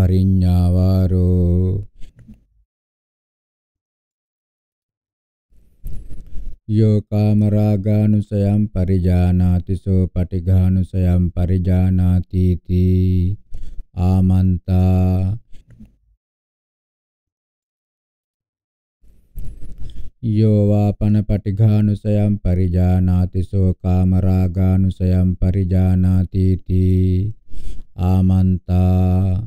පරිඤ්ඤාවාරෝ යෝ කාමරාගානුසයම් පරිජානාති සෝ පටිඝානුසයම් පරිජානාති තී ආමන්තා යෝ වාපන පටිඝානුසයම් පරිජානාති සෝ කාමරාගානුසයම් පරිජානාති තී ආමන්තා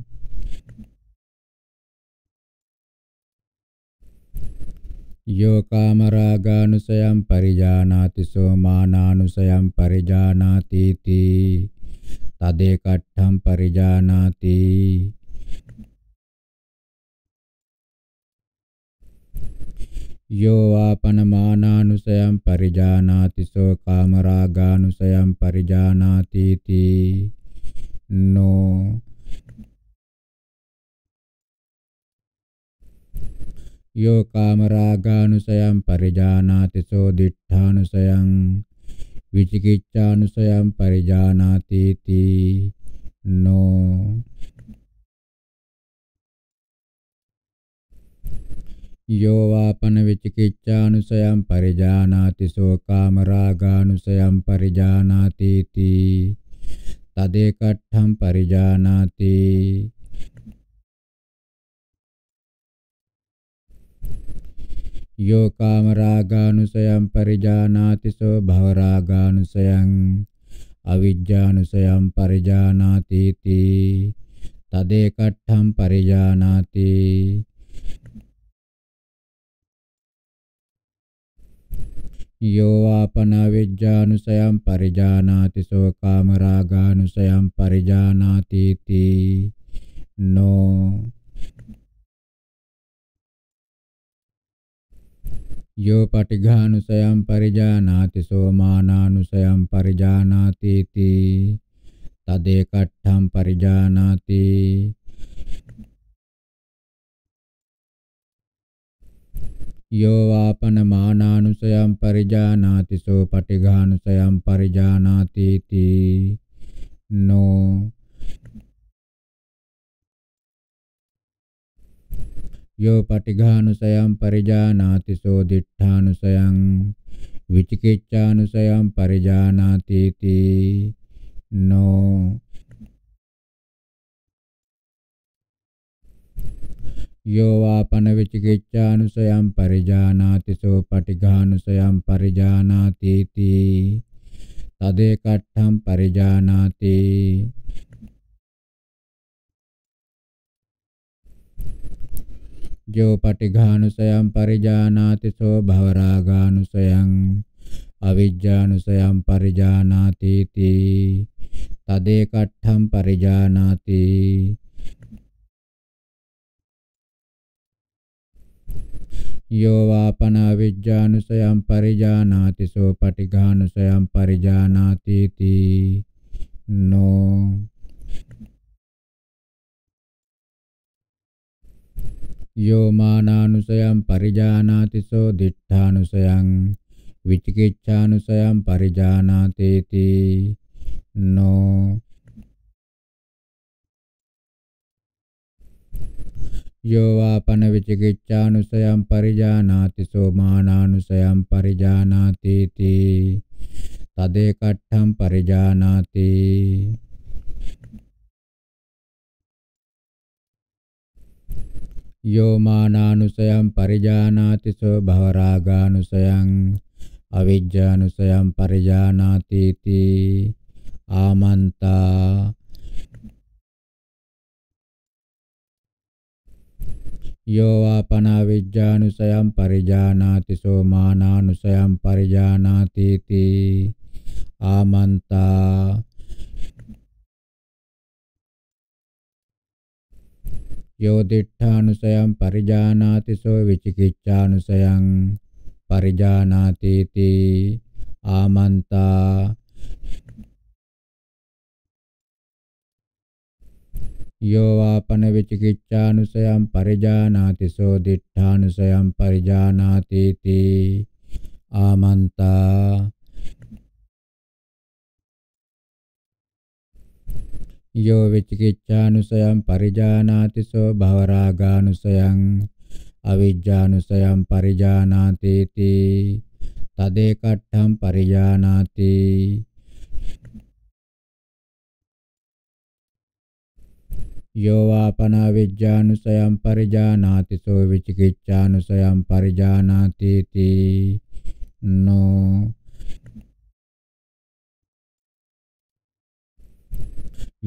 යෝකාමරාගානුසයම් පරිජානාති සෝමානානුසයම් පරිජානාති තී තදේ කට්ඨම් පරිජානාති යෝ ආපනමානානුසයම් පරිජානාති සෝ කාමරාගානුසයම් පරිජානාති තී නෝ යෝ කාමරාගානුසයම් පරිජානාති සෝ දිඨානුසයං විචිකිච්ඡානුසයම් පරිජානාති තී නෝ යෝ වාපන විචිකිච්ඡානුසයම් පරිජානාති සෝ කාමරාගානුසයම් පරිජානාති තී තදේකට්ඨම් පරිජානාති යෝ කාමරාගානුසයම් පරිජානාති සෝ භවරාගානුසයං අවිජ්ජානුසයම් පරිජානාති තී තදේ කට්ඨම් පරිජානාති යෝ ආපන විජ්ජානුසයම් පරිජානාති සෝ කාමරාගානුසයම් පරිජානාති තී නෝ යෝ පටිඝානුසයම් පරිජානාති සෝමානානුසයම් පරිජානාති තී තදේ කට්ඨම් පරිජානාති යෝ වාපන මානානුසයම් පරිජානාති සෝ පටිඝානුසයම් පරිජානාති තී නෝ यो पटिघानुशयं परजाति सो दिठाशय विचिकित्सानुशयं परजाती नो यो वापन वापनविचिकित्सानुशयं परजाति सो पटिघानुशयं परजाती तदेक परिजानाति ජෝපටිඝානුසයම් පරිජානාති සෝ භවරාගානුසයං අවිජ්ජානුසයම් පරිජානාති තී තදේ කට්ඨම් පරිජානාති යෝ වාපන අවිජ්ජානුසයම් පරිජානාති සෝ පටිඝානුසයම් පරිජානාති තී නෝ यो मानानुसयं परिजानाति सो दिष्ठानुसयं विचिकित्सानुसयं परिजानातीति नो यो वापनविचिकित्सानुसयं परिजानाति सो मानानुसयं परिजानातीति तदेकट्ठं परिजानाति යෝ මානානුසයම් පරිජානාති සෝ භවරාගානුසයං අවිජ්ජානුසයම් පරිජානාති තී ආමන්තා යෝ ආපනා විජ්ජානුසයම් පරිජානාති සෝ මානානුසයම් පරිජානාති තී ආමන්තා යෝදිඨානුසයං පරිජානාති සෝ විචිකිච්ඡානුසයං පරිජානාති තී ආමන්තා යෝ වාපන විචිකිච්ඡානුසයං පරිජානාති සෝ දිඨානුසයං පරිජානාති තී ආමන්තා යෝ විචිකිච්ඡානුසයම් පරිජානාති සෝ භවරාගානුසයං අවිජ්ජානුසයම් පරිජානාති තී තදේ කට්ඨම් පරිජානාති යෝ වාපන විජ්ජානුසයම් පරිජානාති සෝ විචිකිච්ඡානුසයම් පරිජානාති තී නෝ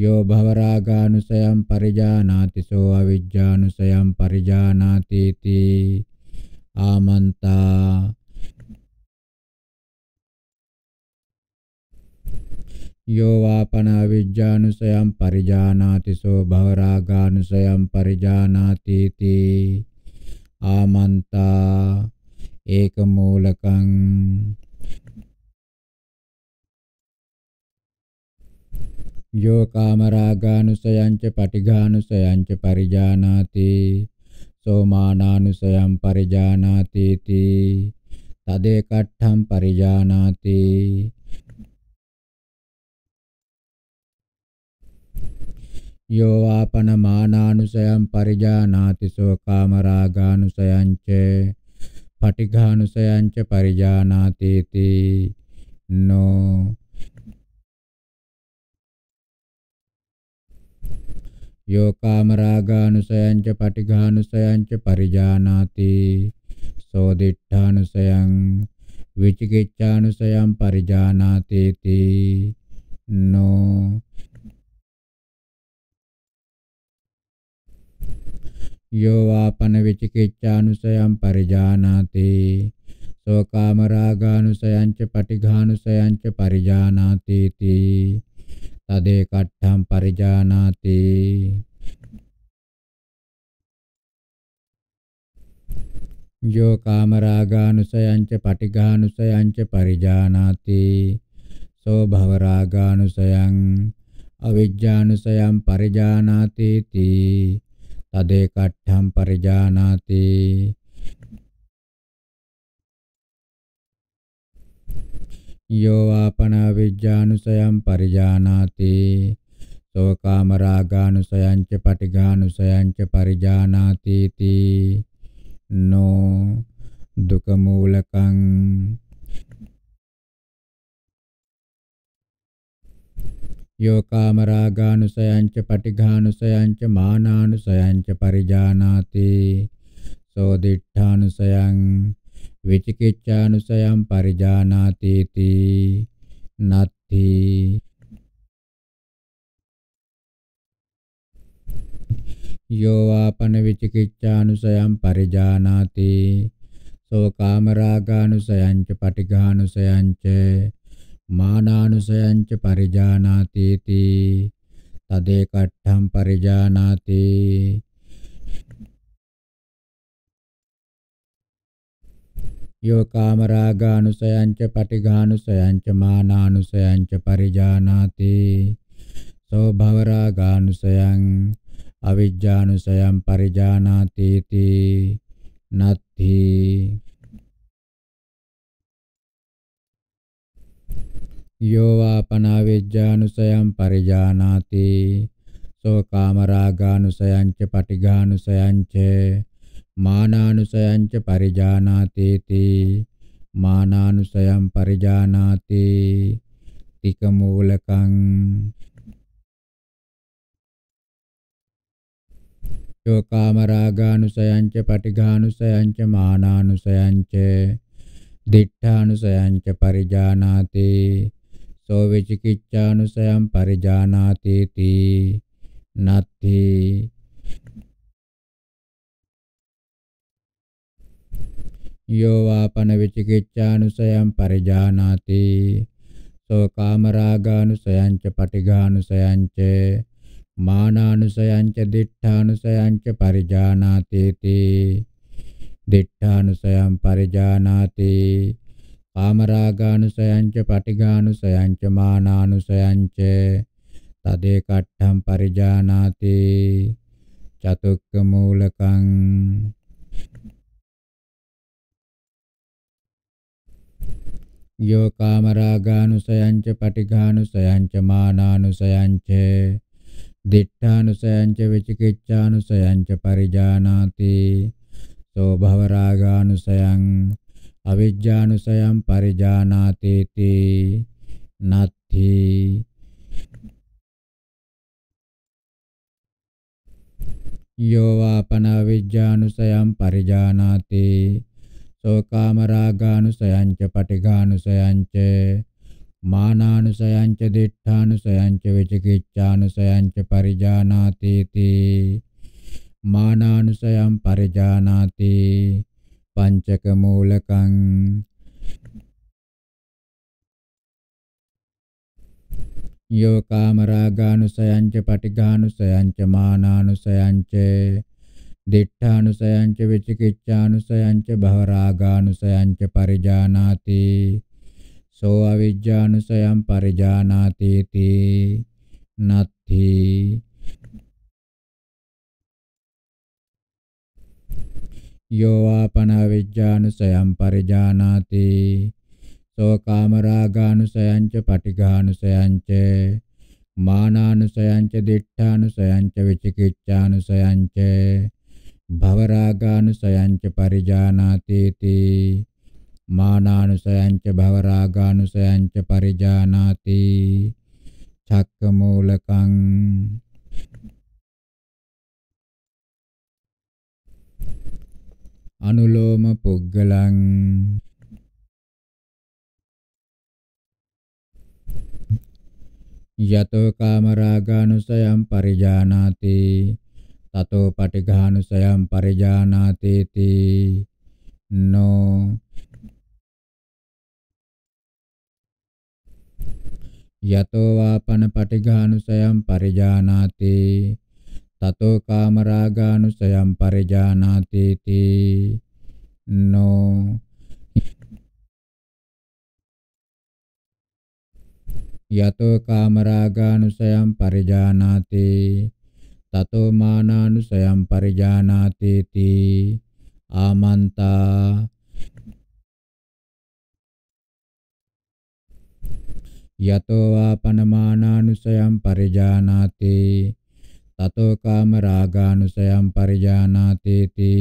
යෝ භවරාගානුසයම් පරිජානාති සෝ අවිජ්ජානුසයම් පරිජානාති තී ආමන්තා යෝ වාපන අවිජ්ජානුසයම් පරිජානාති සෝ භවරාගානුසයම් පරිජානාති තී ආමන්තා ඒකමූලකං යෝ කාමරාගානුසයංච පටිඝානුසයංච පරිජානාති සෝමානානුසයං පරිජානාති තී තදේ කට්ඨම් පරිජානාති යෝ ආපන මානානුසයං පරිජානාති සෝ කාමරාගානුසයංච පටිඝානුසයංච පරිජානාති තී නෝ යෝ කාමරාගානුසයංච පටිඝානුසයංච පරිජානාති සෝ දිඨානුසයං විචිකිච්ඡානුසයං පරිජානාති තී නෝ යෝ වාපන විචිකිච්ඡානුසයං පරිජානාති සෝ කාමරාගානුසයංච පටිඝානුසයංච පරිජානාති තී තදේ කට්ඨම් පරිජානාති යෝ කාමරාගානුසයංච පටිඝානුසයංච පරිජානාති සෝ භවරාගානුසයං අවිජ්ජානුසයං පරිජානාති තී තදේ කට්ඨම් පරිජානාති යෝ ආපනාවිජ්ජානුසයම් පරිජානාති සෝකාමරාගානුසයං ච පටිඝානුසයං ච පරිජානාති තී නෝ දුක මූලකං යෝ කාමරාගානුසයං ච පටිඝානුසයං ච මානානුසයං ච පරිජානාති සෝ දිඨානුසයං විචිකිච්ඡානුසයම් පරිජානාති තී නත්ති යෝ ආපන විචිකිච්ඡානුසයම් පරිජානාති සෝකාමරාගානුසයං ච පටිඝානුසයං ච මානානුසයං ච පරිජානාති තී තදේ කට්ඨම් පරිජානාති යෝ කාමරාගානුසයංච පටිඝානුසයංච මානානුසයංච පරිජානාති සෝ භවරාගානුසයං අවිජ්ජානුසයං පරිජානාති තී නත්ථි යෝ වාපනාවිජ්ජානුසයං පරිජානාති සෝ කාමරාගානුසයංච පටිඝානුසයංච මානානුසයංච පරිජානාතේති මානානුසයං පරිජානාති තික මූලකං යෝකාමරාගානුසයංච පටිඝානුසයංච මානානුසයංච දිඨානුසයංච පරිජානාති සෝ විචිකිච්ඡානුසයං පරිජානාති තී නත්ථී යෝවාපන විචිකිච්ඡානුසයම් පරිජානාති සෝකාමරාගානුසයංච පටිඝානුසයංච මානානුසයංච දිඨානුසයංච පරිජානාති තී දිඨානුසයම් පරිජානාති කාමරාගානුසයංච පටිඝානුසයංච මානානුසයංච තදේ කට්ඨම් පරිජානාති චතුක්ක මූලකං යෝ කාමරාගානුසයංච පටිඝානුසයංච මානානුසයංච දිඨානුසයංච විචිකිච්ඡානුසයංච පරිජානාති සෝ භවරාගානුසයං අවිජ්ජානුසයං පරිජානාති තී නත්ථි යෝ වාපන අවිජ්ජානුසයං පරිජානාති තෝ කාමරාගානුසයංච පටිඝානුසයංච මානානුසයංච දිඨානුසයංච විචිකිච්ඡානුසයංච පරිජානාති තී මානානුසයම් පරිජානාති පංචක මූලකං යෝ කාමරාගානුසයංච පටිඝානුසයංච මානානුසයංච දිඨානුසයංච විචිකිච්ඡානුසයංච භවරාගානුසයංච පරිජානාති සෝ අවිජ්ජානුසයං පරිජානාති තී නත්ථි යෝ ආපන අවිජ්ජානුසයං පරිජානාති සෝ කාමරාගානුසයංච පටිඝානුසයංච මානානුසයංච දිඨානුසයංච විචිකිච්ඡානුසයංච භවරාගානුසයංච පරිජානාතේති මානානුසයංච භවරාගානුසයංච පරිජානාති චක්කමූලකං අනුලෝම පුද්ගලං යතෝ කාමරාගානුසයම් පරිජානාති තතෝ පටිඝානුසයම් පරිජානාතේති නෝ යතෝ වාපන පටිඝානුසයම් පරිජානාති තතෝ කාමරාගානුසයම් පරිජානාතේති නෝ යතෝ කාමරාගානුසයම් පරිජානාති තතෝ මානානුසයම් පරිජානාතේති ආමන්තා යතෝ ආපනමානානුසයම් පරිජානාති තතෝ කාම රාගානුසයම් පරිජානාතේති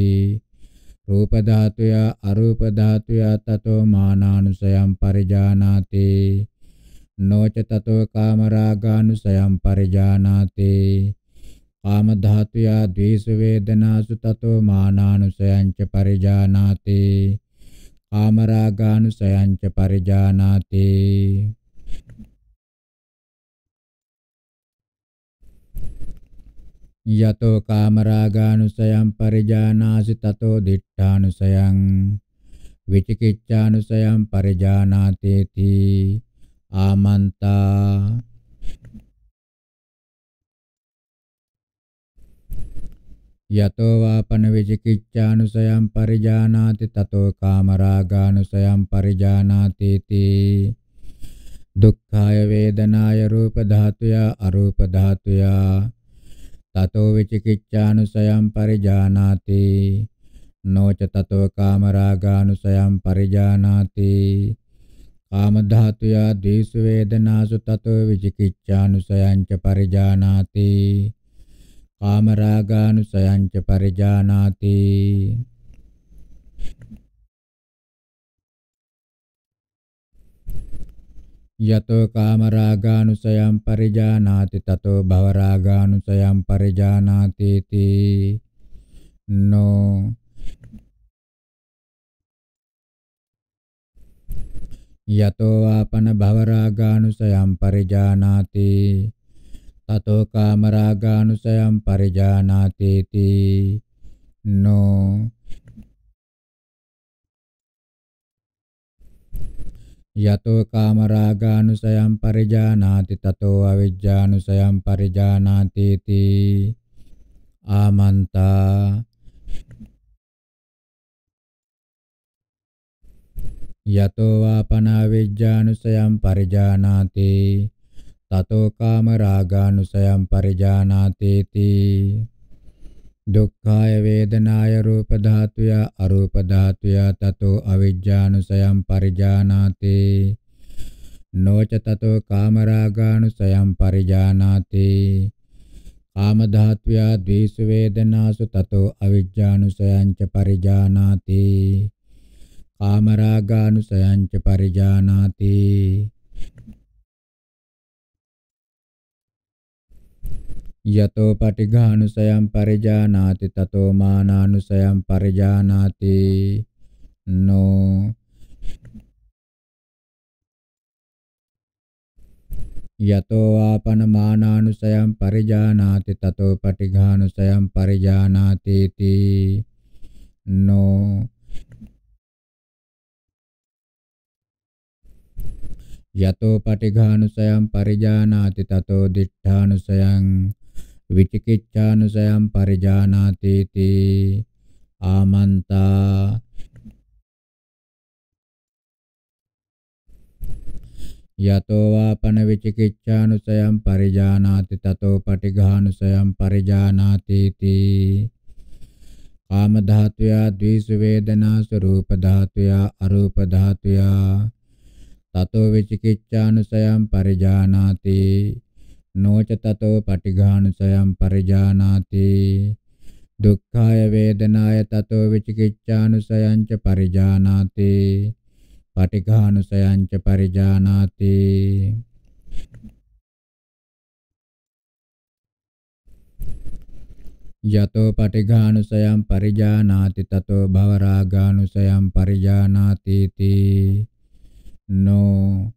රූප ධාතුය අරූප ධාතුය තතෝ මානානුසයම් පරිජානාති නොච තතෝ කාම රාගානුසයම් පරිජානාති කාම ධාතුයා ද්වේෂ වේදනාසු තතෝ මානානුසයං ච පරිජානාති කාමරාගානුසයං ච පරිජානාති යතෝ කාමරාගානුසයං පරිජානාසි තතෝ දිඨානුසයං විචිකිච්ඡානුසයං පරිජානාතේති ආමන්තා යතෝ වාපන විචිකිච්ඡානුසයම් පරිජානාති තතෝ කාමරාගානුසයම් පරිජානාති තී දුක්ඛාය වේදනාය රූප ධාතුය අරූප ධාතුය තතෝ විචිකිච්ඡානුසයම් පරිජානාති නොච තතෝ කාමරාගානුසයම් පරිජානාති කාම ධාතුය ද්වේෂ වේදනාසු තතෝ විචිකිච්ඡානුසයං ච පරිජානාති කාමරාගානුසයං ච පරිජානාති යතෝ කාමරාගානුසයං පරිජානාති තතෝ භවරාගානුසයං පරිජානාති තී නෝ යතෝ ආපන භවරාගානුසයං පරිජානාති තතෝ කාමරාගානුසයම් පරිජානාති තී නෝ යතෝ කාමරාගානුසයම් පරිජානාති තතෝ අවිජ්ජානුසයම් පරිජානාති තී ආමන්තා යතෝ වාපනාවිජ්ජානුසයම් පරිජානාති තතෝ කාම රාගානුසයම් පරිජානාතේති දුක්ඛාය වේදනාය රූප ධාතුය අරූප ධාතුය තතෝ අවිජ්ජානුසයම් පරිජානාති නොච තතෝ කාම රාගානුසයම් පරිජානාති කාම ධාතුය ද්වේෂ වේදනාසු තතෝ අවිජ්ජානුසයං ච පරිජානාති කාම රාගානුසයං ච පරිජානාති යතෝ පටිඝානුසයම් පරිජානාති තතෝ මානානුසයම් පරිජානාති නෝ යතෝ ආපන මානානුසයම් පරිජානාති තතෝ පටිඝානුසයම් පරිජානාති තී නෝ යතෝ පටිඝානුසයම් පරිජානාති තතෝ දිඨානුසයං විචිකිච්ඡානුසයම් පරිජානාති තී ආමන්තා යතෝ වාපන විචිකිච්ඡානුසයම් පරිජානාති තතෝ පටිඝානුසයම් පරිජානාති තී කාම ධාතුයා ද්වේෂ වේදනා ස්වરૂප ධාතුයා අරූප ධාතුයා තතෝ විචිකිච්ඡානුසයම් පරිජානාති නොච තතෝ පටිඝානුසයම් පරිජානාති දුක්ඛාය වේදනාය තතෝ විචිකිච්ඡානුසයං ච පරිජානාති පටිඝානුසයං ච පරිජානාති යතෝ පටිඝානුසයම් පරිජානාති තතෝ භවරාගානුසයම් පරිජානාති තී නෝ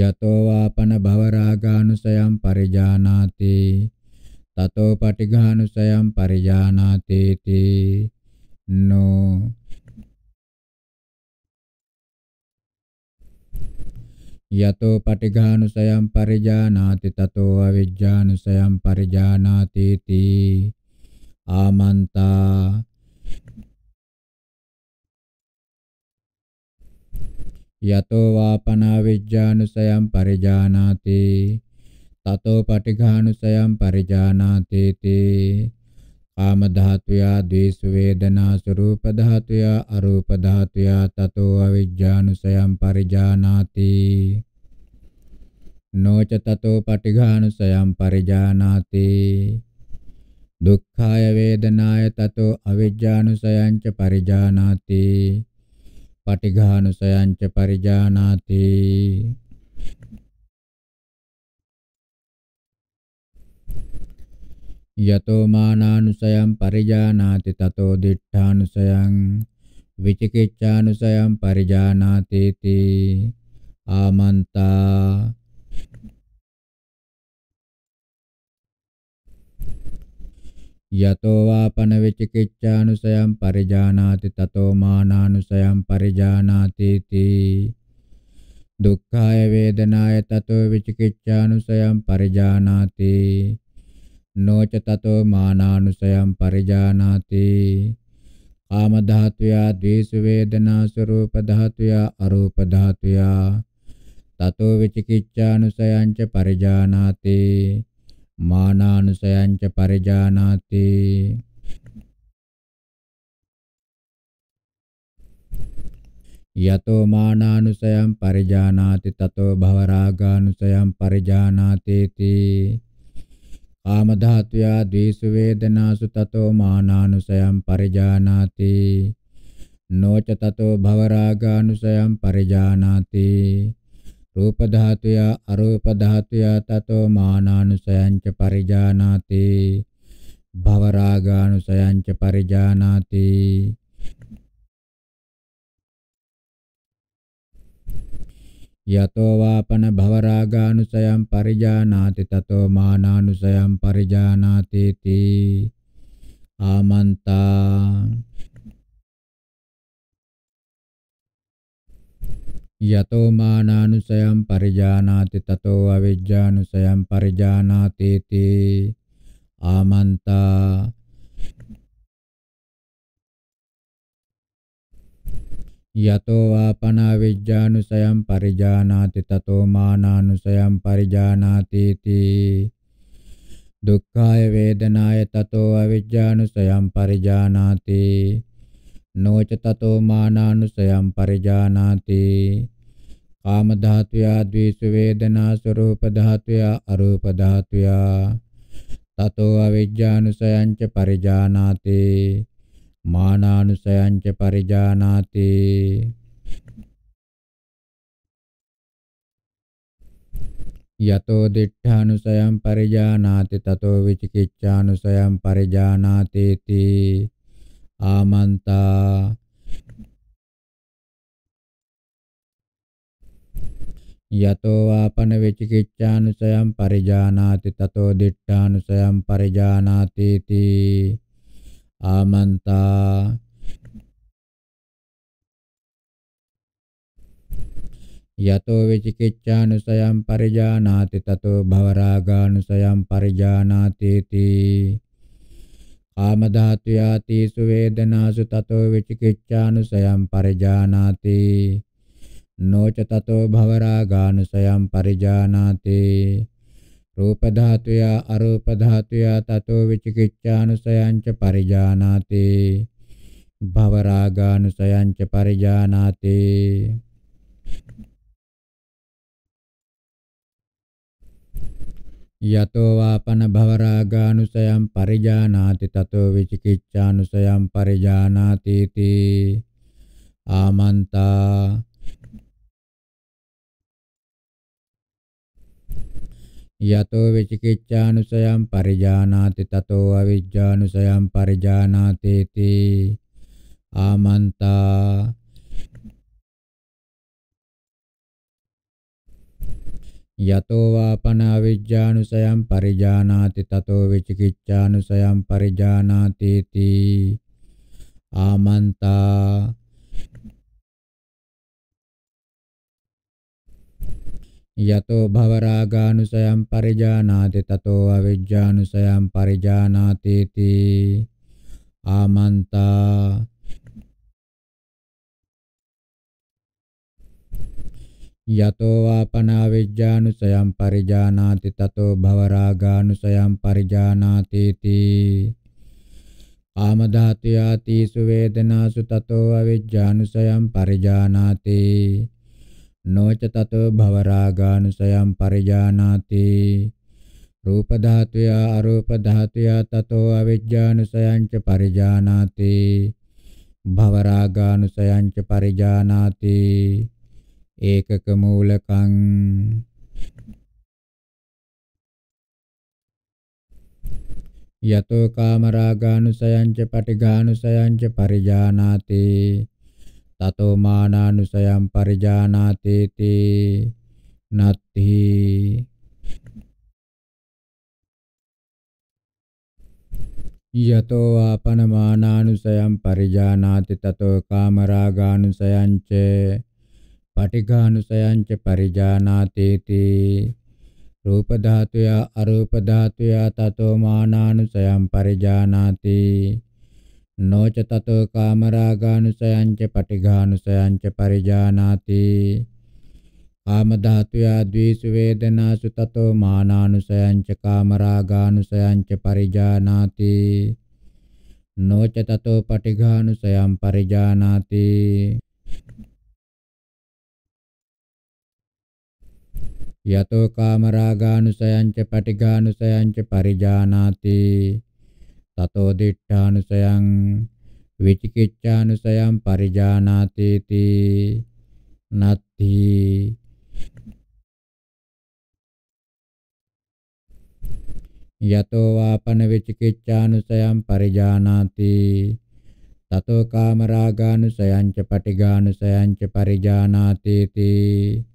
යතෝ වාපන භවරාගානුසයම් පරිජානාති තතෝ පටිඝානුසයම් පරිජානාති තී නෝ යතෝ පටිඝානුසයම් පරිජානාති තතෝ අවිජ්ජානුසයම් පරිජානාති තී ආමන්තා යතෝ වාපනාවිජ්ජානුසයම් පරිජානාති තතෝ පටිඝානුසයම් පරිජානාති තේ කාම ධාතුයා ද්වේෂ වේදනා ස්වરૂප ධාතුයා අරූප ධාතුයා තතෝ අවිජ්ජානුසයම් පරිජානාති නොච තතෝ පටිඝානුසයම් පරිජානාති දුක්ඛාය වේදනාය තතෝ අවිජ්ජානුසයං ච පරිජානාති පටිඝානුසයංච පරිජානාති යතෝ මානානුසයං පරිජානාති තතෝ දිඨානුසයං විචිකිච්ඡානුසයං පරිජානාති ආමන්තා යතෝ වාපන විචිකිච්ඡානුසයම් පරිජානාති තතෝ මානානුසයම් පරිජානාති තී දුක්ඛාය වේදනාය තතෝ විචිකිච්ඡානුසයම් පරිජානාති නොච තතෝ මානානුසයම් පරිජානාති කාම ධාතුයා ද්වේෂ වේදනා ස්වરૂප ධාතුයා අරූප ධාතුයා තතෝ විචිකිච්ඡානුසයං ච පරිජානාති මානානුසයංච පරිජානාති යතෝ මානානුසයං පරිජානාති තතෝ භවරාගානුසයං පරිජානාතේති කාම ධාතුයා ද්වේෂ වේදනාසු තතෝ මානානුසයං පරිජානාති නොච තතෝ භවරාගානුසයං පරිජානාති රූප ධාතුය අරූප ධාතුය තතෝ මානානුසයං ච පරිජානාති භව රාගානුසයං ච පරිජානාති යතෝ වාපන භව රාගානුසයං පරිජානාති තතෝ මානානුසයං පරිජානාති තී ආමන්තා යතෝ මානානුසයම් පරිජානාති තතෝ අවිජ්ජානුසයම් පරිජානාති තී ආමන්තා යතෝ ආපනා විජ්ජානුසයම් පරිජානාති තතෝ මානානුසයම් පරිජානාති තී දුක්ඛාය වේදනාය තතෝ අවිජ්ජානුසයම් පරිජානාති තී නොච තතෝ මානානුසයම් පරිජානාති කාම ධාතුයා ද්වේෂ වේදනා ස්වરૂප ධාතුයා අරූප ධාතුයා තතෝ අවිජ්ජානුසයං ච පරිජානාති මානානුසයං ච පරිජානාති යතෝ දිඨානුසයං පරිජානාති තතෝ විචිකිච්ඡානුසයං පරිජානාති තී ආමන්තා යතෝ ආපන විචිකිච්ඡානුසයම් පරිජානාති තතෝ දිට්ඨානුසයම් පරිජානාති තී ආමන්තා යතෝ විචිකිච්ඡානුසයම් පරිජානාති තතෝ භවරාගානුසයම් පරිජානාති තී කාම ධාතු යාතිසු වේදනාසු තතෝ විචිකිච්ඡානුසයම් පරිජානාති නොච තතෝ භවරාගානුසයම් පරිජානාති රූප ධාතුය අරූප ධාතුය තතෝ විචිකිච්ඡානුසයං ච පරිජානාති භවරාගානුසයං ච පරිජානාති යතෝ වාපන භවරාගානුසයම් පරිජානාති තතෝ විචිකිච්ඡානුසයම් පරිජානාති තී ආමන්තා යතෝ විචිකිච්ඡානුසයම් පරිජානාති තතෝ අවිජ්ජානුසයම් පරිජානාති තී ආමන්තා යතෝ වාපන අවිජ්ජානුසයම් පරිජානාති තතෝ විචිකිච්ඡානුසයම් පරිජානාති තී ආමන්තා යතෝ භවරාගානුසයම් පරිජානාති තතෝ අවිජ්ජානුසයම් පරිජානාති තී ආමන්තා යතෝ ආපනාවිජ්ජානුසයම් පරිජානාති තතෝ භවරාගානුසයම් පරිජානාති තී කාම ධාතු යාතිසු වේදනාසු තතෝ අවිජ්ජානුසයම් පරිජානාති නොච තතෝ භවරාගානුසයම් පරිජානාති රූප ධාතු යා අරූප ධාතු යා තතෝ අවිජ්ජානුසයං ච පරිජානාති භවරාගානුසයං ච පරිජානාති ඒකක මූලකං යතෝ කාමරාගානුසයංච පටිඝානුසයංච පරිජානාති තතෝ මානානුසයං පරිජානාති තේ නත්ති යතෝ ආපනමානානුසයං පරිජානාති තතෝ කාමරාගානුසයංච පටිඝානුසයංච පරිජානාතේති රූප ධාතුය අරූප ධාතුය තතෝ මානානුසයං පරිජානාති නොච තතෝ කාමරාගානුසයංච පටිඝානුසයංච පරිජානාති කාම ධාතුය ද්වේෂ වේදනාසු තතෝ මානානුසයංච කාමරාගානුසයංච පරිජානාති නොච තතෝ පටිඝානුසයං පරිජානාති යතෝ කාමරාගානුසයංච පටිඝානුසයංච පරිජානාති තතෝ දිඨානුසයං විචිකිච්ඡානුසයං පරිජානාති තී නත්ති යතෝ වාපන විචිකිච්ඡානුසයං පරිජානාති තතෝ කාමරාගානුසයංච පටිඝානුසයංච පරිජානාති තී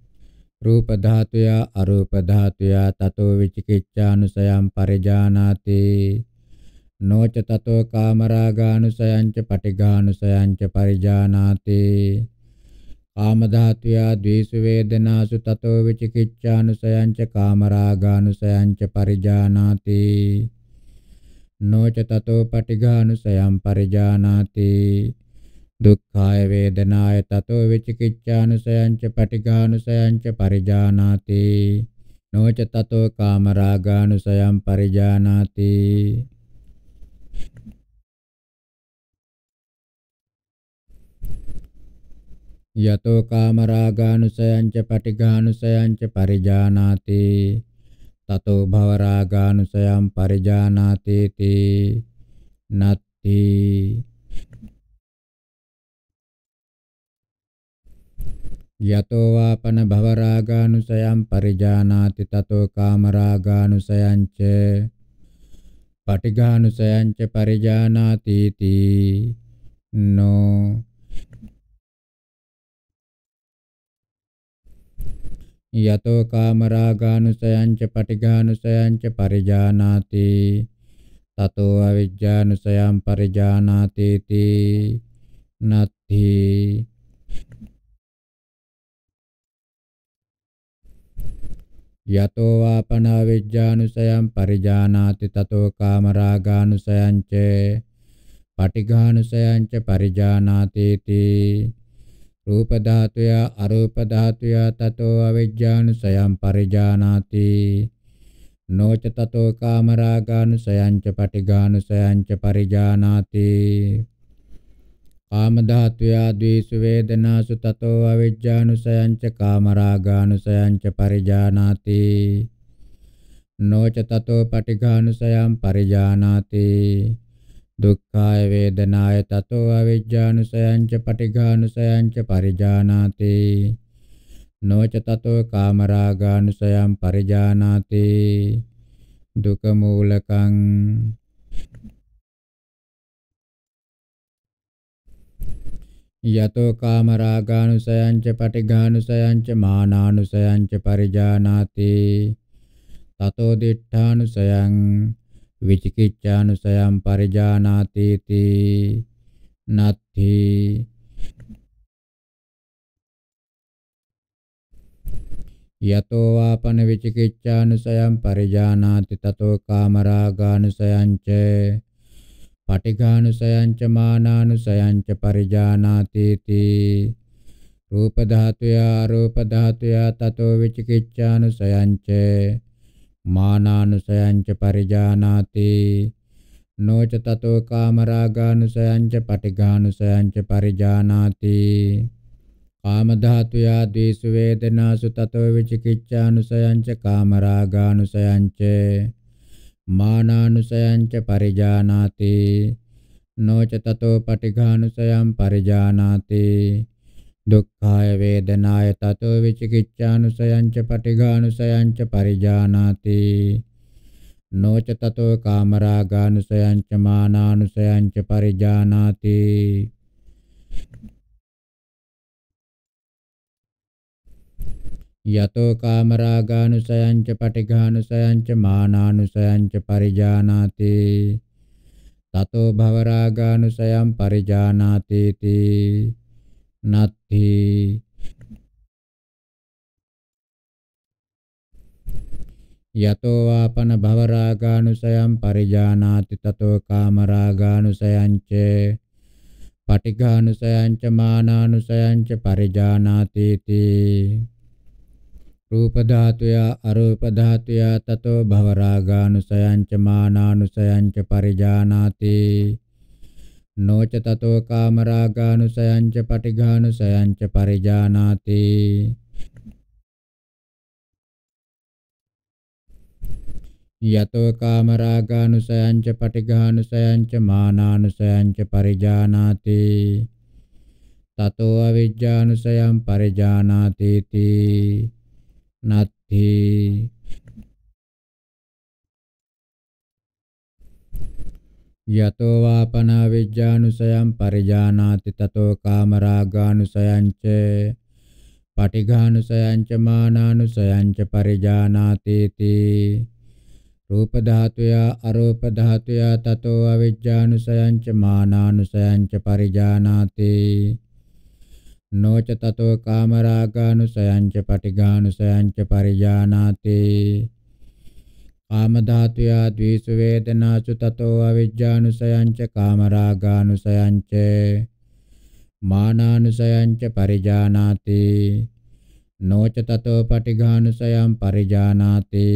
රූප ධාතුය අරූප ධාතුය තතෝ විචිකිච්ඡානුසයම් පරිජානාති නොච තතෝ කාමරාගානුසයං ච පටිඝානුසයං ච පරිජානාති කාම ධාතුය ද්වේෂ වේදනාසු තතෝ විචිකිච්ඡානුසයං ච කාමරාගානුසයං ච පරිජානාති නොච තතෝ පටිඝානුසයම් පරිජානාති දුක්ඛාය වේදනාය තතෝ විචිකිච්ඡානුසයංච පටිඝානුසයංච පරිජානාති නොච තතෝ කාමරාගානුසයං පරිජානාති යතෝ කාමරාගානුසයංච පටිඝානුසයංච පරිජානාති තතෝ භවරාගානුසයං පරිජානාති තී නත්ති යතෝ වාපන භවරාගානුසයම් පරිජානාති තතෝ කාමරාගානුසයං ච පටිඝානුසයං ච පරිජානාති තී නෝ යතෝ කාමරාගානුසයං ච පටිඝානුසයං ච පරිජානාති තතෝ අවිජ්ජානුසයම් පරිජානාති තී නත්ථී යතෝ ආපනාවිජ්ජානුසයම් පරිජානාති තතෝ කාමරාගානුසයං ච පටිඝානුසයං ච පරිජානාති තී රූප ධාතුය අරූප ධාතුය තතෝ අවිජ්ජානුසයම් පරිජානාති නොච තතෝ කාමරාගානුසයං ච පටිඝානුසයං ච පරිජානාති කාම ධාතුය ද්වේෂ වේදනාසු තතෝ අවිජ්ජානුසයංච කාමරාගානුසයංච පරිජානාති නොච තතෝ පටිඝානුසයං පරිජානාති දුක්ඛාය වේදනාය තතෝ අවිජ්ජානුසයංච පටිඝානුසයංච පරිජානාති නොච තතෝ කාමරාගානුසයං පරිජානාති දුක මූලකං යතෝ කාමරාගානුසයංච පටිඝානුසයංච මානානුසයංච පරිජානාති තතෝ දිඨානුසයං විචිකිච්ඡානුසයං පරිජානාති තී නත්ථි යතෝ ආපන විචිකිච්ඡානුසයං පරිජානාති තතෝ කාමරාගානුසයංච පටිඝානුසයංච මානානුසයංච පරිජානාතිති රූප ධාතුය අරූප ධාතුය තතෝ විචිකිච්ඡානුසයංච මානානුසයංච පරිජානාති නොච තතෝ කාමරාගානුසයංච පටිඝානුසයංච පරිජානාති කාම ධාතුය ද්වේෂ වේදනාසු තතෝ විචිකිච්ඡානුසයංච කාමරාගානුසයංච මානානුසයංච පරිජානාති නොච තතෝ පටිඝානුසයං පරිජානාති දුක්ඛාය වේදනාය තතෝ විචිකිච්ඡානුසයං ච පටිඝානුසයං ච පරිජානාති නොච තතෝ කාමරාගානුසයං ච මානානුසයං ච පරිජානාති යතෝ කාමරාගානුසයංච පටිඝානුසයංච මානානුසයංච පරිජානාති තතෝ භවරාගානුසයං පරිජානාති තී නත්ථි යතෝ ආපන භවරාගානුසයං පරිජානාති තතෝ කාමරාගානුසයංච පටිඝානුසයංච මානානුසයංච පරිජානාති තී රූප ධාතුය අරූප ධාතුය තතෝ භව රාගානුසයංච මානානුසයංච පරිජානාති නොච තතෝ කාම රාගානුසයංච පටිඝානුසයංච පරිජානාති යතෝ කාම රාගානුසයංච පටිඝානුසයංච මානානුසයංච පරිජානාති තතෝ අවිජ්ජානුසයං පරිජානාති තී નથી යතෝ වාපන විජ්ජානුසයම් පරිජානාති තතෝ කාමරාගානුසයං ච පටිඝානුසයං ච මානානුසයං ච පරිජානාති තී රූප ධාතුය අරූප ධාතුය තතෝ අවිජ්ජානුසයං ච මානානුසයං ච පරිජානාති නොච තතෝ කාමරාගානුසයංච පටිඝානුසයංච පරිජානාති කාම ධාතුයා ද්වේෂ වේදනාසු තතෝ අවිජ්ජානුසයංච කාමරාගානුසයංච මානානුසයංච පරිජානාති නොච තතෝ පටිඝානුසයං පරිජානාති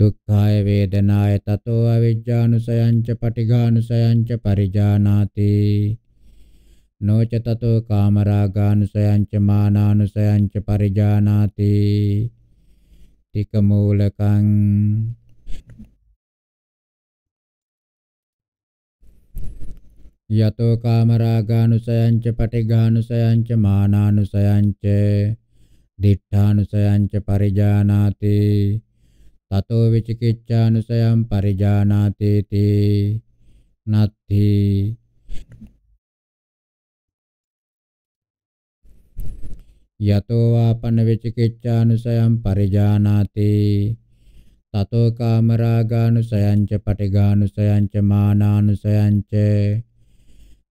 දුක්ඛාය වේදනාය තතෝ අවිජ්ජානුසයංච පටිඝානුසයංච පරිජානාති නොච තතෝ කාමරාගානුසයංච මානානුසයංච පරිජානාති තික මූලකං යතෝ කාමරාගානුසයංච පටිඝානුසයංච මානානුසයංච දිඨානුසයංච පරිජානාති තතෝ විචිකිච්ඡානුසයං පරිජානාති තී නත්ථී යතෝ ආපන විචිකිච්ඡානුසයම් පරිජානාති තතෝ කාමරාගානුසයං ච පටිඝානුසයං ච මානානුසයං ච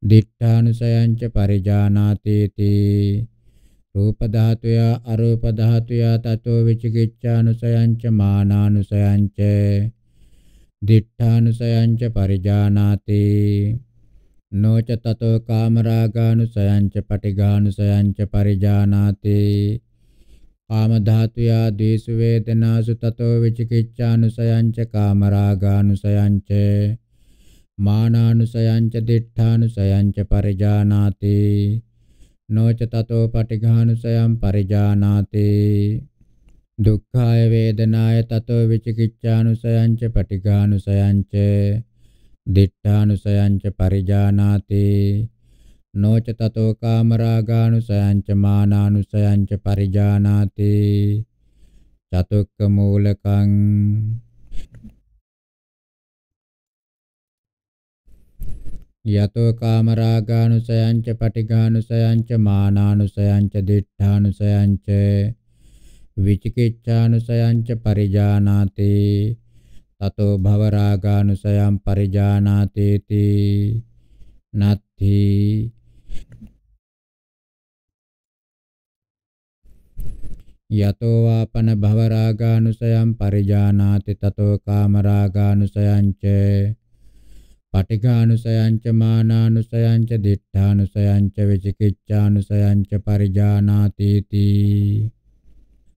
දිඨානුසයං ච පරිජානාති තී රූප ධාතුය අරූප ධාතුය තතෝ විචිකිච්ඡානුසයං ච මානානුසයං ච දිඨානුසයං ච පරිජානාති නොච තතෝ කාමරාගානුසයංච පටිඝානුසයංච පරිජානාති කාම ධාතුයා දේසු වේදනාසු තතෝ විචිකිච්ඡානුසයංච කාමරාගානුසයංච මානානුසයංච දිඨානුසයංච පරිජානාති නොච තතෝ පටිඝානුසයං පරිජානාති දුක්ඛාය වේදනාය තතෝ විචිකිච්ඡානුසයංච පටිඝානුසයංච දිඨානුසයංච පරිජානාතේ නොච තතෝ කාමරාගානුසයංච මානානුසයංච පරිජානාති චතුක්ක මූලකං යතෝ කාමරාගානුසයංච පටිඝානුසයංච මානානුසයංච දිඨානුසයංච විචිකිච්ඡානුසයංච පරිජානාති තතෝ භවරාගානුසයම් පරිජානාතේති නත්ථි යතෝ ආපන භවරාගානුසයම් පරිජානාති තතෝ කාමරාගානුසයං ච පටිඝානුසයං ච මානානුසයං ච දිඨානුසයං ච විචිකිච්ඡානුසයං ච පරිජානාති තී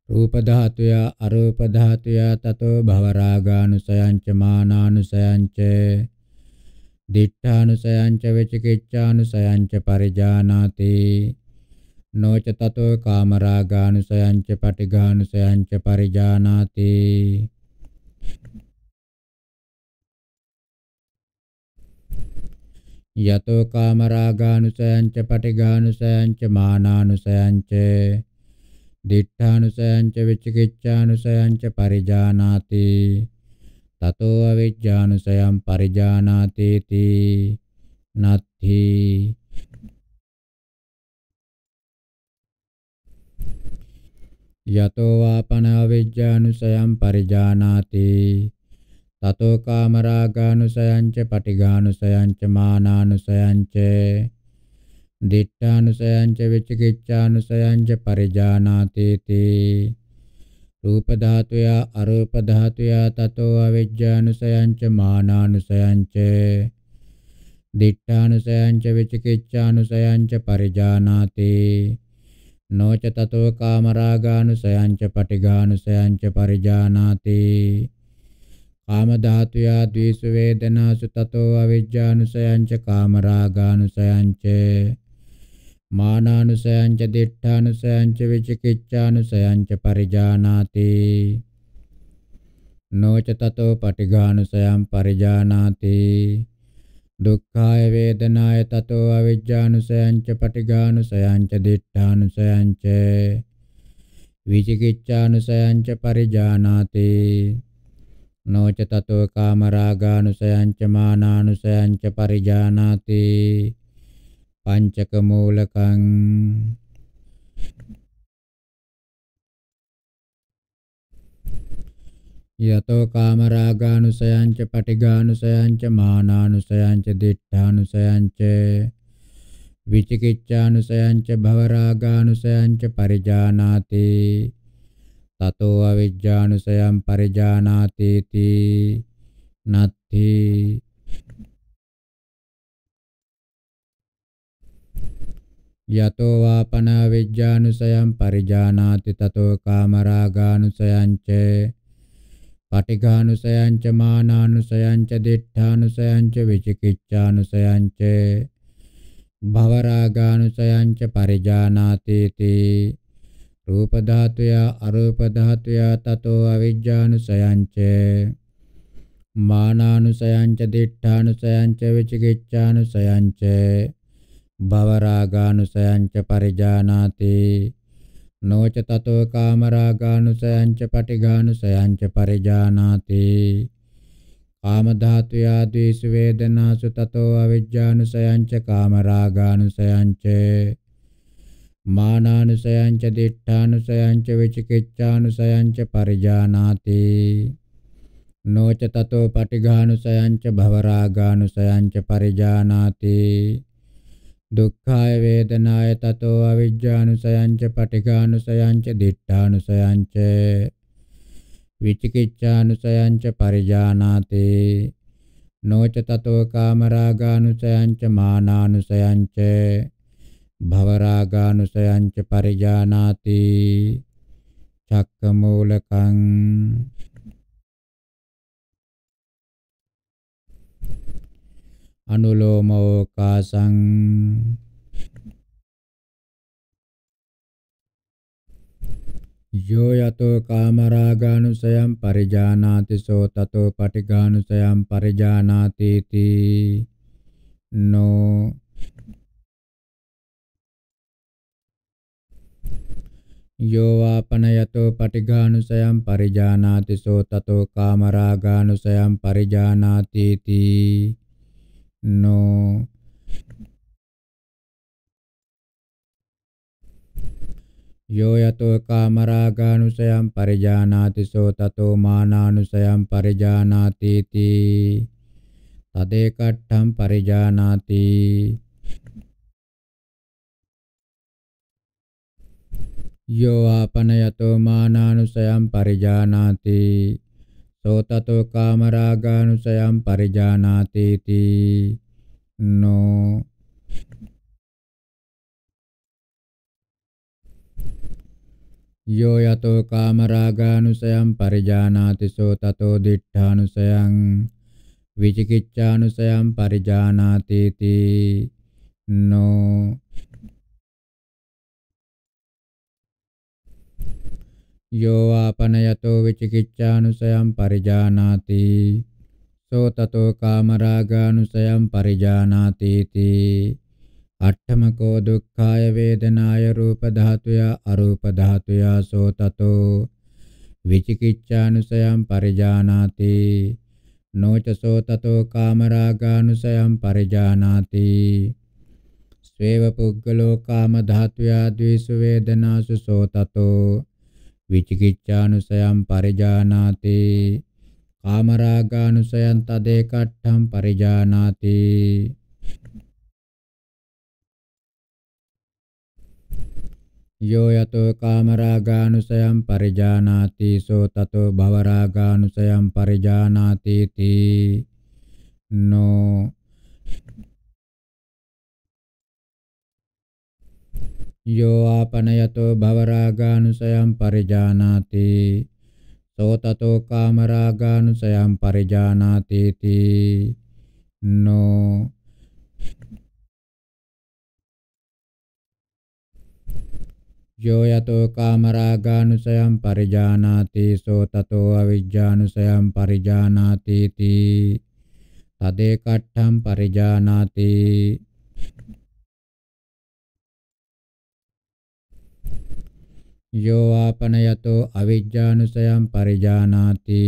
රූප ධාතුය අරූප ධාතුය තතෝ භවරාගානුසයංච මානානුසයංච දිඨානුසයංච වෙචිකිච්ඡානුසයංච පරිජානාති නොච තතෝ කාමරාගානුසයංච පටිඝානුසයංච පරිජානාති යතෝ කාමරාගානුසයංච පටිඝානුසයංච මානානුසයංච දිඨානුසයංච විචිකිච්ඡානුසයංච පරිජානාති තතෝ අවිජ්ජානුසයං පරිජානාති තී නත්ථි යතෝ වාපන අවිජ්ජානුසයං පරිජානාති තතෝ කාමරාගානුසයංච පටිඝානුසයංච මානානුසයංච දිට්ඨානුසයංච වෙච්චකිච්ඡානුසයංච පරිජානාතේතේ රූප ධාතුය අරූප ධාතුය තතෝ අවිජ්ජානුසයංච මානානුසයංච දිට්ඨානුසයංච වෙච්චකිච්ඡානුසයංච පරිජානාතේ නොච තතෝ කාමරාගානුසයංච පටිඝානුසයංච පරිජානාතේ කාම ධාතුය ද්වේෂ වේදනාසු තතෝ අවිජ්ජානුසයංච කාමරාගානුසයංච මානානුසයං ච දිඨානුසයං ච විචිකිච්ඡානුසයං ච පරිජානාති නොච තතෝ පටිඝානුසයං පරිජානාති දුක්ඛාය වේදනාය තතෝ අවිජ්ජානුසයං ච පටිඝානුසයං ච දිඨානුසයං ච විචිකිච්ඡානුසයං ච පරිජානාති නොච තතෝ කාමරාගානුසයං ච මානානුසයං ච පරිජානාති පංචක මූලකං යතෝ කාමරාගානුසයං ච පටිඝානුසයං ච මානානුසයං ච දිඨානුසයං ච විචිකිච්ඡානුසයං ච භවරාගානුසයං ච පරිජානාති තතෝ අවිජ්ජානුසයං පරිජානාති තී නත්ථී යතෝ වාපන විජ්ජානුසයම් පරිජානාති තතෝ කාමරාගානුසයං ච පටිඝානුසයං ච මානානුසයං ච දිඨානුසයං ච විචිකිච්ඡානුසයං ච භවරාගානුසයං ච පරිජානාති තී රූප ධාතුය අරූප ධාතුය තතෝ අවිජ්ජානුසයං ච මානානුසයං ච දිඨානුසයං ච විචිකිච්ඡානුසයං ච භවරාගානුසයංච පරිජානාති නොච තතෝ කාමරාගානුසයංච පටිඝානුසයංච පරිජානාති කාම ධාතු ආදීසු වේදනාසු තතෝ අවිජ්ජානුසයංච කාමරාගානුසයංච මානානුසයංච දිඨානුසයංච විචිකිච්ඡානුසයංච පරිජානාති නොච තතෝ පටිඝානුසයංච භවරාගානුසයංච පරිජානාති දුක්ඛාය වේදනාය තතෝ අවිජ්ජානුසයංච පටිඝානුසයංච දිඨානුසයංච විචිකිච්ඡානුසයංච පරිජානාති නොච තතෝ කාමරාගානුසයංච මානානුසයංච භවරාගානුසයංච පරිජානාති චක්කමූලකං අනුලෝමෝකාසං යෝ යතෝ කාමරාගානුසයම් පරිජානාති සෝ තතෝ පටිඝානුසයම් පරිජානාති තී නෝ යෝ වාපනයතෝ පටිඝානුසයම් පරිජානාති සෝ තතෝ කාමරාගානුසයම් පරිජානාති තී no යෝ යතෝ කාමරාගානුසයම් පරිජානාති සෝ තතෝ මානානුසයම් පරිජානාති තී තදේ කට්ඨම් පරිජානාති යෝ ආපන යතෝ මානානුසයම් පරිජානාති තෝතතෝ කාමරාගානුසයම් පරිජානාති තී නෝ යෝ යතෝ කාමරාගානුසයම් පරිජානාති සෝ තතෝ දිඨානුසයං විචිකිච්ඡානුසයම් පරිජානාති තී නෝ යෝ ආපනයතෝ විචිකිච්ඡානුසයම් පරිජානාති සෝ තතෝ කාමරාගානුසයම් පරිජානාති තී අට්ඨමකෝ දුක්ඛාය වේදනාය රූප ධාතුය අරූප ධාතුය සෝ තතෝ විචිකිච්ඡානුසයම් පරිජානාති නොච සෝ තතෝ කාමරාගානුසයම් පරිජානාති ස්වේව පුද්ගලෝ කාම ධාතුය ද්වේෂ වේදනාසු සෝ තතෝ විචිකිච්ඡානුසයම් පරිජානාති කාමරාගානුසයන් තදේ කට්ඨම් පරිජානාති යෝ යතෝ කාමරාගානුසයම් පරිජානාති සෝ තතෝ භවරාගානුසයම් පරිජානාති තී නෝ යෝ ආපනයතෝ භවරාගානුසයම් පරිජානාති සෝතතෝ කාමරාගානුසයම් පරිජානාති තී නෝ යෝ යතෝ කාමරාගානුසයම් පරිජානාති සෝතතෝ අවිජ්ජානුසයම් පරිජානාති තී තදේ කට්ඨම් පරිජානාති යෝ ආපනයතෝ අවිජ්ජානුසයං පරිජානාති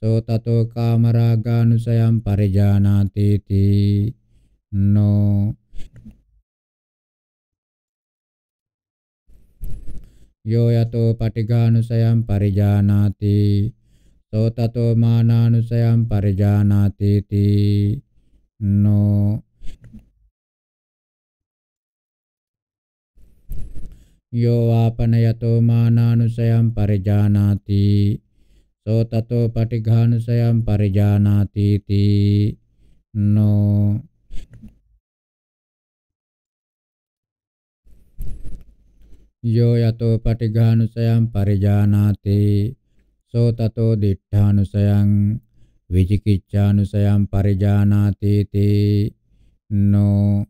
සෝ තතෝ කාමරාගානුසයං පරිජානාති තී නෝ යෝ යතෝ පටිඝානුසයං පරිජානාති සෝ තතෝ මානානුසයං පරිජානාති තී නෝ යෝ ආපනයතෝ මානානුසයම් පරිජානාති සෝ තතෝ පටිඝානුසයම් පරිජානාති තී නෝ යෝ යතෝ පටිඝානුසයම් පරිජානාති සෝ තතෝ දිඨානුසයං විචිකිච්ඡානුසයම් පරිජානාති තී නෝ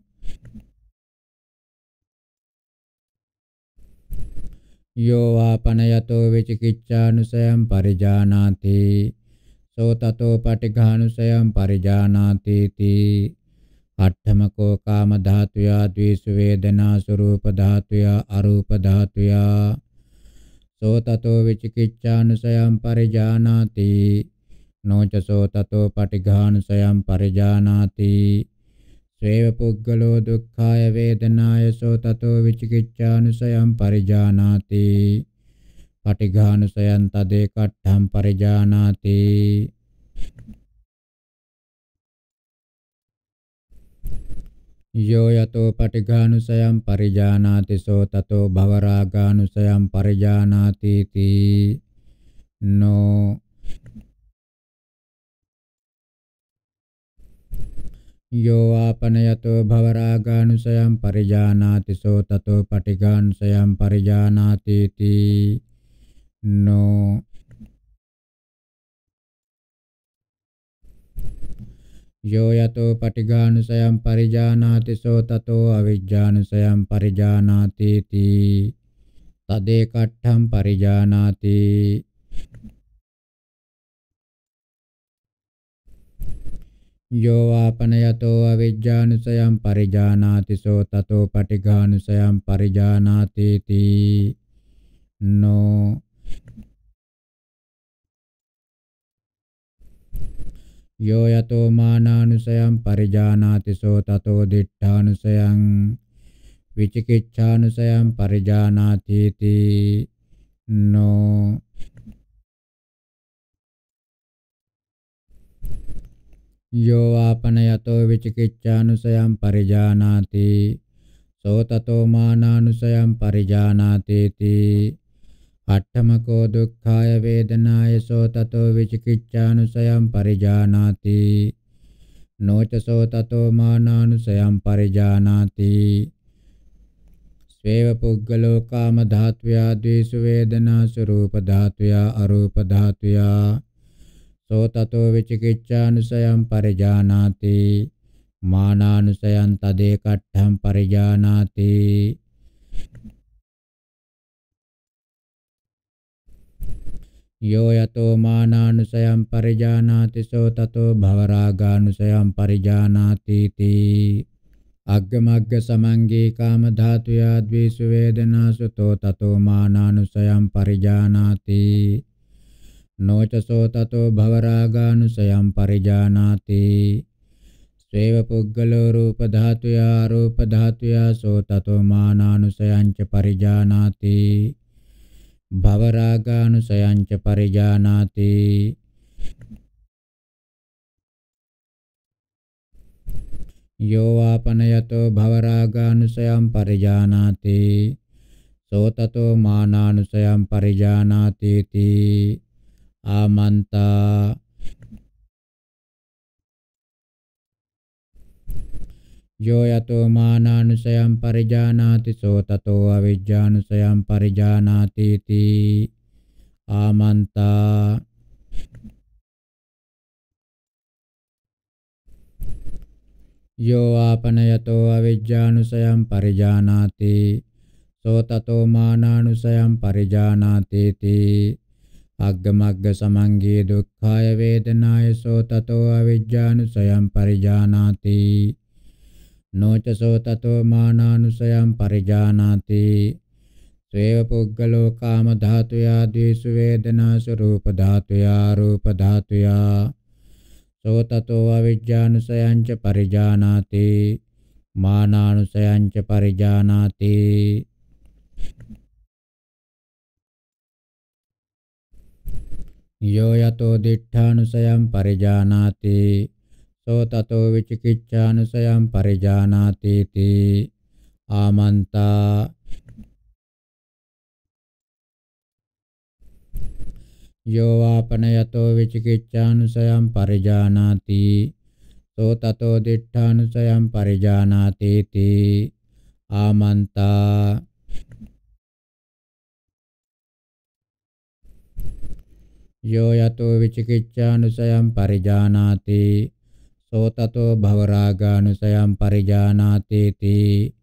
යෝවා පනයතෝ විචිකිච්ඡානුසයම් පරිජානාති සෝතතෝ පටිඝානුසයම් පරිජානාති තී අට්ඨමකෝ කාම ධාතුයා ද්වේෂ වේදනා ස්වરૂප ධාතුයා අරූප ධාතුයා සෝතතෝ විචිකිච්ඡානුසයම් පරිජානාති නොච සෝතතෝ පටිඝානුසයම් පරිජානාති සේව පුද්ගලෝ දුක්ඛාය වේදනාය සෝ තතෝ විචිකිච්ඡානුසයම් පරිජානාති පටිඝානුසයන් තදේ කට්ඨම් පරිජානාති යෝ යතෝ පටිඝානුසයම් පරිජානාති සෝ තතෝ භවරාගානුසයම් පරිජානාති තී නෝ යෝ ආපනයතෝ භවරාගානුසයම් පරිජානාති සෝ තතෝ පටිගානුසයම් පරිජානාති තී නෝ යෝ යතෝ පටිගානුසයම් පරිජානාති සෝ තතෝ අවිජ්ජානුසයම් පරිජානාති තී තදේ කට්ඨම් පරිජානාති යෝවාපනයතෝ අවිජ්ජානුසයම් පරිජානාති සෝ තතෝ පටිඝානුසයම් පරිජානාති තී නෝ යෝ යතෝ මානානුසයම් පරිජානාති සෝ තතෝ දිඨානුසයං විචිකිච්ඡානුසයම් පරිජානාති තී නෝ යෝ ආපනයතෝ විචිකිච්ඡානුසයම් පරිජානාති සෝතතෝ මානානුසයම් පරිජානාති තී අට්ඨමකෝ දුක්ඛාය වේදනාය සෝතතෝ විචිකිච්ඡානුසයම් පරිජානාති නොච සෝතතෝ මානානුසයම් පරිජානාති ස්වේව පුද්ගලෝ කාම ධාත්වයා ද්වේෂ වේදනා ස්වરૂප ධාත්වයා අරූප ධාත්වයා සෝ තතෝ විචිකිච්ඡානුසයම් පරිජානාති මානානුසයන් තදේ කට්ඨම් පරිජානාති යෝ යතෝ මානානුසයම් පරිජානාති සෝ තතෝ භවරාගානුසයම් පරිජානාති තී අග්ගමග්ග සමංගේ කාම ධාතුයා ද්වේෂ වේදනාසුතෝ තතෝ මානානුසයම් පරිජානාති නොචසෝ තතෝ භවරාගානුසයම් පරිජානාති සේව පුද්ගලෝ රූප ධාතුයා රූප ධාතුයා සෝ තතෝ මානානුසයං ච පරිජානාති භවරාගානුසයං ච පරිජානාති යෝ ආපනයතෝ භවරාගානුසයම් පරිජානාති සෝ තතෝ මානානුසයම් පරිජානාති තී amanta යෝ යතෝ මානානුසයම් පරිජානාති සෝ තතෝ අවිජ්ජානුසයම් පරිජානාති තී ආමන්තා යෝ ආපනයතෝ අවිජ්ජානුසයම් පරිජානාති සෝ තතෝ මානානුසයම් පරිජානාති තී අග්ගමග්ග සමංගේ දුක්ඛාය වේදනාය සෝතතෝ අවිජ්ජානුසයං පරිජානාති නොච සෝතතෝ මානානුසයං පරිජානාති සේව පුග්ගලෝ කාම ධාතුයා ද්වේෂ වේදනා ස්වરૂප ධාතුයා රූප ධාතුයා සෝතතෝ අවිජ්ජානුසයං ච පරිජානාති මානානුසයං ච පරිජානාති යෝ යතෝ දිඨානුසයම් පරිජානාති සෝ තතෝ විචිකිච්ඡානුසයම් පරිජානාති තී ආමන්තා යෝ ආපනයතෝ විචිකිච්ඡානුසයම් පරිජානාති සෝ තතෝ දිඨානුසයම් පරිජානාති තී ආමන්තා යෝ යතෝ විචිකිච්ඡානුසයම් පරිජානාති සෝතතෝ භවරාගානුසයම් පරිජානාති තී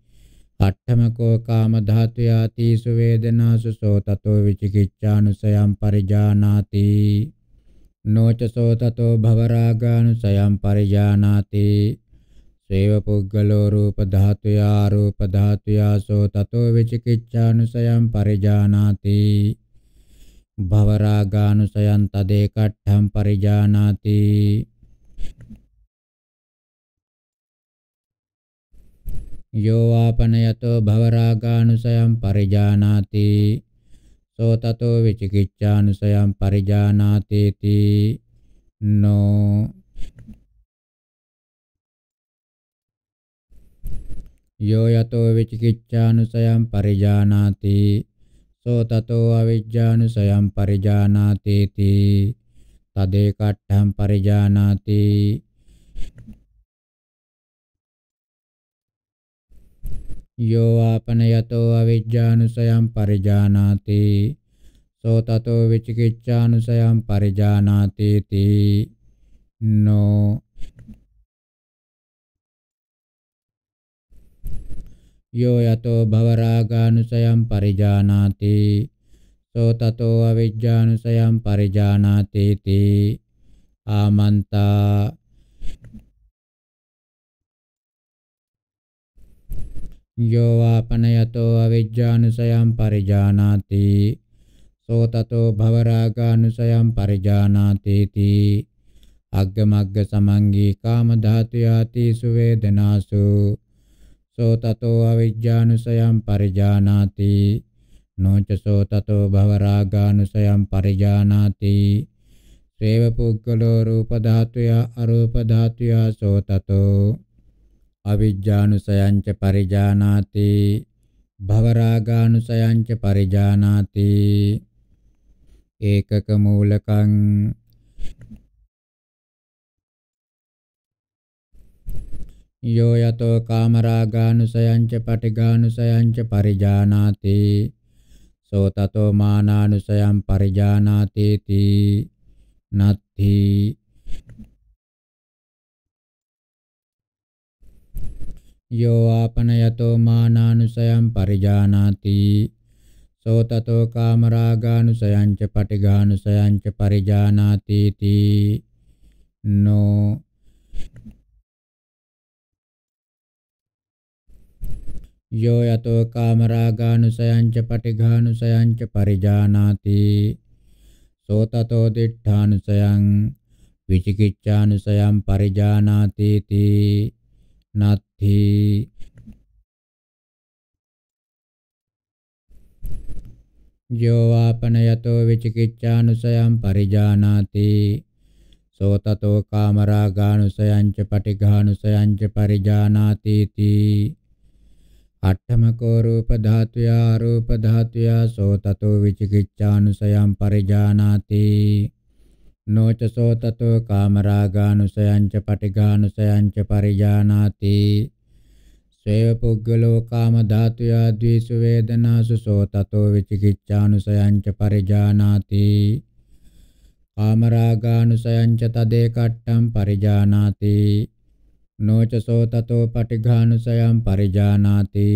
අට්ඨමකෝ කාම ධාතු යාතිසු වේදනාසු සෝතතෝ විචිකිච්ඡානුසයම් පරිජානාති නොච සෝතතෝ භවරාගානුසයම් පරිජානාති සේව පුද්ගලෝ රූප ධාතු යා රූප ධාතු යා සෝතතෝ විචිකිච්ඡානුසයම් පරිජානාති භවරාගානුසයන් තදේකට්ඨම් පරිජානාති යෝවාපනයතෝ භවරාගානුසයම් පරිජානාති සෝතතෝ විචිකිච්ඡානුසයම් පරිජානාතේති නෝ යෝ යතෝ විචිකිච්ඡානුසයම් පරිජානාති සෝ තතෝ අවිජ්ජානුසයම් පරිජානාති තී තදේ කට්ඨම් පරිජානාති යෝ ආපනයතෝ අවිජ්ජානුසයම් පරිජානාති සෝ තතෝ විචිකිච්ඡානුසයම් පරිජානාති තී නෝ යෝ යතෝ භවරාගානුසයම් පරිජානාති සෝ තතෝ අවිජ්ජානුසයම් පරිජානාති තී ආමන්තා යෝ වාපනයතෝ අවිජ්ජානුසයම් පරිජානාති සෝ තතෝ භවරාගානුසයම් පරිජානාති තී අග්ගමග්ග සමංගී කාම ධාතු යති සුවේදනාසු සෝ තතෝ අවිජ්ජානුසයම් පරිජානාති නොච සෝ තතෝ භව රාගානුසයම් පරිජානාති සේව පුද්ගලෝ රූප ධාතුය අරූප ධාතුය සෝ තතෝ අවිජ්ජානුසයං ච පරිජානාති භව රාගානුසයං ච පරිජානාති ඒකක මූලකං යෝ යතෝ කාමරාගානුසයංච පටිගානුසයංච පරිජානාති සෝ තතෝ මානානුසයං පරිජානාති තී නත්ථි යෝ ආපනයතෝ මානානුසයං පරිජානාති සෝ තතෝ කාමරාගානුසයංච පටිගානුසයංච පරිජානාති තී නෝ යෝ යතෝ කාමරාගානුසයංච පටිඝානුසයංච පරිජානාති සෝතතෝ දිඨානුසයං විචිකිච්ඡානුසයං පරිජානාති තී නත්ථි යෝ වාපනයතෝ විචිකිච්ඡානුසයං පරිජානාති සෝතතෝ කාමරාගානුසයංච පටිඝානුසයංච පරිජානාති තී අට්ඨමකෝ රූප ධාතුයා රූප ධාතුයා සෝ තතෝ විචිකිච්ඡානුසයම් පරිජානාති නොච සෝ තතෝ කාමරාගානුසයං ච පටිඝානුසයං ච පරිජානාති සේව පුද්ගලෝ කාම ධාතුයා ද්වේෂ වේදනාසු සෝ තතෝ විචිකිච්ඡානුසයං ච පරිජානාති කාමරාගානුසයං ච තදේ කට්ටම් පරිජානාති නොචසෝ තතෝ පටිඝානුසයම් පරිජානාති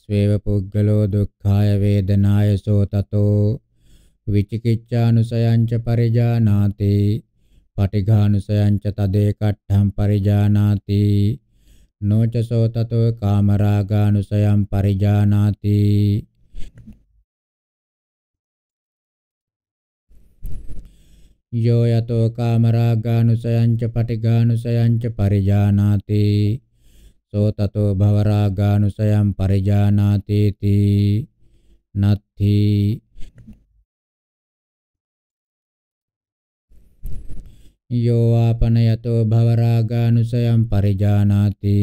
ස්වේව පුද්ගලෝ දුක්ඛාය වේදනාය සෝ තතෝ විචිකිච්ඡානුසයං ච පරිජානාති පටිඝානුසයං ච තදේ කට්ඨම් පරිජානාති නොචසෝ තතෝ කාමරාගානුසයම් පරිජානාති යෝ යතෝ කාමරාගානුසයංච පටිඝානුසයංච පරිජානාති සෝ තතෝ භවරාගානුසයං පරිජානාති තී නත්ථි යෝ ආපනයතෝ භවරාගානුසයං පරිජානාති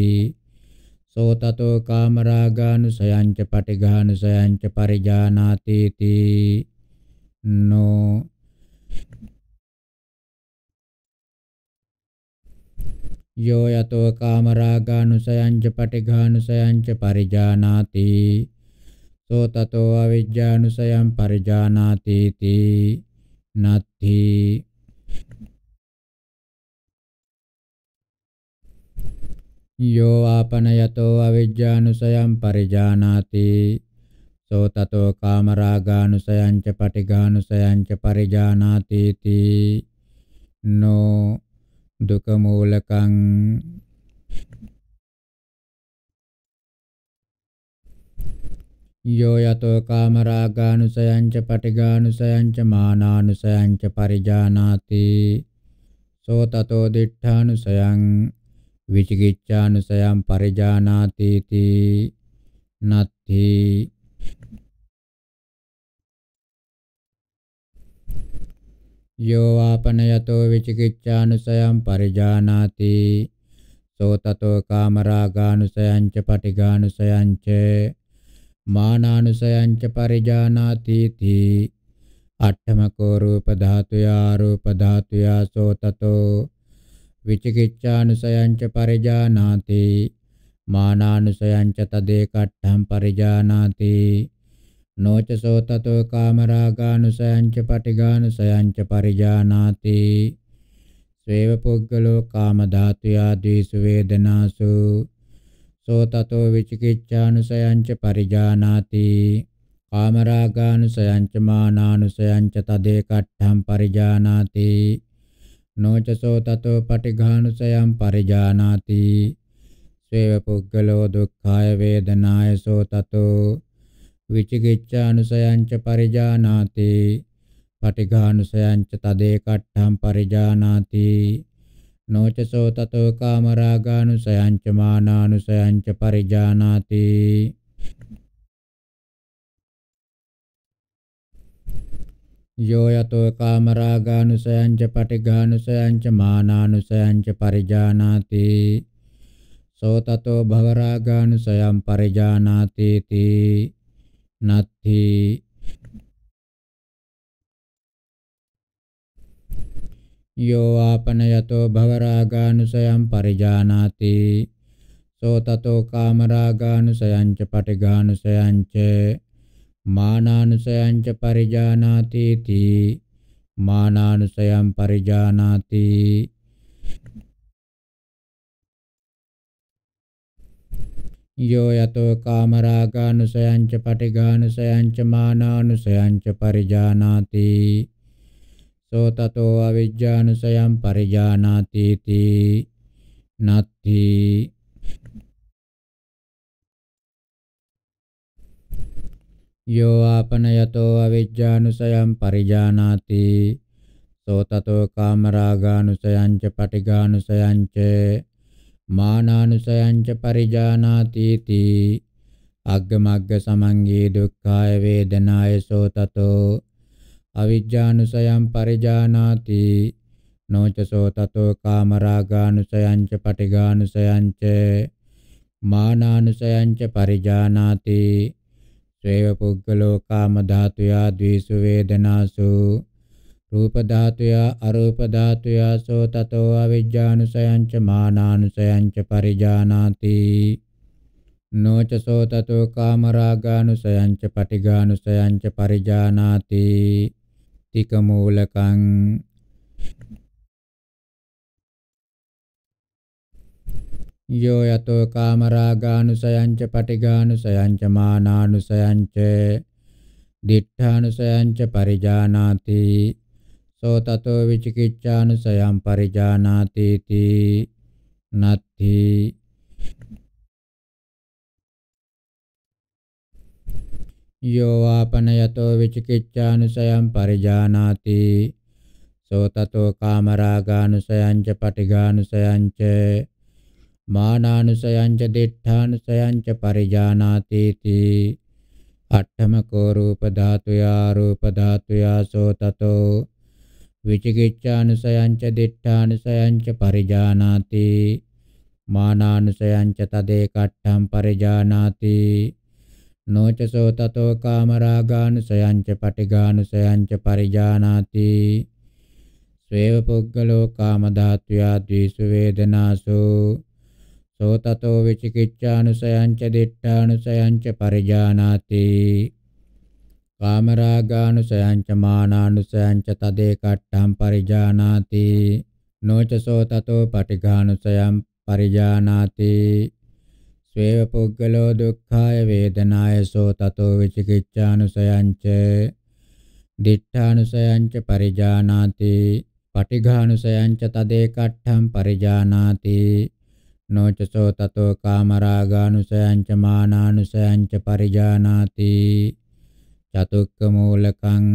සෝ තතෝ කාමරාගානුසයංච පටිඝානුසයංච පරිජානාති තී නෝ යෝ යතෝ කාමරාගානුසයංච පටිඝානුසයංච පරිජානාති සෝ තතෝ අවිජ්ජානුසයං පරිජානාති තී නත්ථි යෝ ආපනයතෝ අවිජ්ජානුසයං පරිජානාති සෝ තතෝ කාමරාගානුසයංච පටිඝානුසයංච පරිජානාති තී නෝ දුක මූලකං යෝ යතෝ කාමරාගානුසයං ච පටිගානුසයං ච මානානුසයං ච පරිජානාති සෝ තතෝ දිඨානුසයං විචිකිච්ඡානුසයං පරිජානාති තී නත්ථී යෝ ආපනයතෝ විචිකිච්ඡානුසයම් පරිජානාති සෝතතෝ කාමරාගානුසයං ච පටිඝානුසයං ච මානානුසයං ච පරිජානාති තී අට්ඨමකෝ රූප ධාතුයා රූප ධාතුයා සෝතතෝ විචිකිච්ඡානුසයං ච පරිජානාති මානානුසයං ච තදේ කට්ඨම් පරිජානාති නොච සෝතතෝ කාමරාගානුසයංච පටිගානුසයංච පරිජානාති සේව පුද්ගලෝ කාම ධාතු ආදීසු වේදනාසු සෝතතෝ විචිකිච්ඡානුසයංච පරිජානාති කාමරාගානුසයංච මානානුසයංච තදේ කට්ඨම් පරිජානාති නොච සෝතතෝ පටිඝානුසයං පරිජානාති සේව පුද්ගලෝ දුක්ඛාය වේදනාය සෝතතෝ විචිකිච්ඡානුසයංච පරිජානාති පටිඝානුසයංච තදේ කට්ඨම් පරිජානාති නොචසෝ තතෝ කාමරාගානුසයංච මානානුසයංච පරිජානාති යෝ යතෝ කාමරාගානුසයංච පටිඝානුසයංච මානානුසයංච පරිජානාති සෝ තතෝ භවරාගානුසයං පරිජානාති තී નથી යෝ ආපනයතෝ භවරාගානුසයම් පරිජානාති සෝ තතෝ කාමරාගානුසයං ච පටිඝානුසයං ච මානානුසයං ච පරිජානාති තී මානානුසයම් පරිජානාති යෝ යතෝ කාමරාගානුසයංච පටිඝානුසයංච මානානුසයංච පරිජානාති සෝ තතෝ අවිජ්ජානුසයං පරිජානාති තී නත්ති යෝ ආපනයතෝ අවිජ්ජානුසයං පරිජානාති සෝ තතෝ කාමරාගානුසයංච පටිඝානුසයංච මානානුසයංච පරිජානාති තී අග්ගමග්ග සමංගේ දුක්ඛාය වේදනාය සෝතතෝ අවිජ්ජානුසයං පරිජානාති නොච සෝතතෝ කාමරාගානුසයංච පටිගානුසයංච මානානුසයංච පරිජානාති සේව පුද්ගලෝ කාම ධාතුයා ද්වේෂ වේදනාසු රූප ධාතුය අරූප ධාතුය සෝ තතෝ අවිජ්ජානුසයං ච මානානුසයං ච පරිජානාති නොච සෝ තතෝ කාමරාගානුසයං ච පටිගානුසයං ච පරිජානාති තික මූලකං යෝ යතෝ කාමරාගානුසයං ච පටිගානුසයං ච මානානුසයං ච දිඨානුසයං ච පරිජානාති සෝ තතෝ විචිකිච්ඡානුසයම් පරිජානාති තී නත්ථි යෝ ආපනයතෝ විචිකිච්ඡානුසයම් පරිජානාති සෝ තතෝ කාමරාගානුසයං ච පටිඝානුසයං ච මානානුසයං ච දිඨානුසයං ච පරිජානාති තී අට්ඨමකෝ රූප ධාතුයා රූප ධාතුයා සෝ තතෝ විචිකිච්ඡානුසයංච දිඨානුසයංච පරිජානාති මානානුසයංච තදේ කට්ඨම් පරිජානාති නොචසෝ තතෝ කාමරාගානුසයංච පටිගානුසයංච පරිජානාති ස්වේව පුද්ගලෝ කාම ධාතුයා ද්වේෂ වේදනාසෝ සෝතතෝ විචිකිච්ඡානුසයංච දිඨානුසයංච පරිජානාති කාමරාගානුසයංච මානානුසයංච තදේ කට්ඨං පරිජානාති නොචසෝ තතෝ පටිඝානුසයං පරිජානාති ස්වේව පුද්ගලෝ දුක්ඛාය වේදනාය සෝ තතෝ විචිකිච්ඡානුසයංච දිඨානුසයංච පරිජානාති පටිඝානුසයංච තදේ කට්ඨං පරිජානාති නොචසෝ තතෝ කාමරාගානුසයංච මානානුසයංච පරිජානාති චතුක්ක මූලකං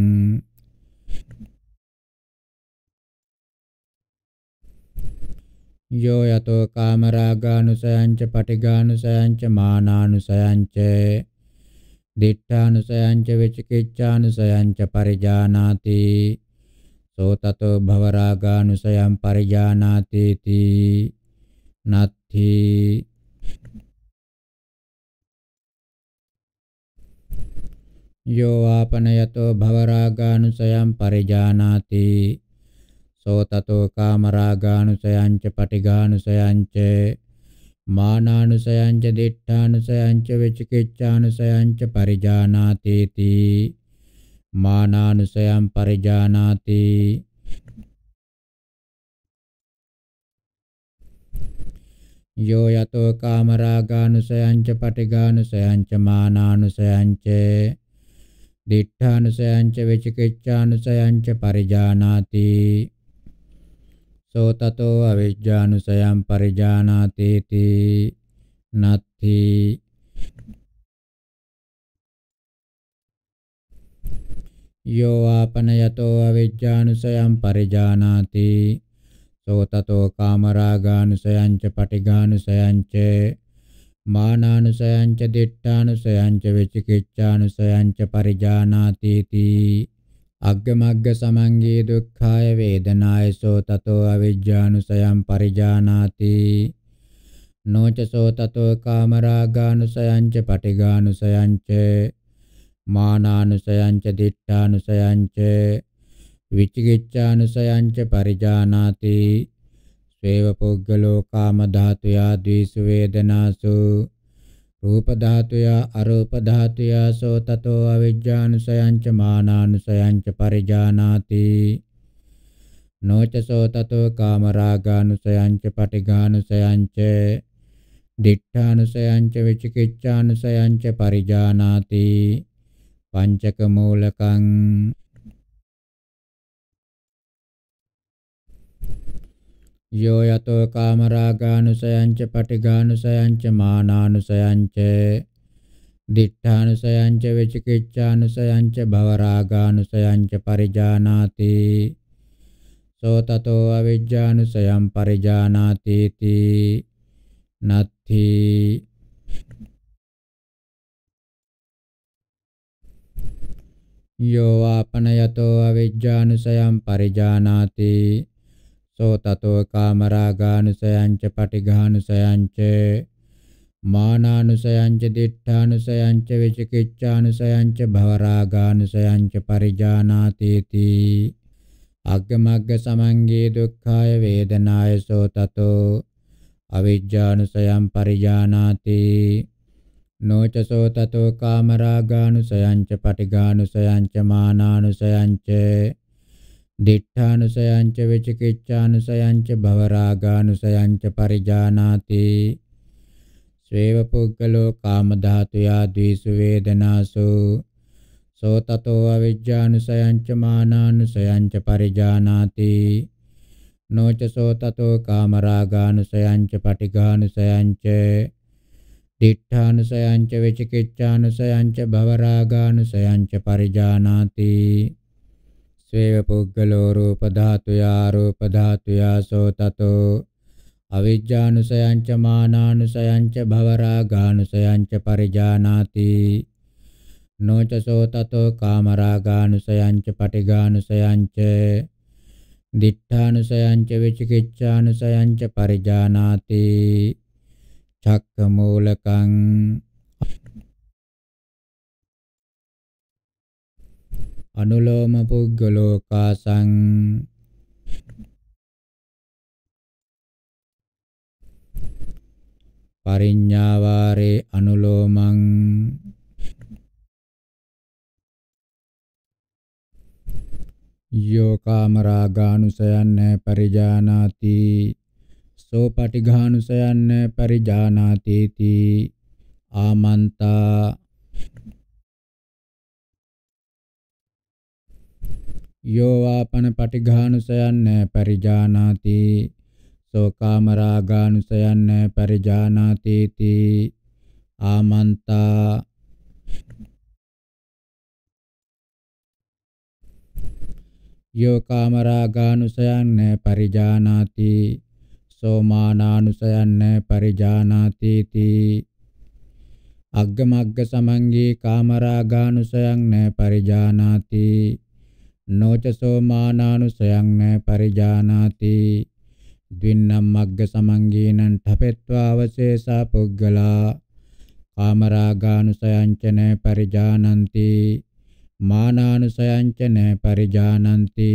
යෝ යතෝ කාමරාගානුසයංච පටිගානුසයංච මානානුසයංච දිඨානුසයංච විචිකිච්ඡානුසයංච පරිජානාති සෝ තතෝ භවරාගානුසයං පරිජානාති ති නත්ථී යෝ ආපනයතෝ භවරාගානුසයම් පරිජානාති සෝතතෝ කාමරාගානුසයං ච පටිඝානුසයං ච මානානුසයං ච දිඨානුසයං ච විචිකිච්ඡානුසයං ච පරිජානාති තී මානානුසයම් පරිජානාති යෝ යතෝ කාමරාගානුසයං ච පටිඝානුසයං ච මානානුසයං ච දිඨානුසයංච විචිකිච්ඡානුසයංච පරිජානාති සෝතතෝ අවිජ්ජානුසයං පරිජානාති තී නත්ති යෝ ආපනයතෝ අවිජ්ජානුසයං පරිජානාති සෝතතෝ කාමරාගානුසයං ච පටිඝානුසයං ච මානානුසයංච දිට්ඨානුසයංච විචිකිච්ඡානුසයංච පරිජානාති තී අග්ගමග්ග සමංගේ දුක්ඛාය වේදනාය සෝ තතෝ අවිජ්ජානුසයං පරිජානාති නොච සෝ තතෝ කාමරාගානුසයංච පටිගානුසයංච මානානුසයංච දිට්ඨානුසයංච විචිකිච්ඡානුසයංච පරිජානාති සේව පුද්ගලෝ කාම ධාතුයා ද්වේෂ වේදනාසු රූප ධාතුයා අරූප ධාතුයා සෝ තතෝ අවිජ්ජානුසයං ච මානානුසයං ච පරිජානාති නොච සෝ තතෝ කාම රාගානුසයං ච පටිඝානුසයං ච දිඨානුසයං ච විචිකිච්ඡානුසයං ච පරිජානාති පංචක මූලකං යෝ යතෝ කාමරාගානුසයංච පටිඝානුසයංච මානානුසයංච දිඨානුසයංච විචිකිච්ඡානුසයංච භවරාගානුසයංච පරිජානාති සෝතතෝ අවිජ්ජානුසයං පරිජානාති තී නත්ථි යෝ ආපනයතෝ අවිජ්ජානුසයං පරිජානාති සෝ තතෝ කාමරාගානුසයංච පටිඝානුසයංච මානානුසයංච දිඨානුසයංච විචිකිච්ඡානුසයංච භවරාගානුසයංච පරිජානාතේති අග්ගමග්ග සමංගේ දුක්ඛාය වේදනාය සෝ තතෝ අවිජ්ජානුසයං පරිජානාති නොච සෝ තතෝ කාමරාගානුසයංච පටිඝානුසයංච මානානුසයංච දිඨානුසයංච වෙචිකිච්ඡානුසයංච භවරාගානුසයංච පරිජානාති ස්වේව පුද්ගලෝ කාම ධාතු යා ද්විසු වේදනාසු සෝතතෝ අවිජ්ජානුසයංච මානානුසයංච පරිජානාති නොච සෝතතෝ කාම රාගානුසයංච පටිඝානුසයංච දිඨානුසයංච වෙචිකිච්ඡානුසයංච භවරාගානුසයංච පරිජානාති සේව පුද්ගලෝ රූප ධාතුයා රූප ධාතුයා සෝතතෝ අවිජ්ජානුසයං ච මානානුසයං ච භවරාගානුසයං ච පරිජානාති නොච සෝතතෝ කාමරාගානුසයං ච පටිගානුසයං ච දිඨානුසයං ච විචිකිච්ඡානුසයං ච පරිජානාති චක්කමූලකං අනුලෝම පුද්ගලෝ කාසං පරිඤ්ඤාවාරේ අනුලෝමං යෝකාමරාගානුසයන්න පරිජානාති සෝපටිඝානුසයන්න පරිජානාති ආමන්තා යෝවාපන පටිඝානුසයන් පරිජානාති සෝකාමරාගානුසයන් පරිජානාති තී ආමන්තා යෝ කාමරාගානුසයන් පරිජානාති සෝමානානුසයන් පරිජානාති තී අග්ගමග්ග සමංගේ කාමරාගානුසයන් පරිජානාති නොචසෝ මානානුසයං න පරිජානාති ද්වින්නම් මග්ග සමංගීනං ඨපෙත්වා අවශේෂා පුග්ගලා කාමරාගානුසයං ච න පරිජානಂತಿ මානානුසයං ච න පරිජානಂತಿ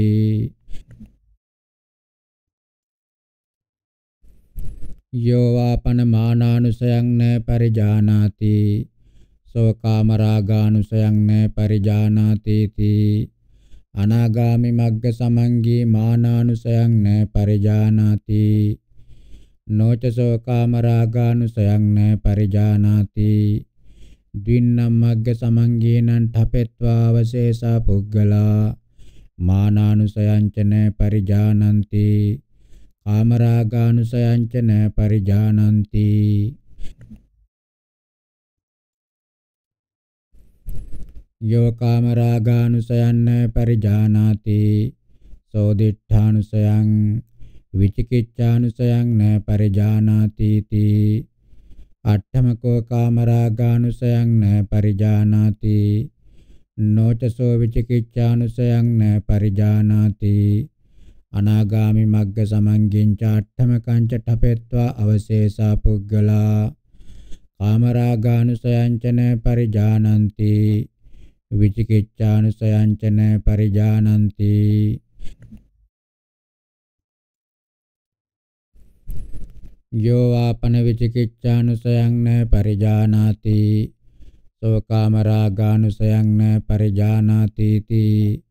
යෝ වාපන මානානුසයං න පරිජානාති සෝ කාමරාගානුසයං න පරිජානාති තී අනාගාමි මග්ග සමංගේ මානානුසයං න පරිජානාති නොචසෝ කාමරාගානුසයං න පරිජානාති ද්වින්නම් මග්ග සමංගේනං ඨපෙත්වා අවශේෂා පුග්ගලා මානානුසයං ච න පරිජානಂತಿ කාමරාගානුසයං ච න පරිජානಂತಿ යෝ කාමරාගානුසයන් පරිජානාති සෝදිඨානුසයන් විචිකිච්ඡානුසයන් න පරිජානාති තී අට්ඨමකෝ කාමරාගානුසයන් න පරිජානාති නොචසෝ විචිකිච්ඡානුසයන් න පරිජානාති අනාගාමි මග්ග සමංගින් චාට්ඨමකං ච ඨපෙත්වා අවශේෂා පුග්ගලා කාමරාගානුසයං ච න පරිජානಂತಿ විචිකිච්ඡානුසයංචන පරිජානಂತಿ යෝ ආපන විචිකිච්ඡානුසයං න පරිජානාති සෝකාමරාගානුසයං න පරිජානාති තී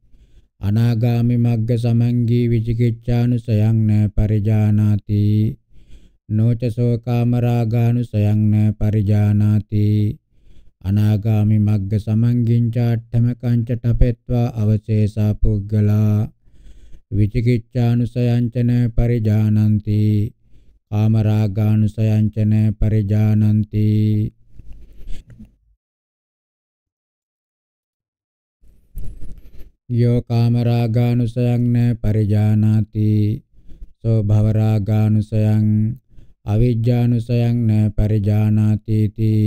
අනාගාමි මග්ග සමංගී විචිකිච්ඡානුසයං න පරිජානාති නොච සෝකාමරාගානුසයං න පරිජානාති අනාගාමි මග්ග සමංගින්චාට්ඨම කංච තපෙත්වා අවශේෂා පුද්ගලා විචිකිච්ඡානුසයංචන පරිජානಂತಿ කාමරාගානුසයංචන පරිජානಂತಿ යෝ කාමරාගානුසයං න පරිජානාති සෝ භවරාගානුසයං අවිජ්ජානුසයං න පරිජානාති තී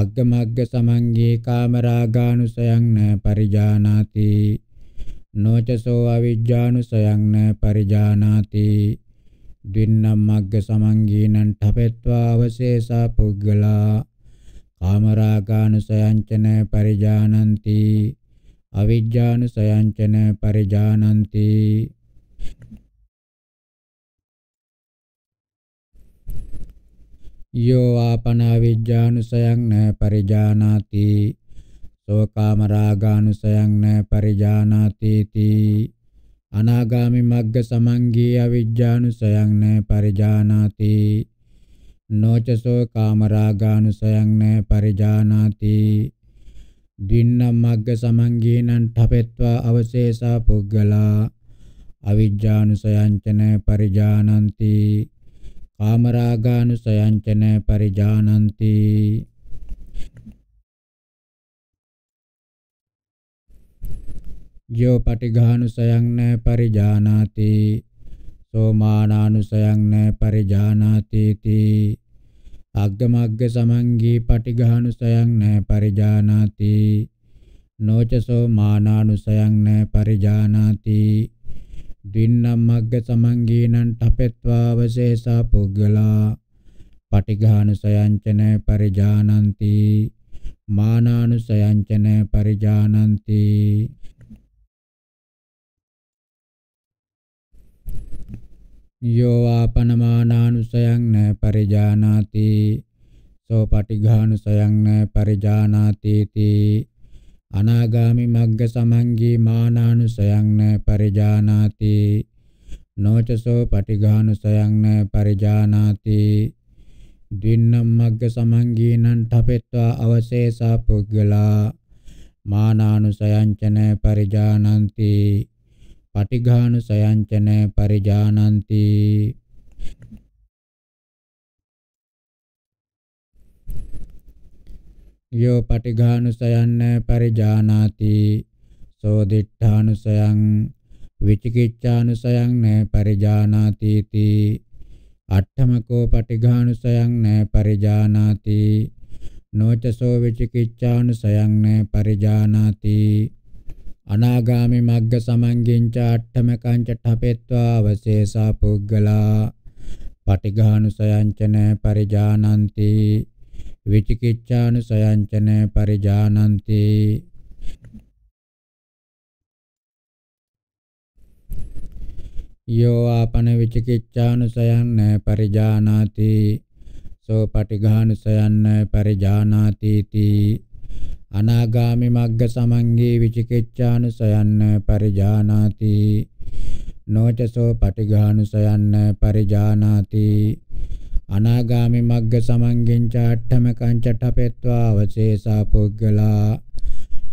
අග්ගමග්ග සමංගේ කාමරාගානුසයං න පරිජානාති නොචසෝ අවිජ්ජානුසයං න පරිජානාති දින්නම්මග්ග සමංගීනං ඨපෙත්වා අවශේෂා පුග්ගලා කාමරාගානුසයංචන පරිජානಂತಿ අවිජ්ජානුසයංචන පරිජානಂತಿ යෝ ආපනාවිජ්ජානුසයං න පරිජානාති සෝකාමරාගානුසයං න පරිජානාති තී අනාගාමි මග්ග සමංගී අවිජ්ජානුසයං න පරිජානාති නොච සෝකාමරාගානුසයං න පරිජානාති දින්න මග්ග සමංගීනං ඨපෙත්වා අවශේෂා පුග්ගලා අවිජ්ජානුසයං චන පරිජානಂತಿ කාමරාගානුසයංචන පරිජානಂತಿ යෝ පටිඝානුසයං න පරිජානාති සෝමානානුසයං න පරිජානාති තී අග්ගමග්ග සමංගී පටිඝානුසයං න පරිජානාති නොච සෝමානානුසයං න පරිජානාති දින්නම් මග්ග සමංගීනං තපෙත්වාවශේෂා පුද්ගලා පටිඝානුසයංචන පරිජානಂತಿ මානානුසයංචන පරිජානಂತಿ යෝ ආපනමානානුසයං න පරිජානාති සෝ පටිඝානුසයං න පරිජානාති තී අනාගාමි මග්ග සමංගී මානානුසයං න පරිජානාති නොචසෝ පටිඝානුසයං න පරිජානාති දින්නම් මග්ග සමංගීනං ඨපෙත්වා අවශේෂා පුද්ගලා මානානුසයංචන පරිජානಂತಿ පටිඝානුසයංචන පරිජානಂತಿ යෝ පටිඝානුසයන්න පරිජානාති සෝ දිඨානුසයං විචිකිච්ඡානුසයං න පරිජානාති තී අට්ඨමකෝ පටිඝානුසයං න පරිජානාති නොචසෝ විචිකිච්ඡානුසයං න පරිජානාති අනාගාමි මග්ග සමංගින්ච අට්ඨමකං ච ඨපෙත්වා අවශේෂා පුග්ගලා පටිඝානුසයං ච න පරිජානಂತಿ විචිකිච්ඡානුසයංචන පරිජානන්ති යෝ ආපන විචිකිච්ඡානුසයං න පරිජානාති සෝ පටිඝානුසයං න පරිජානාති තී අනාගාමි මග්ග සමංගේ විචිකිච්ඡානුසයං න පරිජානාති නොචසෝ පටිඝානුසයං න පරිජානාති අනාගාමි මග්ග සමංගෙන් චාට්ඨම කංචටපෙත්වා අවශේෂා පුද්ගලා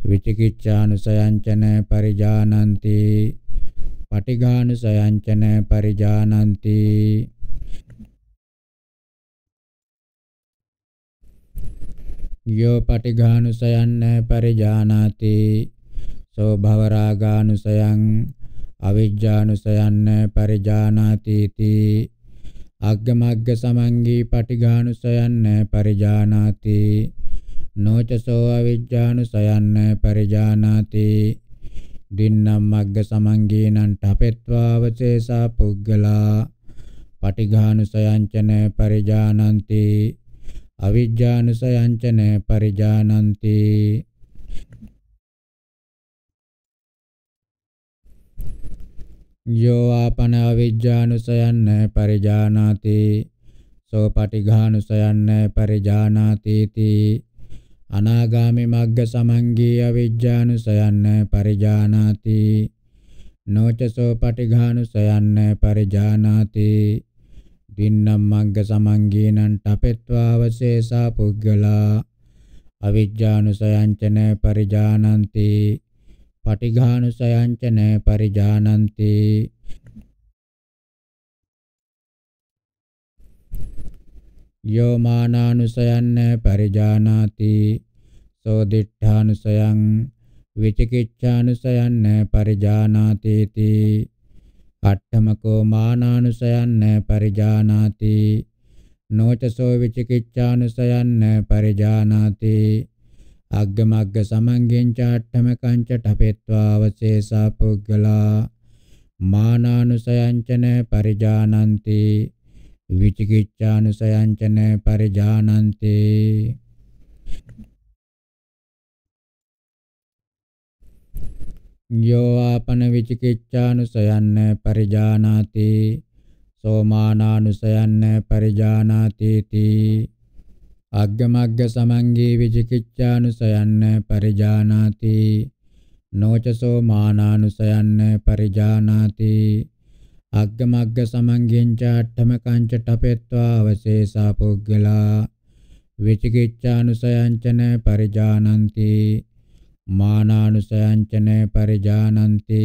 විචිකිච්ඡානුසයංචන පරිජානಂತಿ පටිඝානුසයංචන පරිජානಂತಿ යෝ පටිඝානුසයන්න පරිජානාති සෝ භවරාගානුසයං අවිජ්ජානුසයන්න පරිජානාති තී අග්ගමග්ග සමංගී පටිඝානුසයන්න පරිජානාති නොචසෝ අවිජ්ජානුසයන්න පරිජානාති දින්නම් මග්ග සමංගීනං ඨපෙත්වාවචේසා පුග්ගලා පටිඝානුසයංචන පරිජානಂತಿ අවිජ්ජානුසයංචන පරිජානಂತಿ යෝආපන අවිජ්ජානුසයන්න පරිජානාති සෝ පටිඝානුසයන්න පරිජානාතිති අනාගාමි මග්ග සමංගී අවිජ්ජානුසයන්න පරිජානාති නොචසෝ පටිඝානුසයන්න පරිජානාති දින්නම් මග්ග සමංගීනං තපෙත්වාවශේසා පුද්ගලා අවිජ්ජානුසයංචන පරිජානන්ති පටිඝානුසයංච න පරිජානන්ති යෝ මානානුසයන්න පරිජානාති සෝ දිඨානුසයං විචිකිච්ඡානුසයන්න පරිජානාති තී අට්ඨමකෝ මානානුසයන්න පරිජානාති නොචසෝ විචිකිච්ඡානුසයන්න පරිජානාති අග්ගමග්ග සමංගෙන් චාට්ඨම කංච ඨපෙත්වා අවශේෂා පුග්ගලා මානානුසයංචන පරිජානಂತಿ විචිකිච්ඡානුසයංචන පරිජානಂತಿ යෝ ආපන විචිකිච්ඡානුසයන්න පරිජානාති සෝමානානුසයන්න පරිජානාති තී අග්ගමග්ග සමංගේ විචිකිච්ඡානුසයන්න පරිජානාති නොචසෝ මානානුසයන්න පරිජානාති අග්ගමග්ග සමංගෙන් චාට්ඨම කංච ටපෙත්වා අවශේෂා පුග්ගලා විචිකිච්ඡානුසයංචන පරිජානಂತಿ මානානුසයංචන පරිජානಂತಿ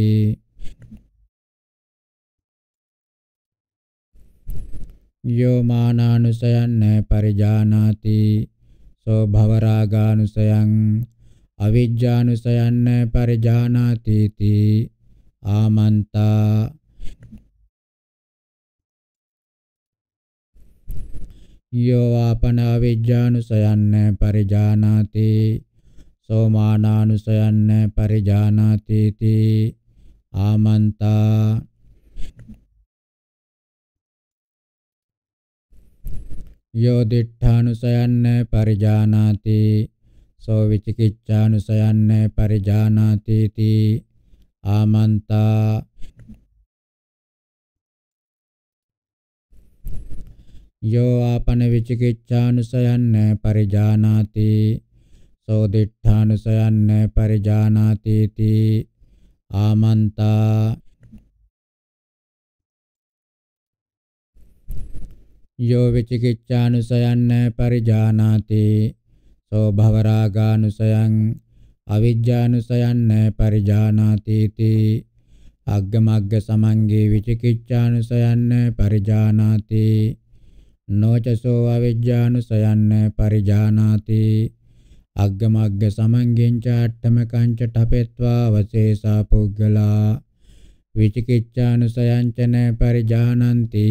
යෝ මානානුසයන් පරිජානාති සෝ භවරාගානුසයන් අවිජ්ජානුසයන් පරිජානාති තී ආමන්තා යෝ ආපන අවිජ්ජානුසයන් පරිජානාති සෝමානානුසයන් පරිජානාති තී ආමන්තා යෝ දිඨානුසයන්න පරිජානාති සෝ විචිකිච්ඡානුසයන්න පරිජානාති තී ආමන්තා යෝ ආපන විචිකිච්ඡානුසයන්න පරිජානාති සෝ දිඨානුසයන්න පරිජානාති තී ආමන්තා යෝ විචිකිච්ඡානුසයන්න පරිජානාති සෝ භවරාගානුසයං අවිජ්ජානුසයන්න පරිජානාති තී අග්ගමග්ග සමංගේ විචිකිච්ඡානුසයන්න පරිජානාති නොචසෝ අවිජ්ජානුසයන්න පරිජානාති අග්ගමග්ග සමංගෙන් චාට්ඨම කංච ඨපෙත්වා වශේසා පුග්ගලා විචිකිච්ඡානුසයංචන පරිජානಂತಿ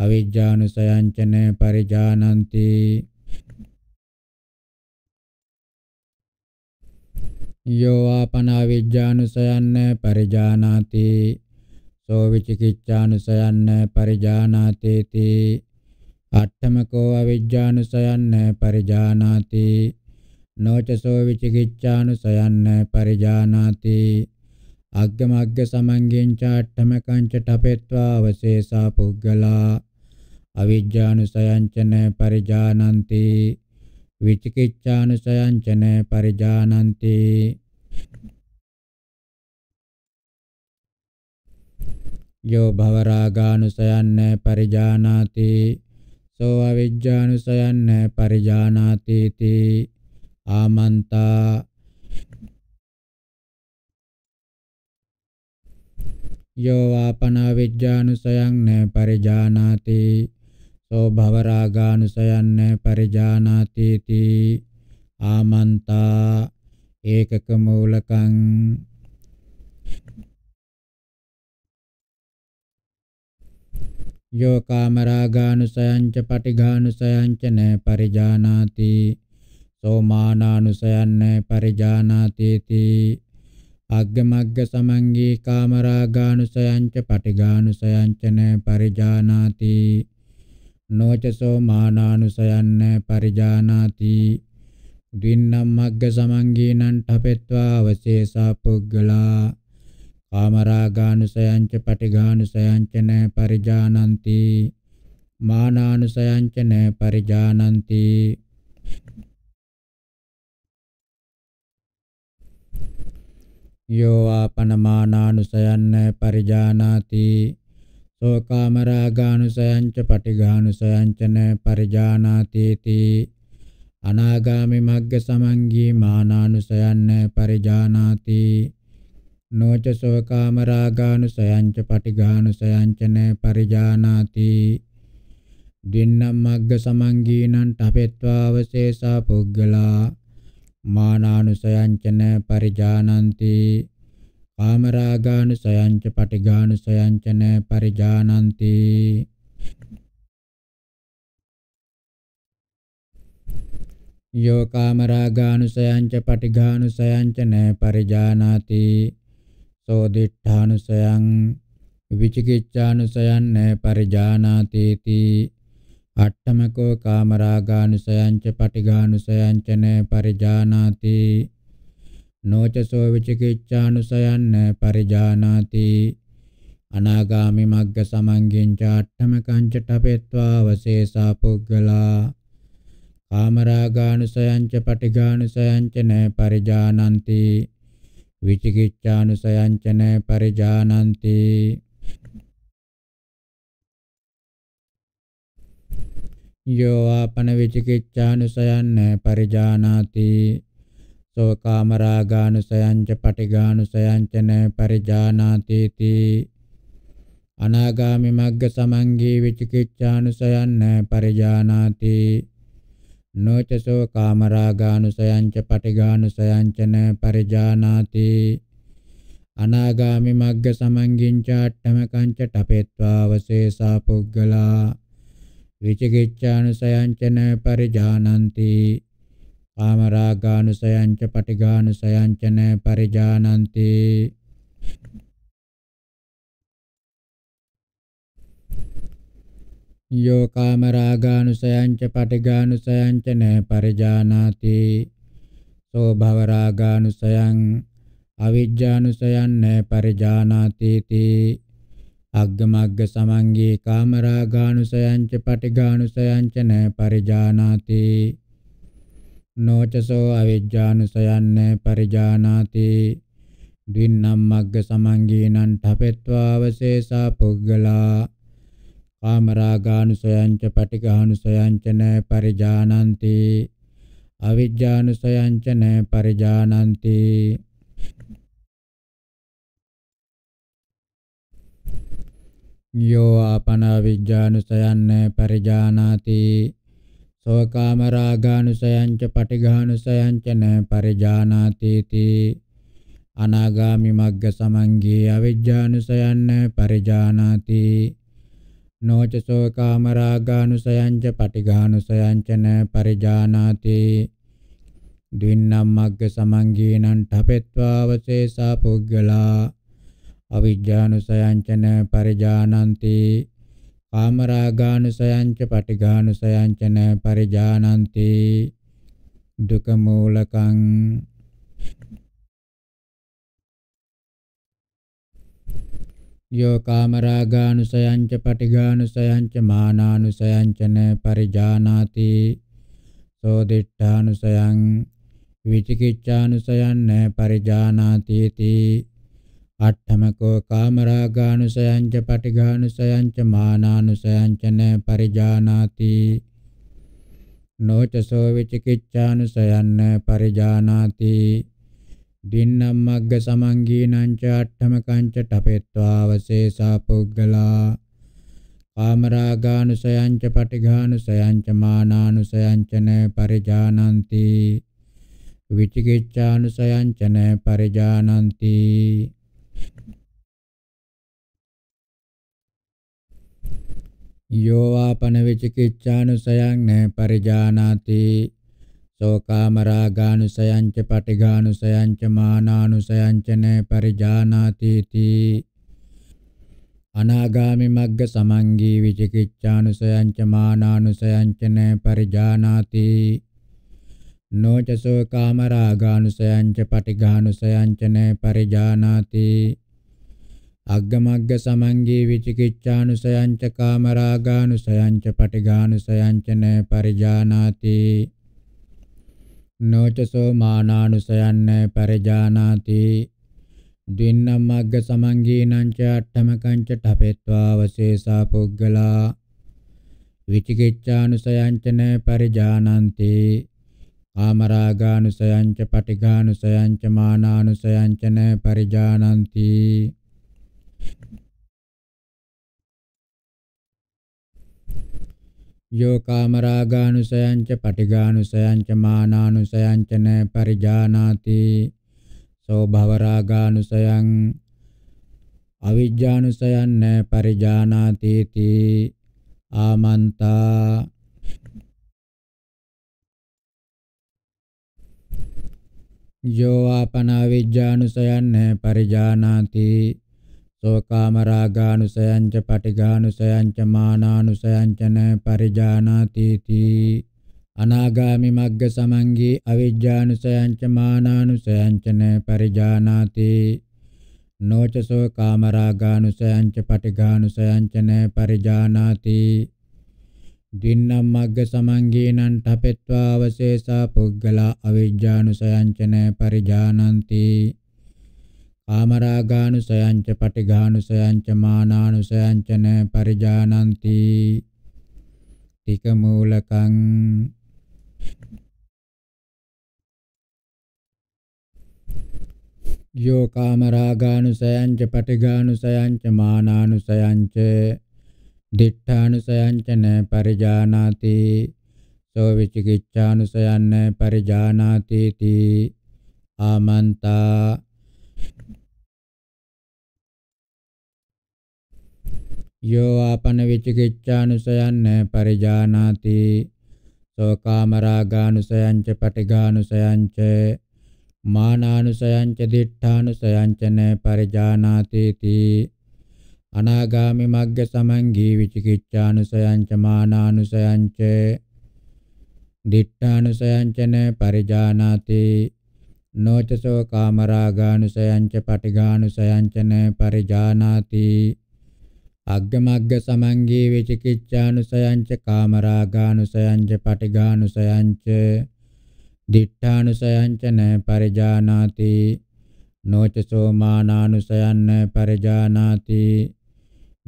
අවිජ්ජානුසයංචන පරිජානಂತಿ යෝ ආපන අවිජ්ජානුසයන්න පරිජානාති සෝ විචිකිච්ඡානුසයන්න පරිජානාති තී අට්ඨමකෝ අවිජ්ජානුසයන්න පරිජානාති නොචසෝ විචිකිච්ඡානුසයන්න පරිජානාති අග්ගමග්ග සමංගෙන් චාට්ඨමකං ච තපෙත්වා අවශේෂා පුග්ගලා අවිජ්ජානුසයංචන පරිජානಂತಿ විචිකිච්ඡානුසයංචන පරිජානಂತಿ යෝ භවරාගානුසයන්න පරිජානාති සෝ අවිජ්ජානුසයන්න පරිජානාති ති ආමන්තා යෝ ආපනාවිජ්ජානුසයං න පරිජානාති සෝ භවරාගානුසයං න පරිජානාති තී ආමන්තා ඒකක මූලකං යෝ කාමරාගානුසයං ච පටිඝානුසයං ච න පරිජානාති සෝ මානානුසයං න පරිජානාති තී අග්ගමග්ග සමංගී කාමරාගානුසයංච පටිගානුසයංච න පරිජානාති නොචසෝ මානානුසයන්න පරිජානාති දින්නම් මග්ග සමංගීනං ඨපෙත්වා අවශේෂා පුග්ගලා කාමරාගානුසයංච පටිගානුසයංච න පරිජානಂತಿ මානානුසයංච න පරිජානಂತಿ යෝ ආපනමානානුසයන්න පරිජානාති සෝකාමරාගානුසයංච පටිඝානුසයංචන පරිජානාති තී අනාගාමි මග්ග සමංගී මානානුසයන්න පරිජානාති නොච සෝකාමරාගානුසයංච පටිඝානුසයංචන පරිජානාති දින්නම් මග්ග සමංගීනං ඨපෙත්වා අවශේෂා පුග්ගලා මානානුසයංචන පරිජානಂತಿ කාමරාගානුසයංච පටිඝානුසයංචන පරිජානಂತಿ යෝ කාමරාගානුසයංච පටිඝානුසයංචන පරිජානාති සෝ දිඨානුසයං විචිකිච්ඡානුසයන් පරිජානාති තී අට්ඨමකෝ කාමරාගානුසයංච පටිඝානුසයංචන පරිජානාති නොචසෝ විචිකිච්ඡානුසයන්න පරිජානාති අනාගාමි මග්ග සමංගින් චාට්ඨමකංච ඨපෙත්වා වශේසා පුග්ගලා කාමරාගානුසයංච පටිඝානුසයංචන පරිජානಂತಿ විචිකිච්ඡානුසයංචන පරිජානಂತಿ යෝආපන විචිකිච්ඡානුසයන් පරිජානාති සෝකාමරාගානුසයංච පටිගානුසයංච න පරිජානාති තී අනාගාමි මග්ග සමංගී විචිකිච්ඡානුසයන් පරිජානාති නොච සෝකාමරාගානුසයංච පටිගානුසයංච න පරිජානාති අනාගාමි මග්ග සමංගින් චාට්ඨම කංච ඨපෙත්වා වසේසා පුග්ගලා විචිකිච්ඡානුසයං ච න පරිජානಂತಿ කාමරාගානුසයං ච පටිඝානුසයං ච න පරිජානಂತಿ යෝ කාමරාගානුසයං ච පටිඝානුසයං ච න පරිජානාති සෝ භවරාගානුසයං අවිජ්ජානුසයන් න පරිජානාති තී අග්ගමග්ග සමංගේ කාමරාගානුසයංච පටිගානුසයංච න පරිජානාති නොචසෝ අවිජ්ජානුසයන්න පරිජානාති දින්නම් මග්ග සමංගීනං ඨපෙත්වාවශේසා පුග්ගලා කාමරාගානුසයංච පටිගානුසයංච න පරිජානಂತಿ අවිජ්ජානුසයංච න පරිජානಂತಿ යෝ ආපන විජ්ජානුසයන් පරිජානාති සෝකාම රාගානුසයං ච පටිඝානුසයං ච න පරිජානාති තී අනාගාමි මග්ග සමංගී අවිජ්ජානුසයන් පරිජානාති නොච සෝකාම රාගානුසයං ච පටිඝානුසයං ච න පරිජානාති දින්නම් මග්ග සමංගීනං ඨපෙත්වා අවශේෂා පුග්ගලා අවිජ්ජානුසයංචන පරිජානන්ති කාමරාගානුසයංච පටිඝානුසයංචන පරිජානන්ති දුක මූලකං යෝ කාමරාගානුසයංච පටිඝානුසයංච මානානුසයංචන පරිජානාති සෝ දිඨානුසයං විචිකිච්ඡානුසයන් පරිජානාති තී අට්ඨමකෝ කාමරාගානුසයංච පටිඝානුසයංච මානානුසයංච න පරිජානාති නොචසෝ විචිකිච්ඡානුසයන්න පරිජානාති දින්නම් මග්ග සමංගීනං ච අට්ඨමකං ච තපෙත්වාවසේසා පුග්ගලා කාමරාගානුසයං ච පටිඝානුසයං ච මානානුසයං ච න පරිජානාන්ති විචිකිච්ඡානුසයං ච න පරිජානාන්ති යෝවාපන විචිකිච්ඡානුසයං න පරිජානාති සෝකාමරාගානුසයං ච පටිඝානුසයං ච මානානුසයං ච න පරිජානාති තී අනාගාමි මග්ග සමංගී විචිකිච්ඡානුසයං ච මානානුසයං ච න පරිජානාති නොච සෝකාමරාගානුසයං ච පටිඝානුසයං ච න පරිජානාති අග්ගමග්ග සමංගේ විචිකිච්ඡානුසයංච කාමරාගානුසයංච පටිඝානුසයංච න පරිජානාති නොචසෝ මානානුසයන්න පරිජානාති දින්නමග්ග සමංගීනංච අට්ඨමකංච ඨපෙත්වා වශේසා පුග්ගලා විචිකිච්ඡානුසයංච න පරිජානಂತಿ කාමරාගානුසයංච පටිඝානුසයංච මානානුසයංච න පරිජානಂತಿ යෝ කාමරාගානුසයංච පටිගානුසයංච මානානුසයංච න පරිජානාති සෝ භවරාගානුසයං අවිජ්ජානුසයං න පරිජානාති තී ආමන්තා යෝ ආපනාවිජ්ජානුසයන් පරිජානාති සෝකාමරාගානුසයංච පටිඝානුසයංච මානානුසයංච න පරිජානාතිති අනාගාමි මග්ග සමංගී අවිජ්ජානුසයංච මානානුසයංච න පරිජානාති නොච සෝකාමරාගානුසයංච පටිඝානුසයංච න පරිජානාති දින්නම් මග්ග සමංගීනං ඨපෙත්වා අවශේෂා පුග්ගලා අවිජ්ජානුසයංච න පරිජානಂತಿ කාමරාගානුසයංච පටිඝානුසයංච මානානුසයංච න පරිජානಂತಿ තික මූලකං යෝ කාමරාගානුසයංච පටිඝානුසයංච මානානුසයංච දිඨානුසයංච න පරිජානාති සෝ විචිකිච්ඡානුසයන්න පරිජානාති තී ආමන්තා යෝ ආපන විචිකිච්ඡානුසයන් පරිජානාති සෝකාමරාගානුසයං ච පටිඝානුසයං ච මානානුසයං ච දිඨානුසයං ච න පරිජානාති තී අනාගාමි මග්ග සමංගී විචිකිච්ඡානුසයං ච මානානුසයං ච දිඨානුසයං ච න පරිජානාති නොචසෝ කාමරාගානුසයං ච පටිඝානුසයං ච න පරිජානාති අග්ගමග්ග සමංගේ විචිකිච්ඡානුසයංච කාමරාගානුසයංච පටිඝානුසයංච දිඨානුසයංච න පරිජානාති නොච සෝමානානුසයන්න පරිජානාති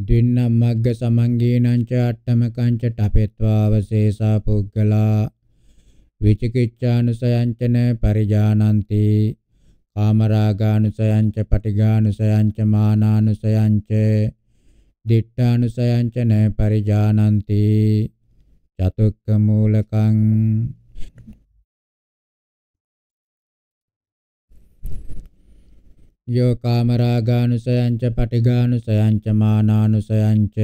දින්නම්මග්ග සමංගේනංච අට්ඨමකංච ඨපෙත්වාවශේසා පුග්ගලා විචිකිච්ඡානුසයංච න පරිජානಂತಿ කාමරාගානුසයංච පටිඝානුසයංච මානානුසයංච දිට්ඨානුසයං ච න පරිජානಂತಿ චතුක්ක මූලකං යෝ කාමරාගානුසයං ච පටිඝානුසයං ච මානානුසයං ච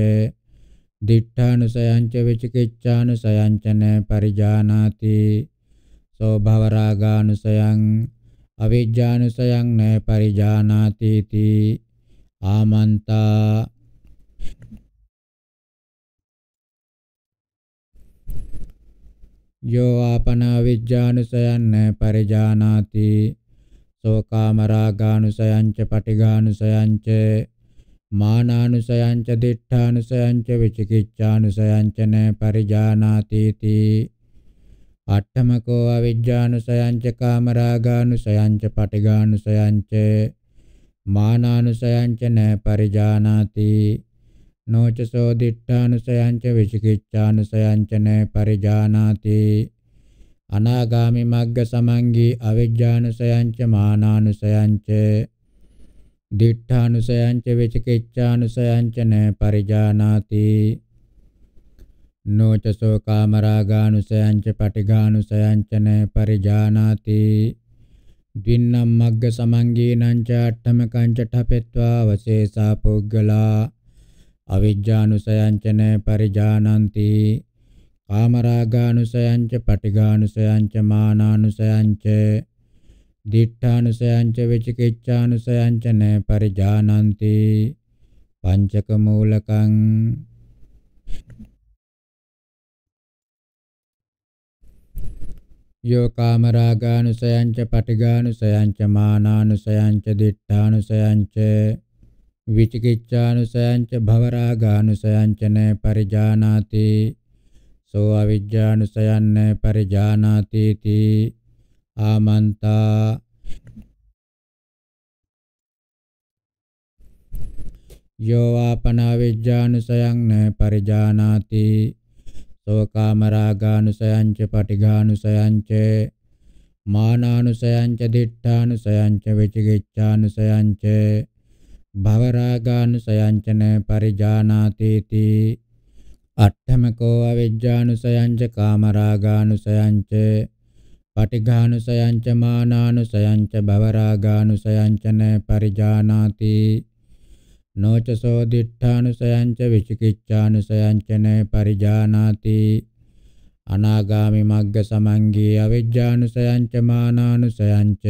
දිඨානුසයං ච විචිකිච්ඡානුසයං ච න පරිජානාති සෝභවරාගානුසයං අවිජ්ජානුසයං න පරිජානාති ති ආමන්තා යෝ ආපනාවිජ්ජානුසයන් පරිජානාති සෝකාමරාගානුසයං ච පටිගානුසයං ච මානානුසයං ච දිඨානුසයං ච විචිකිච්ඡානුසයං ච න පරිජානාති තී අට්ඨමකෝ අවිජ්ජානුසයං ච කාමරාගානුසයං ච පටිගානුසයං ච මානානුසයං ච න පරිජානාති නොචසෝ දිට්ඨානුසයංච විචිකිච්ඡානුසයංචන පරිජානාති අනාගාමි මග්ග සමංගී අවිජ්ජානුසයංච මානානුසයංච දිට්ඨානුසයංච විචිකිච්ඡානුසයංචන පරිජානාති නොචසෝ කාමරාගානුසයංච පටිඝානුසයංචන පරිජානාති ද්වින්නම් මග්ග සමංගී නංච අට්ඨම කංච ඨපෙත්වා වශේසා පුග්ගලා අවිජ්ජානුසයං චන පරිජානಂತಿ කාමරාගානුසයං ච පටිඝානුසයං ච මානානුසයං ච දිඨානුසයං ච විචිකිච්ඡානුසයං ච න පරිජානಂತಿ පංචක මූලකං යෝ කාමරාගානුසයං ච පටිඝානුසයං ච මානානුසයං ච දිඨානුසයං ච විචිකිච්ඡානුසයංච භවරාගානුසයංච න පරිජානාති සෝ අවිජ්ජානුසයන්න පරිජානාති තී ආමන්තා යෝ ආපනාවිජ්ජානුසයං න පරිජානාති සෝ කාමරාගානුසයංච පටිඝානුසයංච මානානුසයංච දිට්ඨානුසයංච විචිකිච්ඡානුසයංච භවරාගානුසයංචන පරිජානාතේති අට්ඨමකෝ අවිජ්ජානුසයංච කාමරාගානුසයංච පටිඝානුසයංච මානානුසයංච භවරාගානුසයංචන පරිජානාති නොචසෝ දිඨානුසයංච විචිකිච්ඡානුසයංචන පරිජානාති අනාගාමි මග්ග සමංගී අවිජ්ජානුසයංච මානානුසයංච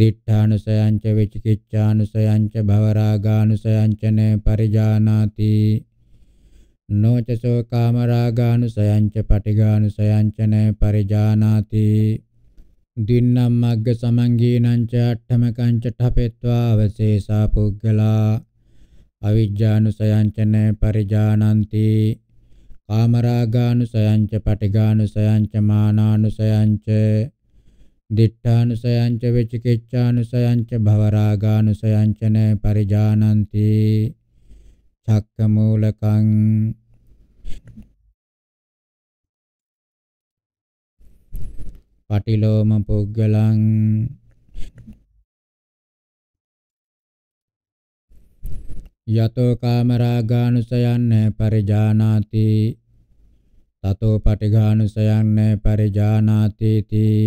දිඨානුසයංච විචිකිච්ඡානුසයංච භවරාගානුසයංච න පරිජානාති නොච සෝකාමරාගානුසයංච පටිගානුසයංච න පරිජානාති දින්නම් මග්ග සමංගීනංච අට්ඨමකංච ඨපෙත්වා අවශේෂා පුග්ගලා අවිජ්ජානුසයංච න පරිජානಂತಿ කාමරාගානුසයංච පටිගානුසයංච මානානුසයංච දිට්ඨානුසයංච වෙචිකිච්ඡානුසයංච භවරාගානුසයංච න පරිජානಂತಿ චක්කමූලකං පටිලෝම පුද්ගලං යතෝ කාමරාගානුසයන් පරිජානාති තතෝ පටිඝානුසයන් පරිජානාති තී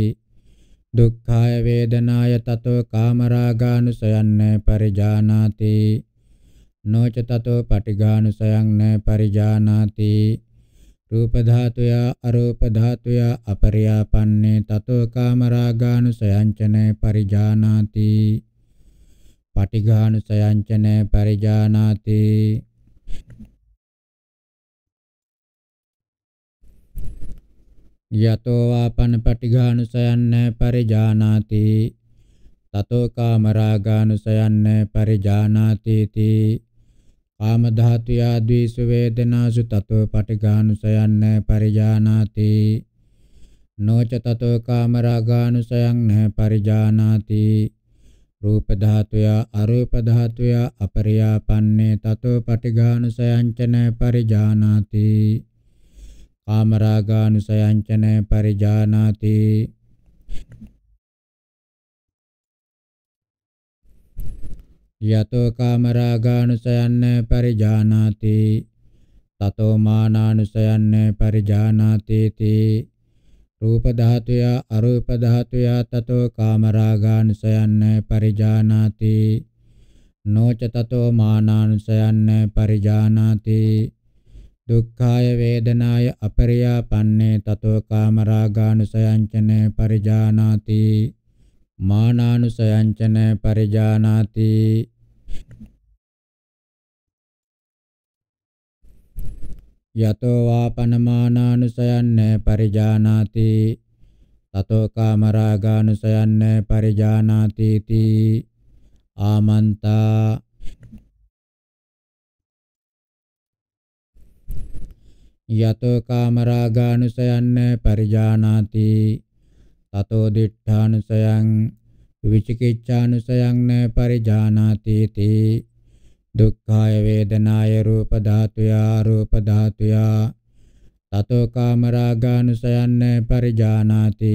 දුක්ඛාය වේදනාය තතෝ කාමරාගානුසයන්න පරිජානාති නොච තතෝ පටිඝානුසයන්න පරිජානාති රූප ධාතුය අරූප ධාතුය අපරියාපන්නේ තතෝ කාමරාගානුසයංචන පරිජානාති පටිඝානුසයංචන පරිජානාති යතෝ ආපන පටිඝානුසයන්න පරිජානාති තතෝ කාමරාගානුසයන්න පරිජානාති තී කාම ධාතු යා ද්වේෂ වේදනාසු තතෝ පටිඝානුසයන්න පරිජානාති නොච තතෝ කාමරාගානුසයන් නැ පරිජානාති රූප ධාතුයා අරූප ධාතුයා අපරියාපන්නේ තතෝ පටිඝානුසයං ච නැ පරිජානාති කාමරාගානුසයංචන පරිජානාති යතෝ කාමරාගානුසයන්න පරිජානාති තතෝ මානානුසයන්න පරිජානාති තී රූප ධාතුය අරූප ධාතුය තතෝ කාමරාගානුසයන්න පරිජානාති නොච තතෝ මානානුසයන්න පරිජානාති දුක්ඛාය වේදනාය අපරියාපන්නේ තතෝ කාමරාගානුසයංචන පරිජානාති මානානුසයංචන පරිජානාති යතෝ වාපනමානානුසයන්න පරිජානාති තතෝ කාමරාගානුසයන්න පරිජානාති තී ආමන්තා යතෝ කාමරාගානුසයන්න පරිජානාති තතෝ දිඨානුසයං විචිකිච්ඡානුසයං න පරිජානාති තී දුක්ඛාය වේදනාය රූප ධාතුයා රූප ධාතුයා තතෝ කාමරාගානුසයන්න පරිජානාති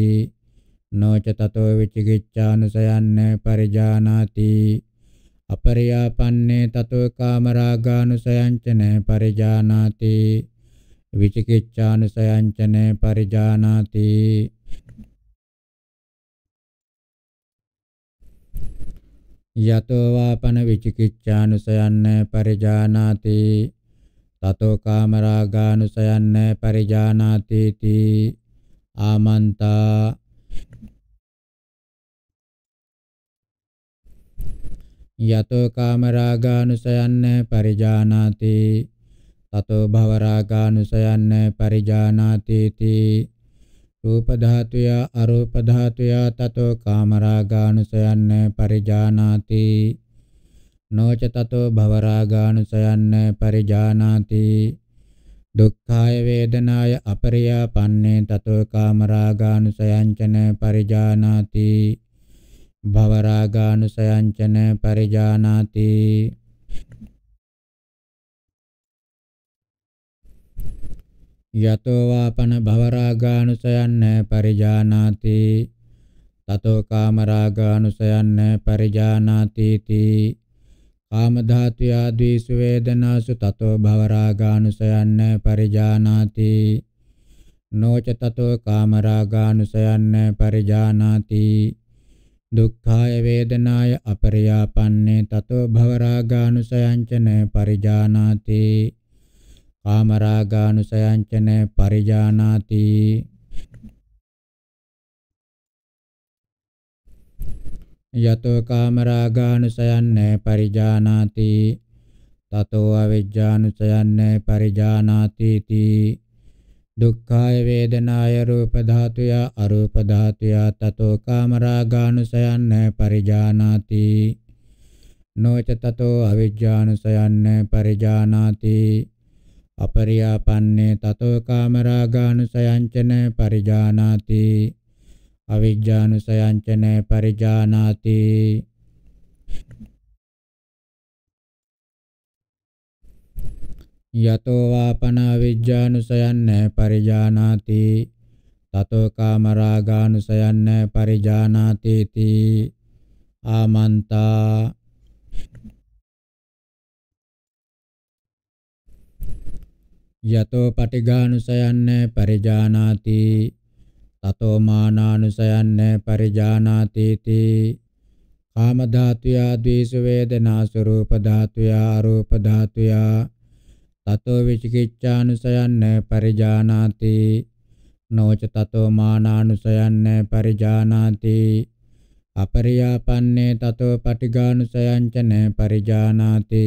නොච තතෝ විචිකිච්ඡානුසයන්න පරිජානාති අපරියාපන්නේ තතෝ කාමරාගානුසයං චන පරිජානාති විචිකිච්ඡානුසයංචන පරිජානාති යතෝ වාපන විචිකිච්ඡානුසයන්න පරිජානාති තතෝ කාමරාගානුසයන්න පරිජානාති තී ආමන්තා යතෝ කාමරාගානුසයන්න පරිජානාති තතෝ භවරාගානුසයන්න පරිජානාති තී රූප ධාතුය අරූප ධාතුය තතෝ කාමරාගානුසයන්න පරිජානාති නොච තතෝ භවරාගානුසයන්න පරිජානාති දුක්ඛාය වේදනාය අපරියාපන්නේ තතෝ කාමරාගානුසයංචන පරිජානාති භවරාගානුසයංචන පරිජානාති යතෝ වාපන භවරාගානුසයන්න පරිජානාති තතෝ කාමරාගානුසයන්න පරිජානාති තී කාම ධාතු ආදීසු වේදනාසු තතෝ භවරාගානුසයන්න පරිජානාති නොච තතෝ කාමරාගානුසයන්න පරිජානාති දුක්ඛාය වේදනාය අපරියාපන්නේ තතෝ භවරාගානුසයංචන පරිජානාති කාමරාගානුසයංචන පරිජානාති යතෝ කාමරාගානුසයන්න පරිජානාති තතෝ අවිජ්ජානුසයන්න පරිජානාති තී දුක්ඛාය වේදනාය රූප ධාතුය අරූප ධාතුය තතෝ කාමරාගානුසයන්න පරිජානාති නොච තතෝ අවිජ්ජානුසයන්න පරිජානාති අපරියාපන්නේ තතෝ කාමරාගානුසයංචන පරිජානාති අවිජ්ජානුසයංචන පරිජානාති යතෝ වාපන අවිජ්ජානුසයන්න පරිජානාති තතෝ කාමරාගානුසයන්න පරිජානාති ආමන්තා යතෝ පටිඝානුසයන්න පරිජානාති තතෝ මානානුසයන්න පරිජානාති තී කාම ධාතුයා ද්වේෂ වේදනා ස්වરૂප ධාතුයා ආරූප ධාතුයා තතෝ විචිකිච්ඡානුසයන්න පරිජානාති නොච තතෝ මානානුසයන්න පරිජානාති අපරියාපන්නේ තතෝ පටිඝානුසයංචන පරිජානාති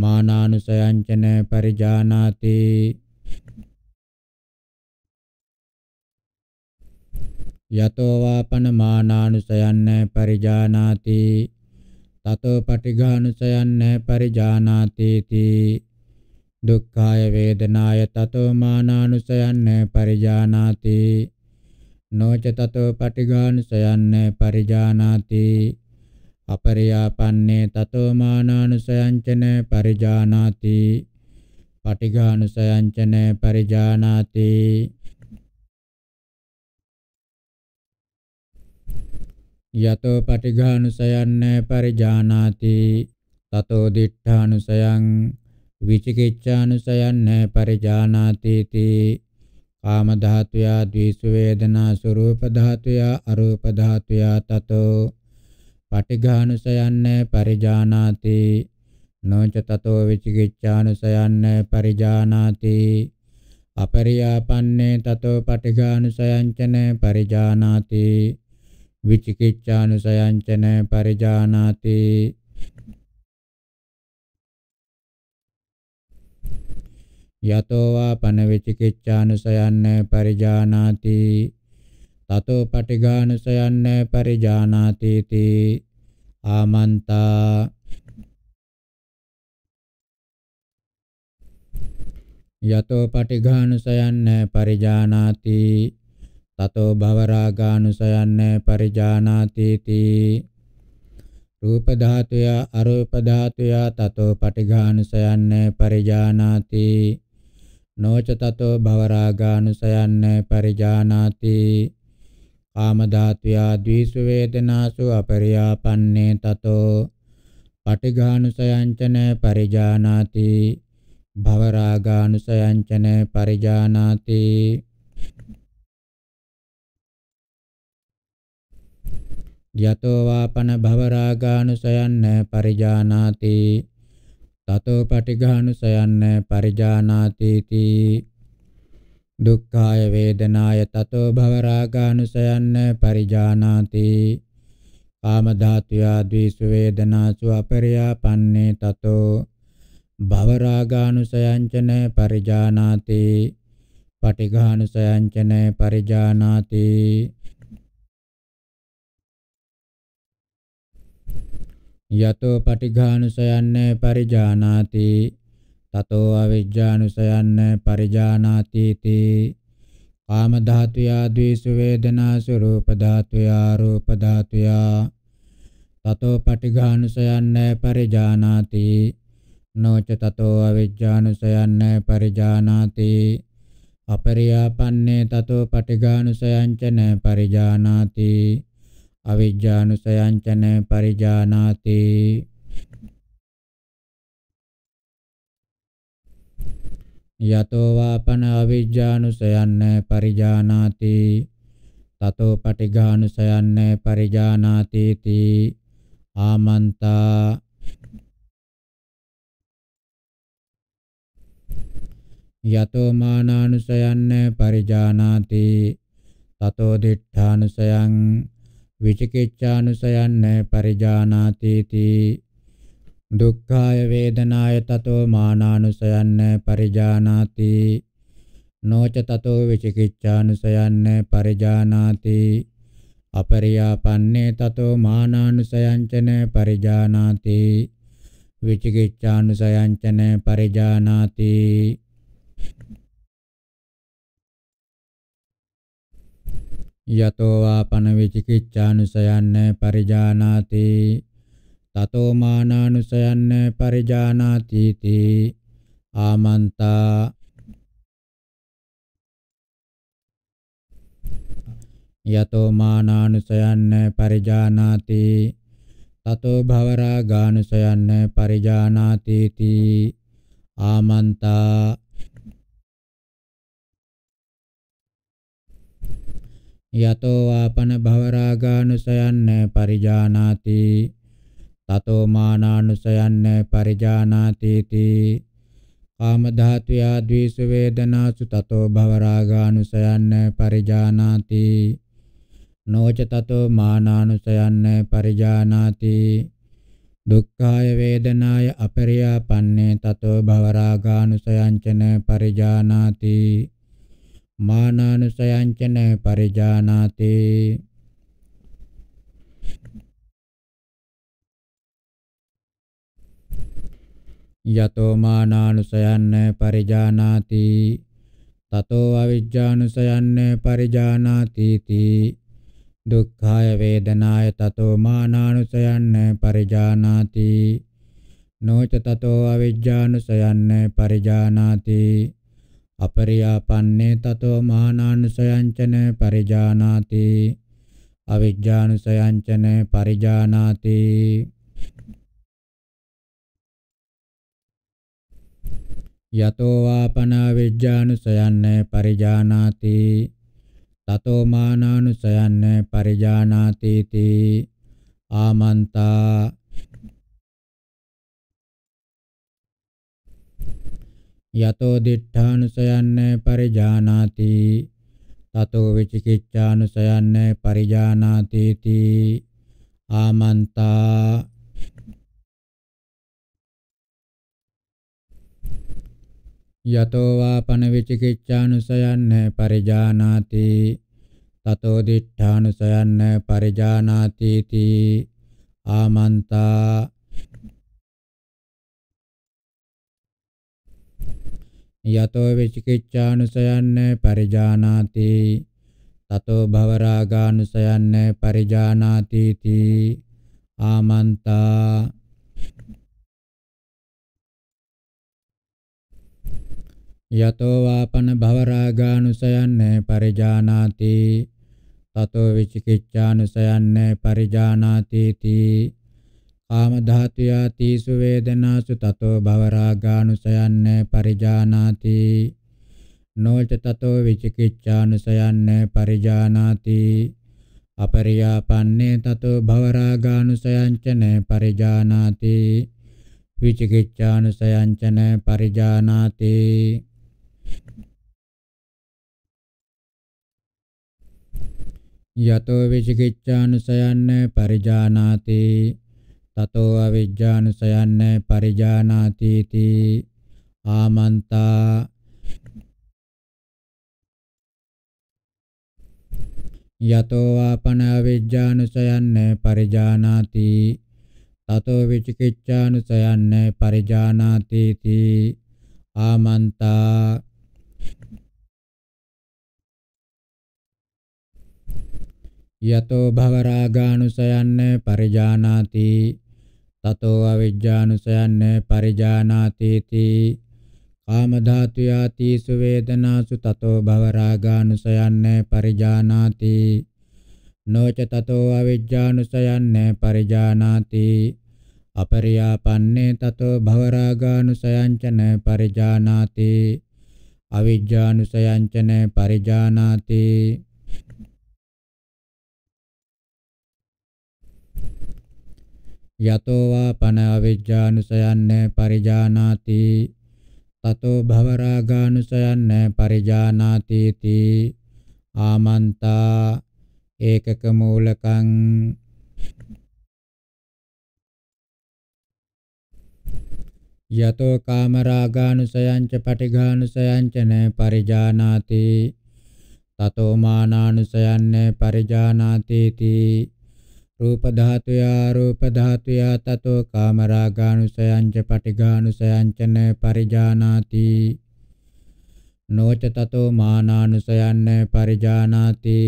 මානානුසයං චන පරිජානාති යතෝ වාපන මානානුසයන්න පරිජානාති තතෝ පටිඝානුසයන්න පරිජානාති තී දුක්ඛාය වේදනාය තතෝ මානානුසයන්න පරිජානාති නොච තතෝ පටිඝානුසයන්න පරිජානාති අපරියාපන්නේ තතෝ මානානුසයංචන පරිජානාති පටිඝානුසයංචන පරිජානාති යතෝ පටිඝානුසයන්න පරිජානාති තතෝ දිඨානුසයං විචිකිච්ඡානුසයන්න පරිජානාති තී කාම ධාතුයා ද්වේෂ වේදනා ස්වરૂප ධාතුයා අරූප ධාතුයා තතෝ පටිඝානුසයන්න පරිජානාති නොච තතෝ විචිකිච්ඡානුසයන්න පරිජානාති අපරියාපන්නේ තතෝ පටිඝානුසයංචන පරිජානාති විචිකිච්ඡානුසයංචන පරිජානාති යතෝ වා පන විචිකිච්ඡානුසයන්න පරිජානාති තතෝ පටිගානුසයන්න පරිජානාති තී ආමන්තා යතෝ පටිඝානුසයන්න පරිජානාති තතෝ භවරාගානුසයන්න පරිජානාති තී රූප ධාතුය අරූප ධාතුය තතෝ පටිඝානුසයන්න පරිජානාති නොච තතෝ භවරාගානුසයන්න පරිජානාති කාම ධාතුයා ද්වේෂ වේදනාසු අපරියාපන්නේ තතෝ පටිඝානුසයංචන පරිජානාති භවරාගානුසයංචන පරිජානාති යතෝ වාපන භවරාගානුසයන්න පරිජානාති තතෝ පටිඝානුසයන්න පරිජානාති තී දුක්ඛාය වේදනාය තතෝ භව රාගානුසයන්න පරිජානාති කාම ධාතුය ද්වේෂ වේදනාසු අපරියාපන්නේ තතෝ භව රාගානුසයංචන පරිජානාති පටිඝානුසයංචන පරිජානාති යතෝ පටිඝානුසයන්න පරිජානාති තතෝ අවිජ්ජානුසයන්න පරිජානාති තී කාම ධාතුයා ද්වේෂ වේදනා ස්වરૂප ධාතුයා රූප ධාතුයා තතෝ පටිඝානුසයන්න පරිජානාති නොච තතෝ අවිජ්ජානුසයන්න පරිජානාති අපරියාපන්නේ තතෝ පටිඝානුසයංචන පරිජානාති අවිජ්ජානුසයංචන පරිජානාති යතෝ වාපන අවිජ්ජානුසයන්න පරිජානාති තතෝ පටිඝානුසයන්න පරිජානාති තී ආමන්තා යතෝ මානානුසයන්න පරිජානාති තතෝ දිඨානුසයං විචිකිච්ඡානුසයන්න පරිජානාති තී දුක්ඛාය වේදනාය තතෝ මානානුසයන්න පරිජානාති නොච තතෝ විචිකිච්ඡානුසයන්න පරිජානාති අපරියාපන්නේ තතෝ මානානුසයංචන පරිජානාති විචිකිච්ඡානුසයංචන පරිජානාති යතෝ ආපන විචිකිච්ඡානුසයන්න පරිජානාති තතෝ මානානුසයන්න පරිජානාති තී ආමන්තා යතෝ මානානුසයන්න පරිජානාති තතෝ භවරාගානුසයන්න පරිජානාති තී ආමන්තා යතෝ ආපන භවරාගානුසයන්න පරිජානාති තතෝ මානානුසයන්න පරිජානාතිති කාම ධාතුය ද්වේෂ වේදනාසු තතෝ භව රාගානුසයන්න පරිජානාති නොච තතෝ මානානුසයන්න පරිජානාති දුක්ඛාය වේදනාය අපරියාපන්නේ තතෝ භව රාගානුසයංචන පරිජානාති මානානුසයංචන පරිජානාති යතෝ මානානුසයන්න පරිජානාති තතෝ අවිජ්ජානුසයන්න පරිජානාති තී දුක්ඛාය වේදනාය තතෝ මානානුසයන්න පරිජානාති නොච තතෝ අවිජ්ජානුසයන්න පරිජානාති අපරියාපන්නේ තතෝ මානානුසයංචන පරිජානාති අවිජ්ජානුසයංචන පරිජානාති යතෝ ආපනා විජ්ජානුසයන්න පරිජානාති තතෝ මානානුසයන්න පරිජානාති තී ආමන්තා යතෝ දිඨානුසයන්න පරිජානාති තතෝ විචිකිච්ඡානුසයන්න පරිජානාති තී ආමන්තා යතෝ වාපන විචිකිච්ඡානුසයන් පරිජානාති තතෝ දිඨානුසයන් පරිජානාති තී ආමන්තා යතෝ විචිකිච්ඡානුසයන් පරිජානාති තතෝ භවරාගානුසයන් පරිජානාති තී ආමන්තා යතෝ වාපන භවරාගානුසයන්නේ පරිජානාති තතෝ විචිකිච්ඡානුසයන්නේ පරිජානාති තී කාම ධාතු යාතිසු වේදනාසු තතෝ භවරාගානුසයන්නේ පරිජානාති නොච තතෝ විචිකිච්ඡානුසයන්නේ පරිජානාති අපරියාපන්නේ තතෝ භවරාගානුසයංචනේ පරිජානාති විචිකිච්ඡානුසයංචන පරිජානාති යතෝ විචිකිච්ඡානුසයන්න පරිජානාති තතෝ අවිජ්ජානුසයන්න පරිජානාති තී ආමන්තා යතෝ ආපන අවිජ්ජානුසයන්න පරිජානාති තතෝ විචිකිච්ඡානුසයන්න පරිජානාති තී ආමන්තා යතෝ භවරාගානුසයන්න පරිජානාති තතෝ අවිජ්ජානුසයන්න පරිජානාති තී කාම ධාතු යාතිසු වේදනාසු තතෝ භවරාගානුසයන්න පරිජානාති නොච තතෝ අවිජ්ජානුසයන්න පරිජානාති අපරියාපන්නේ තතෝ භවරාගානුසයංචන පරිජානාති අවිජ්ජානුසයංචන පරිජානාති යතෝ වා පන අවිජ්ජානුසයන්න පරිජානාති තතෝ භව රාගානුසයන්න පරිජානාති තී ආමන්තා ඒකක මූලකං යතෝ කාම රාගානුසයං ච පටිඝානුසයං ච න පරිජානාති තතෝ මානානුසයන් න පරිජානාති තී රූප ධාතුය ආරූප ධාතුය තතෝ කාමරාගානුසයංච පටිඝානුසයංචන පරිජානාති නොච තතෝ මානානුසයන්න පරිජානාති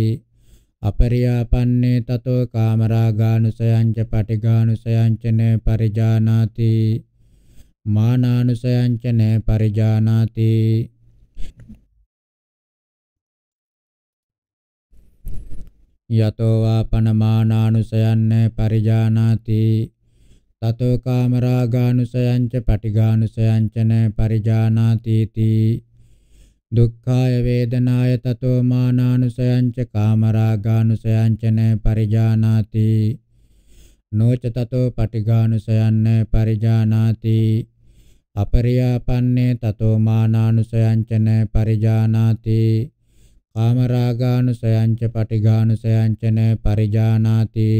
අපරියාපන්නේ තතෝ කාමරාගානුසයංච පටිඝානුසයංචන පරිජානාති මානානුසයංචන පරිජානාති යතෝවා පනමානානුසයන්න පරිජානාති තතෝ කාමරාගානුසයංච පටිගානුසයංචන පරිජානාති තී දුක්ඛාය වේදනාය තතෝ මානානුසයංච කාමරාගානුසයංචන පරිජානාති නොච තතෝ පටිගානුසයන්න පරිජානාති අපරියාපන්නේ තතෝ මානානුසයංචන පරිජානාති කාමරාගානුසයංච පටිඝානුසයංචන පරිජානාති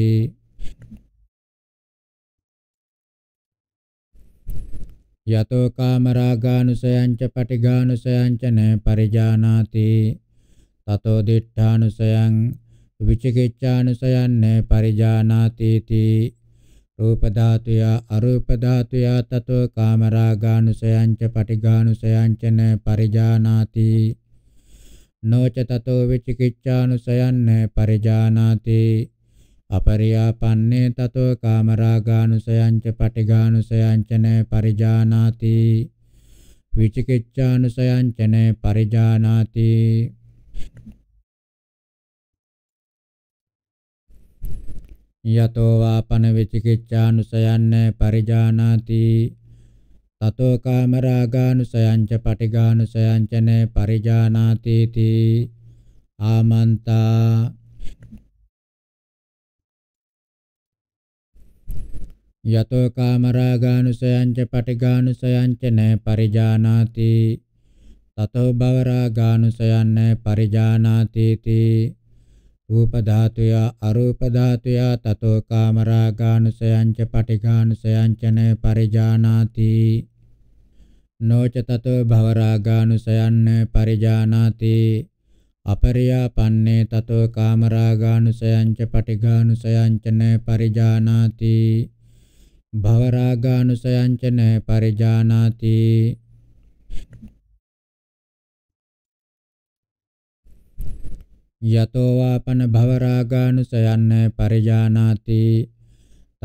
යතෝ කාමරාගානුසයංච පටිඝානුසයංචන පරිජානාති තතෝ දිඨානුසයං විචිකිච්ඡානුසයන් පරිජානාති තී රූප ධාතුය අරූප ධාතුය තතෝ කාමරාගානුසයංච පටිඝානුසයංචන පරිජානාති නොච තතෝ විචිකිච්ඡානුසයන් පරිජානාති අපරියාපන්නේ තතෝ කාමරාගානුසයං ච පටිඝානුසයං ච න පරිජානාති විචිකිච්ඡානුසයං ච න පරිජානාති යතෝ වාපන විචිකිච්ඡානුසයන් පරිජානාති තතෝ කාමරාගානුසයංච පටිගානුසයංචන පරිජානාති තී ආමන්තා යතෝ කාමරාගානුසයංච පටිගානුසයංචන පරිජානාති තතෝ භවරාගානුසයන්න පරිජානාති තී රූප ධාතුය අරූප ධාතුය තතෝ කාමරාගානුසයංච පටිගානුසයංචන පරිජානාති නොච තතෝ භවරාගානුසයන්න පරිජානාති අපරියාපන්නේ තතෝ කාමරාගානුසයංච පටිඝානුසයංච න පරිජානාති භවරාගානුසයංච න පරිජානාති යතෝ වාපන භවරාගානුසයන්න පරිජානාති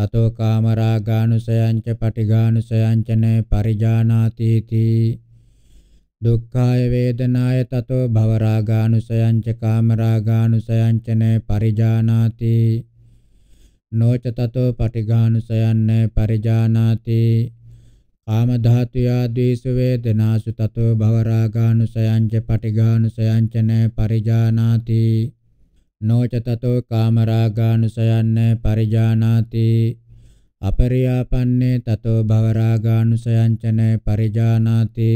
තතෝ කාමරාගානුසයංච පටිගානුසයංචන පරිජානාති තී දුක්ඛාය වේදනාය තතෝ භවරාගානුසයංච කාමරාගානුසයංචන පරිජානාති නොච තතෝ පටිගානුසයන්න පරිජානාති කාම ධාතු ආදීසු වේදනාසු තතෝ භවරාගානුසයංච පටිගානුසයංචන පරිජානාති නොච තතෝ කාමරාගානුසයන්න පරිජානාති අපරියාපන්නේ තතෝ භවරාගානුසයංචන පරිජානාති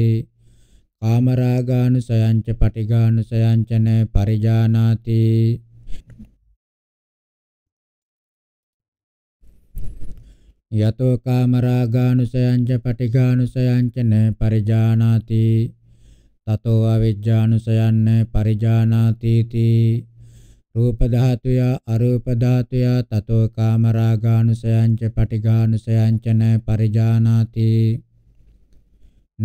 කාමරාගානුසයංච පටිගානුසයංචන පරිජානාති යතෝ කාමරාගානුසයංච පටිගානුසයංචන පරිජානාති තතෝ අවිජ්ජානුසයන්න පරිජානාති තී රූප ධාතුය අරූප ධාතුය තතෝ කාම රාගානුසයං ච පටිඝානුසයං ච න පරිජානාති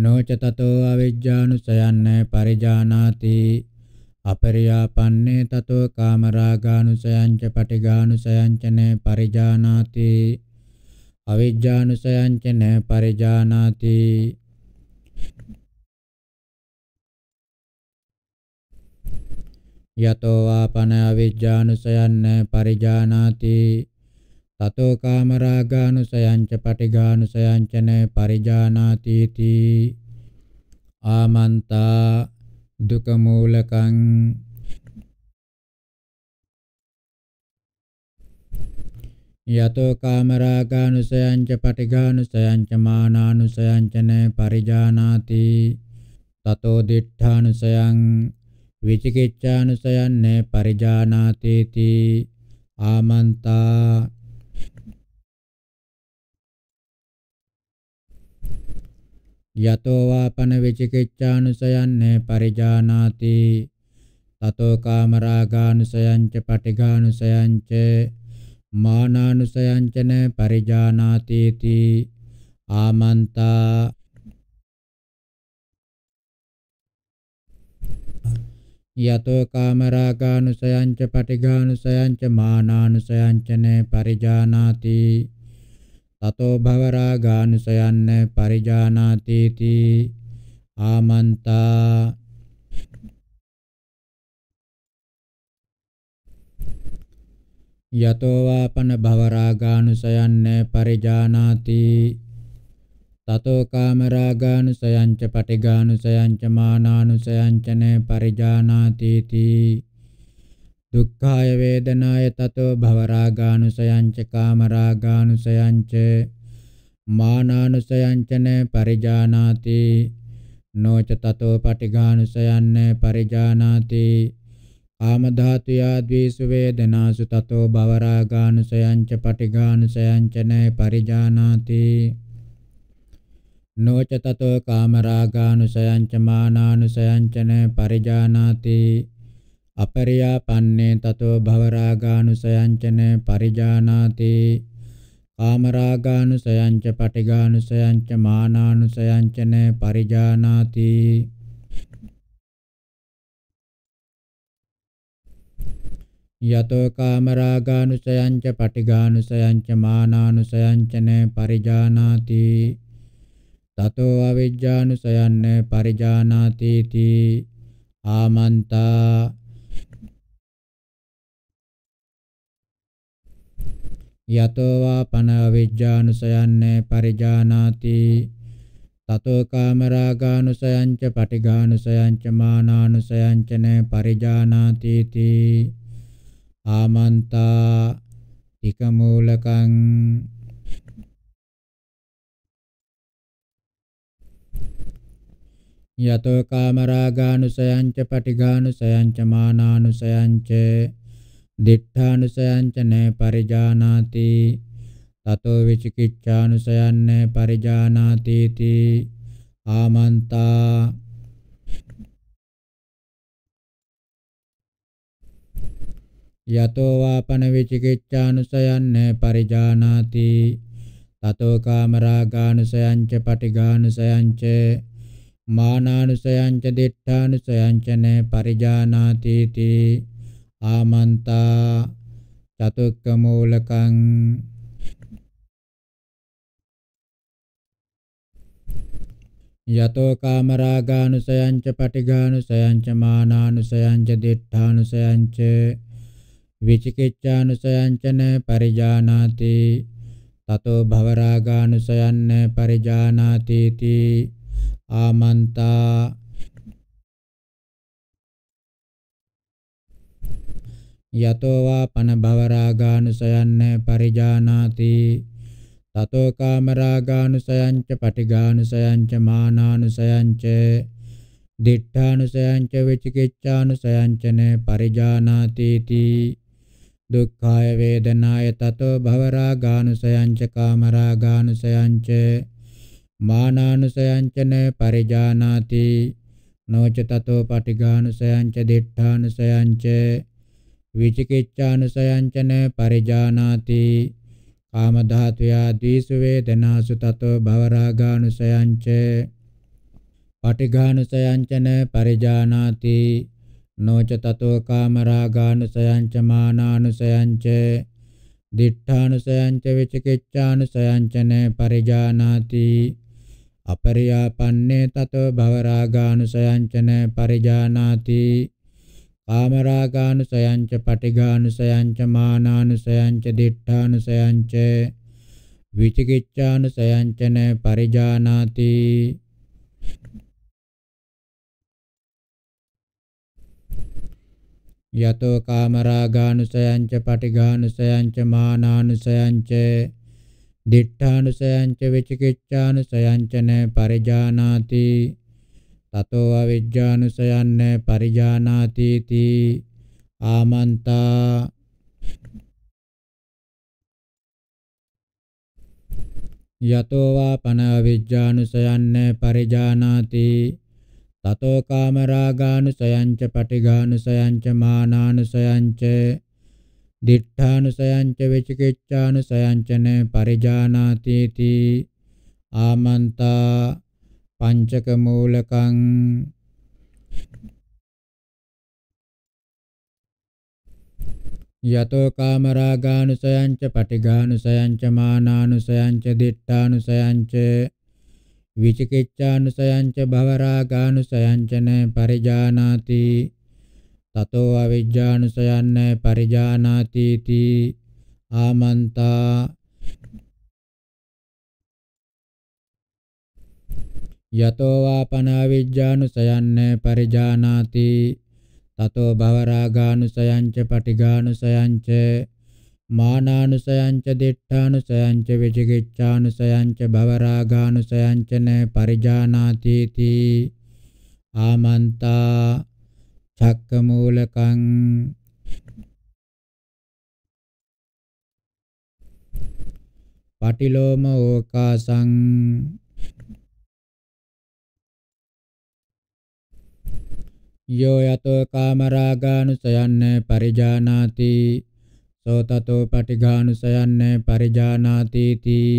නොච තතෝ අවිජ්ජානුසයං න පරිජානාති අපරියාපන්නේ තතෝ කාම රාගානුසයං ච පටිඝානුසයං ච න පරිජානාති අවිජ්ජානුසයං ච න පරිජානාති යතෝ ආපන අවිජ්ජානුසයන්න පරිජානාති තතෝ කාමරාගානුසයංච පටිඝානුසයංචන පරිජානාති තී ආමන්තා දුක මූලකං යතෝ කාමරාගානුසයංච පටිඝානුසයංච මානානුසයංචන පරිජානාති තතෝ දිඨානුසයං විචිකිච්ඡානුසයන් පරිජානාතේති ආමන්තා යතෝ වාපන විචිකිච්ඡානුසයන් පරිජානාති තතෝ කාමරාගානුසයං ච පටිඝානුසයං ච මානානුසයං ච පරිජානාති ආමන්තා යතෝ කාමරාගානුසයංච පටිඝානුසයංච මානානුසයංචන පරිජානාති තතෝ භවරාගානුසයන්න පරිජානාති තී ආමන්තා යතෝ වාපන භවරාගානුසයන්න පරිජානාති තතෝ කාමරාගානුසයංච පටිගානුසයංච මානානුසයංචනේ පරිජානාති තී දුක්ඛාය වේදනාය තතෝ භවරාගානුසයංච කාමරාගානුසයංච මානානුසයංචනේ පරිජානාති නොච තතෝ පටිගානුසයන්නේ පරිජානාති කාම ධාතු යාද්වේසු වේදනාසු තතෝ භවරාගානුසයංච පටිගානුසයංචනේ පරිජානාති නොච තතෝ කාමරාගානුසයංච මානානුසයංචන පරිජානාති අපරියාපන්නේ තතෝ භවරාගානුසයංචන පරිජානාති කාමරාගානුසයංච පටිගානුසයංච මානානුසයංචන පරිජානාති යතෝ කාමරාගානුසයංච පටිගානුසයංච මානානුසයංචන පරිජානාති තතෝ අවිජ්ජානුසයන්න පරිජානාති තී ආමන්තා යතෝ වා පන අවිජ්ජානුසයන්න පරිජානාති තතෝ කාමරාගානුසයං ච පටිඝානුසයං ච මානානුසයං ච න පරිජානාති තී ආමන්තා තික මූලකං යතෝ කාමරාගානුසයංච පටිඝානුසයංච මානානුසයංච දිඨානුසයංච න පරිජානාති තතෝ විචිකිච්ඡානුසයන් න පරිජානාති තී ආමන්තා යතෝ වාපන විචිකිච්ඡානුසයන් න පරිජානාති තතෝ කාමරාගානුසයංච පටිඝානුසයංච මානානුසයංච දිඨානුසයංචන පරිජානාති තී ආමන්තා චතුක්ක මූලකං යතෝ කාමරාගානුසයංච පටිඝානුසයංච මානානුසයංච දිඨානුසයංච විචිකිච්ඡානුසයංචන පරිජානාති තතෝ භවරාගානුසයන්න පරිජානාති තී ආමන්තා යතෝවා පන භවරාගානුසයන්න පරිජානාති තතෝ කාමරාගානුසයංච පටිගානුසයංච මානානුසයංච දිඨානුසයංච විචිකිච්ඡානුසයංචන පරිජානාති තී දුක්ඛාය වේදනාය තතෝ භවරාගානුසයංච කාමරාගානුසයංච මානානුසයංචන පරිජානාති නොච තතෝ පටිඝානුසයංච දිඨානුසයංච විචිකිච්ඡානුසයංචන පරිජානාති කාම ධාතුයා දීසු වේදනාසු තතෝ භවරාගානුසයංච පටිඝානුසයංචන පරිජානාති නොච තතෝ කාම රාගානුසයංච මානානුසයංච දිඨානුසයංච විචිකිච්ඡානුසයංචන පරිජානාති අපරියාපන්නේ තතෝ භවරාගානුසයංචන පරිජානාති කාමරාගානුසයංච පටිඝානුසයංච මානානුසයංච දිඨානුසයංච විචිකිච්ඡානුසයංචන පරිජානාති යතෝ කාමරාගානුසයංච පටිඝානුසයංච මානානුසයංච දිඨානුසයංච විචිකිච්ඡානුසයංචන පරිජානාති තතෝ අවිජ්ජානුසයන්න පරිජානාති තී ආමන්තා යතෝ වා පන අවිජ්ජානුසයන්න පරිජානාති තතෝ කාමරාගානුසයංච පටිඝානුසයංච මානානුසයංච දිඨානුසයංච වෙචිකිච්ඡානුසයංචන පරිජානාති තී ආමන්තා පංචක මූලකං යතෝ කාමරාගානුසයංච පටිඝානුසයංච මානානුසයංච දිඨානුසයංච විචිකිච්ඡානුසයංච භවරාගානුසයංචන පරිජානාති තතෝ අවිජ්ජානුසයන්න පරිජානාති තී ආමන්තා යතෝ වාපනාවිජ්ජානුසයන්න පරිජානාති තතෝ භවරාගානුසයංච පටිගානුසයංච මානානුසයංච දිට්ඨානුසයංච විචිකිච්ඡානුසයංච භවරාගානුසයංච න පරිජානාති තී ආමන්තා චක්කමූලකං පටිලෝම ඕකාසං යෝ යතෝ කාමරාගානුසයන්න පරිජානාති සෝතතෝ පටිඝානුසයන්න පරිජානාති තී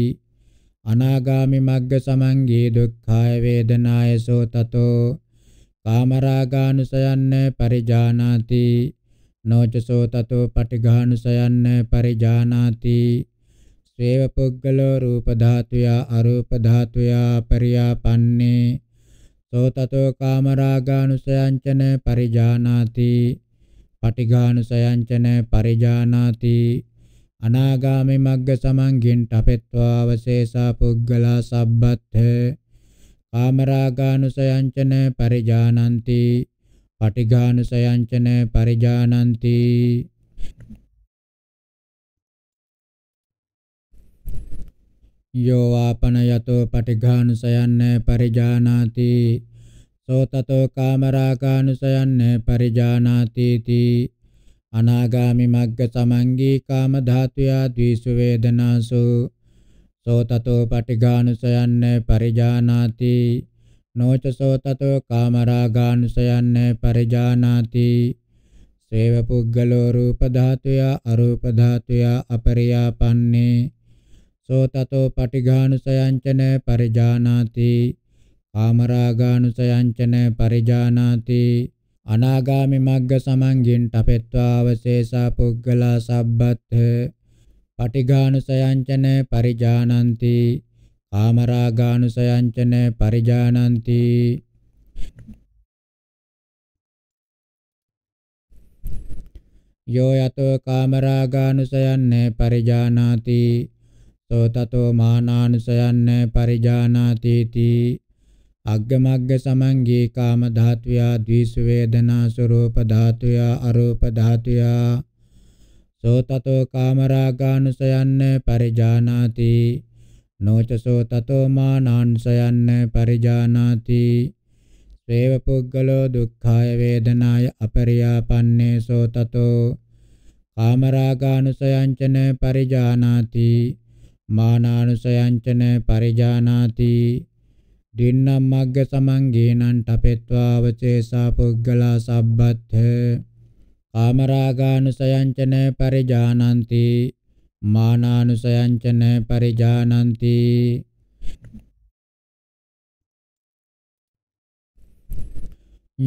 අනාගාමි මග්ග සමංගේ දුක්ඛාය වේදනාය සෝතතෝ කාමරාගානුසයන්න පරිජානාති නොචසෝ තතෝ පටිඝානුසයන්න පරිජානාති සේව පුද්ගලෝ රූප ධාතුයා අරූප ධාතුයා පරියාපන්නේ සෝ තතෝ කාමරාගානුසයංචන පරිජානාති පටිඝානුසයංචන පරිජානාති අනාගාමි මග්ග සමංගින් ඨපෙත්වා අවශේෂා පුද්ගලා සබ්බත්ථ කාමරාගානුසයංචන පරිජානಂತಿ පටිඝානුසයංචන පරිජානಂತಿ යෝ ආපනයතෝ පටිඝානුසයන්න පරිජානාති සෝතතෝ කාමරාගානුසයන්න පරිජානාති තී අනාගාමි මග්ග සමංගී කාම ධාතුයා ද්විසු වේදනාසෝ සෝ තතෝ පටිඝානුසයන්න පරිජානාති නොච සෝ තතෝ කාමරාගානුසයන්න පරිජානාති සේව පුද්ගලෝ රූප ධාතුය අරූප ධාතුය අපරියාපන්නේ සෝ තතෝ පටිඝානුසයංචන පරිජානාති කාමරාගානුසයංචන පරිජානාති අනාගාමි මග්ග සමංගින් තපෙත්වා අවශේෂා පුද්ගලා සබ්බත් පටිඝානුසයංචන පරිජානಂತಿ කාමරාගානුසයංචන පරිජානಂತಿ යෝ යතෝ කාමරාගානුසයන්න පරිජානාති සෝ තතෝ මානානුසයන්න පරිජානාති තී අග්ගමග්ග සමංගී කාම ධාතුයා ද්විස වේදනා ස්වરૂප ධාතුයා අරූප ධාතුයා සෝතතෝ කාමරාගානුසයන්න පරිජානාති නොච සෝතතෝ මානානුසයන්න පරිජානාති සේව පුද්ගලෝ දුක්ඛාය වේදනාය අපරියාපන්නේ සෝතතෝ කාමරාගානුසයංචන පරිජානාති මානානුසයංචන පරිජානාති දින්නම් මග්ග සමං ගේනං තපෙත්වා වචේසා පුද්ගලා සබ්බත්ථ කාමරාගානුසයංචන පරිජානಂತಿ මානානුසයංචන පරිජානಂತಿ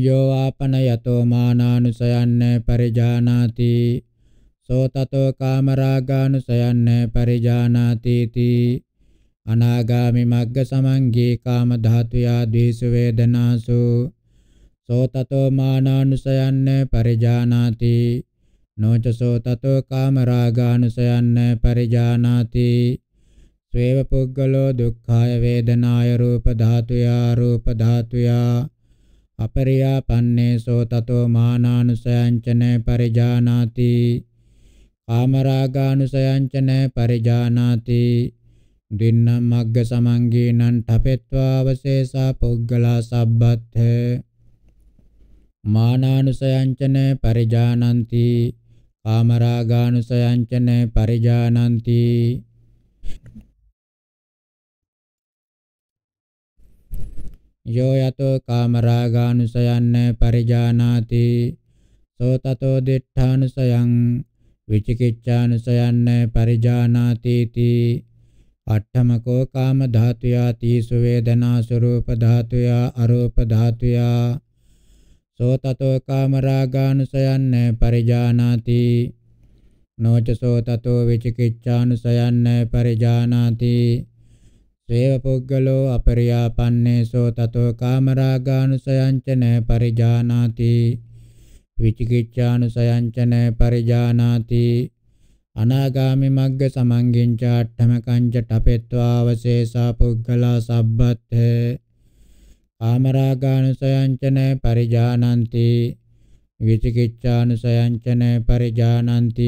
යෝ ආපනයතෝ මානානුසයන්න පරිජානාති සෝ තතෝ කාමරාගානුසයන්න පරිජානාති තී අනාගාමි මග්ග සමංගේ කාම ධාතුයා ද්වේෂ වේදනාසු සෝ තතෝ මානානුසයන්න පරිජානාති නොච සෝ තතෝ කාමරාගානුසයන්න පරිජානාති ස්වේව පුද්ගලෝ දුක්ඛාය වේදනාය රූප ධාතුයා රූප ධාතුයා අපරියාපන්නේ සෝ තතෝ මානානුසයංචන පරිජානාති කාමරාගානුසයංචන පරිජානාති දින්නම් මග්ග සමංගීනං ඨපෙත්වා අවශේෂා පුද්ගලා සබ්බත්ථේ මානානුසයංචන පරිජානಂತಿ කාමරාගානුසයංචන පරිජානಂತಿ යෝ යතෝ කාමරාගානුසයන්න පරිජානාති සෝ තතෝ දිඨානුසයං විචිකිච්ඡානුසයන්න පරිජානාති තී අට්ඨමකෝ කාම ධාතුයා තීසු වේදනා ස්වરૂප ධාතුයා අරූප ධාතුයා සෝ තතෝ කාමරාගානුසයන්න පරිජානාති නොච සෝ තතෝ විචිකිච්ඡානුසයන්න පරිජානාති සේව පුද්ගලෝ අපරියාපන්නේ සෝ තතෝ කාමරාගානුසයංචන පරිජානාති විචිකිච්ඡානුසයංචන පරිජානාති අනාගාමි මග්ග සමංගින් චාට්ඨම කංච ඨපෙත්වා අවශේෂා පුද්ගලා සබ්බත් කාමරාගානුසයංචන පරිජානಂತಿ විචිකිච්ඡානුසයංචන පරිජානಂತಿ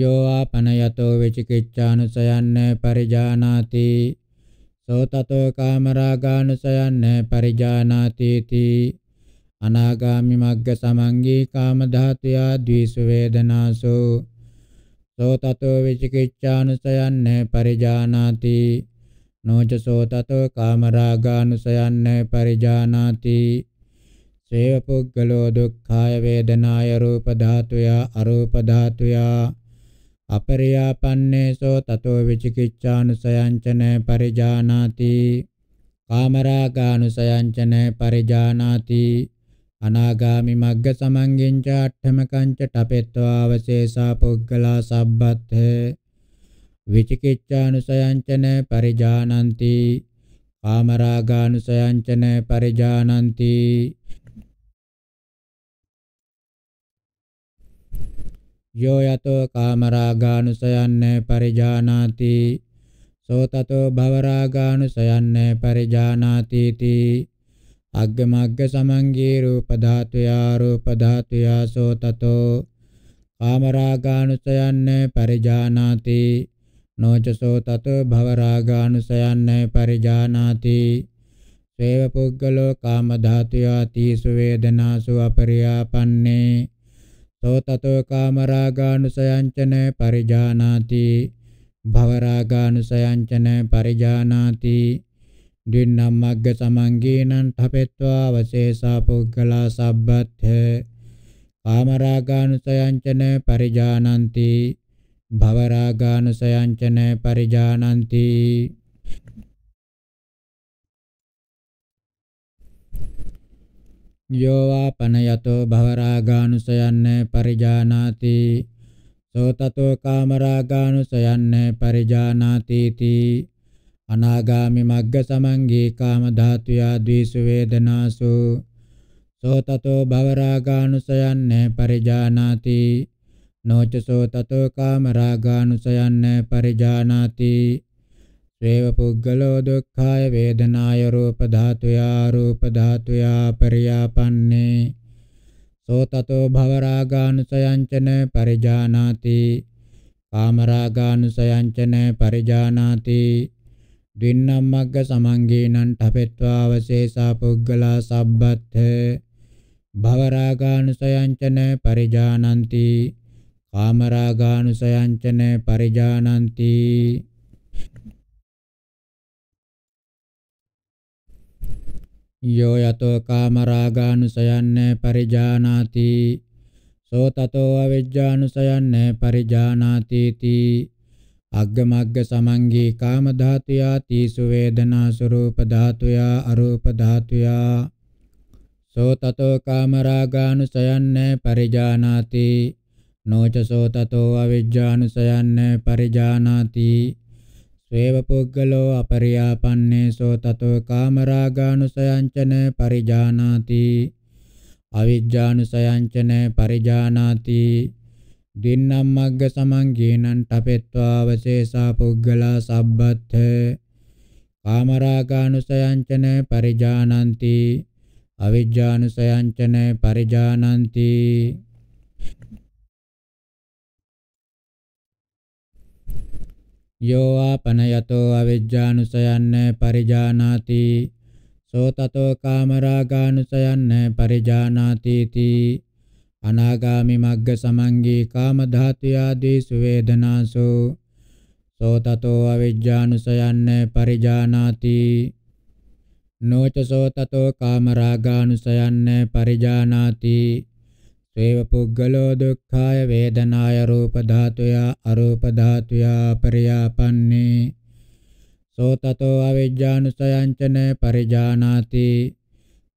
යෝ ආපනයතෝ විචිකිච්ඡානුසයන්න පරිජානාති සෝතතෝ කාමරාගානුසයන්න පරිජානාති තී අනාගාමි මග්ග සමංගී කාම ධාතුයා ද්විසු වේදනාසෝ සෝ තතෝ විචිකිච්ඡානුසයන් පරිජානාති නොච සෝ තතෝ කාමරාගානුසයන් පරිජානාති සේව පුද්ගලෝ දුක්ඛාය වේදනාය රූප ධාතුයා අරූප ධාතුයා අපරියාපන්නේසෝ තතෝ විචිකිච්ඡානුසයංචන පරිජානාති කාමරාගානුසයංචන පරිජානාති අනාගාමි මග්ග සමංගෙන් ච අට්ඨමකං ච තපෙත්වා අවශේෂා පුග්ගලා සබ්බත්ථ විචිකිච්ඡානුසයං චන පරිජානಂತಿ කාමරාගානුසයං චන පරිජානಂತಿ යෝ යතෝ කාමරාගානුසයන්න පරිජානාති සෝ තතෝ භවරාගානුසයන්න පරිජානාති තී අග්ගමග්ග සමංගේ රූප ධාතුයා රූප ධාතුයා සෝතතෝ කාමරාගානුසයන්න පරිජානාති නොචසෝ තතෝ භවරාගානුසයන්න පරිජානාති සේව පුද්ගලෝ කාම ධාතුයා තීසු වේදනාසු අපරියාපන්නේ සෝතතෝ කාමරාගානුසයංචන පරිජානාති භවරාගානුසයංචන පරිජානාති දින්නම්මග්ග සමංගීනං ඨපෙත්වා අවශේෂා පුද්ගලා සබ්බත්ථ කාමරාගානුසයංචන පරිජානಂತಿ භවරාගානුසයංචන පරිජානಂತಿ යෝවා පනයතෝ භවරාගානුසයන්න පරිජානාති සෝතතෝ කාමරාගානුසයන්න පරිජානාති තී අනාගාමි මග්ග සමංගේ කාම ධාතු යා ද්වේෂ වේදනාසු සෝතතෝ භවරාගානුසයන්න පරිජානාති නොච සෝතතෝ කාම රාගානුසයන්න පරිජානාති සේව පුද්ගලෝ දුක්ඛාය වේදනාය රූප ධාතු යා රූප ධාතු යා පරියාපන්නේ සෝතතෝ භවරාගානුසයංචන පරිජානාති කාම රාගානුසයංචන පරිජානාති දින්නම්මග්ග සමංගේනං ඨපෙත්වා අවශේෂා පුග්ගලා සබ්බත් භවරාගානුසයංචන පරිජානಂತಿ කාමරාගානුසයංචන පරිජානಂತಿ යෝ යතෝ කාමරාගානුසයන්න පරිජානාති සෝ තතෝ අවිජ්ජානුසයන්න පරිජානාති තී අග්ගමග්ග සමංගේ කාම ධාතුයා තීසු වේදනා ස්වરૂප ධාතුයා අරූප ධාතුයා සෝ තතෝ කාම රාගානුසයන්න පරිජානාති නොච සෝ තතෝ අවිජ්ජානුසයන්න පරිජානාති ස්වේව පුද්ගලෝ අපරියාපන්නේ සෝ තතෝ කාම රාගානුසයංචන පරිජානාති අවිජ්ජානුසයංචන පරිජානාති දින්නම් මග්ග සමං ගේනං තපෙත්වා අවශේෂා පුද්ගලා සබ්බත් කාමරාගානුසයංචන පරිජානಂತಿ අවිජ්ජානුසයංචන පරිජානಂತಿ යෝ ආපනයතෝ අවිජ්ජානුසයන්න පරිජානාති සෝ තතෝ කාමරාගානුසයන්න පරිජානාති තී අනාගාමි මග්ග සමංගේ කාම ධාතු ආදී සුවේදනාසු සෝතතෝ අවිජ්ජානුසයන්න පරිජානාති නොච සෝතතෝ කාමරාගානුසයන්න පරිජානාති සේව පුද්ගලෝ දුක්ඛාය වේදනාය රූප ධාතුයා අරූප ධාතුයා පරියාපන්නේ සෝතතෝ අවිජ්ජානුසයංචන පරිජානාති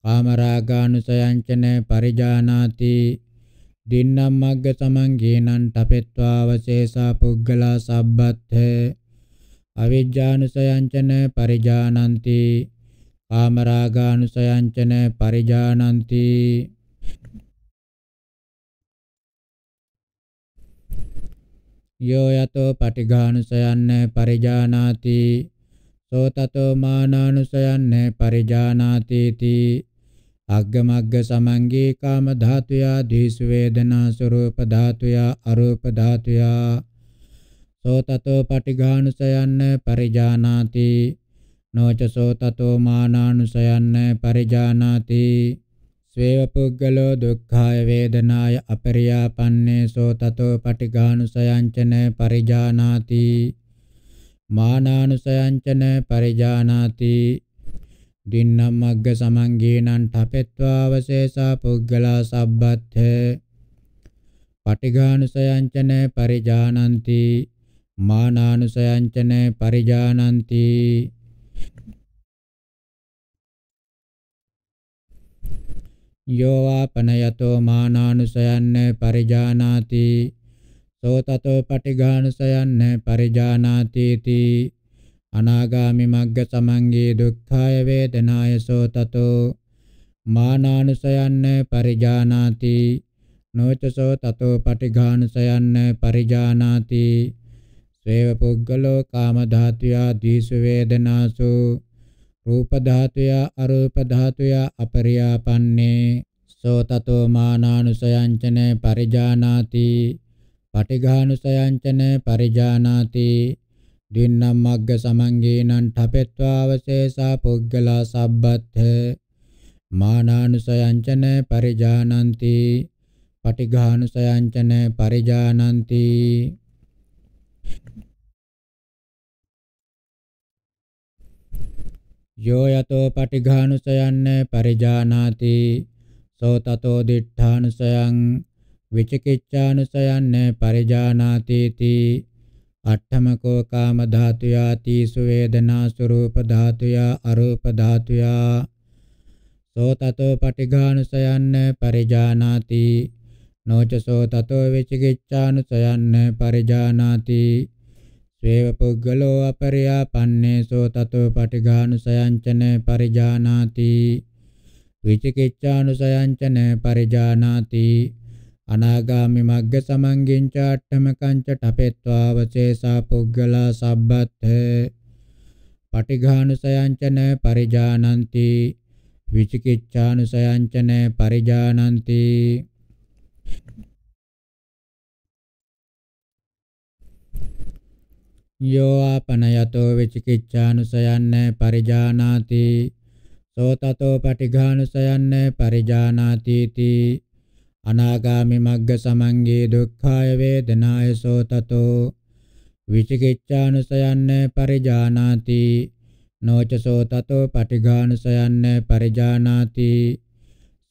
කාමරාගානුසයංචන පරිජානාති දින්නම් මග්ග තමන් ගේනන් තපෙත්වා වශේෂා පුද්ගලා සබ්බත්ථ අවිජ්ජානුසයංචන පරිජානಂತಿ කාමරාගානුසයංචන පරිජානಂತಿ යෝ යතෝ පටිඝානුසයන්න පරිජානාති සෝ තතෝ මානානුසයන්න පරිජානාති තී අග්ගමග්ග සමංගේ කාම ධාතුයා දීස වේදනා ස්වરૂප ධාතුයා අරූප ධාතුයා සෝතතෝ පටිඝානුසයන්න පරිජානාති නොච සෝතතෝ මානානුසයන්න පරිජානාති ස්වේව පුද්ගලෝ දුක්ඛාය වේදනාය අපරියාපන්නේ සෝතතෝ පටිඝානුසයංචන පරිජානාති මානානුසයංචන පරිජානාති දින්නම් මග්ග සමංගේනං ඨපෙත්වා අවශේෂා පුද්ගලා සබ්බත්ථ පටිඝානුසයංචන පරිජානಂತಿ මානානුසයංචන පරිජානಂತಿ යෝවාපනයතෝ මානානුසයන්න පරිජානාති සෝතතෝ පටිඝානුසයන්න පරිජානාති තී අනාගාමි මග්ග සමංගේ දුක්ඛාය වේදනාය සෝතතෝ මානානුසයන්න පරිජානාති නොචසෝ තතෝ පටිඝානුසයන්න පරිජානාති සේව පුද්ගලෝ කාම ධාතුයා දීසු වේදනාසු රූප ධාතුයා අරූප ධාතුයා අපරියාපන්නේ සෝතතෝ මානානුසයංචන පරිජානාති පටිඝානුසයංචන පරිජානාති දින්නම් මග්ග සමංගේනං ඨපෙත්වාවශේසා පුග්ගලා සබ්බත්ථ මානානුසයංචන පරිජානಂತಿ පටිඝානුසයංචන පරිජානಂತಿ යෝ යතෝ පටිඝානුසයන්න පරිජානාති සෝ තතෝ දිඨානුසයං විචිකිච්ඡානුසයන්න පරිජානාති තී අට්ඨමකෝ කාම ධාතුයා තීසු වේදනා ස්වરૂප ධාතුයා අරූප ධාතුයා සෝතතෝ පටිඝානුසයන්න පරිජානාති නොච සෝතතෝ විචිකිච්ඡානුසයන්න පරිජානාති ස්වේව පුද්ගලෝ අපරියාපන්නේ සෝතතෝ පටිඝානුසයංචන පරිජානාති විචිකිච්ඡානුසයංචන පරිජානාති අනාගාමි මග්ග සමංගින් චාට්ඨමකං ච ඨපෙත්වා වශේසා පුග්ගලා සබ්බත් පටිඝානුසයං ච න පරිජානಂತಿ විචිකිච්ඡානුසයං ච න පරිජානಂತಿ යෝ ආපනයතෝ විචිකිච්ඡානුසයන්න පරිජානාති සෝතතෝ පටිඝානුසයන්න පරිජානාති තී අනාගාමි මග්ග සමංගේ දුක්ඛාය වේදනාය සෝතතෝ විචිකිච්ඡානුසයන්න පරිජානාති නොච සෝතතෝ පටිඝානුසයන්න පරිජානාති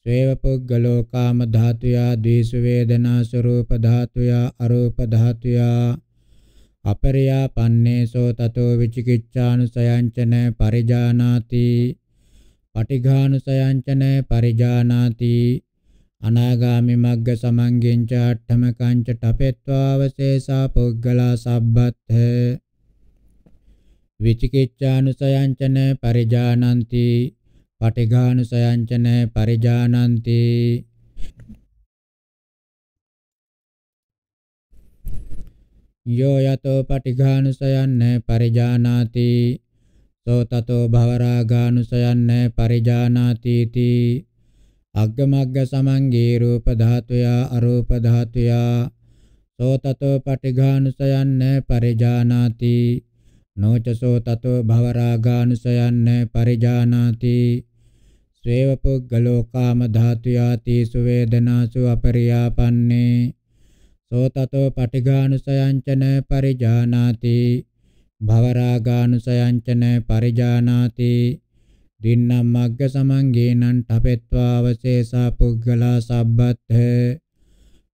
සේව පුද්ගලෝ කාම ධාතුයා ද්වේෂ වේදනා ස්වરૂප ධාතුයා අරූප ධාතුයා අපරියා පන්නේසෝ තතෝ විචිකිච්ඡානුසයංචන පරිජානාති පටිඝානුසයංචන පරිජානාති අනාගාමි මග්ග සමංගෙන් ච අට්ඨමකං ච ඨපෙත්වාවශේෂා පුග්ගලා සබ්බත් විචිකිච්ඡානුසයං චන පරිජානಂತಿ පටිඝානුසයං චන පරිජානಂತಿ යෝ යතෝ පටිඝානුසයන් පරිජානාති සෝ තතෝ භවරාගානුසයන් පරිජානාති තී අග්ගමග්ග සමංගේ රූප ධාතුයා අරූප ධාතුයා සෝ තතෝ පටිඝානුසයන්න පරිජානාති නොචසෝ තතෝ භවරාගානුසයන්න පරිජානාති ස්වේව පුග්ගලෝ කාම ධාතුයාති සුවේදනාසු අපරියාපන්නේ සෝ තතෝ පටිඝානුසයංචන පරිජානාති භවරාගානුසයංචන පරිජානාති දින්නම් මග්ග සමංගේනං ඨපෙත්වා අවශේෂා පුග්ගලා සබ්බත්ථ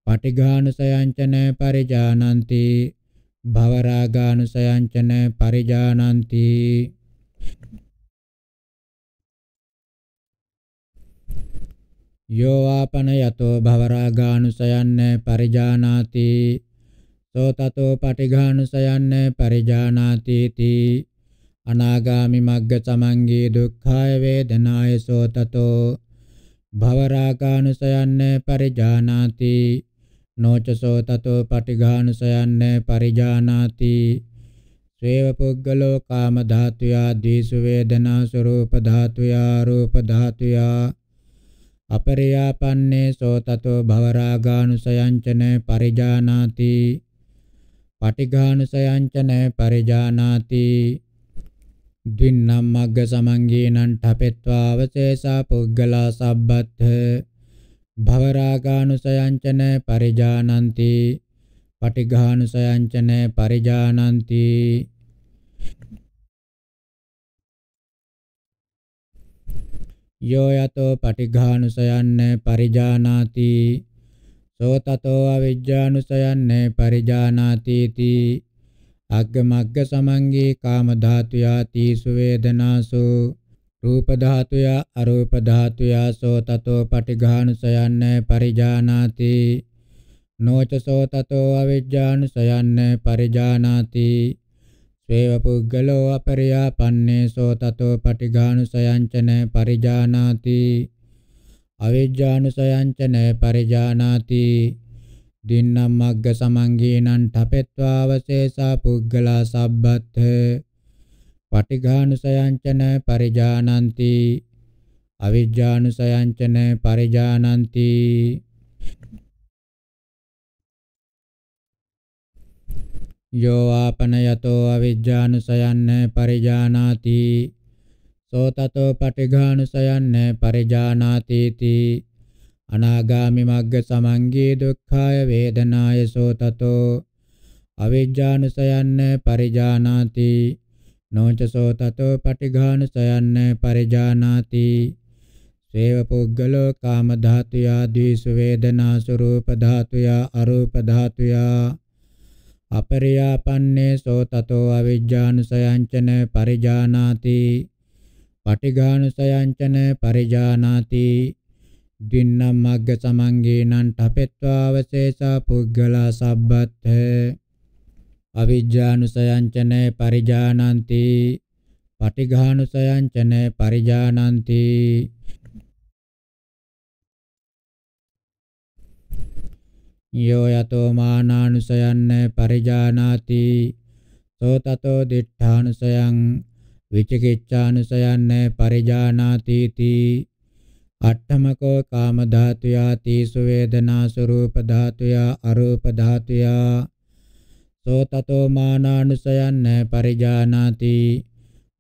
පටිඝානුසයංචන පරිජානಂತಿ භවරාගානුසයංචන පරිජානಂತಿ යෝ ආපන යතෝ භවරාගානුසයන්න පරිජානාති සෝ තතෝ පටිඝානුසයන්න පරිජානාති තී අනාගාමි මග්ග තමන්ගේ දුක්ඛාය වේදනාය සෝතතෝ භවරාගානුසයන්න පරිජානාති නොචසෝ තතෝ පටිඝානුසයන්න පරිජානාති සේව පුද්ගලෝ කාම ධාතුයා දීසු වේදනා ස්වરૂප ධාතුයා රූප ධාතුයා අපරියාපන්නේ සෝ තතෝ භවරාගානුසයංචන පරිජානාති පටිඝානුසයංචන පරිජානාති ද්වින්නම් මග්ග සමංගීනං ඨපෙත්වා අවසේසා පුග්ගලා සබ්බත් භවරාගානුසයංචන පරිජානಂತಿ පටිඝානුසයංචන පරිජානಂತಿ යෝ යතෝ පටිඝානුසයන්න පරිජානාති සෝතතෝ අවිජ්ජානුසයන්න පරිජානාති තී අග්ගමග්ග සමංගේ කාම ධාතුයා තීසු වේදනාසු රූප ධාතුයා අරූප ධාතුයා සෝ තතෝ පටිඝානුසයන්න පරිජානාති නොච සෝ තතෝ අවිජ්ජානුසයන්න පරිජානාති ස්වේව පුද්ගලෝ අපරියාපන්නේ සෝ තතෝ පටිඝානුසයංචන පරිජානාති අවිජ්ජානුසයංචන පරිජානාති දින්නම් මග්ග සමංගීනං ඨපෙත්වාවශේෂා පුග්ගලා සබ්බත්ථ පටිඝානුසයංචන පරිජානಂತಿ අවිජ්ජානුසයංචන පරිජානಂತಿ යෝ ආපනයතෝ අවිජ්ජානුසයන්න පරිජානාති සෝතතෝ පටිඝානුසයන්න පරිජානාති තී අනාගාමි මග්ග සමංගේ දුක්ඛාය වේදනාය සෝතතෝ අවිජ්ජානුසයන්න පරිජානාති නොච සෝතතෝ පටිඝානුසයන්න පරිජානාති සේව පුද්ගලෝ කාම ධාතුයා ද්විසු වේදනා ස්වરૂප ධාතුයා අරූප ධාතුයා අපරියාපන්නේ සෝතතෝ අවිජ්ජානුසයංචන පරිජානාති පටිඝානුසයංචන පරිජානාති දින්නම් මග්ග සමංගේනං ඨපෙත්වාවශේෂා පුද්ගලා සබ්බත්ථ අවිජ්ජානුසයංචනේ පරිජානಂತಿ පටිඝානුසයංචනේ පරිජානಂತಿ යෝ යතෝ මානානුසයන්න පරිජානාති සෝ තතෝ දිඨානුසයං විචිකිච්ඡානුසයන්න පරිජානාති තී අට්ඨමකෝ කාම ධාතුයා තීසු වේදනා ස්වરૂප ධාතුයා අරූප ධාතුයා සෝතතෝ මානානුසයන් පරිජානාති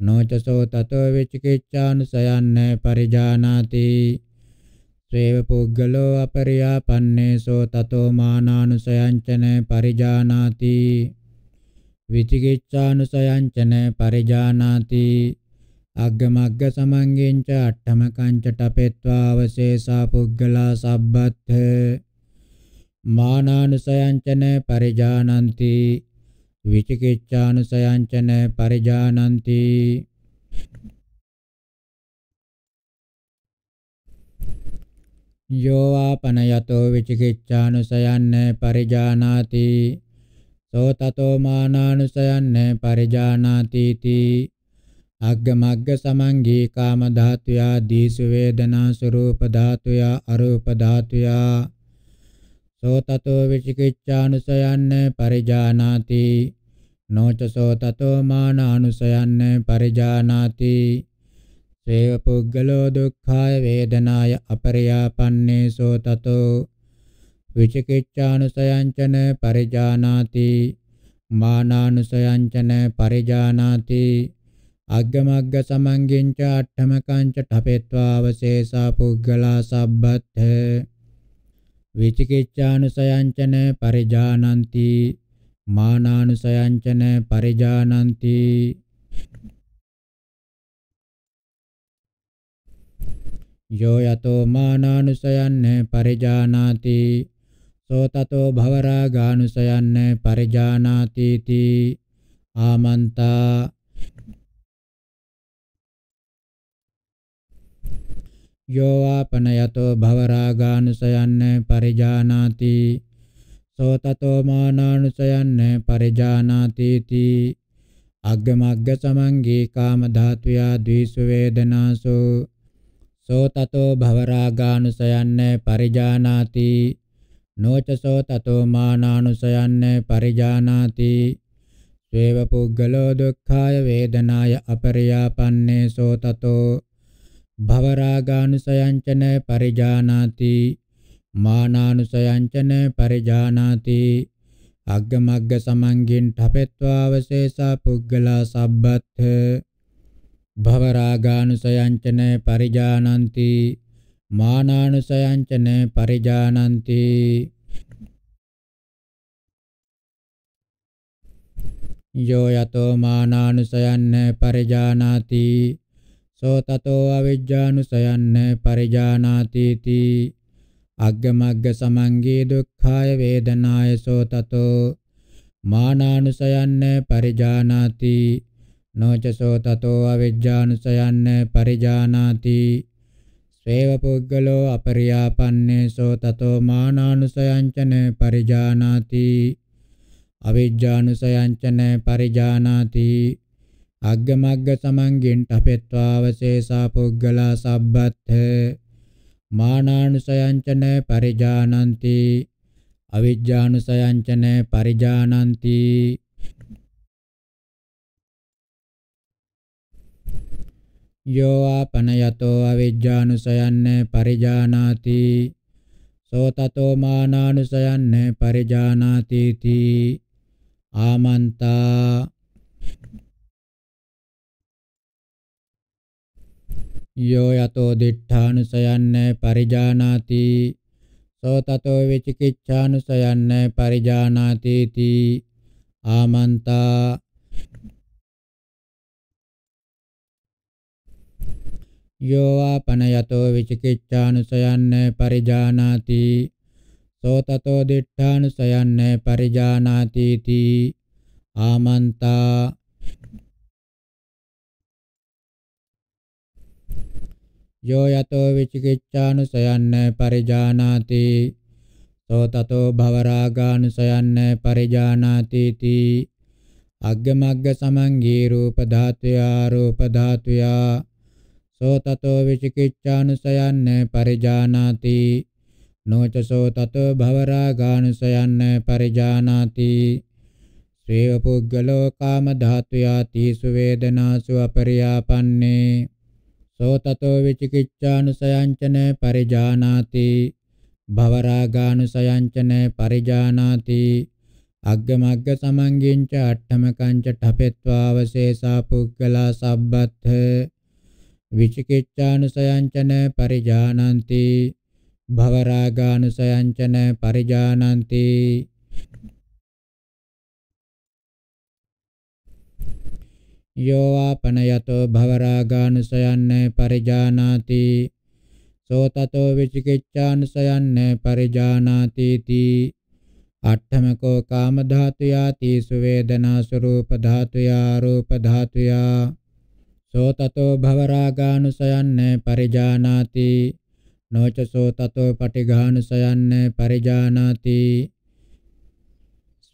නොච සෝතතෝ විචිකිච්ඡානුසයන් පරිජානාති සේව පුද්ගලෝ අපරියාපන්නේ සෝතතෝ මානානුසයන්චන පරිජානාති විචිකිච්ඡානුසයන්චන පරිජානාති අග්ගමග්ග සමංගෙන්ච අට්ඨමකංච ටපෙත්වා අවශේෂා පුග්ගලා සබ්බත් මානානුසයංචන පරිජානಂತಿ විචිකිච්ඡානුසයංචන පරිජානಂತಿ යෝවාපනයතෝ විචිකිච්ඡානුසයන්න පරිජානාති සෝතතෝ මානානුසයන්න පරිජානාති තී අග්ග මග්ග සමංගී කාම ධාතුයා දීසු වේදනා ස්වરૂප ධාතුයා අරූප ධාතුයා සෝතතෝ විචිකිච්ඡානුසයන්න පරිජානාති නොච සෝතතෝ මාන අනුසයන්න පරිජානාති සේව පුද්ගලෝ දුක්ඛාය වේදනාය අපරියාපන්නේ සෝතතෝ විචිකිච්ඡානුසයංචන පරිජානාති මානානුසයංචන පරිජානාති අග්ගමග්ග සමංගින්ච අට්ඨමකංච ඨපෙත්වා අවශේෂා පුග්ගලා සබ්බත්ථ විචිකිච්ඡානුසයංචන පරිජානಂತಿ මානානුසයංචන පරිජානಂತಿ යෝ යතෝ මානානුසයන්න පරිජානාති සෝ තතෝ භවරාගානුසයන්න පරිජානාති ති ආමන්තා යෝවාපනයතෝ භවරාගානුසයන්න පරිජානාති සෝතතෝ මානානුසයන්න පරිජානාති තී අග්ගමග්ග සමංගී කාම ධාතුයා ද්විසු වේදනාසෝ සෝතතෝ භවරාගානුසයන්න පරිජානාති නොච සෝතතෝ මානානුසයන්න පරිජානාති ස්වේව පුද්ගලෝ දුක්ඛාය වේදනාය අපරියාපන්නේ සෝතතෝ භවරාගානුසයංචන පරිජානාති මානානුසයංචන පරිජානාති අග්ගමග්ග සමංගින් ඨපෙත්වාවශේසා පුග්ගලා සබ්බත් භවරාගානුසයංචන පරිජානಂತಿ මානානුසයංචන පරිජානಂತಿ යෝ යතෝ මානානුසයන්න පරිජානාති සෝ තතෝ අවිජ්ජානුසයන්න පරිජානාති තී අග්ගමග්ග සමංගේ දුක්ඛාය වේදනාය සෝ තතෝ මානානුසයන්න පරිජානාති නොච සෝ තතෝ අවිජ්ජානුසයන්න පරිජානාති සේව පුද්ගලෝ අපරියාපන්නේ සෝ තතෝ මානානුසයංචන පරිජානාති අවිජ්ජානුසයංචන පරිජානාති අග්ගමග්ග සමංගෙන් ඨපෙත්වාවශේසා පුග්ගලා සබ්බත්ථ මානානුසයංචන පරිජානಂತಿ අවිජ්ජානුසයංචන පරිජානಂತಿ යෝ ආපනයතෝ අවිජ්ජානුසයන්න පරිජානාති සෝතතෝ මානානුසයන්න පරිජානාති තී ආමන්තා යෝ යතෝ දිඨානුසයන්න පරිජානාති සෝ තතෝ විචිකිච්ඡානුසයන්න පරිජානාති තී ආමන්තා යෝ ආපනයතෝ විචිකිච්ඡානුසයන්න පරිජානාති සෝ තතෝ දිඨානුසයන්න පරිජානාති තී ආමන්තා යෝ යතෝ විචිකිච්ඡානුසයන්න පරිජානාති සෝ තතෝ භවරාගානුසයන්න පරිජානාති තී අග්ගමග්ග සමංගී රූප ධාතුයා රූප ධාතුයා සෝ තතෝ විචිකිච්ඡානුසයන්න පරිජානාති නොච සෝ තතෝ භවරාගානුසයන්න පරිජානාති සේව පුද්ගලෝ කාම ධාතුයා තීසු වේදනාසු අපරියාපන්නේ සෝ තතෝ විචිකිච්ඡානුසයංචන පරිජානාති භවරාගානුසයංචන පරිජානාති අග්ගමග්ග සමංගින්ච අට්ඨමකංච ඨපෙත්වාවශේසා පුග්ගලා සබ්බත්ථ විචිකිච්ඡානුසයංචන පරිජානಂತಿ භවරාගානුසයංචන පරිජානಂತಿ යෝවාපනයතෝ භවරාගානුසයන්න පරිජානාති සෝතතෝ විචිකිච්ඡානුසයන්න පරිජානාති තී අට්ඨමකෝ කාම ධාතුයා තීසු වේදනා ස්වરૂප ධාතුයා රූප ධාතුයා සෝතතෝ භවරාගානුසයන්න පරිජානාති නොච සෝතතෝ පටිඝානුසයන්න පරිජානාති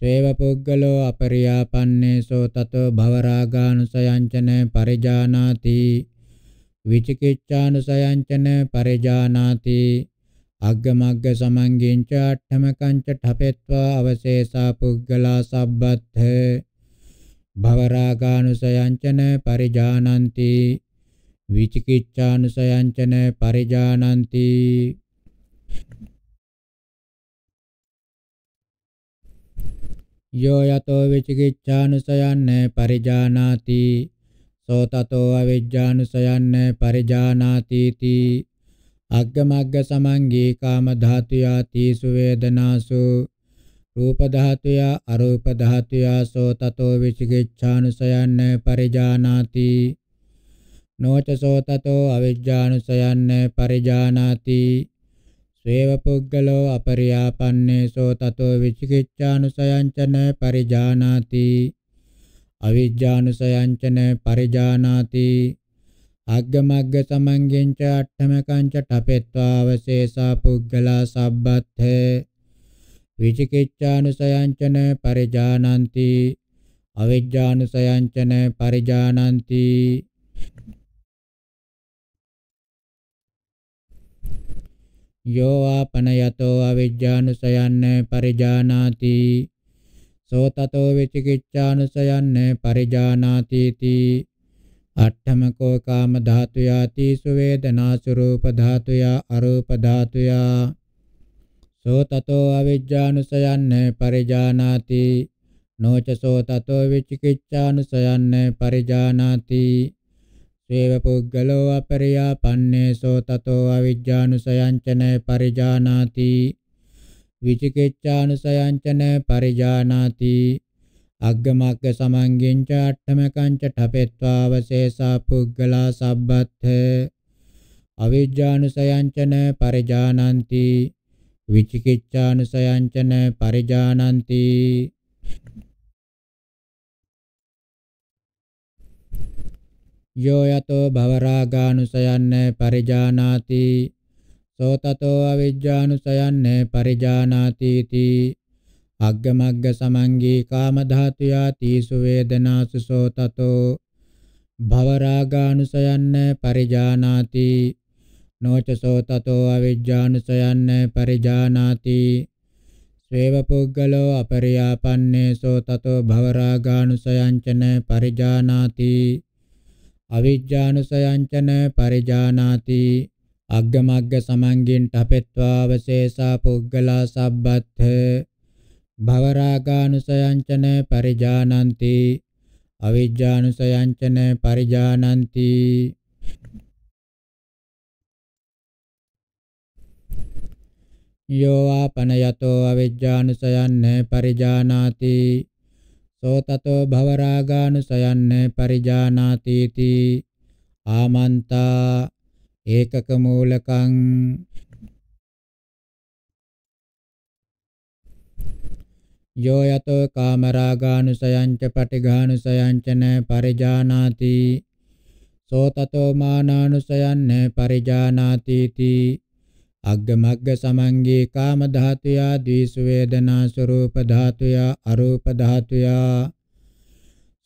සේව පුද්ගලෝ අපරියාපන්නේසෝ තතෝ භවරාගානුසයංචන පරිජානාති විචිකිච්ඡානුසයංචන පරිජානාති අග්ගමග්ග සමංගින්ච අට්ඨමකංච ඨපෙත්වා අවශේෂා පුද්ගලා සබ්බත්ථ භවරාගානුසයංචන පරිජානಂತಿ විචිකිච්ඡානුසයංචන පරිජානಂತಿ යෝ යතෝ විචිකිච්ඡානුසයන්න පරිජානාති සෝ තතෝ අවිජ්ජානුසයන්න පරිජානාති තී අග්ගමග්ග සමංගී කාම ධාතුයා තීසු වේදනාසු රූප ධාතුයා අරූප ධාතුයා සෝ තතෝ විචිකිච්ඡානුසයන්න පරිජානාති නොච සෝ තතෝ අවිජ්ජානුසයන්න පරිජානාති සේව පුද්ගලෝ අපරියාපන්නේසෝ තතෝ විචිකිච්ඡානුසයංචන පරිජානාති අවිජ්ජානුසයංචන පරිජානාති අග්ගමග්ග සමංගෙන්ච අට්ඨමකංච ඨපෙත්වා අවශේෂා පුද්ගලා සබ්බත්ථ විචිකිච්ඡානුසයංචන පරිජානಂತಿ අවිජ්ජානුසයංචන පරිජානಂತಿ යෝ ආපනයතෝ අවිජ්ජානුසයන්න පරිජානාති සෝ තතෝ විචිකිච්ඡානුසයන්න පරිජානාති තී අට්ඨමකෝ කාම ධාතු යාති සුවේදනාසු රූප ධාතු යා අරූප ධාතු යා සෝ තතෝ අවිජ්ජානුසයන්න පරිජානාති නොච සෝ තතෝ විචිකිච්ඡානුසයන්න පරිජානාති සේව පුද්ගලෝ අපරියාපන්නේසෝ තතෝ අවිජ්ජානුසයංචන පරිජානාති විචිකිච්ඡානුසයංචන පරිජානාති අග්ගමග්ග සමංගින්ච අට්ඨමකංච ඨපෙත්වාවශේසා පුද්ගලා සබ්බත්ථ අවිජ්ජානුසයංචන පරිජානಂತಿ විචිකිච්ඡානුසයංචන පරිජානಂತಿ යෝ යතෝ භවරාගානුසයන්න පරිජානාති සෝතතෝ අවිජ්ජානුසයන්න පරිජානාති තී අග්ගමග්ග සමංගී කාම ධාතු යාතිසු වේදනාසු සෝතතෝ භවරාගානුසයන්න පරිජානාති නොච සෝතතෝ අවිජ්ජානුසයන්න පරිජානාති ස්වේව පුද්ගලෝ අපරියාපන්නේ සෝතතෝ භවරාගානුසයංචන පරිජානාති අවිජ්ජානුසයංචන පරිජානාති අග්ගමග්ග සමංගින් ඨපෙත්වා වශේෂා පුග්ගලා සබ්බත්ථ භවරාගානුසයංචන පරිජානಂತಿ අවිජ්ජානුසයංචන පරිජානಂತಿ යෝ ආපනයතෝ අවිජ්ජානුසයන් පරිජානාති සෝ තතෝ භවරාගානුසයන්න පරිජානාතිති ආමන්තා ඒකක මූලකං යෝ යතෝ කාමරාගානුසයං ච පටිඝානුසයං ච න පරිජානාති සෝ තතෝ මානානුසයන්න පරිජානාතිති අග්ගමග්ග සමංගේ කාම ධාතුය, ද්වේෂ වේදනා ස්වરૂප ධාතුය, අරූප ධාතුය.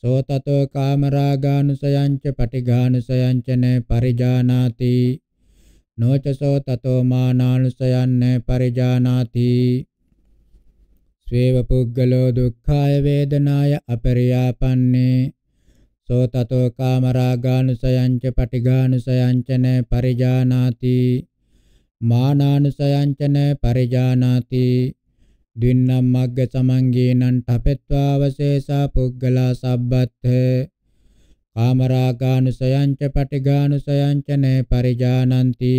සෝතතෝ කාම රාගානුසයං ච පටිඝානුසයං ච න පරිජානාති. නොචසෝ තතෝ මානානුසයන් න පරිජානාති. ස්වේව පුද්ගලෝ දුක්ඛාය වේදනාය අපරියාපන්නේ සෝ තතෝ කාමරාගානුසයං ච පටිඝානුසයං ච න පරිජානාති මානානුසයංචන පරිජානාති දින්නම් මග්ග සමංගේනං ඨපෙත්වා වශේෂා පුග්ගලා සබ්බත්ථ කාමරාගානුසයංච පටිගානුසයංචන පරිජානಂತಿ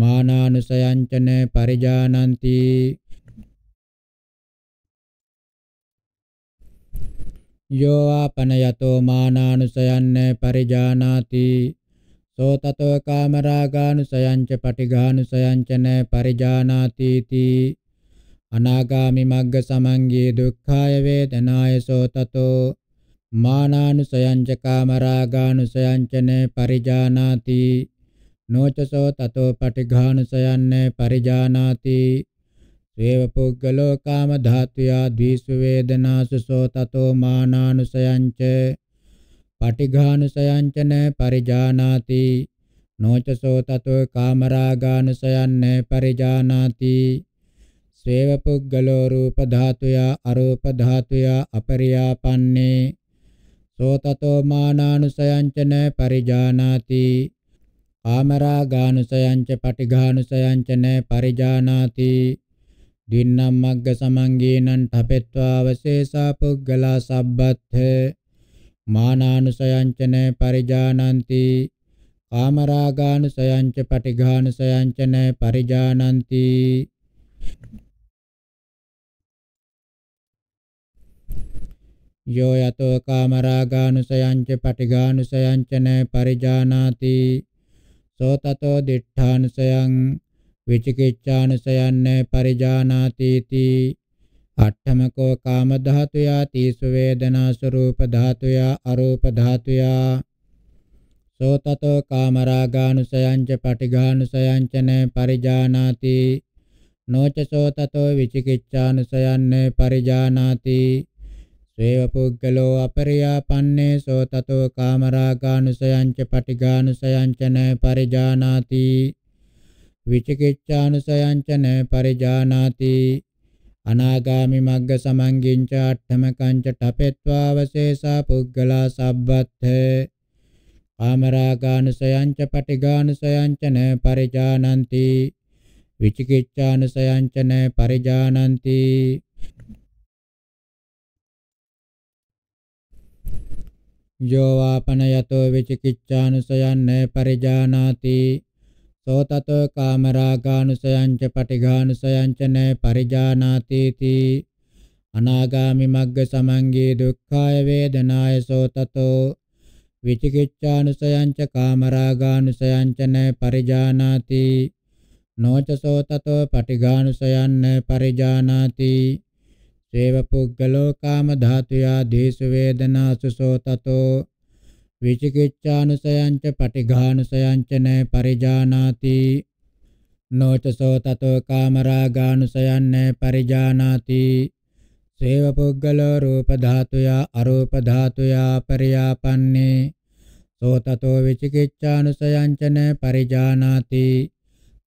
මානානුසයංචන පරිජානಂತಿ යෝ ආපනයතෝ මානානුසයන්න පරිජානාති සෝ තතෝ කාමරාගානුසයංච පටිඝානුසයංචන පරිජානාති තී අනාගාමි මග්ග සමංගේ දුක්ඛාය වේදනාය සෝ තතෝ මානානුසයංච කාමරාගානුසයංචන පරිජානාති නොචසෝ තතෝ පටිඝානුසයන්න පරිජානාති සේව පුද්ගලෝ කාම ධාතුයා ද්විසු වේදනාසු සෝ තතෝ මානානුසයංච පටිඝානුසයංචන පරිජානාති නොචසෝ තතෝ කාමරාගානුසයන්න පරිජානාති සේව පුද්ගලෝ රූප ධාතුයා අරූප ධාතුයා අපරියාපන්නේ සෝතතෝ මානානුසයංචන පරිජානාති ආමරාගානුසයංච පටිඝානුසයංචන පරිජානාති දින්නම් මග්ග සමංගේනං ඨපෙත්වා අවශේෂා පුද්ගලා සබ්බත්ථ මානානුසයංච න පරිජානಂತಿ කාමරාගානුසයංච පටිඝානුසයංච න පරිජානಂತಿ යෝ යතෝ කාමරාගානුසයංච පටිඝානුසයංච න පරිජානාති සෝ තතෝ දිඨානුසයං විචිකිච්ඡානුසයන් න පරිජානාති තී අට්ඨමකෝ කාම ධාතුයා තීසු වේදනා ස්වરૂප ධාතුයා අරූප ධාතුයා සෝතතෝ කාමරාගානුසයං ච පටිඝානුසයං ච න පරිජානාති නොච සෝතතෝ විචිකිච්ඡානුසයන් න පරිජානාති සේව පුද්ගලෝ අපරියාපන්නේ සෝතතෝ කාමරාගානුසයං ච පටිඝානුසයං ච න පරිජානාති විචිකිච්ඡානුසයං ච න පරිජානාති අනාගාමි මග්ග සමංගින්ච අට්ඨම කංච ඨපෙත්වා වශේෂා පුග්ගලා සබ්බත්ථේ කාමරාගානුසයංච පටිගානුසයංච න පරිජානಂತಿ විචිකිච්ඡානුසයංච න පරිජානಂತಿ යෝවාපන යතෝ විචිකිච්ඡානුසයන් න පරිජානාති සෝතතෝ කාමරාගානුසයංච පටිඝානුසයංචන පරිජානාති තී අනාගාමි මග්ග සමංගේ දුක්ඛාය වේදනාය සෝතතෝ විචිකිච්ඡානුසයංච කාමරාගානුසයංචන පරිජානාති නොච සෝතතෝ පටිඝානුසයන්න පරිජානාති සේව පුද්ගලෝ කාම ධාතුයා දේශ වේදනාසු සෝතතෝ විචිකිච්ඡානුසයංච පටිඝානුසයංච න පරිජානාති නොචසෝ තතෝ කාමරාගානුසයන් න පරිජානාති සේව පුද්ගලෝ රූප ධාතුයා අරූප ධාතුයා පරියාපන්නේ සෝ තතෝ විචිකිච්ඡානුසයංච න පරිජානාති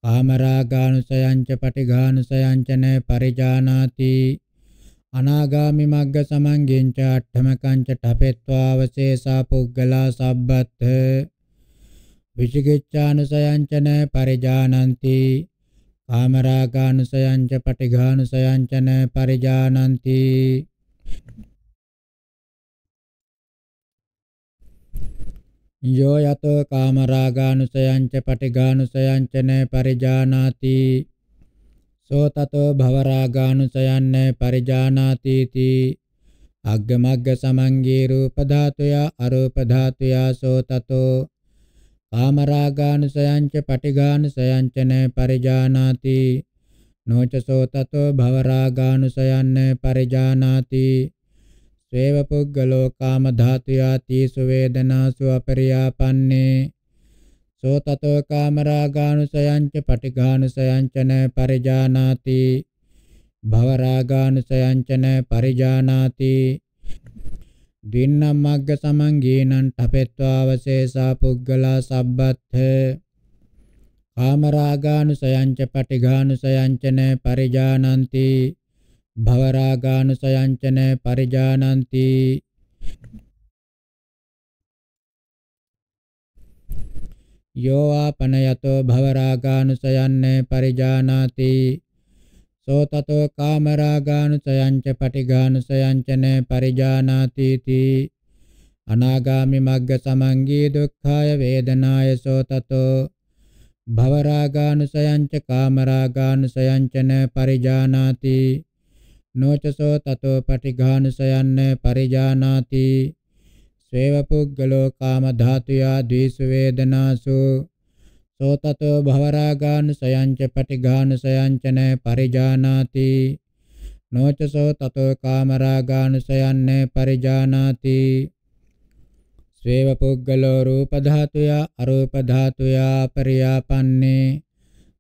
කාමරාගානුසයංච පටිඝානුසයංච න පරිජානාති අනාගාමි මග්ග සමංගෙන් ච අට්ඨමකං ච ඨපෙත්වා අවශේෂා පුග්ගලා සබ්බත් විචිකිච්ඡානුසයං ච න පරිජානಂತಿ කාමරාගානුසයං ච පටිඝානුසයං ච න පරිජානಂತಿ යෝ යතෝ කාමරාගානුසයං ච පටිඝානුසයං ච න පරිජානාති සෝ තතෝ භවරාගානුසයන්න පරිජානාතිති අග්ගමග්ග සමංගී රූප ධාතුයා අරූප ධාතුයා සෝ තතෝ කාමරාගානුසයං ච පටිඝානුසයං ච න පරිජානාති නොච සෝ තතෝ භවරාගානුසයන්න පරිජානාති ස්වේව පුග්ගලෝ කාම ධාතුයා තීසු වේදනාසු අපරියාපන්නේ සෝ තතෝ කාමරාගානුසයංච පටිඝානුසයංච න පරිජානාති භවරාගානුසයංච න පරිජානාති දින්නම් මග්ග සමංගීනං ඨපෙත්වාවශේසා පුග්ගලා සබ්බත්ථ කාමරාගානුසයංච පටිඝානුසයංච න පරිජානಂತಿ භවරාගානුසයංච න පරිජානಂತಿ යෝ ආපනයතෝ භවරාගානුසයන්නේ පරිජානාති සෝ තතෝ කාමරාගානුසයංච පටිඝානුසයංචන පරිජානාති තී අනාගාමි මග්ග සමංගී දුක්ඛාය වේදනාය සෝ තතෝ භවරාගානුසයංච කාමරාගානුසයංචන පරිජානාති නොචසෝ තතෝ පටිඝානුසයන්න පරිජානාති සේව පුද්ගලෝ කාම ධාතුයා ද්වේෂ වේදනාසු සෝතතෝ භවරාගාන සයංච පටිඝාන සයංචන පරිජානාති නොචසෝ තතෝ කාමරාගාන සයන්න පරිජානාති සේව පුද්ගලෝ රූප ධාතුයා අරූප ධාතුයා පරියාපන්නේ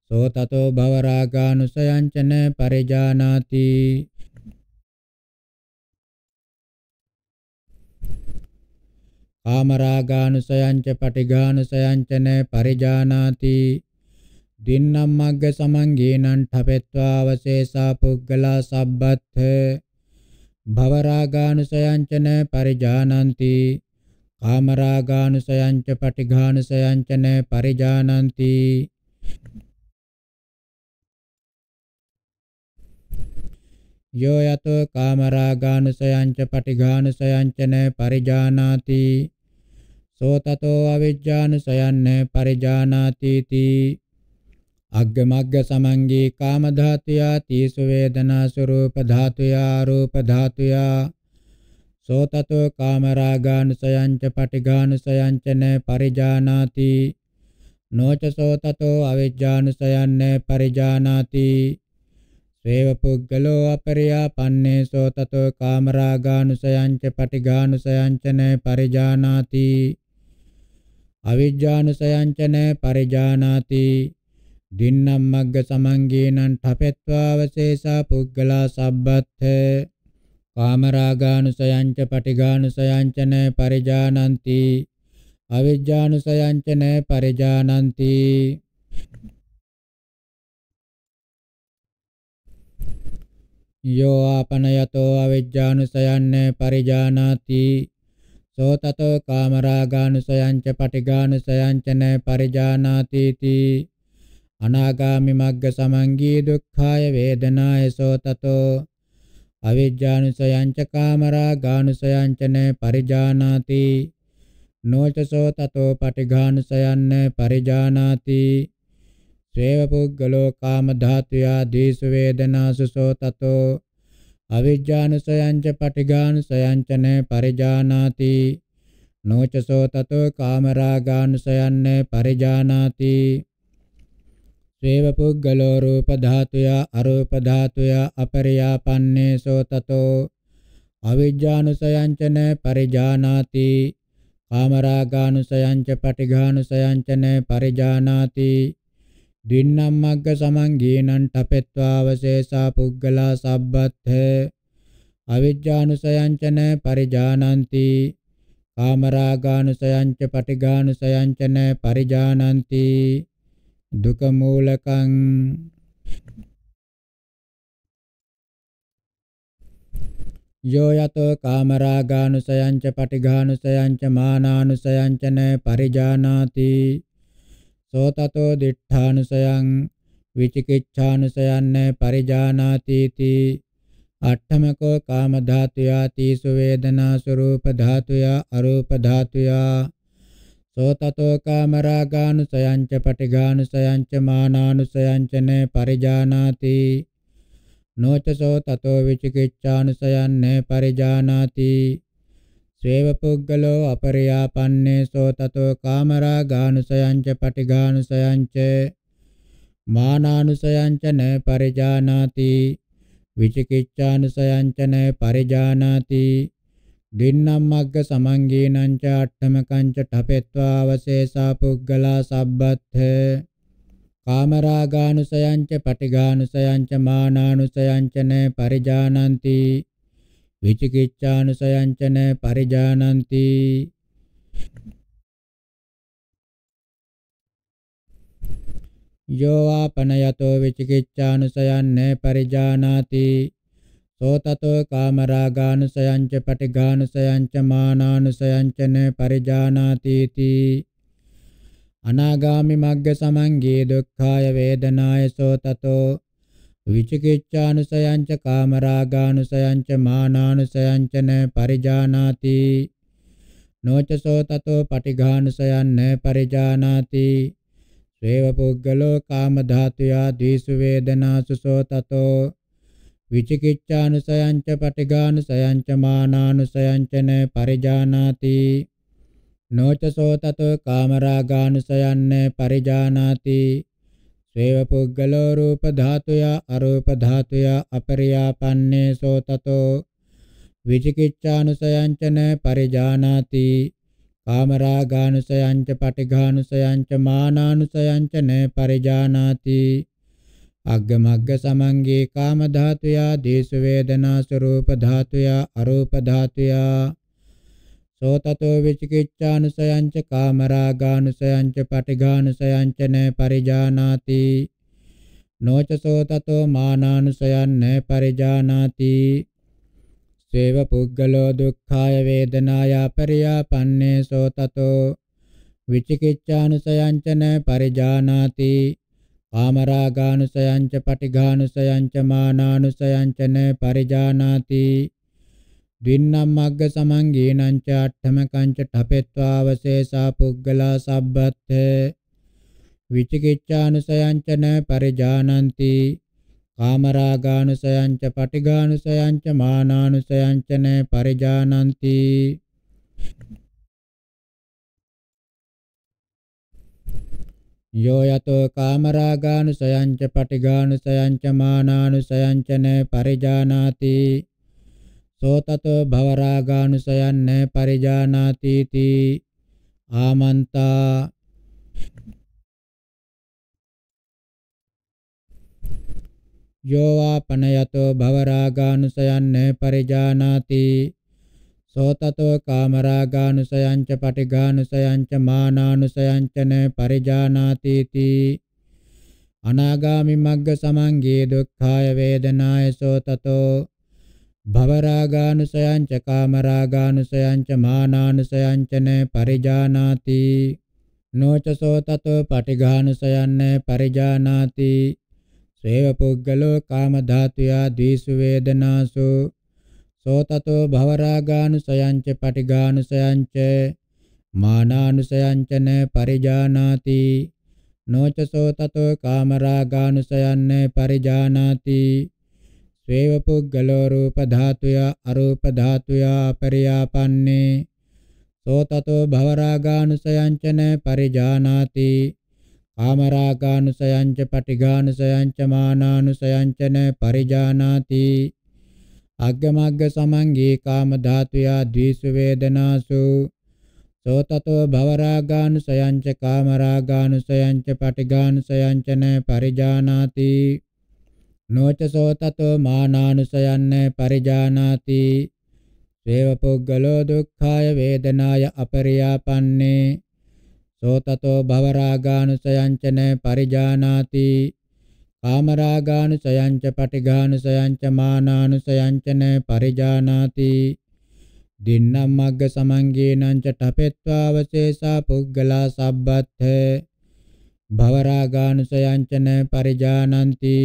සෝතතෝ භවරාගාන සයංචන පරිජානාති කාමරාගානුසයංච පටිඝානුසයංචන පරිජානාති දින්නම් මග්ග සමංගේනං ඨපෙත්වා අවශේෂා පුග්ගලා සබ්බත්ථ භවරාගානුසයංචන පරිජානಂತಿ කාමරාගානුසයංච පටිඝානුසයංචන පරිජානಂತಿ යෝ යතෝ කාමරාගානුසයංච පටිඝානුසයංචන පරිජානාති සෝතතෝ අවිජ්ජානුසයන්න පරිජානාති තී අග්ග මග්ග සමංගී කාම ධාතුයා තීසු වේදනා ස්වરૂප ධාතුයා රූප ධාතුයා සෝතතෝ කාම රාගානුසයං ච පටිඝානුසයං ච න පරිජානාති නොච සෝතතෝ අවිජ්ජානුසයන්න පරිජානාති සේව පුද්ගලෝ අපරියාපන්නේ සෝතතෝ කාම රාගානුසයං ච පටිඝානුසයං ච න පරිජානාති අවිජ්ජානුසයංචන පරිජානාති දින්නම් මග්ග සමංගේනං ඨපෙත්වා වශේෂා පුග්ගලා සබ්බත්ථ කාමරාගානුසයංච පටිඝානුසයංචන පරිජානಂತಿ අවිජ්ජානුසයංචන පරිජානಂತಿ යෝ ආපනයතෝ අවිජ්ජානුසයන්න පරිජානාති සෝ තතෝ කාමරාගානුසයංච පටිගානුසයංච න පරිජානාති තී අනාගාමි මග්ග සමංගී දුක්ඛාය වේදනාය සෝ තතෝ අවිජ්ජානුසයංච කාමරාගානුසයංච න පරිජානාති නොච සෝ තතෝ පටිඝානුසයන්න පරිජානාති සේව පුද්ගලෝ කාම ධාතුයා දීසු වේදනාසු සෝ තතෝ අවිජ්ජානුසයංච පටිඝානුසයංචන පරිජානාති නොචසෝ තතෝ කාමරාගානුසයන්න පරිජානාති සේව පුද්ගලෝ රූප ධාතුය අරූප ධාතුය අපරියාපන්නේසෝ තතෝ අවිජ්ජානුසයංචන පරිජානාති කාමරාගානුසයංච පටිඝානුසයංචන පරිජානාති දින්නම්මග්ග සමංගේනං ඨපෙත්වාවශේෂා පුග්ගලා සබ්බත්ථ අවිජ්ජානුසයංචන පරිජානಂತಿ කාමරාගානුසයංච පටිඝානුසයංචන පරිජානಂತಿ දුක මූලකං යෝ යතෝ කාමරාගානුසයංච පටිඝානුසයංච මානානුසයංචන පරිජානාති සෝ තතෝ දිඨානුසයං විචිකිච්ඡානුසයන්න පරිජානාති තී අට්ඨමකෝ කාම ධාතුයා තීසු වේදනා ස්වરૂප ධාතුයා අරූප ධාතුයා සෝ තතෝ කාම රාගානුසයං ච පටිඝානුසයං ච මානානුසයං ච නේ පරිජානාති නොච සෝ තතෝ විචිකිච්ඡානුසයන් නේ පරිජානාති සේව පුද්ගලෝ අපරියාපන්නේසෝ තතෝ කාමරාගානුසයංච පටිඝානුසයංච මානානුසයංච න පරිජානාති විචිකිච්ඡානුසයංච න පරිජානාති දින්නම් මග්ග සමංගීනංච අට්ඨමකංච ඨපෙත්වා අවශේෂා පුද්ගලා සබ්බත්ථ කාමරාගානුසයංච පටිඝානුසයංච මානානුසයංච න පරිජානಂತಿ විචිකිච්ඡානුසයංචන පරිජානಂತಿ යෝ ආපනයතෝ විචිකිච්ඡානුසයන් පරිජානාති සෝතතෝ කාමරාගානුසයං ච පටිඝානුසයං ච මානානුසයං ච න පරිජානාති තී අනාගාමි මග්ග සමංගේ දුක්ඛාය වේදනාය සෝතතෝ විචිකිච්ඡානුසයංච කාමරාගානුසයංච මානානුසයංච න පරිජානාති නොචසෝ තතෝ පටිඝානුසයන් න පරිජානාති සේව පුද්ගලෝ කාම ධාතුයා දීසු වේදනාසුසෝ තතෝ විචිකිච්ඡානුසයංච පටිඝානුසයංච මානානුසයංච න පරිජානාති නොචසෝ තතෝ කාමරාගානුසයන් න පරිජානාති සේව පුද්ගලෝ රූප ධාතුයා අරූප ධාතුයා අපරියාපන්නේ සෝ තතෝ විචිකිච්ඡානුසයංචන පරිජානාති කාමරාගානුසයංච පටිඝානුසයංච මානානුසයංචන පරිජානාති අග්ගමග්ග සමංගේ කාම ධාතුයා දේශ වේදනා ස්වરૂප ධාතුයා අරූප ධාතුයා සෝතතෝ විචිකිච්ඡානුසයංච කාමරාගානුසයංච පටිඝානුසයංච න පරිජානාති නොච සෝතතෝ මානානුසයන් න පරිජානාති සේව පුද්ගලෝ දුක්ඛාය වේදනාය පරියාපන්නේ සෝතතෝ විචිකිච්ඡානුසයංච න පරිජානාති කාමරාගානුසයංච පටිඝානුසයංච මානානුසයංච න පරිජානාති දින්නම් මග්ග සමං ගේනං ච අට්ඨම කංච ඨපෙත්වා අවසේසා පුග්ගලා සබ්බත්තේ විචිකිච්ඡානුසයං ච න පරිජානಂತಿ කාමරාගානුසයං ච පටිඝානුසයං ච මානානුසයං ච න පරිජානಂತಿ යෝ යතෝ කාමරාගානුසයං ච පටිඝානුසයං ච මානානුසයං ච න පරිජානාති තෝ තතෝ භවරාගානුසයන්න පරිජානාති තී ආමන්තා යෝවා පනයතෝ භවරාගානුසයන්න පරිජානාති සෝතතෝ කාමරාගානුසයංච පටිඝානුසයංච මානානුසයංච න පරිජානාති තී අනාගාමි මග්ග සමංගේ දුක්ඛාය වේදනාය සෝතතෝ භවරාගානුසයං ච කාමරාගානුසයං ච මානානුසයං ච න පරිජානාති නොචසෝ තතෝ පටිඝානුසයන් න පරිජානාති සේව පුද්ගලෝ කාම ධාතුයා ද්විසු වේදනාසු සෝතතෝ භවරාගානුසයං ච පටිඝානුසයං ච මානානුසයං ච න පරිජානාති නොචසෝ තතෝ කාමරාගානුසයන් න පරිජානාති ස්වේව පුද්ගලෝ රූප ධාතුයා අරූප ධාතුයා පරියාපන්නේ සෝතතෝ භවරාගානුසයංචන පරිජානාති කාමරාගානුසයංච පටිඝානුසයංච මානානුසයංචන පරිජානාති අග්ගමග්ග සමංගී කාම ධාතුයා ද්විසු වේදනාසු සෝතතෝ භවරාගානුසයංච කාමරාගානුසයංච පටිඝානුසයංචන පරිජානාති නොචසෝ තතෝ මානානුසයන්න පරිජානාති සේව පුද්ගලෝ දුක්ඛාය වේදනාය අපරියාපන්නේ සෝතතෝ භවරාගානුසයංචන පරිජානාති කාමරාගානුසයංච පටිඝානුසයංච මානානුසයංචන පරිජානාති දින්නම් මග්ග සමංගේනං ච ඨපෙත්වා වශේෂා පුද්ගලා සබ්බත්ථ භවරාගානුසයංචන පරිජානಂತಿ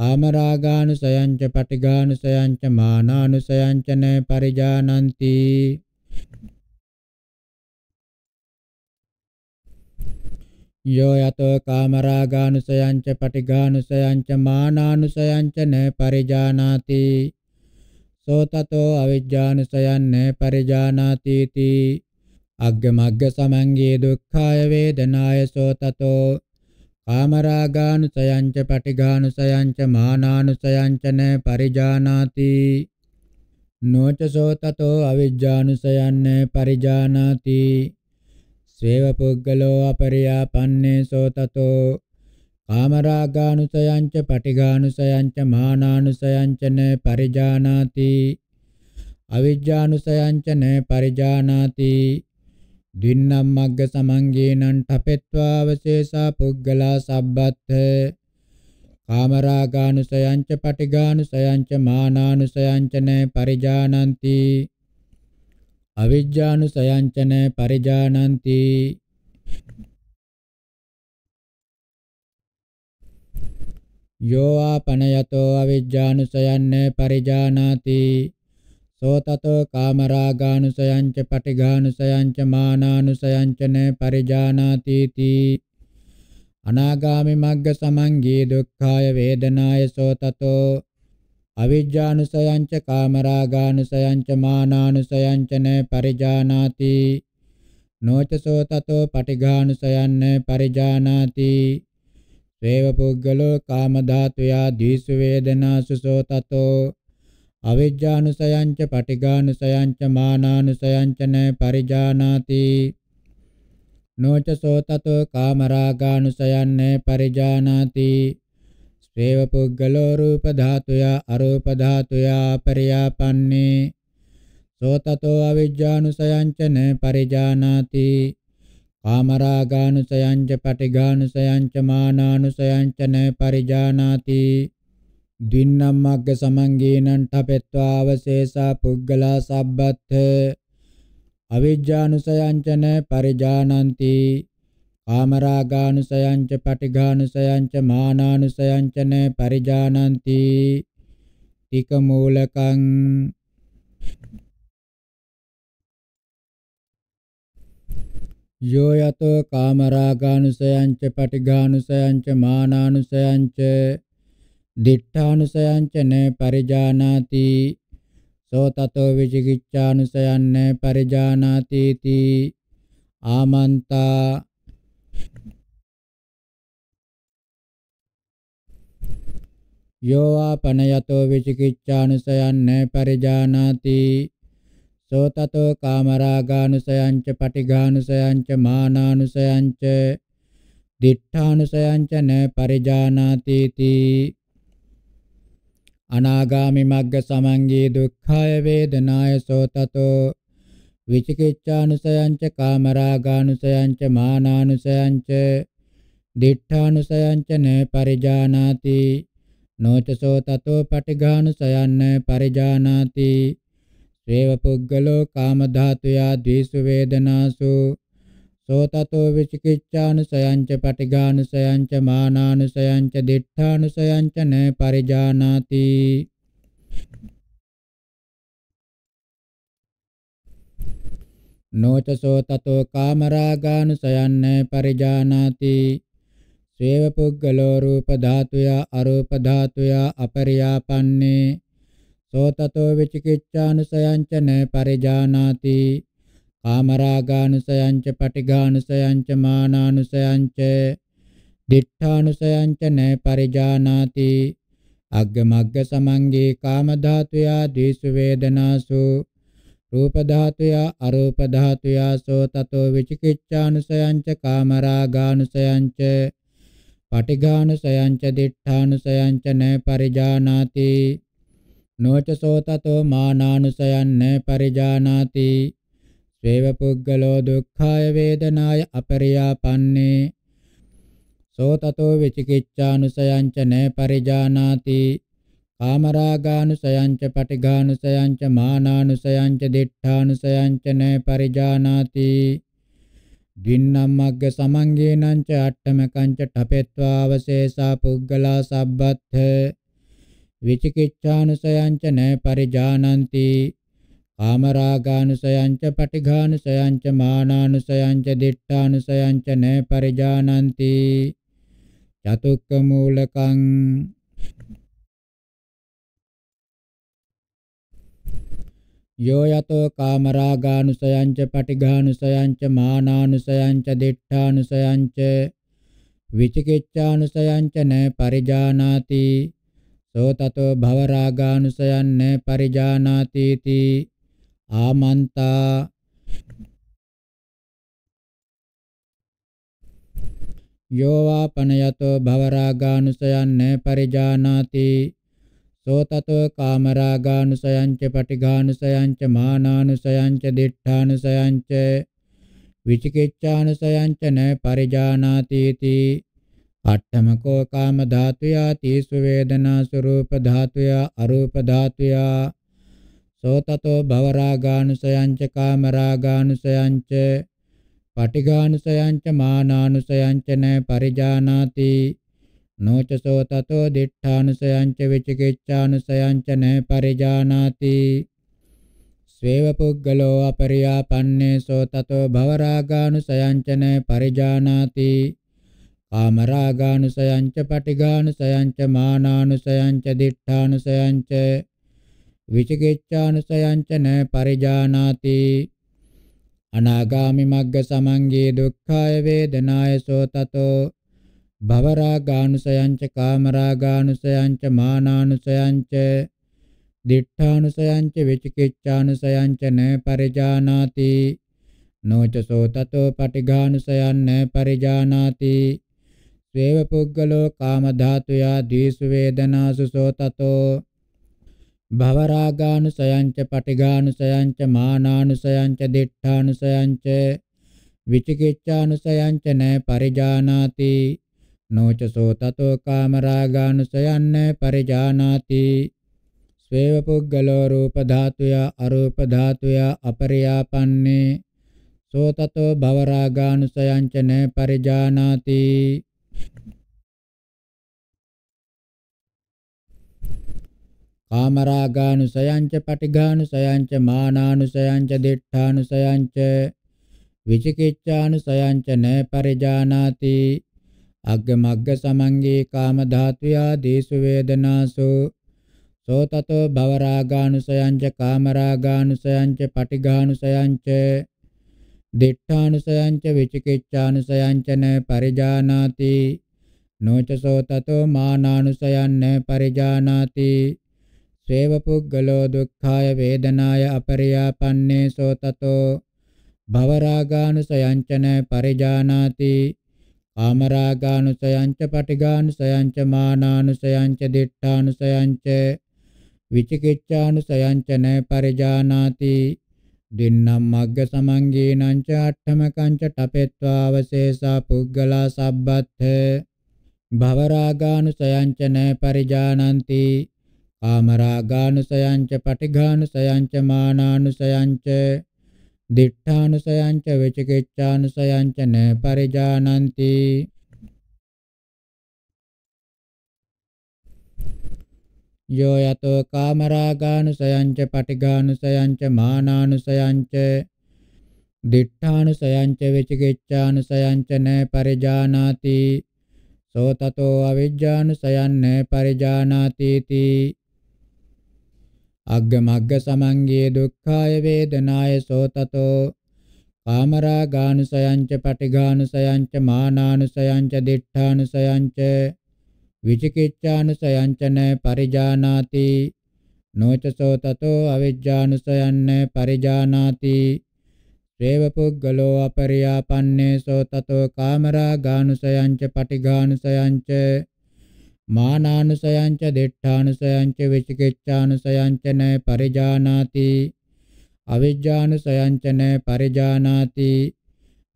කාමරාගානුසයංච පටිඝානුසයංච මානානුසයංච න පරිජානಂತಿ යෝ යතෝ කාමරාගානුසයංච පටිඝානුසයංච මානානුසයංච න පරිජානාති සෝ තතෝ අවිජ්ජානුසයන් න පරිජානාති තී අග්ග මග්ග සමංගේ දුක්ඛාය වේදනාය සෝ තතෝ කාමරාගානුසයංච පටිඝානුසයංච මානානුසයංච න පරිජානාති නොචසෝ තතෝ අවිජ්ජානුසයන්න පරිජානාති ස්වේව පුද්ගලෝ අපරියාපන්නේ සෝ තතෝ කාමරාගානුසයංච පටිඝානුසයංච මානානුසයංච න පරිජානාති අවිජ්ජානුසයංච න පරිජානාති දින්නම් මග්ග සමංගේනං ඨපෙත්වා අවශේෂා පුග්ගලා සබ්බත් කාමරාගානුසයංච පටිගානුසයංච මානානුසයංච න පරිජානಂತಿ අවිජ්ජානුසයංච න පරිජානಂತಿ යෝ ආපනයතෝ අවිජ්ජානුසයන් න පරිජානාති සෝ තතෝ කාමරාගානුසයං ච පටිඝානුසයං ච මානානුසයං ච න පරිජානාති තී අනාගාමි මග්ග සමංගී දුක්ඛාය වේදනාය සෝ තතෝ අවිජ්ජානුසයං ච කාමරාගානුසයං ච මානානුසයං ච න පරිජානාති නොචසෝ තතෝ පටිඝානුසයන් පරිජානාති සේව පුද්ගලෝ කාම ධාතුයා දීසු වේදනාසුසෝ තතෝ අවිජ්ජානුසයංච පටිඝානුසයංච මානානුසයංච න පරිජානාති නොච සෝතතෝ කාමරාගානුසයන්න පරිජානාති ස්වේව පුද්ගලෝ රූප ධාතුයා අරූප ධාතුයා පරියාපන්නේ සෝතතෝ අවිජ්ජානුසයංච න පරිජානාති කාමරාගානුසයංච පටිඝානුසයංච මානානුසයංච න පරිජානාති දින්නම්මග්ග සමංගේනං ඨපෙත්වා අවශේෂා පුග්ගලා සබ්බත් අවිජ්ජානුසයං චන පරිජානಂತಿ කාමරාගානුසයං ච පටිඝානුසයං ච මානානුසයං ච න පරිජානಂತಿ තික මූලකං යෝ යතෝ කාමරාගානුසයං ච පටිඝානුසයං ච මානානුසයං ච දිඨානුසයංචන පරිජානාති සෝ තතෝ විචිකිච්ඡානුසයන්න පරිජානාති තී ආමන්තා යෝ ආපනයතෝ විචිකිච්ඡානුසයන්න පරිජානාති සෝ තතෝ කාමරාගානුසයංච පටිඝානුසයංච මානානුසයංච දිඨානුසයංච න පරිජානාති තී අනාගාමි මග්ග සමංගේ දුක්ඛාය වේදනාය සෝතතෝ විචිකිච්ඡානුසයංච කාමරාගානුසයංච මානානුසයංච දිඨානුසයංච න පරිජානාති නොචසෝ තතෝ පටිඝානුසයන්න පරිජානාති සේව පුද්ගලෝ කාම ධාතුයා ද්වේෂ වේදනාසු සෝතතෝ විචිකිච්ඡානුසයංච පටිඝානුසයංච මානානුසයංච දිඨානුසයංච න පරිජානාති නොච සෝතතෝ කාමරාගානුසයන් න පරිජානාති සේව පුද්ගලෝ රූප ධාතුය අරූප ධාතුය අපරියාපන්නේ සෝතතෝ විචිකිච්ඡානුසයංච න පරිජානාති කාමරාගානුසයංච පටිඝානුසයංච මානානුසයංච දිඨානුසයංච න පරිජානාති අග්ග මග්ග සමංගේ කාම ධාතුයා දීසු වේදනාසු රූප ධාතුයා අරූප ධාතුයා සෝ තතෝ විචිකිච්ඡානුසයංච කාමරාගානුසයංච පටිඝානුසයංච දිඨානුසයංච න පරිජානාති නොච සෝ තතෝ මානානුසයන් න පරිජානාති ස්වේව පුද්ගලෝ දුක්ඛාය වේදනාය අපරියාපන්නේ සෝතතෝ විචිකිච්ඡානුසයං ච න පරිජානාති කාමරාගානුසයං ච පටිඝානුසයං ච මානානුසයං ච දිඨානුසයං ච න පරිජානාති දින්නම් මග්ග සමංගේනං ච අට්ඨමකං ච ඨපෙත්වා අවශේෂා පුද්ගලා සබ්බත්ථ විචිකිච්ඡානුසයං ච න පරිජානಂತಿ කාමරාගානුසයංච පටිඝානුසයංච මානානුසයංච දිට්ඨානුසයංච න පරිජානಂತಿ චතුක්ක මූලකං යෝ යතෝ කාමරාගානුසයංච පටිඝානුසයංච මානානුසයංච දිට්ඨානුසයංච විචිකිච්ඡානුසයංච න පරිජානාති සෝ තතෝ භවරාගානුසයන් න පරිජානාති තී ආමන්තා යෝවා පනයතෝ භවරාගානුසයන් න පරිජානාති සෝතතෝ කාමරාගානුසයං ච පටිඝානුසයං ච මානානුසයං ච දිඨානුසයං ච විචිකිච්ඡානුසයං ච න පරිජානාති තී අට්ඨමකෝ කාම ධාතුයා තීසු වේදනා ස්වરૂප ධාතුයා අරූප ධාතුයා සෝතතෝ භවරාගානුසයංච කාමරාගානුසයංච පටිඝානුසයංච මානානුසයංච න පරිජානාති නොච සෝතතෝ දිඨානුසයංච විචිකිච්ඡානුසයංච න පරිජානාති ස්වේව පුද්ගලෝ අපරියාපන්නේ සෝතතෝ භවරාගානුසයංච න පරිජානාති කාමරාගානුසයංච පටිඝානුසයංච මානානුසයංච දිඨානුසයංච විචිකිච්ඡානුසයංචන පරිජානාති අනාගාමි මග්ග සමංගේ දුක්ඛාය වේදනාය සෝතතෝ භවරාගානුසයංච කාමරාගානුසයංච මානානුසයංච දිඨානුසයංච විචිකිච්ඡානුසයංච න පරිජානාති නොච සෝතතෝ පටිඝානුසයන් න පරිජානාති ස්වේව පුද්ගලෝ කාම ධාතුයා දීසු වේදනාසු සෝතතෝ භවරාගානුසයංච පටිඝානුසයංච මානානුසයංච දිඨානුසයංච විචිකිච්ඡානුසයංච න පරිජානාති නොච සෝතතෝ කාමරාගානුසයන්න පරිජානාති ස්වේව පුද්ගලෝ රූප ධාතුය අරූප ධාතුය අපරියාපන්නේ සෝතතෝ භවරාගානුසයංච න පරිජානාති කාමරාගානුසයංච පටිඝානුසයංච මානානුසයංච දිඨානුසයංච විචිකිච්ඡානුසයංච නපරිජානාති අග්ග මග්ග සමංගේ කාම ධාතුයා දීසු වේදනාසු සෝතතෝ භවරාගානුසයංච කාමරාගානුසයංච පටිඝානුසයංච දිඨානුසයංච විචිකිච්ඡානුසයංච නපරිජානාති නොචසෝතතෝ මානානුසයන් නපරිජානාති සේව පුද්ගලෝ දුක්ඛාය වේදනාය අපරියාපන්නේ සෝතතෝ භවරාගානුසයංචන පරිජානාති කාමරාගානුසයංච පටිගානුසයංච මානානුසයංච දිඨානුසයංච විචිකිච්ඡානුසයංචන පරිජානාති දින්නම් මග්ග සමංගීනං ච අට්ඨමකං ච තපෙත්වා අවශේෂා පුද්ගලා සබ්බත්ථ භවරාගානුසයංචන පරිජානಂತಿ ආමරාගානුසයංච පටිඝානුසයංච මානානුසයංච දිඨානුසයංච විචිකිච්ඡානුසයංච න පරිජානಂತಿ යෝ යතෝ කාමරාගානුසයංච පටිඝානුසයංච මානානුසයංච දිඨානුසයංච විචිකිච්ඡානුසයංච න පරිජානාති සෝ තතෝ අවිජ්ජානුසයන් න පරිජානාති තී අග්ගමග්ග සමංගේ දුක්ඛාය වේදනාය සෝතතෝ කාමරාගානුසයංච පටිඝානුසයංච මානානුසයංච දිඨානුසයංච විචිකිච්ඡානුසයංචන පරිජානාති නොචසෝ තතෝ අවිජ්ජානුසයන්න පරිජානාති සේව පුද්ගලෝ අපරියාපන්නේ සෝ තතෝ කාමරාගානුසයංච පටිඝානුසයංච මානානුසයංච දෙට්ඨානුසයංච විචිකිච්ඡානුසයංච න පරිජානාති අවිජ්ජානුසයංච න පරිජානාති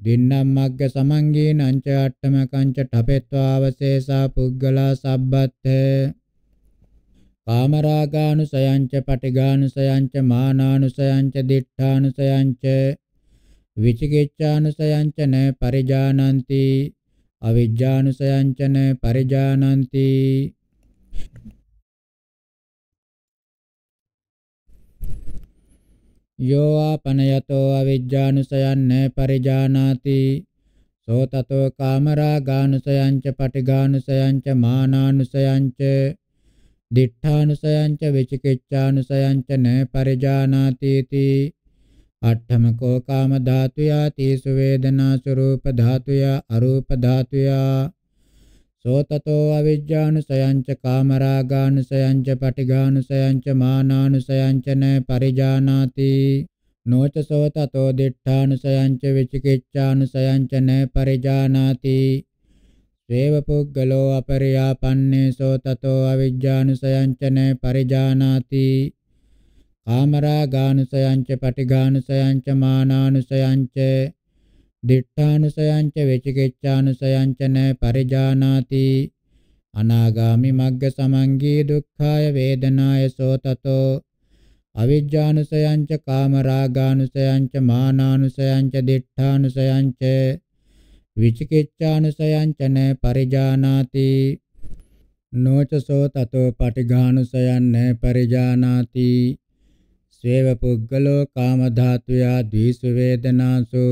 දින්නම් මග්ග සමංගේන අංච අට්ඨමකංච ඨපෙත්වා අවශේෂා පුග්ගලා සබ්බත් කාමරාගානුසයංච පටිගානුසයංච මානානුසයංච දිට්ඨානුසයංච විචිකිච්ඡානුසයංච න පරිජානಂತಿ අවිජ්ජානුසයංචන පරිජානಂತಿ යෝ ආපනයතෝ අවිජ්ජානුසයන්න පරිජානාති සෝ තතෝ කාමරාගානුසයංච පටිගානුසයංච මානානුසයංච දිඨානුසයංච විචිකිච්ඡානුසයංච න පරිජානාති තී අට්ඨමකෝ කාම ධාතුයා තීසු වේදනා ස්වરૂප ධාතුයා අරූප ධාතුයා සෝතතෝ අවිජ්ජානුසයං ච කාමරාගානුසයං ච පටිඝානුසයං ච මානානුසයං ච න පරිජානාති නොච සෝතතෝ දිඨානුසයං ච විචිකිච්ඡානුසයං ච න පරිජානාති සේව පුද්ගලෝ අපරියාපන්නේ සෝතතෝ අවිජ්ජානුසයං ච න පරිජානාති ආමරාගානුසයංච පටිගානුසයංච මානානුසයංච දිඨානුසයංච වෙචිකිච්ඡානුසයංච න පරිජානාති අනාගාමි මග්ග සමංගී දුක්ඛාය වේදනාය සෝතතෝ අවිජ්ජානුසයංච කාමරාගානුසයංච මානානුසයංච දිඨානුසයංච විචිකිච්ඡානුසයංච න පරිජානාති නොචසෝ තතෝ පටිඝානුසයන් න පරිජානාති ස්වේව පුද්ගලෝ කාමධාතුයා ද්විසු වේදනාසු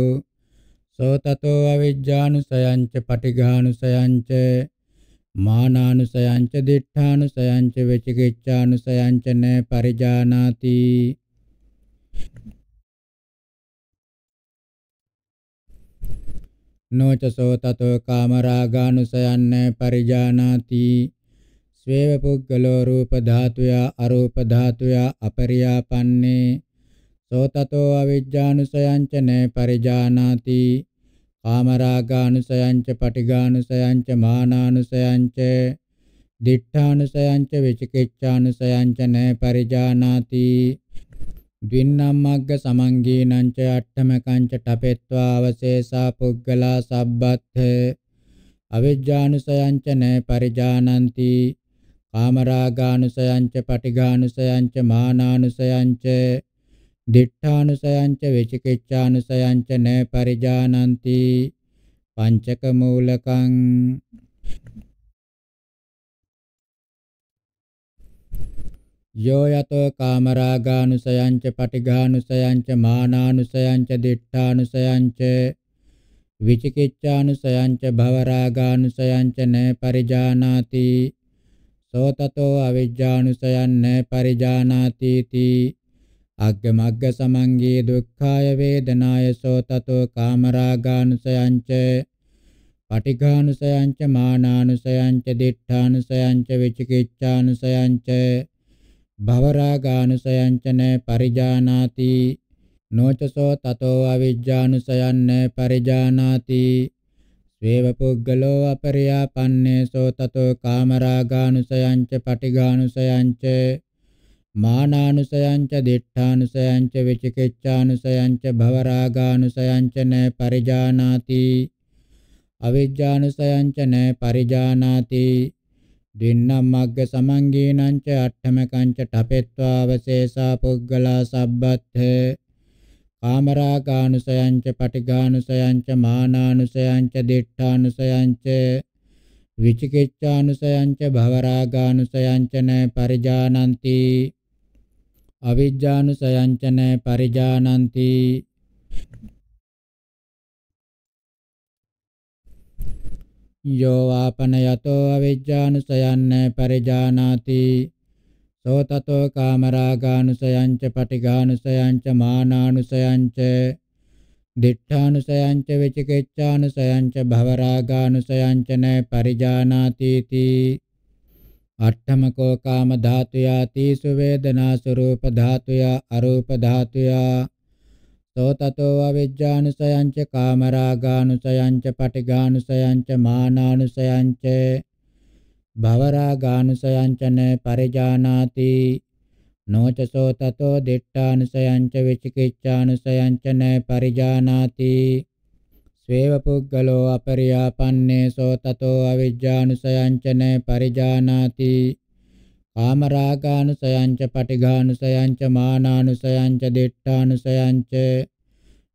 සෝතතෝ අවිජ්ජානුසයං ච පටිඝානුසයං ච මානානුසයං ච දිඨානුසයං ච විචිකිච්ඡානුසයං ච න පරිජානාති නොච සෝතතෝ කාමරාගානුසයන් පරිජානාති ස්වේව පුද්ගලෝ රූප ධාතුයා අරූප ධාතුයා අපරියාපන්නේ සෝතතෝ අවිජ්ජානුසයං ච නේ පරිජානාති කාමරාගානුසයං ච පටිඝානුසයං ච මානානුසයං ච දිඨානුසයං ච විචිකිච්ඡානුසයං ච නේ පරිජානාති ද්වින්නම්මග්ග සමංගීනං ච අට්ඨමකං ච ඨපෙත්වා අවශේෂා පුග්ගලා සබ්බත් අවිජ්ජානුසයං ච නේ පරිජානಂತಿ කාමරාගානුසයංච පටිඝානුසයංච මානානුසයංච දිඨානුසයංච විචිකිච්ඡානුසයංච න පරිජානಂತಿ පංචක මූලකං යෝ යතෝ කාමරාගානුසයංච පටිඝානුසයංච මානානුසයංච දිඨානුසයංච විචිකිච්ඡානුසයංච භවරාගානුසයංච න පරිජානාති සෝ තතෝ අවිජ්ජානුසයන්න පරිජානාති තී අග්ගමග්ග සමංගේ දුක්ඛාය වේදනාය සෝ තතෝ කාමරාගානුසයංච පටිඝානුසයංච මානානුසයංච දිඨානුසයංච විචිකිච්ඡානුසයංච භවරාගානුසයංච න පරිජානාති නොචසෝ තතෝ අවිජ්ජානුසයන්න පරිජානාති ස්වේව පුද්ගලෝ අපරියාපන්නේසෝ තතෝ කාමරාගානුසයංච පටිඝානුසයංච මානානුසයංච දිඨානුසයංච විචිකිච්ඡානුසයංච භවරාගානුසයංච න පරිජානාති අවිජ්ජානුසයංච න පරිජානාති දින්නම් මග්ග සමංගීනංච අට්ඨමකංච ඨපෙත්වා අවශේෂා පුද්ගලා සබ්බත්ථේ කාමරාගානුසයංච පටිඝානුසයංච මානානුසයංච දිඨානුසයංච විචිකිච්ඡානුසයංච භවරාගානුසයංච න පරිජානಂತಿ අවිජ්ජානුසයංච න පරිජානಂತಿ යෝ ආපනයතෝ අවිජ්ජානුසයන්න පරිජානාති තෝ තතෝ කාමරාගානුසයං ච පටිඝානුසයං ච මානානුසයං ච දිඨානුසයං ච විචිකිච්ඡානුසයං ච භවරාගානුසයං ච න පරිජානාති තී අට්ඨමකෝ කාම ධාතුයා තීසු වේදනා ස්වરૂප ධාතුයා අරූප ධාතුයා සෝතතෝ අවිජ්ජානුසයං ච කාමරාගානුසයං ච පටිඝානුසයං ච මානානුසයං ච භවරාගානුසයංචන පරිජානාති නොචසෝ තතෝ දිට්ඨානුසයංච විචිකිච්ඡානුසයංචන පරිජානාති ස්වේව පුද්ගලෝ අපරියාපන්නේ සෝ තතෝ අවිජ්ජානුසයංචන පරිජානාති කාමරාගානුසයංච පටිඝානුසයංච මානානුසයංච දිට්ඨානුසයංච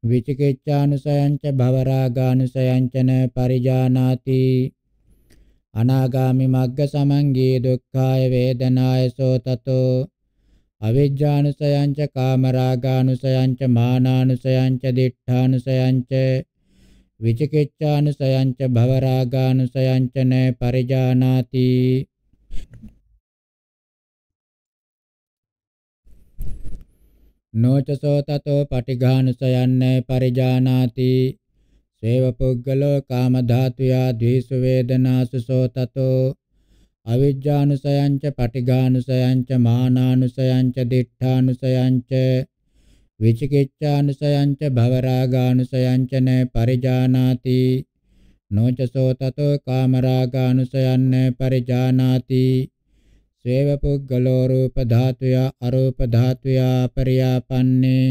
විචිකිච්ඡානුසයංච භවරාගානුසයංචන පරිජානාති අනාගාමි මග්ග සමංගේ දුක්ඛාය වේදනාය සෝ තතෝ අවිජ්ජානුසයං ච කාමරාගානුසයං ච මානානුසයං ච දිඨානුසයං ච විචිකිච්ඡානුසයං ච භවරාගානුසයං ච න පරිජානාති නොචසෝ තතෝ පටිඝානුසයන් න පරිජානාති සේව පුද්ගලෝ කාම ධාතුයා ද්වේෂ වේදනාසු සෝ තතෝ අවිජ්ජානුසයං ච පටිඝානුසයං ච මානානුසයං ච දිඨානුසයං ච විචිකිච්ඡානුසයං ච භවරාගානුසයං ච න පරිජානාති නොචසෝ තතෝ කාමරාගානුසයන්න පරිජානාති සේව පුද්ගලෝ රූප ධාතුයා අරූප ධාතුයා පරියාපන්නේ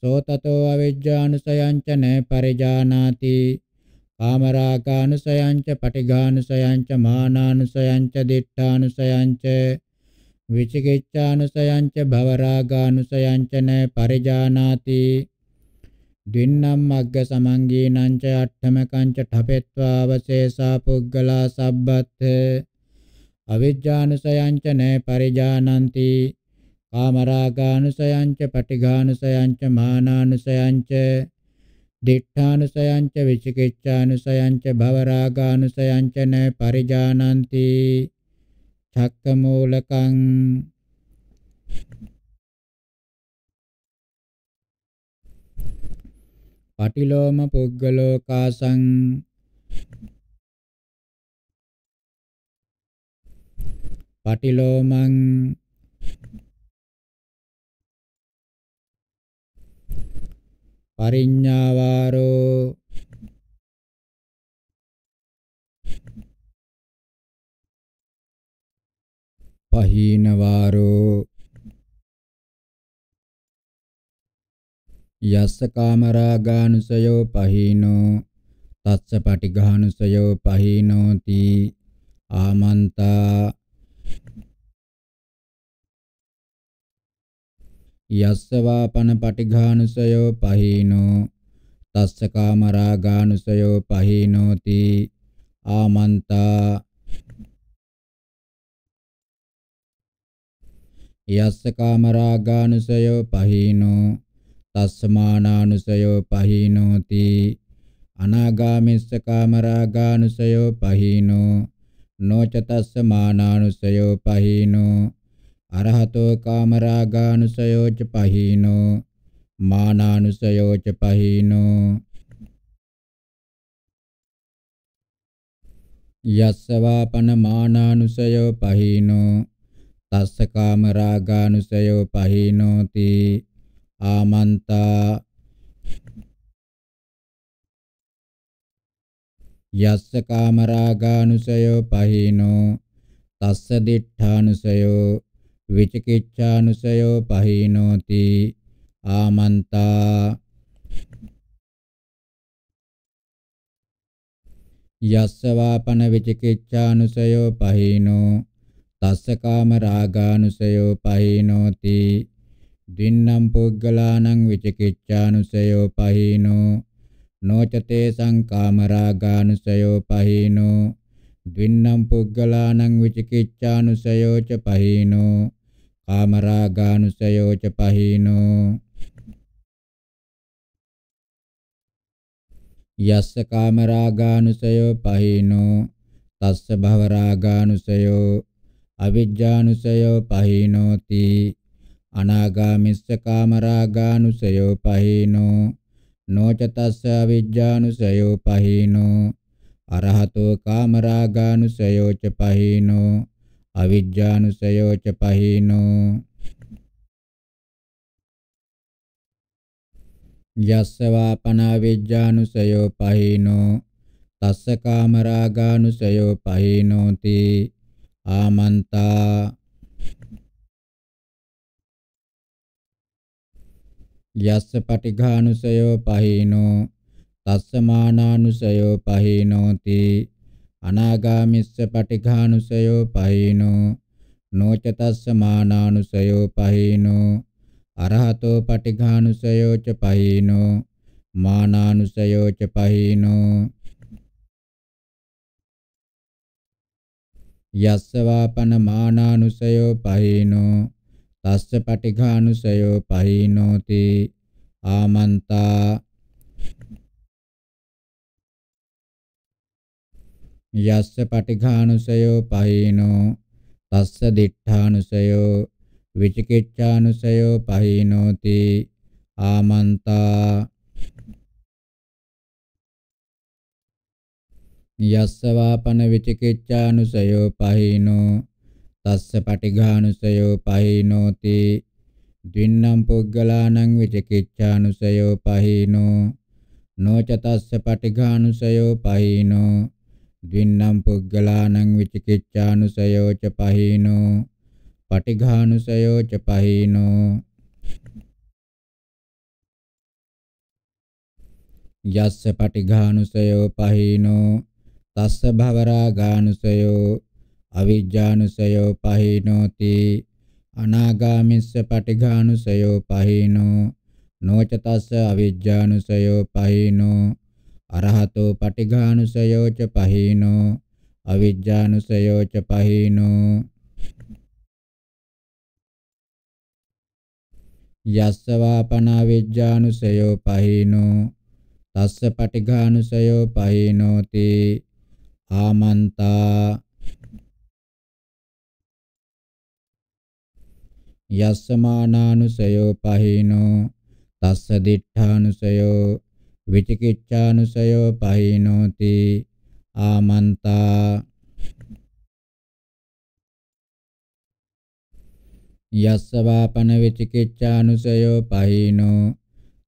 සෝ තතෝ අවිජ්ජානුසයංච න පරිජානාති කාමරාගානුසයංච පටිඝානුසයංච මානානුසයංච දිඨානුසයංච විචිකිච්ඡානුසයංච භවරාගානුසයංච න පරිජානාති දින්නම් මග්ග සමංගීනංච අට්ඨමකංච ඨපෙත්වා අවශේෂා පුග්ගලා සබ්බත් අවිජ්ජානුසයංච න පරිජානಂತಿ කාමරාගානුසයංච පටිඝානුසයංච මානානුසයංච දිඨානුසයංච විචිකිච්ඡානුසයංච භවරාගානුසයංච න පරිජානಂತಿ චක්කමූලකං පටිලෝම පුද්ගලෝ කාසං පටිලෝමං පරිඤ්ඤාවාරෝ පහීනවාරෝ යස්ස කාමරාගානුසයෝ පහීනෝ තස්ස පටිඝානුසයෝ පහීනෝති ආමන්තා යස්සවා පන පටිඝානුසයෝ පහීනෝ තස්ස කාමරාගානුසයෝ පහීනෝති ආමන්තා යස්ස කාමරාගානුසයෝ පහීනෝ තස්සමානානුසයෝ පහීනෝති අනාගාමිස්ස කාමරාගානුසයෝ පහීනෝ නොච තස්සමානානුසයෝ පහීනෝ අරහතෝ කාමරාගානුසයෝච පහීනෝ මානානුසයෝච පහීනෝ යස්සවාපන මානානුසයෝ පහීනෝ තස්ස කාමරාගානුසයෝ පහීනෝති ආමන්තා යස්ස කාමරාගානුසයෝ පහීනෝ තස්ස දිඨානුසයෝ විචිකිච්ඡානුසයෝ පහිනෝති ආමන්තා යස්සවාපන විචිකිච්ඡානුසයෝ පහිනෝ තස්ස කාම රාගානුසයෝ පහිනෝති දින්නම් පුග්ගලානං විචිකිච්ඡානුසයෝ පහිනෝ නොචතේ සංකාම රාගානුසයෝ පහිනෝ ද්වින්නම් පුග්ගලානං විචිකිච්ඡානුසයෝ ච පහීනෝ කාමරාගානුසයෝ ච පහීනෝ යස්ස කාමරාගානුසයෝ පහීනෝ තස්ස භවරාගානුසයෝ අවිජ්ජානුසයෝ පහීනෝති අනාගාමිස්ස කාමරාගානුසයෝ පහීනෝ නොච තස්ස අවිජ්ජානුසයෝ පහීනෝ අරහතෝ කාමරාගානුසයෝච පහීනෝ අවිජ්ජානුසයෝච පහීනෝ යස්සවා පනාවිජ්ජානුසයෝ පහීනෝ තස්ස කාමරාගානුසයෝ පහීනෝති ආමන්තා යස්ස පටිඝානුසයෝ පහීනෝ තස්සමානානුසයෝ පහීනෝති අනාගාමිස්ස පටිඝානුසයෝ පහීනෝ නොච තස්සමානානුසයෝ පහීනෝ අරහතෝ පටිඝානුසයෝ ච පහීනෝ මානානුසයෝ ච පහීනෝ යස්සවාපන මානානුසයෝ පහීනෝ තස්ස පටිඝානුසයෝ පහීනෝති ආමන්තා යස්ස පටිඝානුසයෝ පහීනෝ තස්ස දිඨානුසයෝ විචිකිච්ඡානුසයෝ පහීනෝති ආමන්තා යස්ස වාපන විචිකිච්ඡානුසයෝ පහීනෝ තස්ස පටිඝානුසයෝ පහීනෝති ද්වින්නම් පුග්ගලානං විචිකිච්ඡානුසයෝ පහීනෝ නොච තස්ස පටිඝානුසයෝ පහීනෝ දින්නම් පුග්ගලානං විචිකිච්ඡානුසයෝ ච පහීනෝ පටිඝානුසයෝ ච පහීනෝ යස්ස පටිඝානුසයෝ පහීනෝ තස්ස භවරාගානුසයෝ අවිජ්ජානුසයෝ පහීනෝති අනාගාමිස්ස පටිඝානුසයෝ පහීනෝ නොච තස්ස අවිජ්ජානුසයෝ පහීනෝ අරහතෝ පටිඝානුසයෝ ච පහීනෝ අවිජ්ජානුසයෝ ච පහීනෝ යස්ස වාපනා විජ්ජානුසයෝ පහීනෝ තස්ස පටිඝානුසයෝ පහීනෝති ආමන්තා යස්ස මානානුසයෝ පහීනෝ තස්ස දිඨානුසයෝ විචිකිච්ඡානුසයෝ පහිනෝති ආමන්තා යස්සවාපන විචිකිච්ඡානුසයෝ පහිනෝ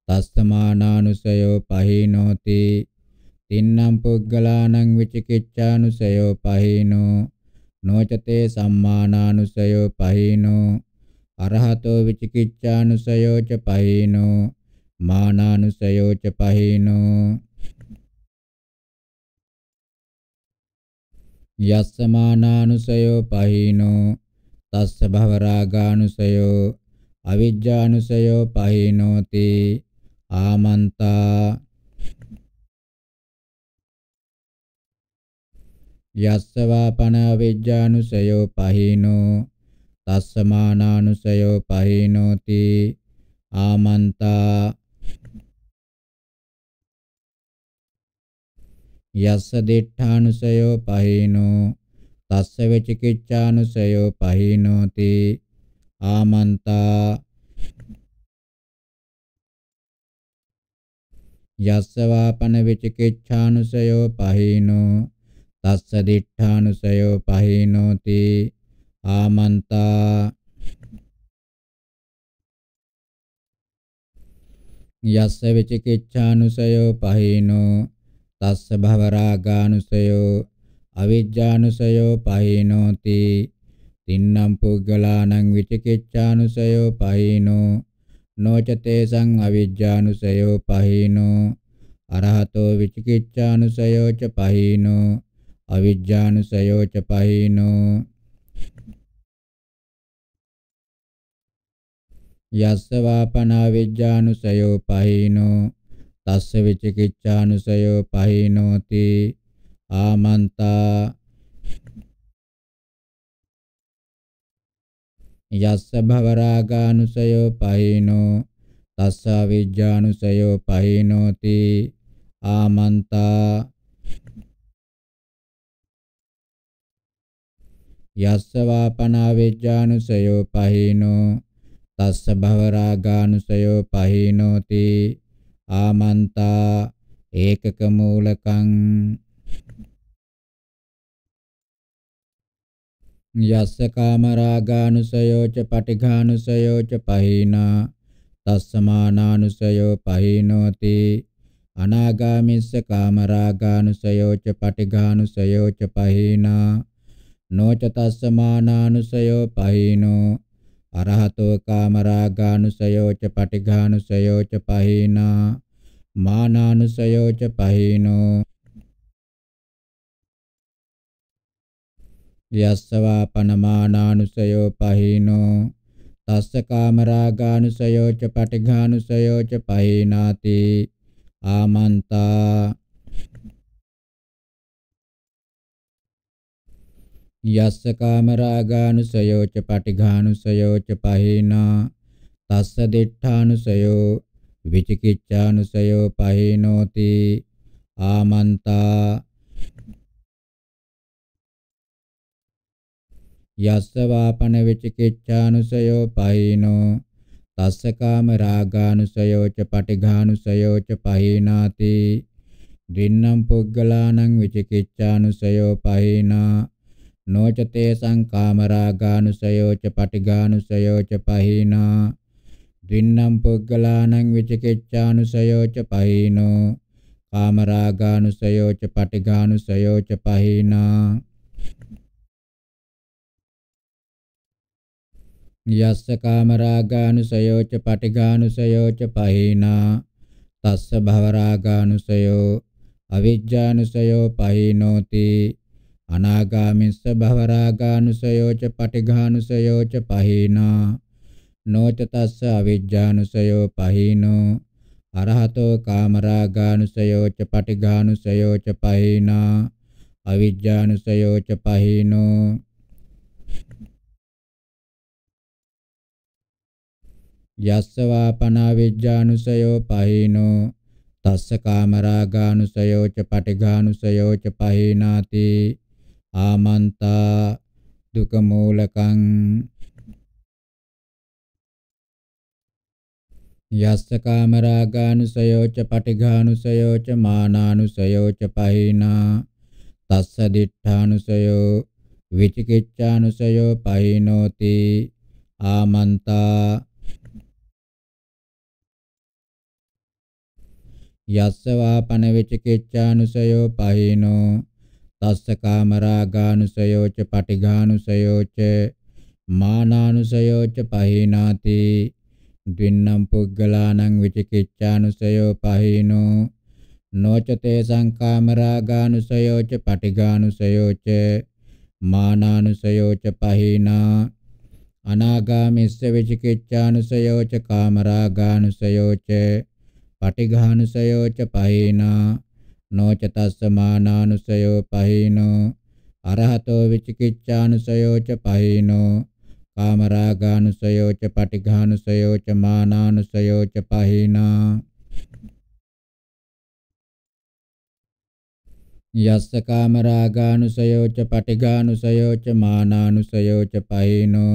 තස්සමානානුසයෝ පහිනෝති තින්නම් පුග්ගලානං විචිකිච්ඡානුසයෝ පහිනෝ නොචතේ සම්මානානුසයෝ පහිනෝ අරහතෝ විචිකිච්ඡානුසයෝ ච පහිනෝ මානානුසයෝච පහේනෝ යස්ස මානානුසයෝ පහේනෝ තස්ස භව රාගානුසයෝ අවිජ්ජානුසයෝ පහේනෝති ආමන්තා යස්ස වාපන අවිජ්ජානුසයෝ පහේනෝ තස්ස මානානුසයෝ පහේනෝති ආමන්තා යස්ස දිඨානුසයෝ පහීනෝ තස්ස වෙචිකිච්ඡානුසයෝ පහීනෝති ආමන්තා යස්ස වාපන විචිකිච්ඡානුසයෝ පහීනෝ තස්ස දිඨානුසයෝ පහීනෝති ආමන්තා යස්ස විචිකිච්ඡානුසයෝ පහීනෝ තස්ස භවරාගානුසයෝ අවිජ්ජානුසයෝ පහිනෝති තින්නම් පුග්ගලානං විචිකිච්ඡානුසයෝ පහිනෝ නොචතේසං අවිජ්ජානුසයෝ පහිනෝ අරහතෝ විචිකිච්ඡානුසයෝ ච පහිනෝ අවිජ්ජානුසයෝ ච පහිනෝ යස්ස වාපනා විජ්ජානුසයෝ පහිනෝ තස්ස විචිකිච්ඡානුසයෝ පහිනෝති ආමන්තා යස්ස භවරාගානුසයෝ පහිනෝ තස්ස විජ්ජානුසයෝ පහිනෝති ආමන්තා යස්ස වාපනා විජ්ජානුසයෝ පහිනෝ තස්ස භවරාගානුසයෝ පහිනෝති ආමන්තා ඒකක මූලකං යස්ස කාම රාගානුසයෝච පටිඝානුසයෝච පහිනා තස්සමානානුසයෝ පහිනෝති අනාගාමිස්ස කාම රාගානුසයෝච පටිඝානුසයෝච පහිනා නොච තස්සමානානුසයෝ පහිනෝ අරහතෝ කාමරාගානුසයෝච පටිඝානුසයෝච පහීනා මානානුසයෝච පහීනෝ යස්සවා පනමානානුසයෝ පහීනෝ තස්ස කාමරාගානුසයෝච පටිඝානුසයෝච පහීනාති ආමන්තා යස්ස කාමරාගානුසයෝච පටිඝානුසයෝච පහේනා තස්ස දිඨානුසයෝ විචිකිච්ඡානුසයෝ පහේනෝති ආමන්තා යස්ස වාපන විචිකිච්ඡානුසයෝ පහේනෝ තස්ස කාම රාගානුසයෝච පටිඝානුසයෝච පහේනාති දින්නම් පුග්ගලානං විචිකිච්ඡානුසයෝ පහේනා නොචතේ සංකාමරාගානුසයෝච පටිගානුසයෝච පහිනා දින්නම් පුග්ගලානං විචිකිච්ඡානුසයෝච පහිනෝ කාමරාගානුසයෝච පටිගානුසයෝච පහිනා යස්ස කාමරාගානුසයෝච පටිගානුසයෝච පහිනා තස්ස භවරාගානුසයෝ අවිජ්ජානුසයෝ පහිනෝති අනාගාමිස්ස භවරාගානුසයෝච පටිඝානුසයෝච පහීනා නොච තස්ස අවිජ්ජානුසයෝ පහීනෝ අරහතෝ කාමරාගානුසයෝච පටිඝානුසයෝච පහීනා අවිජ්ජානුසයෝච පහීනෝ යස්සවා පනාවිජ්ජානුසයෝ පහීනෝ තස්ස කාමරාගානුසයෝච පටිඝානුසයෝච පහීනාති ආමන්තා දුක මූලකං යස්ස කාමරාගානුසයෝච පටිඝානුසයෝච මානානුසයෝච පහිනා තස්ස දිඨානුසයෝ විචිකිච්ඡානුසයෝ පහිනෝති ආමන්තා යස්ස වාපන විචිකිච්ඡානුසයෝ පහිනෝ තස්ස කාමරාගානුසයෝච පටිඝානුසයෝච මානානුසයෝච පහීනාති ද්වින්නම් පුග්ගලානං විචිකිච්ඡානුසයෝ පහීනෝ නොචතේ සංකාමරාගානුසයෝච පටිඝානුසයෝච මානානුසයෝච පහීනා අනාගාමිස්ස විචිකිච්ඡානුසයෝච කාමරාගානුසයෝච පටිඝානුසයෝච පහීනා नोच तस्मानुसयो पहीनो अरहतो विचिकित्सानुसयो च पहीनो कामरागानुसयो च पटिघानुसयो च मानानुसयो च पहीना यस्य कामरागानुसयो च पटिघानुसयो च मानानुसयो च पहीनो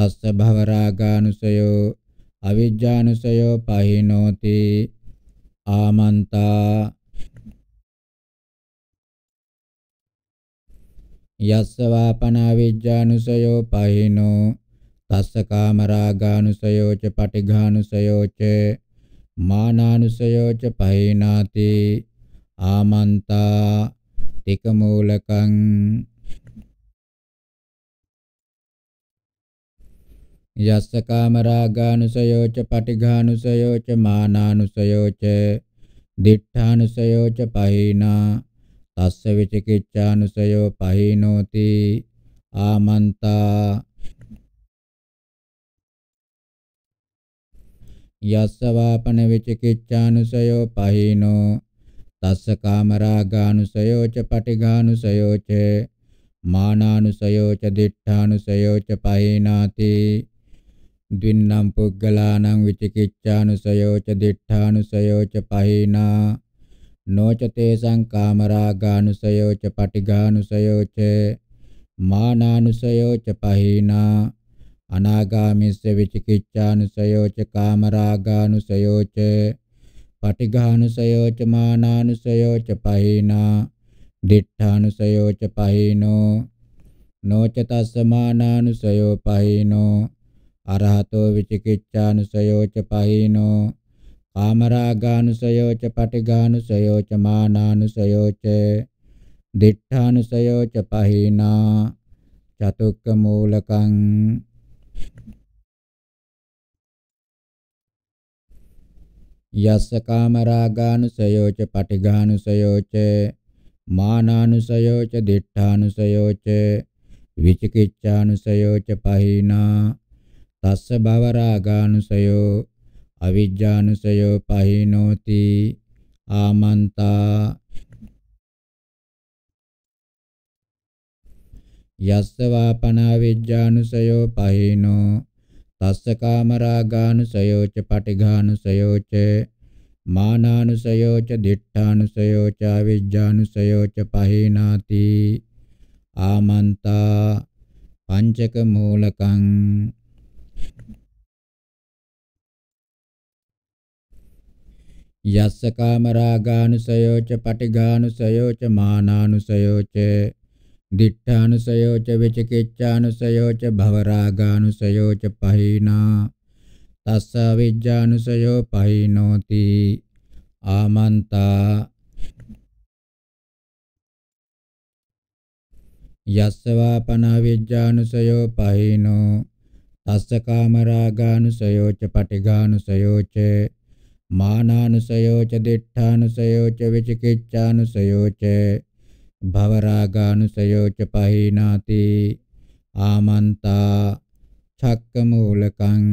तस्य भवरागानुसयो अविद्यानुसयो पहीनोति आमन्ता යස්සවාපනා විජ්ජානුසයෝ පහිනෝ තස්ස කාමරාගානුසයෝ ච පටිඝානුසයෝ ච මානානුසයෝ ච පහිනාති ආමන්තා තික මූලකං යස්ස කාමරාගානුසයෝ ච පටිඝානුසයෝ ච මානානුසයෝ ච දිඨානුසයෝ ච පහිනා තස්ස විචිකිච්ඡානුසයෝ පහිනෝති ආමන්තා යස්ස වාපන විචිකිච්ඡානුසයෝ පහිනෝ තස්ස කාමරාගානුසයෝ ච පටිඝානුසයෝ ච මානානුසයෝ ච දිඨානුසයෝ ච පහිනාති ද්වින්නම් පුග්ගලානම් විචිකිච්ඡානුසයෝ ච දිඨානුසයෝ ච පහිනා නොචතේ සංකාමරාගානුසයෝච පටිඝානුසයෝච මානානුසයෝච පහිනා අනාගාමිස්ස විචිකිච්ඡානුසයෝච කාමරාගානුසයෝච පටිඝානුසයෝච මානානුසයෝච පහිනා දිඨානුසයෝච පහිනෝ නොච තස්ස මානානුසයෝ පහිනෝ අරහතෝ විචිකිච්ඡානුසයෝච පහිනෝ ආමරාගානුසයෝච පටිගානුසයෝච මානානුසයෝච දිඨානුසයෝච පහිනා චතුක්ක මූලකං යස්ස කාමරාගානුසයෝච පටිගානුසයෝච මානානුසයෝච දිඨානුසයෝච විචිකිච්ඡානුසයෝච පහිනා තස්ස භවරාගානුසයෝ අවිජ්ජානුසයෝ පහිනෝති ආමන්තා යස්ස වාපනාවිජ්ජානුසයෝ පහිනෝ තස්ස කාමරාගානුසයෝ ච පටිඝානුසයෝ ච මානානුසයෝ ච දිඨානුසයෝ ච අවිජ්ජානුසයෝ ච පහිනාති ආමන්තා පංචක මූලකං यस कामरागानुसयो च पटिगानुसयो च मानानुसयो च दिट्ठानुसयो च विचिकित्सानुसयो च भवरागानुसयो च पहिना तस्स विद्यानुसयो पहिनोति आमन्ता पहिनो මානානුසයෝච දිඨානුසයෝච විචිකිච්ඡානුසයෝච භවරාගානුසයෝච පහිනාති ආමන්තා චක්කමූලකං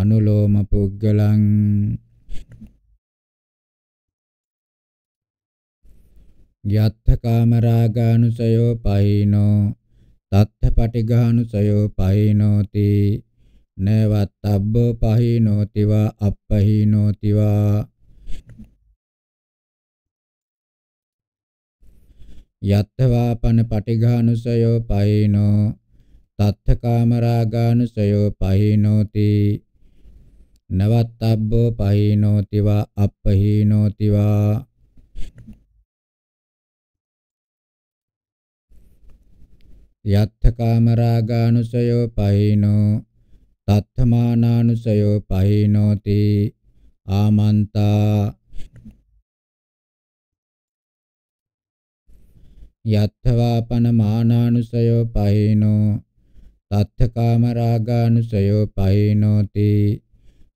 අනුලෝම පුද්ගලං යත්ථ කාමරාගානුසයෝ පහිනෝ තත්ථ පටිඝානුසයෝ පහිනෝති නවත්තබ්බ පහිනෝති වා අපහිනෝති වා යත්තවාපන පටිඝානුසයෝ පහිනෝ තත්ථ කාමරාගානුසයෝ පහිනෝති නවත්තබ්බෝ පහිනෝති වා අපහිනෝති වා යත්තකාමරාගානුසයෝ පහිනෝ තත්තමානානුසයෝ පහිනෝති ආමන්තා යත්තවාපන මානානුසයෝ පහිනෝ තත්තකාමරාගානුසයෝ පහිනෝති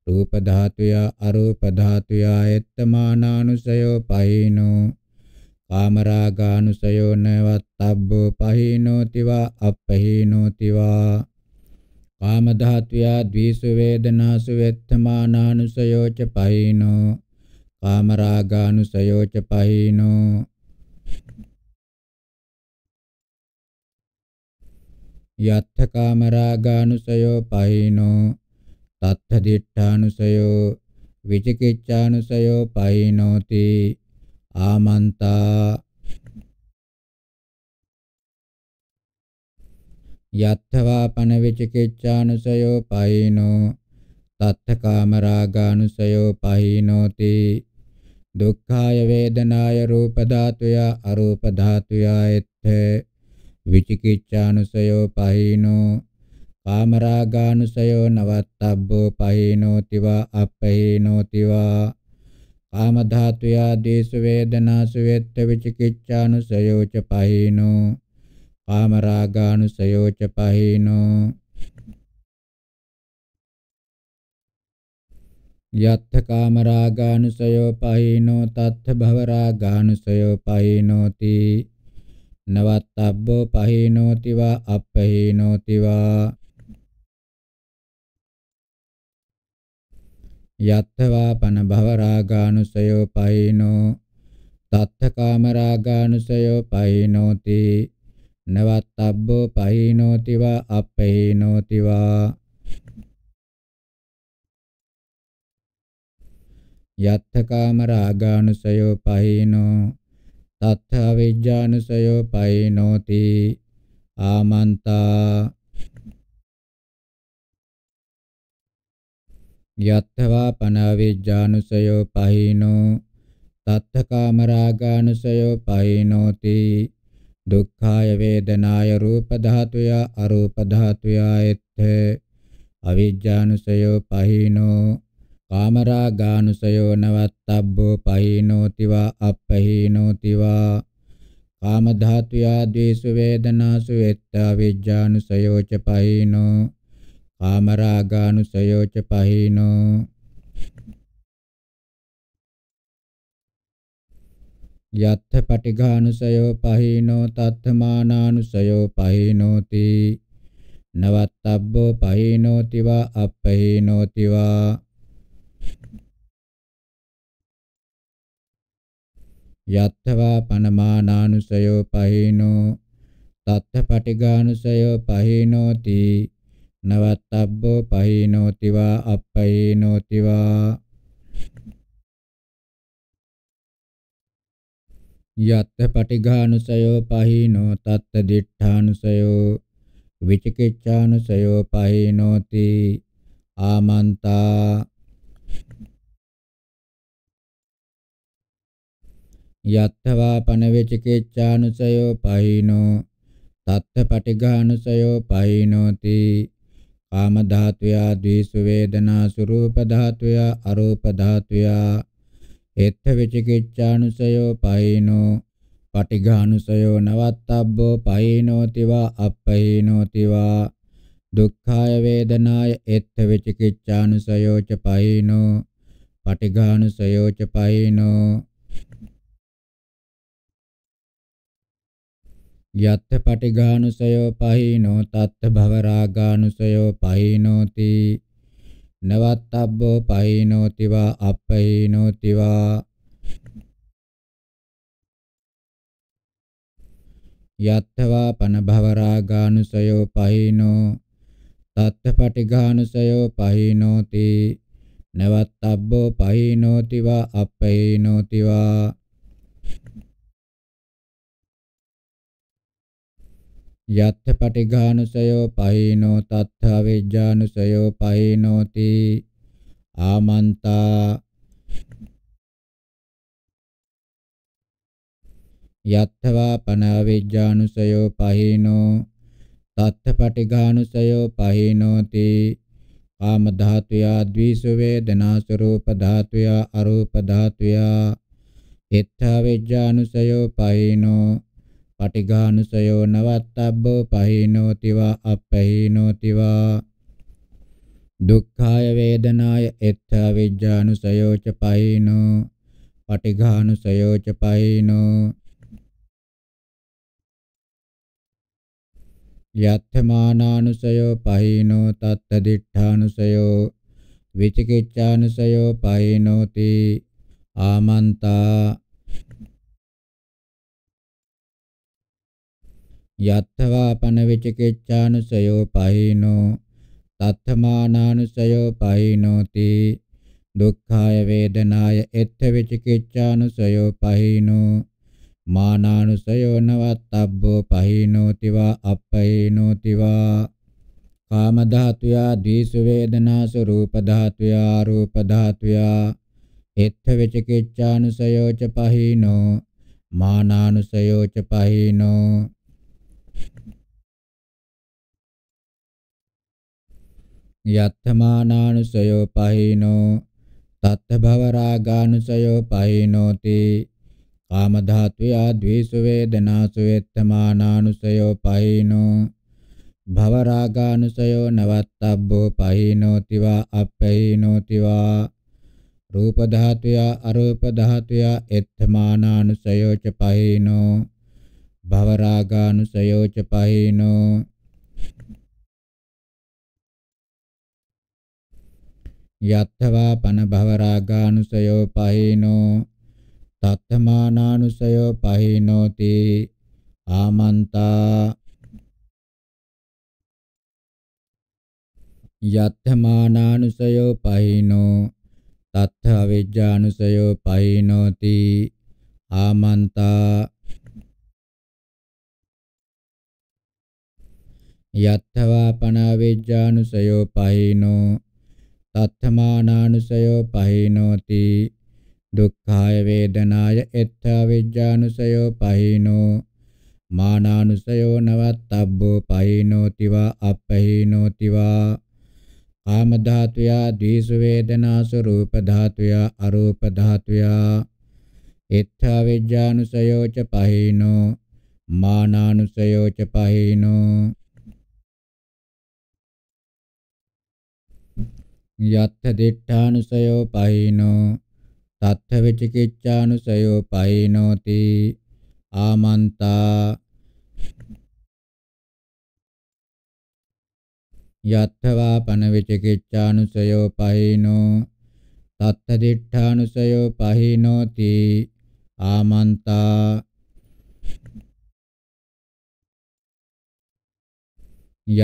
රූප ධාතුයා අරූප ධාතුයා එත්තමානානුසයෝ පහිනෝ කාමරාගානුසයෝන වත්තබ්බෝ පහීනෝති වා අපහීනෝති වා කාම ධාත්වයා ද්වේෂ වේදනාසු වෙත්තමානානුසයෝ ච පහීනෝ කාමරාගානුසයෝ ච පහීනෝ යත්ථ කාමරාගානුසයෝ පහීනෝ තත්ථ දිඨානුසයෝ විචිකිච්ඡානුසයෝ පහීනෝති ආමන්තා යත්තවා පන විචිකිච්ඡානුසයෝ පහිනෝ තත්තකාම රාගානුසයෝ පහිනෝති දුක්ඛාය වේදනාය රූප ධාතුය අරූප ධාතුය එත් විචිකිච්ඡානුසයෝ පහිනෝ කාම රාගානුසයෝ නවත්තබ්බෝ පහිනෝතිවා අපහිනෝතිවා කාම ධාතුය දේශ වේදනාසු වෙත්ත විචිකිච්ඡානුසයෝ ච පහිනෝ කාම රාගානුසයෝ ච පහිනෝ යත්ථ කාම රාගානුසයෝ පහිනෝ තත්ථ භව රාගානුසයෝ පහිනෝති නවත්තබ්බෝ පහිනෝති වා අපහිනෝති වා යත්වා පන භව රාගානුසයෝ පහිනෝ තත්ථ කාම රාගානුසයෝ පහිනෝති නවත්තබ්බෝ පහිනෝති වා අපහිනෝති වා යත්ථ කාම රාගානුසයෝ පහිනෝ තත්ථ අවිජ්ජානුසයෝ පහිනෝති ආමන්තා යත්වා පනවිජ්ජානුසයෝ පහිනෝ තත්තකාමරාගානුසයෝ පහිනෝති දුක්ඛාය වේදනාය රූප ධාතුය අරූප ධාතුය එත්තේ අවිජ්ජානුසයෝ පහිනෝ කාමරාගානුසයෝ නවත්තබ්බෝ පහිනෝති වා අපහිනෝති වා කාම ධාතුය ද්වේෂ වේදනාසු එත්ත අවිජ්ජානුසයෝ ච පහිනෝ කාමරාගානුසයෝච පහිනෝ යත්ථ පටිඝානුසයෝ පහිනෝ තත්ථමානානුසයෝ පහිනෝති නවත්තබ්බෝ පහිනෝති වා අපහිනෝති වා යත්තවා පනමානානුසයෝ පහිනෝ තත්ථ පටිඝානුසයෝ පහිනෝති නවත්තබ්බෝ පහීනෝති වා අප්පහීනෝති වා යත් පටිඝානුසයෝ පහීනෝ තත්ත දිඨානුසයෝ විචිකිච්ඡානුසයෝ පහීනෝති ආමන්තා යත්තවා පන විචිකිච්ඡානුසයෝ පහීනෝ තත්ත පටිඝානුසයෝ පහීනෝති කාම ධාතුය, ද්වේෂ වේදනා ස්වરૂප ධාතුය, අරූප ධාතුය, එත්ථ විචිකිච්ඡානුසයෝ පයිනෝ, පටිඝානුසයෝ නවත්තබ්බෝ පයිනෝ තිවා අප්පහිනෝ තිවා දුක්ඛාය වේදනාය එත්ථ විචිකිච්ඡානුසයෝ ච පයිනෝ, පටිඝානුසයෝ ච පයිනෝ යත්ත පටිඝානුසයෝ පහිනෝ තත්ත භවරාගානුසයෝ පහිනෝති නවත්තබ්බෝ පහිනෝති වා අපහිනෝති වා යත්තවා පන භවරාගානුසයෝ පහිනෝ තත්ත පටිඝානුසයෝ පහිනෝති නවත්තබ්බෝ පහිනෝති වා අපහිනෝති වා යත්ථ පටිඝානුසයෝ පහිනෝ තත්ථ අවිජ්ජානුසයෝ පහිනෝති ආමන්තා යත්ථවා පනාවිජ්ජානුසයෝ පහිනෝ තත්ථ පටිඝානුසයෝ පහිනෝති කාම ධාතුයා ද්විසු වේදනා ස්වરૂප ධාතුයා අරූප ධාතුයා එත්ථ අවිජ්ජානුසයෝ පහිනෝ පටිඝානුසයෝ නවත්තබ්බෝ පහීනෝති වා අපහීනෝති වා දුක්ඛාය වේදනාය එත්ථ විජ්ජානුසයෝ ච පහීනෝ පටිඝානුසයෝ ච පහීනෝ යත්තමානානුසයෝ පහීනෝ තත්ත දිඨානුසයෝ විචිකිච්ඡානුසයෝ පහීනෝති ආමන්තා යත්වා පනවිචකෙච්ඡානුසයෝ පහිනෝ තත්තමානානුසයෝ පහිනෝති දුක්ඛාය වේදනාය එත්ථ විචිකිච්ඡානුසයෝ පහිනෝ මානානුසයෝ නවත්තබ්බෝ පහිනෝති වා අපහිනෝති වා කාම ධාතුයා දීසු වේදනා ස්වરૂප ධාතුයා රූප ධාතුයා එත්ථ විචිකිච්ඡානුසයෝ ච පහිනෝ මානානුසයෝ ච පහිනෝ යත්තමානානුසයෝ පහිනෝ තත්ත භව රාගානුසයෝ පහිනෝති කාම ධාතුයා ද්වේෂ වේදනාසු එත්තමානානුසයෝ පහිනෝ භව රාගානුසයෝ නවත්තබ්බෝ පහිනෝති වා අපහිනෝති වා රූප ධාතුයා අරූප ධාතුයා එත්තමානානුසයෝ ච පහිනෝ භව රාගානුසයෝ ච පහිනෝ යත්වා පන භවරාගානුසයෝ පහිනෝ තත්තමානානුසයෝ පහිනෝති ආමන්තා යත්තමානානුසයෝ පහිනෝ තත්ථ අවිජ්ජානුසයෝ පහිනෝති ආමන්තා යත්තවා පන අවිජ්ජානුසයෝ පහිනෝ තත්ථමානානුසයෝ පහිනෝති දුක්ඛාය වේදනාය එත්තා විඥානුසයෝ පහිනෝ මානානුසයෝ නවත්තබ්බෝ පහිනෝති වා අපහිනෝති වා කාම ධාතුයා ද්වේෂ වේදනාසු රූප ධාතුයා අරූප ධාතුයා එත්තා විඥානුසයෝ ච පහිනෝ මානානුසයෝ ච පහිනෝ යත්ථ දිඨානුසයෝ පහිනෝ තත්ථ විචිකිච්ඡානුසයෝ පහිනෝති ආමන්තා යත්ථවා පන විචිකිච්ඡානුසයෝ පහිනෝ තත්ථ දිඨානුසයෝ පහිනෝති ආමන්තා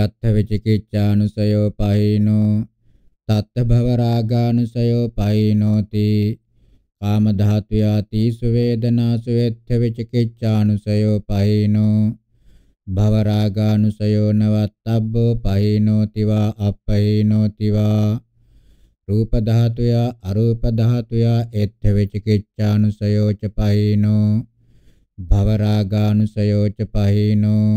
යත්ථ විචිකිච්ඡානුසයෝ පහිනෝ තත්තභවරාගානුසයෝ පයිනෝති කාම ධාතු යති සුවේදනාසු එත්ථ විචිකිච්ඡානුසයෝ පයිනෝ භවරාගානුසයෝ නවත්තබ්බෝ පයිනෝති වා අපයිනෝති වා රූප ධාතුය අරූප ධාතුය එත්ථ විචිකිච්ඡානුසයෝ ච පයිනෝ භවරාගානුසයෝ ච පයිනෝ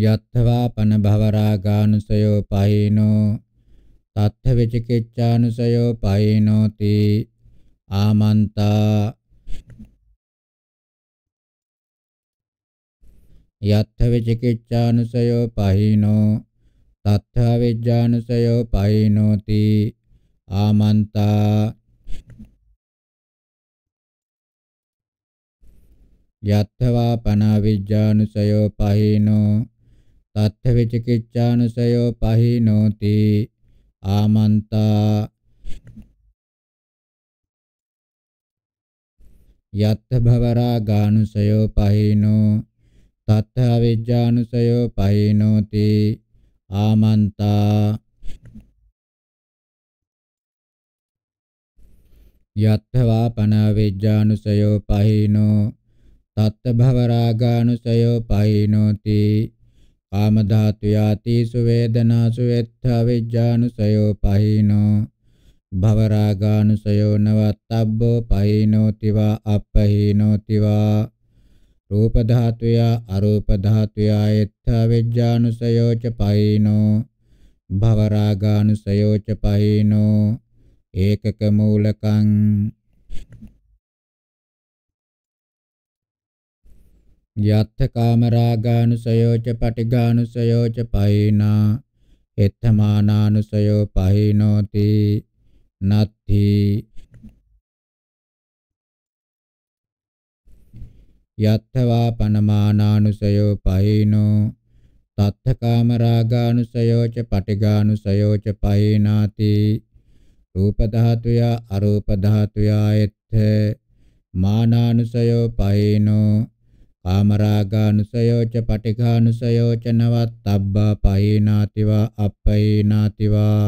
යත්වා පන භවරාගානුසයෝ පහිනෝ තත්ථ විචිකිච්ඡානුසයෝ පහිනෝති ආමන්තා යත්ථ විචිකිච්ඡානුසයෝ පහිනෝ තත්ථ විඥානුසයෝ පහිනෝති ආමන්තා යත්වා පන විඥානුසයෝ පහිනෝ තත්ථ විචිකිච්ඡානුසයෝ පහිනෝති ආමන්තා යත්ථ භවරාගානුසයෝ පහිනෝ තත්ථ අවිජ්ජානුසයෝ පහිනෝති ආමන්තා යත්වා පනවිජ්ජානුසයෝ පහිනෝ තත්ත භවරාගානුසයෝ පහිනෝති කාම ධාතු යාතිසු වේදනාසු එත්ථ විජ්ජානුසයෝ පහිනෝ භවරාගානුසයෝ නවත්තබ්බෝ පහිනෝ තිවා අපහිනෝ තිවා රූප ධාතුය අරූප ධාතුය එත්ථ විජ්ජානුසයෝ ච පහිනෝ භවරාගානුසයෝ ච පහිනෝ ඒකක මූලකං යත්ථ කාමරාගානුසයෝච පටිඝානුසයෝච පහිනා එත්තමානානුසයෝ පහිනෝති නත්ථි යත්තවා පනමානානුසයෝ පහිනෝ තත්ථ කාමරාගානුසයෝච පටිඝානුසයෝච පහිනාති රූප ධාතුය අරූප ධාතුය එත්ථ මානානුසයෝ පහිනෝ කාමරාගානුසයෝච පටිඝානුසයෝච නවත්තබ්බා පහේනාතිවා අප්පේනාතිවා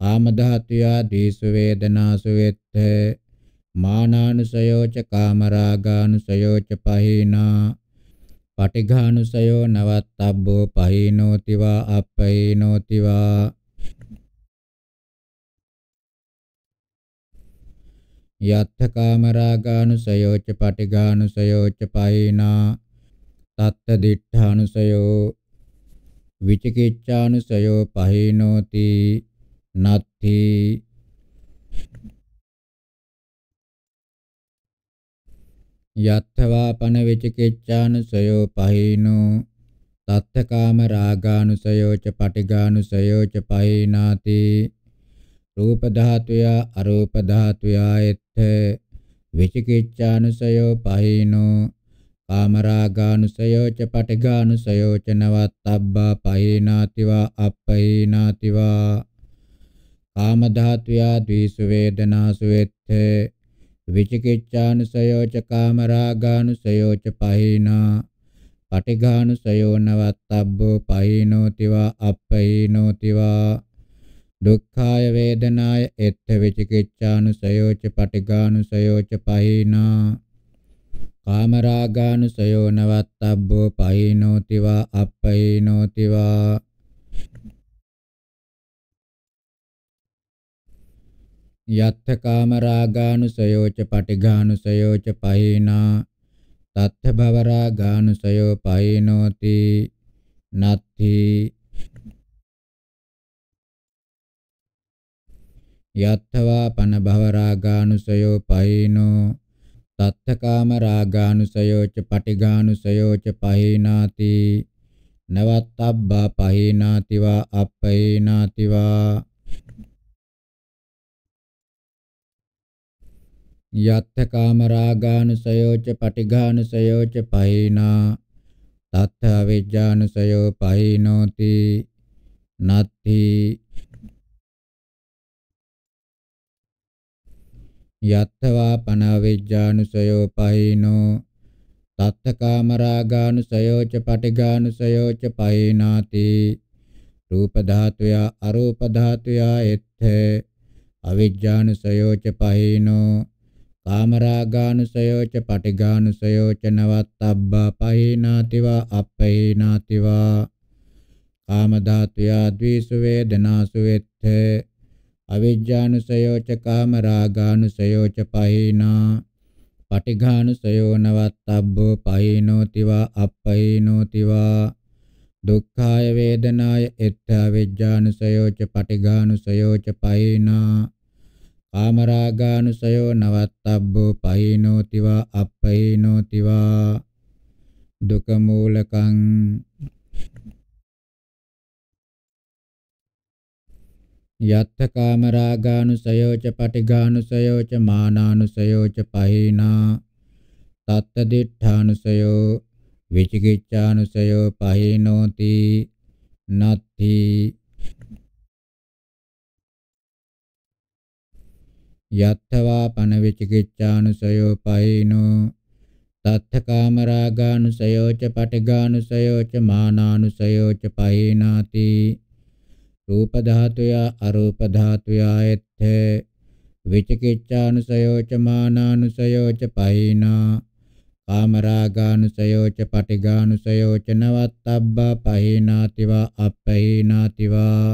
කාමධාතුයා දීසු වේදනාසු වෙත්ත මානානුසයෝච කාමරාගානුසයෝච පහේනා පටිඝානුසයෝ නවත්තබ්බෝ පහේනෝතිවා අප්පේනෝතිවා යත්ථ කාමරාගානුසයෝච පටිඝානුසයෝච පයිනා තත්ත දිඨානුසයෝ විචිකිච්ඡානුසයෝ පහිනෝති නත්ථි යත්ථවා පන විචිකිච්ඡානුසයෝ පහිනෝ තත්ථ කාම රාගානුසයෝච පටිඝානුසයෝච පහිනාති රූප ධාතුයා අරූප ධාතුයායත් විචිකිච්ඡානුසයෝ පහිනෝ කාමරාගානුසයෝ ච පටිඝානුසයෝ ච නවත්තබ්බා පහිනාතිවා අප්පහිනාතිවා කාම ධාතුයා ද්වේෂ වේදනාසු වෙත්තේ විචිකිච්ඡානුසයෝ ච කාමරාගානුසයෝ ච පහිනා පටිඝානුසයෝ නවත්තබ්බෝ පහිනෝතිවා අප්පහිනෝතිවා දුක්ඛාය වේදනාය එත්ථ විචිකිච්ඡානුසයෝච පටිඝානුසයෝච පහිනා කාමරාගානුසයෝ නවත්තබ්බෝ පහිනෝතිවා අප්පහිනෝතිවා යත්ථ කාමරාගානුසයෝච පටිඝානුසයෝච පහිනා තත්ථ භවරාගානුසයෝ පහිනෝති නත්ථී යත්ථවා පන භව රාගානුසයෝ පහේනෝ තත්තකාම රාගානුසයෝ ච පටිඝානුසයෝ ච පහේනාති නවත්තබ්බා පහේනාති වා අප්පේනාති වා යත්තකාම රාගානුසයෝ ච පටිඝානුසයෝ ච පහේනා තත්ථ අවිජ්ජානුසයෝ පහේනෝති නත්ථි යත්තවා පනවිජ්ජානුසයෝ පහිනෝ තත්තකාමරාගානුසයෝ ච පටිගානුසයෝ ච පහිනාති රූප ධාතුයා අරූප ධාතුයා එත්ථ අවිජ්ජානුසයෝ ච පහිනෝ කාමරාගානුසයෝ ච පටිගානුසයෝ ච නවත්තබ්බා පහිනාතිවා අපහිනාතිවා කාම ධාතුයා ද්විසු වේදනාසු වෙත්ථ අවිජ්ජානුසයෝ ච කාම රාගානුසයෝ ච පහේනා පටිඝානුසයෝ නවත්තබ්බෝ පහේනෝති වා අපහේනෝති වා දුක්ඛාය වේදනාය එත්තා විජ්ජානුසයෝ ච පටිඝානුසයෝ ච පහේනා කාම රාගානුසයෝ නවත්තබ්බෝ පහේනෝති වා අපහේනෝති වා දුක මූලකං යත්ථ කාමරාගානුසයෝච පටිඝානුසයෝච මානානුසයෝච පහේනා තත්ත දිඨානුසයෝ විචිකිච්ඡානුසයෝ පහේනෝති නත්ථි යත්තවා පන විචිකිච්ඡානුසයෝ පහේනෝ තත්ථ කාමරාගානුසයෝච පටිඝානුසයෝච මානානුසයෝච පහේනාති රූප ධාතුය අරූප ධාතුයයත් විචිකිච්ඡානුසයෝච මානානුසයෝච පහිනා කාමරාගානුසයෝච පටිගානුසයෝච නවත්තබ්බා පහිනාතිවා අපහිනාතිවා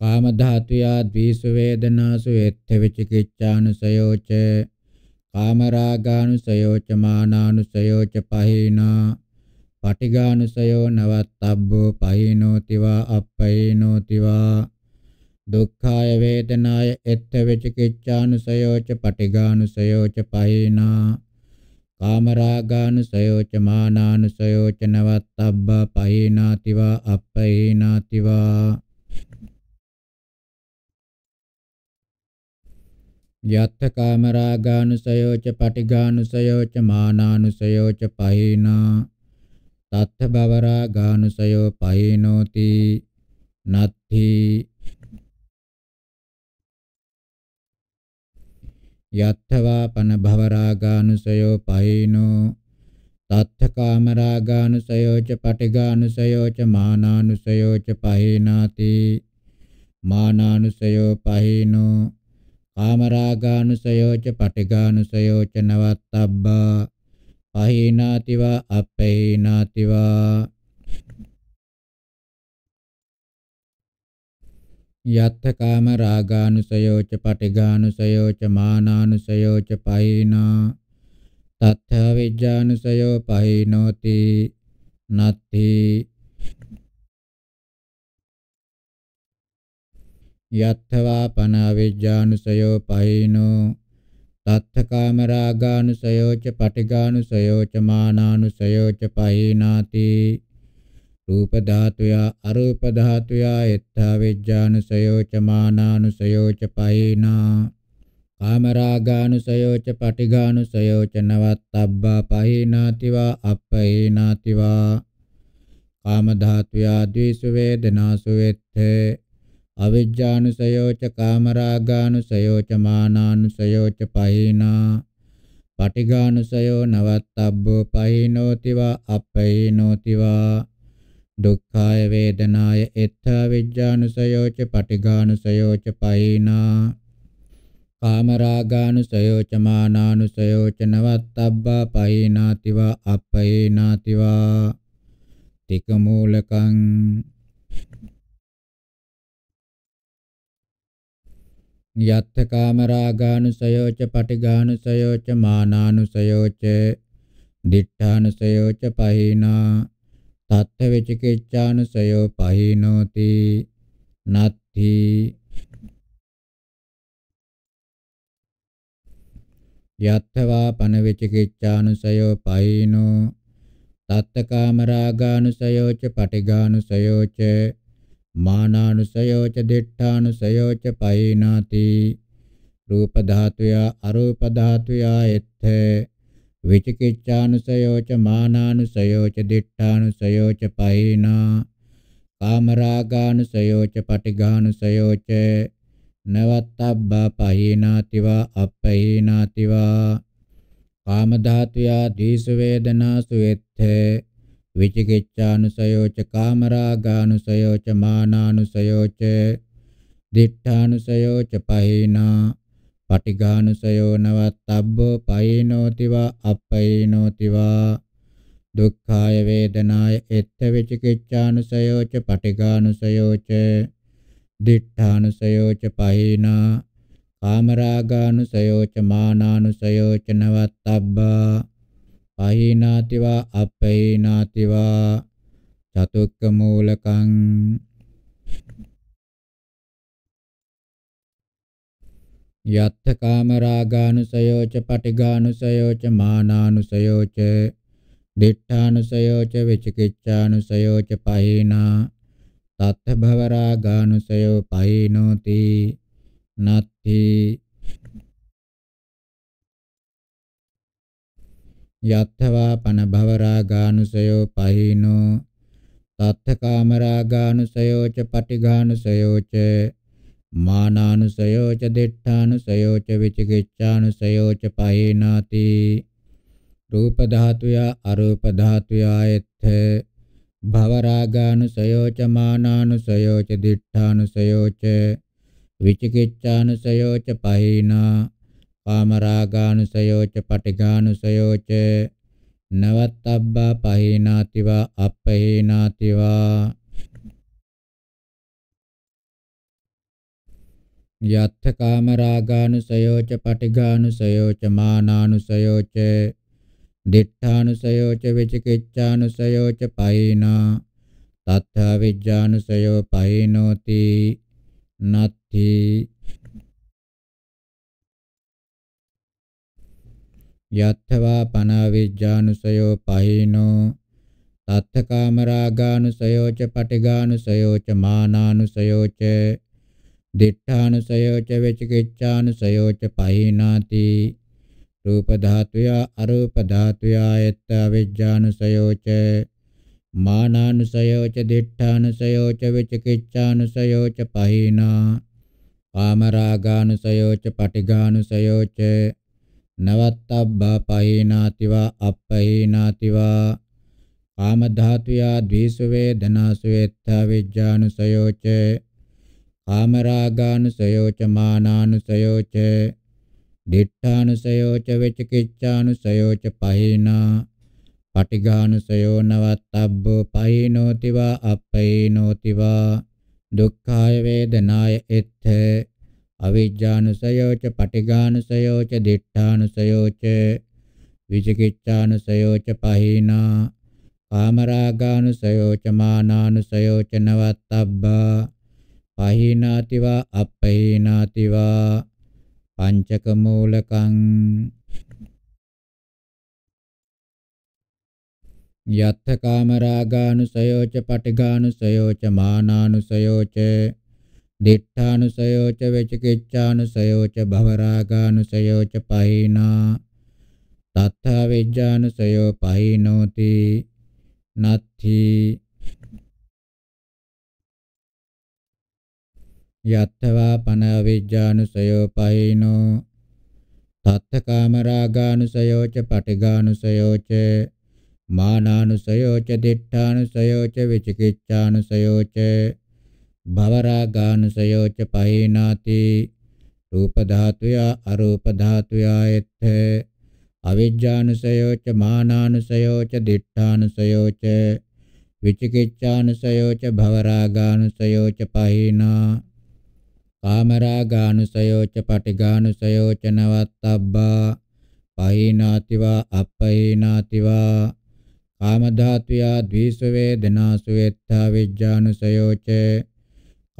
කාම ධාතුයා ද්විසු වේදනාසු එත්ථ විචිකිච්ඡානුසයෝච කාමරාගානුසයෝච මානානුසයෝච පහිනා පටිඝානුසයෝ නවත්තබ්බෝ පහිනෝතිවා අප්පහිනෝතිවා දුක්ඛාය වේදනාය එත්ත වෙචිකිච්ඡානුසයෝච පටිඝානුසයෝච පහිනා කාමරාගානුසයෝච මානානුසයෝච නවත්තබ්බා පහිනාතිවා අප්පහිනාතිවා යත්ථ කාමරාගානුසයෝච පටිඝානුසයෝච මානානුසයෝච පහිනා තත්ථ බවරා ගානුසයෝ පයිනෝති නත්ථි යත්ථවා පන භවරාගානුසයෝ පයිනෝ තත්ථ කාමරාගානුසයෝ ච පටිගානුසයෝ ච මානානුසයෝ ච පයිනාති මානානුසයෝ පයිනෝ කාමරාගානුසයෝ ච පටිගානුසයෝ ච නවත්තබ්බා පහේනාතිවා අපේනාතිවා යත්ථ කාම රාගානුසයෝච පටිඝානුසයෝච මානානුසයෝච පහිනා තත්ථ විජ්ජානුසයෝ පහිනෝති නත්ථි යත්ථ වාපන විජ්ජානුසයෝ පහිනෝ තත්තකාම රාගානුසයෝච පටිඝානුසයෝච මානානුසයෝච පහීනාති රූප ධාතුයා අරූප ධාතුයා එත්තා විඥානුසයෝච මානානුසයෝච පහීනා කාම රාගානුසයෝච පටිඝානුසයෝච නවත්තබ්බා පහීනාතිවා අපහීනාතිවා කාම ධාතුයා ද්වේෂ වේදනාසු වෙත්තේ අවිජ්ජානුසයෝච කාමරාගානුසයෝච මානානුසයෝච පහිනා පටිඝානුසයෝ නවත්තබ්බෝ පහිනෝතිවා අපහිනෝතිවා දුක්ඛාය වේදනාය එත්තා විජ්ජානුසයෝච පටිඝානුසයෝච පහිනා කාමරාගානුසයෝච මානානුසයෝච නවත්තබ්බා පහිනාතිවා අපහිනාතිවා තිකමූලකං යත්ථ කාමරාගානුසයෝච පටිගානුසයෝච මානානුසයෝච දිඨානුසයෝච පහිනා තත්ථ විචිකිච්ඡානුසයෝ පහිනෝති නත්ථි යත්ථවා පන විචිකිච්ඡානුසයෝ පහිනෝ තත්ථ කාමරාගානුසයෝච පටිගානුසයෝච මානානුසයෝච දිඨානුසයෝච පයිනාති රූප ධාතුයා අරූප ධාතුයා එත්ථ විචිකිච්ඡානුසයෝච මානානුසයෝච දිඨානුසයෝච පයිනා කාමරාගානුසයෝච පටිඝානුසයෝච නවත්තබ්බා පහිනාතිවා අපහිනාතිවා කාම ධාතුයා දීස වේදනාසු එත්ථ විචිකිච්ඡානුසයෝච කාමරාගානුසයෝච මානානුසයෝච දිඨානුසයෝච පහේනා පටිඝානුසයෝ නවත්තබ්බෝ පයිනෝතිවා අපයිනෝතිවා දුක්ඛාය වේදනාය එත්ත විචිකිච්ඡානුසයෝච පටිඝානුසයෝච දිඨානුසයෝච පහේනා කාමරාගානුසයෝච මානානුසයෝච නවත්තබ්බා පහීනාතිවා අපහීනාතිවා චතුක්ක මූලකං යත්ථ කාම රාගානුසයෝච පටිඝානුසයෝච මානානුසයෝච දිඨානුසයෝච විචිකිච්ඡානුසයෝච පහීනා තත්ථ භව රාගානුසයෝ පහීනෝති නත්ථි යත්ථවා පන භවරාගානුසයෝ පහිනෝ තත්ථ කාමරාගානුසයෝ ච පටිඝානුසයෝ ච මානානුසයෝ ච දිඨානුසයෝ ච විචිකිච්ඡානුසයෝ ච පහිනාති රූප ධාතුය අරූප ධාතුයයත් භවරාගානුසයෝ ච මානානුසයෝ ච දිඨානුසයෝ ච විචිකිච්ඡානුසයෝ ච පහිනා कामरागानुसयो च पटिगानुसयो च नवत्तब्बा पहीनाति वा अपहीनाति वा यत्थ कामरागानुसयो च पटिगानुसयो च मानानुसयो च तथा विज्ञानुसयो යත්ථවා පනාවිජ්ජානුසයෝ පහිනෝ තත්ථකාමරාගානුසයෝච පටිගානුසයෝච මානානුසයෝච දිඨානුසයෝච වෙචිකිච්ඡානුසයෝච පහිනාති රූප ධාතුයා අරූප ධාතුයා යත් අවිජ්ජානුසයෝච මානානුසයෝච දිඨානුසයෝච වෙචිකිච්ඡානුසයෝච පහිනා කාමරාගානුසයෝච පටිගානුසයෝච නවත්තබ්බා පහේනාතිවා අපහේනාතිවා කාම ධාතුයා ද්වේෂ වේදනාසු වේත්තා විඥානුසයෝච කාම රාගානුසයෝච මානානුසයෝච දිඨානුසයෝච වෙචිකිච්ඡානුසයෝච පහේනා පටිඝානුසයෝ නවත්තබ්බෝ පහේනෝතිවා අපහේනෝතිවා දුක්ඛාය වේදනාය එත්ථ අවිජ්ජානුසයෝච පටිඝානුසයෝච දිඨානුසයෝච විචිකිච්ඡානුසයෝච පහිනා කාමරාගානුසයෝච මානානුසයෝච නවත්තබ්බා පහිනාතිවා අපහිනාතිවා පංචක මූලකං යත්ථ කාමරාගානුසයෝච පටිඝානුසයෝච මානානුසයෝච දිඨානුසයෝච වෙචිකිච්ඡානුසයෝච භවරාගානුසයෝච පහිනා තත්ථා විඥානුසයෝ පහිනෝති නත්ථි යත්තවා පන විඥානුසයෝ පහිනෝ තත්ථ කාමරාගානුසයෝච පටිගානුසයෝච මානානුසයෝච දිඨානුසයෝච විචිකිච්ඡානුසයෝච භවරාගානසයෝච පහේනාති රූප ධාතුයා අරූප ධාතුයායත් අවිජ්ජානුසයෝච මානානුසයෝච දිඨානුසයෝච විචිකිච්ඡානුසයෝච භවරාගානුසයෝච පහේනා කාමරාගානුසයෝච පටිගානුසයෝච නවත්තබ්බා පහේනාතිවා අපහේනාතිවා කාම ධාතුයා ද්විසවේ දනාසුවෙත්තා විජ්ජානුසයෝච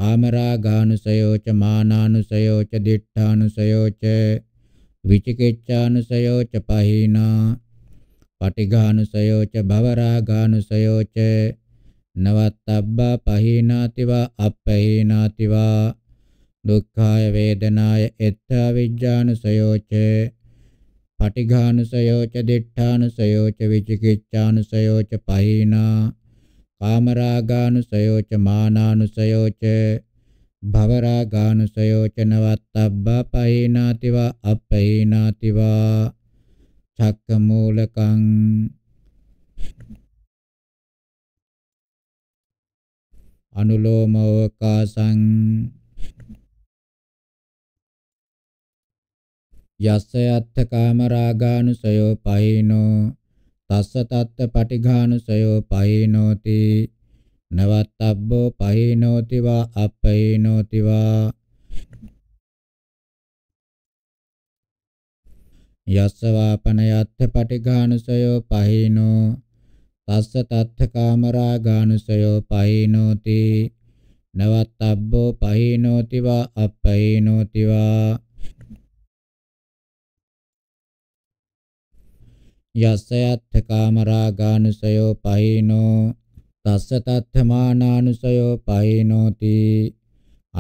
කාමරාගානුසයෝච මානානුසයෝච දිඨානුසයෝච විචිකිච්ඡානුසයෝච පහිනා පටිඝානුසයෝච භවරාගානුසයෝච නවත්තබ්බා පහිනාතිවා අප්පහිනාතිවා දුක්ඛාය වේදනාය එත්තා විඥානුසයෝච පටිඝානුසයෝච දිඨානුසයෝච විචිකිච්ඡානුසයෝච පහිනා කාමරාගානුසයෝච මානානුසයෝච භවරාගානුසයෝච නවත්තබ්බා පහේනාතිවා අපහේනාතිවා චක්කමූලකං අනුලෝමවකාසං යස්ස යත්ථ කාමරාගානුසයෝ පහිනෝ තස්ස තත්ත පටිඝානුසයෝ පහේනෝති නවත්තබ්බෝ පහේනෝති වා අපේනෝති වා යස්ස වාපනයත්ත පටිඝානුසයෝ පහේනෝ තස්ස තත්ත කාමරාගානුසයෝ පහේනෝති නවත්තබ්බෝ පහේනෝති වා අපේනෝති වා යස්සයත්ථ කාමරාගානුසයෝ පහිනෝ තස්ස තත්ථමානානුසයෝ පහිනෝති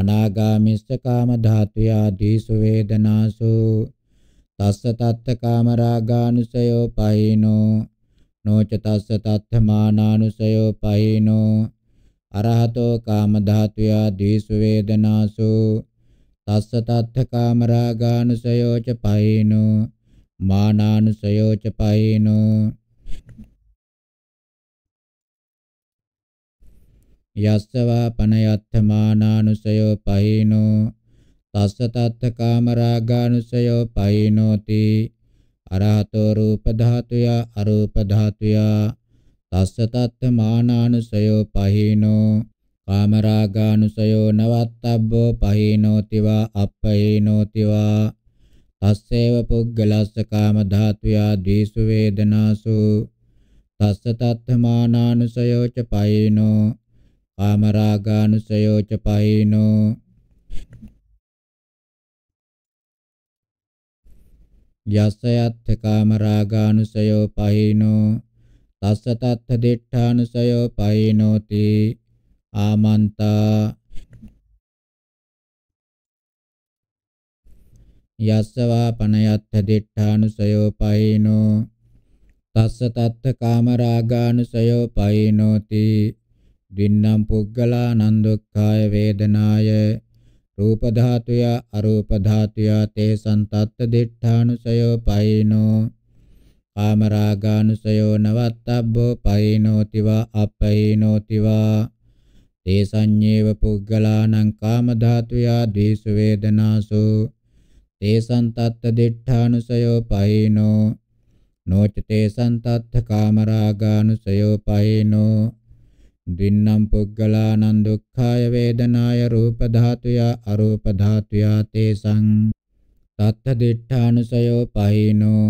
අනාගාමිස්ස කාම ධාතුය ආදීසු වේදනාසු තස්ස තත්ථ කාමරාගානුසයෝ පහිනෝ නොච තස්ස තත්ථමානානුසයෝ පහිනෝ අරහතෝ කාම ධාතුය ආදීසු වේදනාසු තස්ස තත්ථ කාමරාගානුසයෝ ච පහිනෝ මානානුසයෝච පයිනෝ යස්සවා පනයත්ථ මානානුසයෝ පහිනෝ තස්ස තත්ත කාමරාගානුසයෝ පහිනෝති අරහතෝ රූප ධාතුය අරූප ධාතුය තස්ස තත්ත මානානුසයෝ පහිනෝ කාමරාගානුසයෝ නවත්තබ්බෝ පහිනෝති වා අපහිනෝති වා අස්සේව පුද්ගලස්ස කාම ධාතුයා දීසු වේදනාසු තස්ස තත්තමානානුසයෝ ච පයිනෝ කාමරාගානුසයෝ ච පයිනෝ යස්සයත් කාමරාගානුසයෝ පයිනෝ තස්ස තත්ත දිඨානුසයෝ පයිනෝති ආමන්තා යස්සවා පනයත් දෙට්ඨානුසයෝ පයිනෝ තස්ස තත්ත කාමරාගානුසයෝ පයිනෝති දින්නම් පුග්ගලා නන්දුක්ඛාය වේදනාය රූප ධාතුය අරූප ධාතුය තේ සන්තත්ත දෙට්ඨානුසයෝ පයිනෝ කාමරාගානුසයෝ නවත්තබ්බෝ පයිනෝති වා අපයිනෝති වා තේ සංඤේව පුග්ගලානං කාම ධාතුය ද්වේෂ වේදනාසෝ තේසං තත්ත දිඨානුසයෝ පහිනෝ නොච තේසං තත්ත කාමරාගානුසයෝ පහිනෝ දින්නම් පුග්ගලානං දුක්ඛාය වේදනාය රූප ධාතුයා අරූප ධාතුයා තේසං තත්ත දිඨානුසයෝ පහිනෝ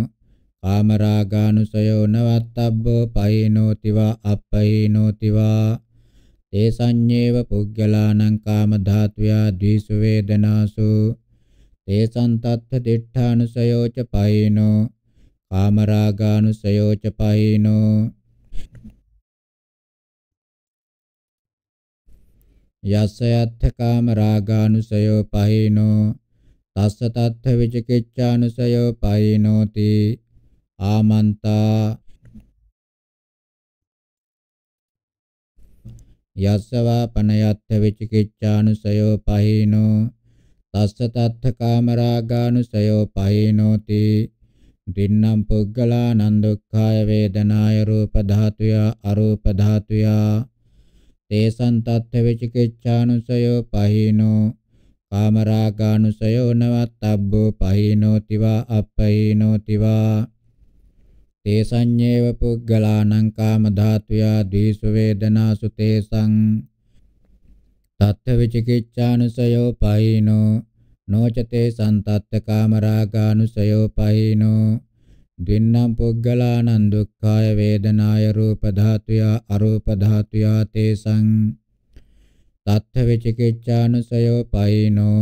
කාමරාගානුසයෝ නවත්තබ්බෝ පහිනෝතිවා අපහිනෝතිවා තේසඤ්ඤේව පුග්ගලානං කාම ධාතුයා ද්විසු වේදනාසු තේසං තත්ථ දිඨානුසයෝ ච පහිනෝ කාමරාගානුසයෝ ච පහිනෝ යස්ස යත්ථ කාමරාගානුසයෝ පහිනෝ තස්ස තත්ථ විචිකිච්ඡානුසයෝ පහිනෝති ආමන්තා යස්සවා පනයත්ථ විචිකිච්ඡානුසයෝ පහිනෝ තස්ස තත්ථ කාමරාගානුසයෝ පහීනෝති දින්නම් පුග්ගලා නන්දුක්ඛාය වේදනාය රූප ධාතුය අරූප ධාතුය තේසං තත්ථ විචිකිච්ඡානුසයෝ පහීනෝ කාමරාගානුසයෝ නවත්තබ්බෝ පහීනෝති වා අපහීනෝති වා තේසඤ්ඤේව පුග්ගලානං කාම ධාතුය ද්වේෂ වේදනාසු තේසං තත්ත්ව විචිකිච්ඡානුසයෝ පහිනෝ නොචතේ සන්තත්ත කාමරාගානුසයෝ පහිනෝ දින්නම් පුග්ගලානං දුක්ඛාය වේදනාය රූප ධාතුයා අරූප ධාතුයා තේසං තත්ථ විචිකිච්ඡානුසයෝ පහිනෝ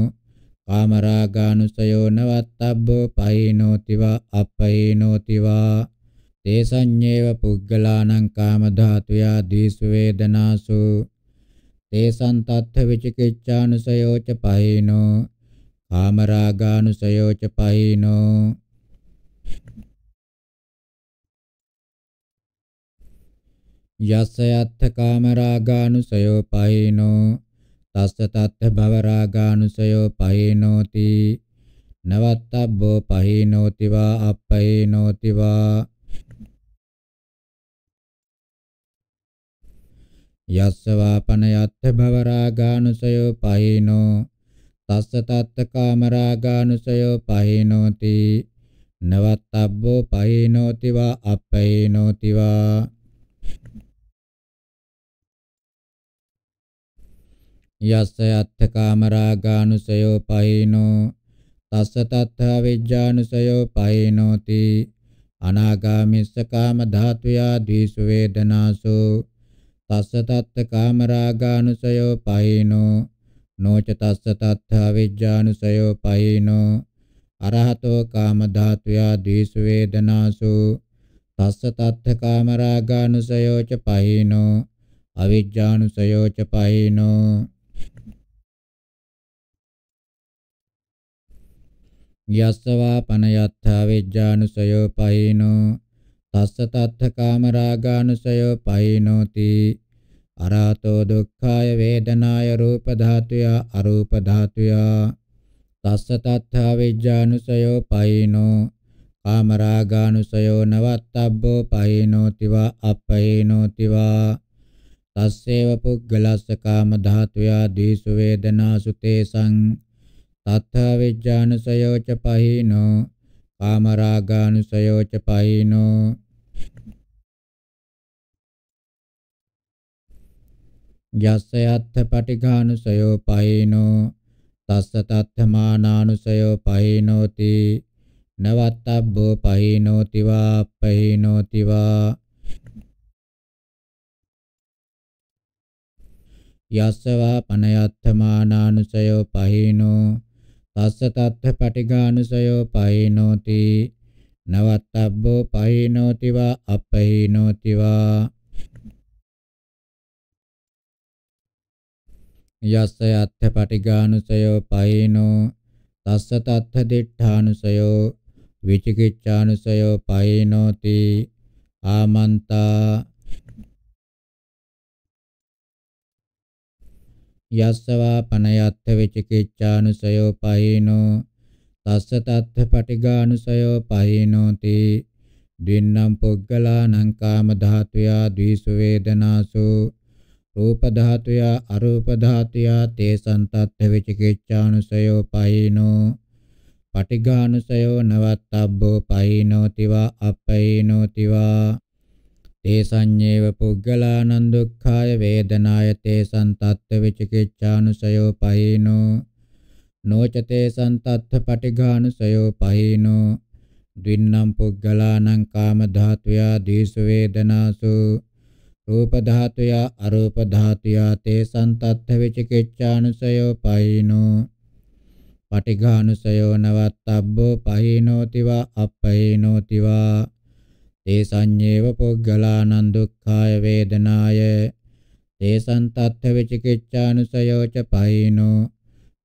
කාමරාගානුසයෝ නවත්තබ්බෝ පහිනෝති වා අපහිනෝති වා තේසඤ්ඤේව පුග්ගලානං කාම ධාතුයා දීසු වේදනාසු තේසං තත්ථ විචිකිච්ඡානුසයෝච පහිනෝ කාමරාගානුසයෝච පහිනෝ යස්ස යත්ථ කාමරාගානුසයෝ පහිනෝ තස්ස තත්ථ භවරාගානුසයෝ පහිනෝති නවත්තබ්බෝ පහිනෝති වා අපහිනෝති වා යස්ස වාපන යත්ථ භව රාගානුසයෝ පහිනෝ තස්ස තත්ත කාම රාගානුසයෝ පහිනෝති නවත්තබ්බෝ පහිනෝති වා අපහිනෝති වා යස්ස යත්ථ කාම රාගානුසයෝ පහිනෝ තස්ස තත්ථ විජ්ජානුසයෝ පහිනෝති අනාගාමිස්ස කාම ධාතුයා ද්විසු වේදනාසෝ තස්ස තත්ත කාමරාගානුසයෝ පහිනෝ නොච තස්ස තත්ත අවිජ්ජානුසයෝ පහිනෝ අරහතෝ කාම ධාතුයා ද්වේෂ වේදනාසු තස්ස තත්ත කාමරාගානුසයෝ ච පහිනෝ අවිජ්ජානුසයෝ ච පහිනෝ යස්සවා පනයත්තා විජ්ජානුසයෝ පහිනෝ තස්ස තත්ථ කාමරාගානුසයෝ පහිනෝති අරහතෝ දුක්ඛාය වේදනාය රූප ධාතුය අරූප ධාතුය තස්ස තත්ථා විඥානුසයෝ පයිනෝ කාමරාගානුසයෝ නවත්තබ්බෝ පයිනෝති වා අපයිනෝති වා තස්සේව පුද්ගලස්ස කාම ධාතුය දීසු වේදනාසු තේසං තත්ථා විඥානුසයෝ ච පයිනෝ කාමරාගානුසයෝ ච පයිනෝ යස්ස යත්ථ පටිඝානුසයෝ පහේනෝ තස්ස තත්ථමානානුසයෝ පහේනෝති නවත්තබ්බෝ පහේනෝති වා පහේනෝති වා යස්ස වා පනයත්තමානානුසයෝ පහේනෝ තස්ස තත්ථ පටිඝානුසයෝ පහේනෝති නවත්තබ්බෝ පහේනෝති වා අපහේනෝති වා යස්ස අත්ථ පටිගානුසයෝ පයිනෝ තස්ස තත්ථ දිඨානුසයෝ විචිකිච්ඡානුසයෝ පයිනෝති ආමන්තා යස්සවා පනයත්ථ විචිකිච්ඡානුසයෝ පයිනෝ තස්ස තත්ථ පටිගානුසයෝ පයිනෝති දින්නම් පුග්ගලානං කාම ධාතුයා ද්විසු වේදනාසෝ රූප ධාතුය අරූප ධාතුය තේසං තත්ථ විචිකිච්ඡානුසයෝ පහිනෝ පටිඝානුසයෝ නවත්තබ්බෝ පහිනෝ තිවා අපහිනෝ තිවා තේසඤ්ඤේව පුග්ගලානං දුක්ඛාය වේදනාය තේසං තත්ථ විචිකිච්ඡානුසයෝ පහිනෝ නොච තේසං තත්ථ පටිඝානුසයෝ පහිනෝ ද්වින්නම් පුග්ගලානං කාම ධාතුය දීසු වේදනාසු රූප ධාතුය අරූප ධාතුය තේසං තත්ථ විචිකිච්ඡානුසයෝ පහිනෝ පටිඝානුසයෝ නවත්තබ්බෝ පහිනෝති වා අපහිනෝති වා තේසඤ්ඤේව පුග්ගලානං දුක්ඛාය වේදනාය තේසං තත්ථ විචිකිච්ඡානුසයෝ ච පහිනෝ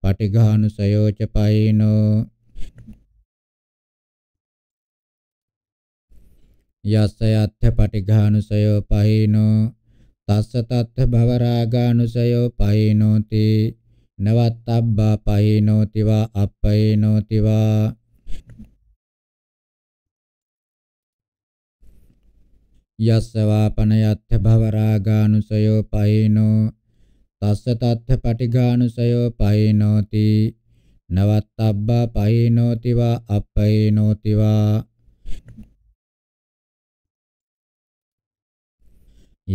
පටිඝානුසයෝ ච පහිනෝ යස්ස යත්ථ පටිඝානුසයෝ පහිනෝ තස්ස තත්ථ භවරාගානුසයෝ පහිනෝති නවත්තබ්බා පහිනෝති වා අප්පහිනෝති වා යස්ස වාපනයත්ථ භවරාගානුසයෝ පහිනෝ තස්ස තත්ථ පටිඝානුසයෝ පහිනෝති නවත්තබ්බා පහිනෝති වා අප්පහිනෝති වා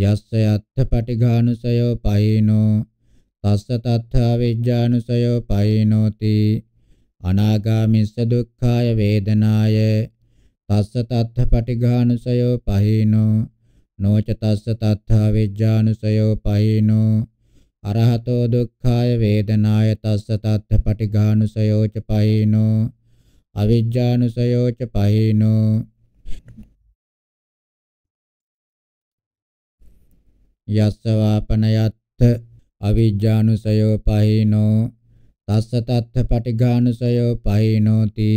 යස්ස යත්ථ පටිඝානුසයෝ පයිනෝ තස්ස තත්ථ අවිජ්ජානුසයෝ පයිනෝති අනාගාමිස්ස දුක්ඛාය වේදනාය තස්ස තත්ථ පටිඝානුසයෝ පහිනෝ නොච තස්ස තත්ථ විජ්ජානුසයෝ පහිනෝ අරහතෝ දුක්ඛාය වේදනාය තස්ස තත්ථ පටිඝානුසයෝ ච පහිනෝ අවිජ්ජානුසයෝ ච පහිනෝ යස්සවාපනයත්ථ අවිජ්ජානුසයෝ පහිනෝ තස්ස තත්ථ පටිඝානුසයෝ පහිනෝති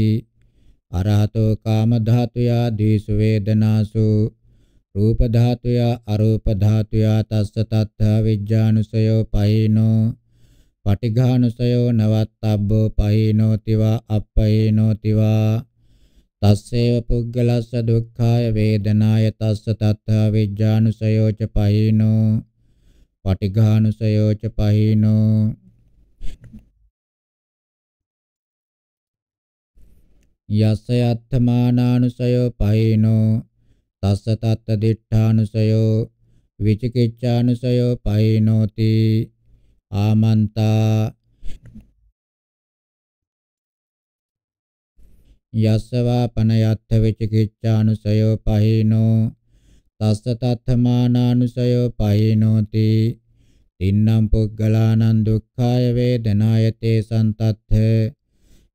අරහතෝ කාම ධාතුයා ද්වේෂ වේදනාසු රූප ධාතුයා අරූප ධාතුයා තස්ස තත්ථ අවිජ්ජානුසයෝ පහිනෝ පටිඝානුසයෝ නවත්තබ්බෝ පහිනෝති වා අපහිනෝති වා තස්සේව පුද්ගලස්ස දුක්ඛාය වේදනාය තස්ස තත්ථ විඥානුසයෝ ච පහිනෝ පටිඝානුසයෝ ච පහිනෝ යස්ස යත්තමානානුසයෝ පහිනෝ තස්ස තත්ත දිඨානුසයෝ විචිකිච්ඡානුසයෝ පහිනෝති ආමන්තා යස්සවා පනයත්ථ විචිකිච්ඡානුසයෝ පහිනෝ තස්ස තත්ථමානානුසයෝ පහිනෝති තින්නම් පුග්ගලානං දුක්ඛාය වේදනායතේ සන්තත්ථ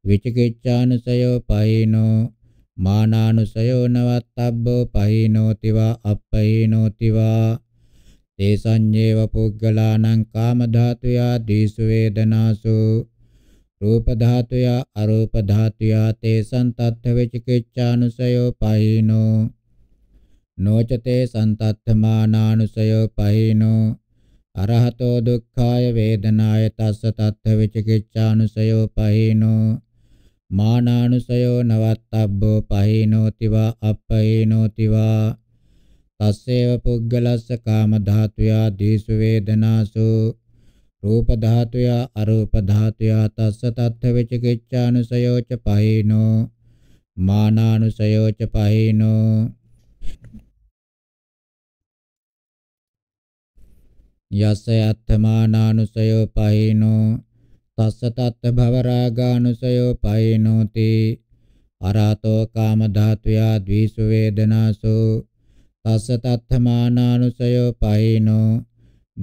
විචිකිච්ඡානුසයෝ පහිනෝ මානානුසයෝ නවත්තබ්බෝ පහිනෝති වා අප්පහිනෝති වා තේසඤ්ඤේව පුග්ගලානං කාම ධාතුයා දීසු වේදනාසු රූප ධාතුය අරූප ධාතුය තේසං තත්ථවේ චිකිච්ඡානුසයෝ පහිනෝ නොචතේ සන්තත්තමානානුසයෝ පහිනෝ අරහතෝ දුක්ඛාය වේදනාය තස්ස තත්ථවේ චිකිච්ඡානුසයෝ පහිනෝ මානානුසයෝ නවත්තබ්බෝ පහිනෝති වා අපහිනෝති වා තස්සේව පුද්ගලස්ස කාම ධාතුය දීසු වේදනාසෝ රූප ධාතුය අරූප ධාතුය තස්ස තත්ථ වෙච කිච්ඡානුසයෝච පහිනෝ මානානුසයෝච පහිනෝ යස්ස යත්තමානානුසයෝ පහිනෝ තස්ස තත්ථ භවරාගානුසයෝ පහිනෝති අරහතෝ කාම ධාතුය ද්විසු වේදනාසෝ තස්ස තත්ථමානානුසයෝ පහිනෝ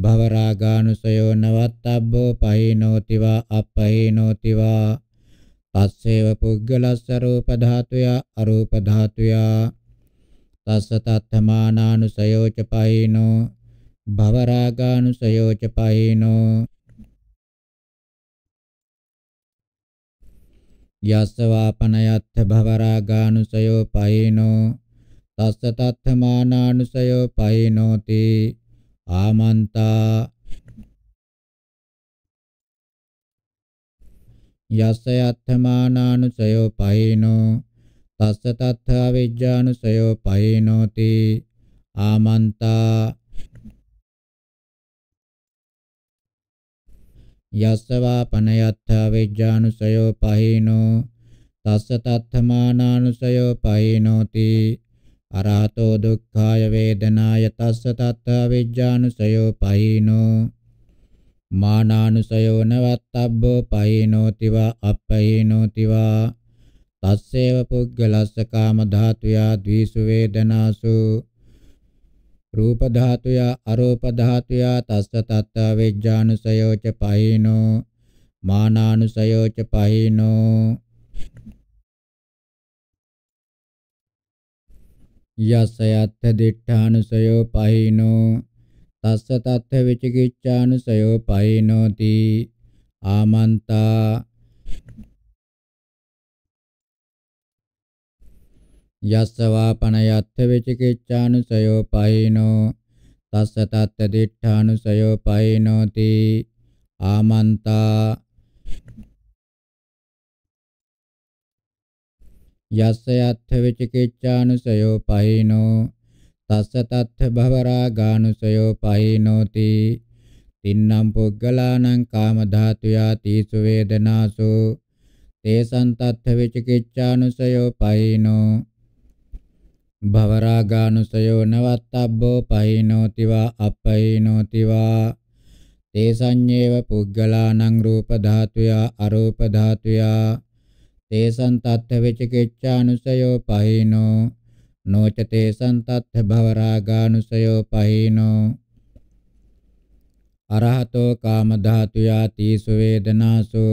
භවරාගානුසයෝ නවත්තබ්බෝ පහේනෝතිවා අපහේනෝතිවා තස්සේව පුද්ගලස්ස රූප ධාතුයා අරූප ධාතුයා තස්ස තත්තමානානුසයෝ ච පහේනෝ භවරාගානුසයෝ ච පහේනෝ යස්ස වාපනයත්ථ භවරාගානුසයෝ පහේනෝ තස්ස තත්තමානානුසයෝ පහේනෝති ආමන්තා යස්ස යත්තමානානුසයෝ පයිනෝ තස්ස තත්ථ අවිජ්ජානුසයෝ පයිනෝති ආමන්තා යස්සවා පනයත්ථ අවිජ්ජානුසයෝ පයිනෝ තස්ස තත්ථමානානුසයෝ පයිනෝති අරහතෝ දුක්ඛාය වේදනාය තස්ස තත්ථ විජ්ජානුසයෝ පහිනෝ මානානුසයෝ නවත්තබ්බෝ පහිනෝති වා අපහිනෝති වා තස්සේව පුද්ගලස්ස කාම ධාතුයා ද්විසු වේදනාසු රූප ධාතුයා අරූප ධාතුයා තස්ස තත්ථ විජ්ජානුසයෝ ච පහිනෝ මානානුසයෝ ච පහිනෝ යසයත්ථ දිඨානුසයෝ පහිනෝ තස්ස තත්ථ විචිකිච්ඡානුසයෝ පහිනෝති ආමන්තා යස්සවා පනයත්ථ විචිකිච්ඡානුසයෝ පහිනෝ තස්ස තත්ථ දිඨානුසයෝ පහිනෝති ආමන්තා යස්ස යත්ථ විචිකිච්ඡානුසයෝ පහිනෝ තස්ස තත්ථ භවරාගානුසයෝ පහිනෝති තින්නම් පුග්ගලානං කාම ධාතුයා තීසු වේදනාසු තේසං තත්ථ විචිකිච්ඡානුසයෝ පහිනෝ භවරාගානුසයෝ නවත්තබ්බෝ පහිනෝති වා අපහිනෝති වා තේසඤ්ඤේව පුග්ගලානං රූප ධාතුයා අරූප ධාතුයා තේසං තත්ථ වෙචකෙච්ඡානුසයෝ පහිනෝ නොච තේසං තත්ථ භවරාගානුසයෝ පහිනෝ අරහතෝ කාම ධාතු යාති සුවේදනාසු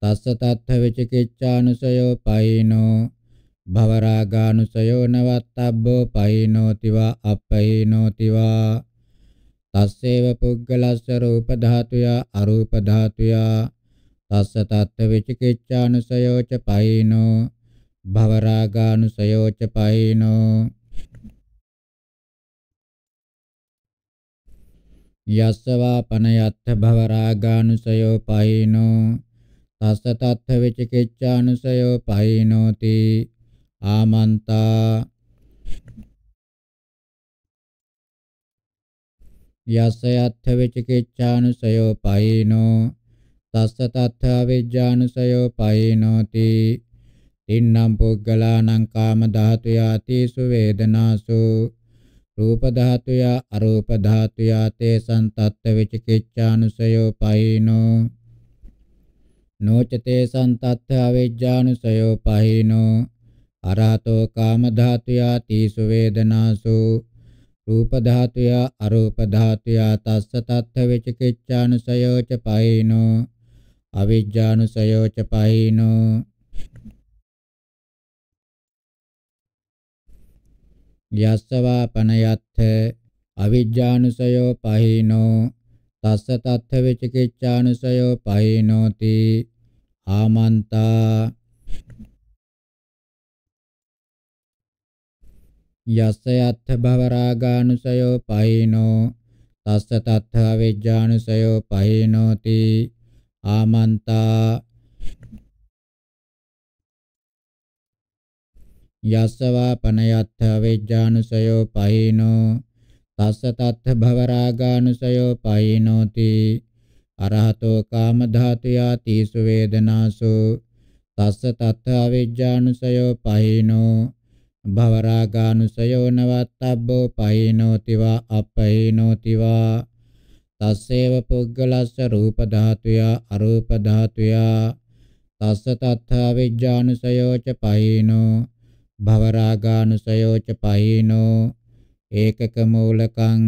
තස්ස තත්ථ විචිකිච්ඡානුසයෝ පයිනෝ භවරාගානුසයෝ නවත්තබ්බෝ පයිනෝති වා අපයිනෝති වා තස්සේව පුද්ගලස්ස රූප ධාතුයා අරූප ධාතුයා තස්ස තත්ත විචිකිච්ඡානුසයෝච පයිනෝ භවරාගානුසයෝච පයිනෝ යස්සවා පනයත්ත භවරාගානුසයෝ පයිනෝ තස්ස තත්ත විචිකිච්ඡානුසයෝ පයිනෝති ආමන්තා යස්ස යත්ථ විචිකිච්ඡානුසයෝ පයිනෝ තස්ස තත්ථ විජ්ජානුසයෝ පයිනෝති තින්නම් පුග්ගලානං කාම ධාතු යාතිසු වේදනාසු රූප ධාතු යා අරූප ධාතු යා තේසං තත්ත විචිකිච්ඡානුසයෝ පයිනෝ නොචතේ සන්තත්ථ අවිජ්ජානුසයෝ පහිනෝ අරහතෝ කාම ධාතු යා තීසු වේදනාසු රූප ධාතු යා අරූප ධාතු යා තස්ස තත්ථ විචිකිච්ඡානුසයෝ ච පහිනෝ අවිජ්ජානුසයෝ ච පහිනෝ යස්සවා පනයත්ථ අවිජ්ජානුසයෝ පහිනෝ තස්ස තත්ථ විචිකිච්ඡානුසයෝ පහිනෝති ආමන්තා යස්ස යත්ථ භවරාගානුසයෝ පහිනෝ තස්ස තත්ථ අවිජ්ජානුසයෝ පහිනෝති ආමන්තා යස්සවා පනයත්ථ වෙජ්ජානුසයෝ පහිනෝ තස්ස තත්ථ භවරාගානුසයෝ පහිනෝති අරහතෝ කාම ධාතු යාතිසු වේදනාසු තස්ස තත්ථ අවිජ්ජානුසයෝ පහිනෝ භවරාගානුසයෝ නවත්තබ්බෝ පහිනෝතිවා අපහිනෝතිවා තස්සේව පුද්ගලස්ස රූප ධාතුයා අරූප ධාතුයා තස්ස තත්ථා විඥානුසයෝච පහිනෝ භවරාගානුසයෝච පහිනෝ ඒකක මූලකං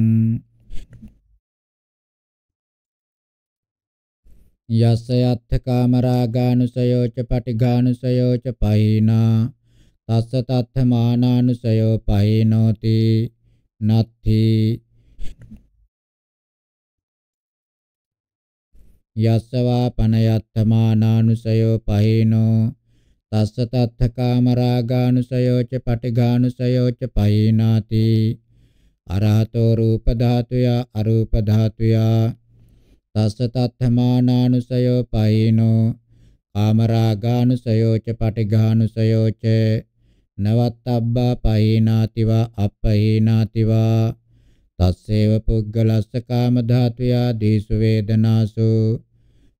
යස්ස යත්ථ කාමරාගානුසයෝච පටිඝානුසයෝච පහිනා තස්ස තත්ථ මානානුසයෝ පහිනෝති නත්ථී යස්සවා පනයත්තමානානුසයෝ පහේනෝ තස්ස තත්තකාමරාගානුසයෝ ච පටිඝානුසයෝ ච පහේනාති අරහතෝ රූප ධාතුය අරූප ධාතුය තස්ස තත්තමානානුසයෝ පහේනෝ කාමරාගානුසයෝ ච පටිඝානුසයෝ ච නවත්තබ්බා පහේනාතිවා අපහේනාතිවා තස්සේව පුද්ගලස්ස කාම ධාතුයා දීසු වේදනාසු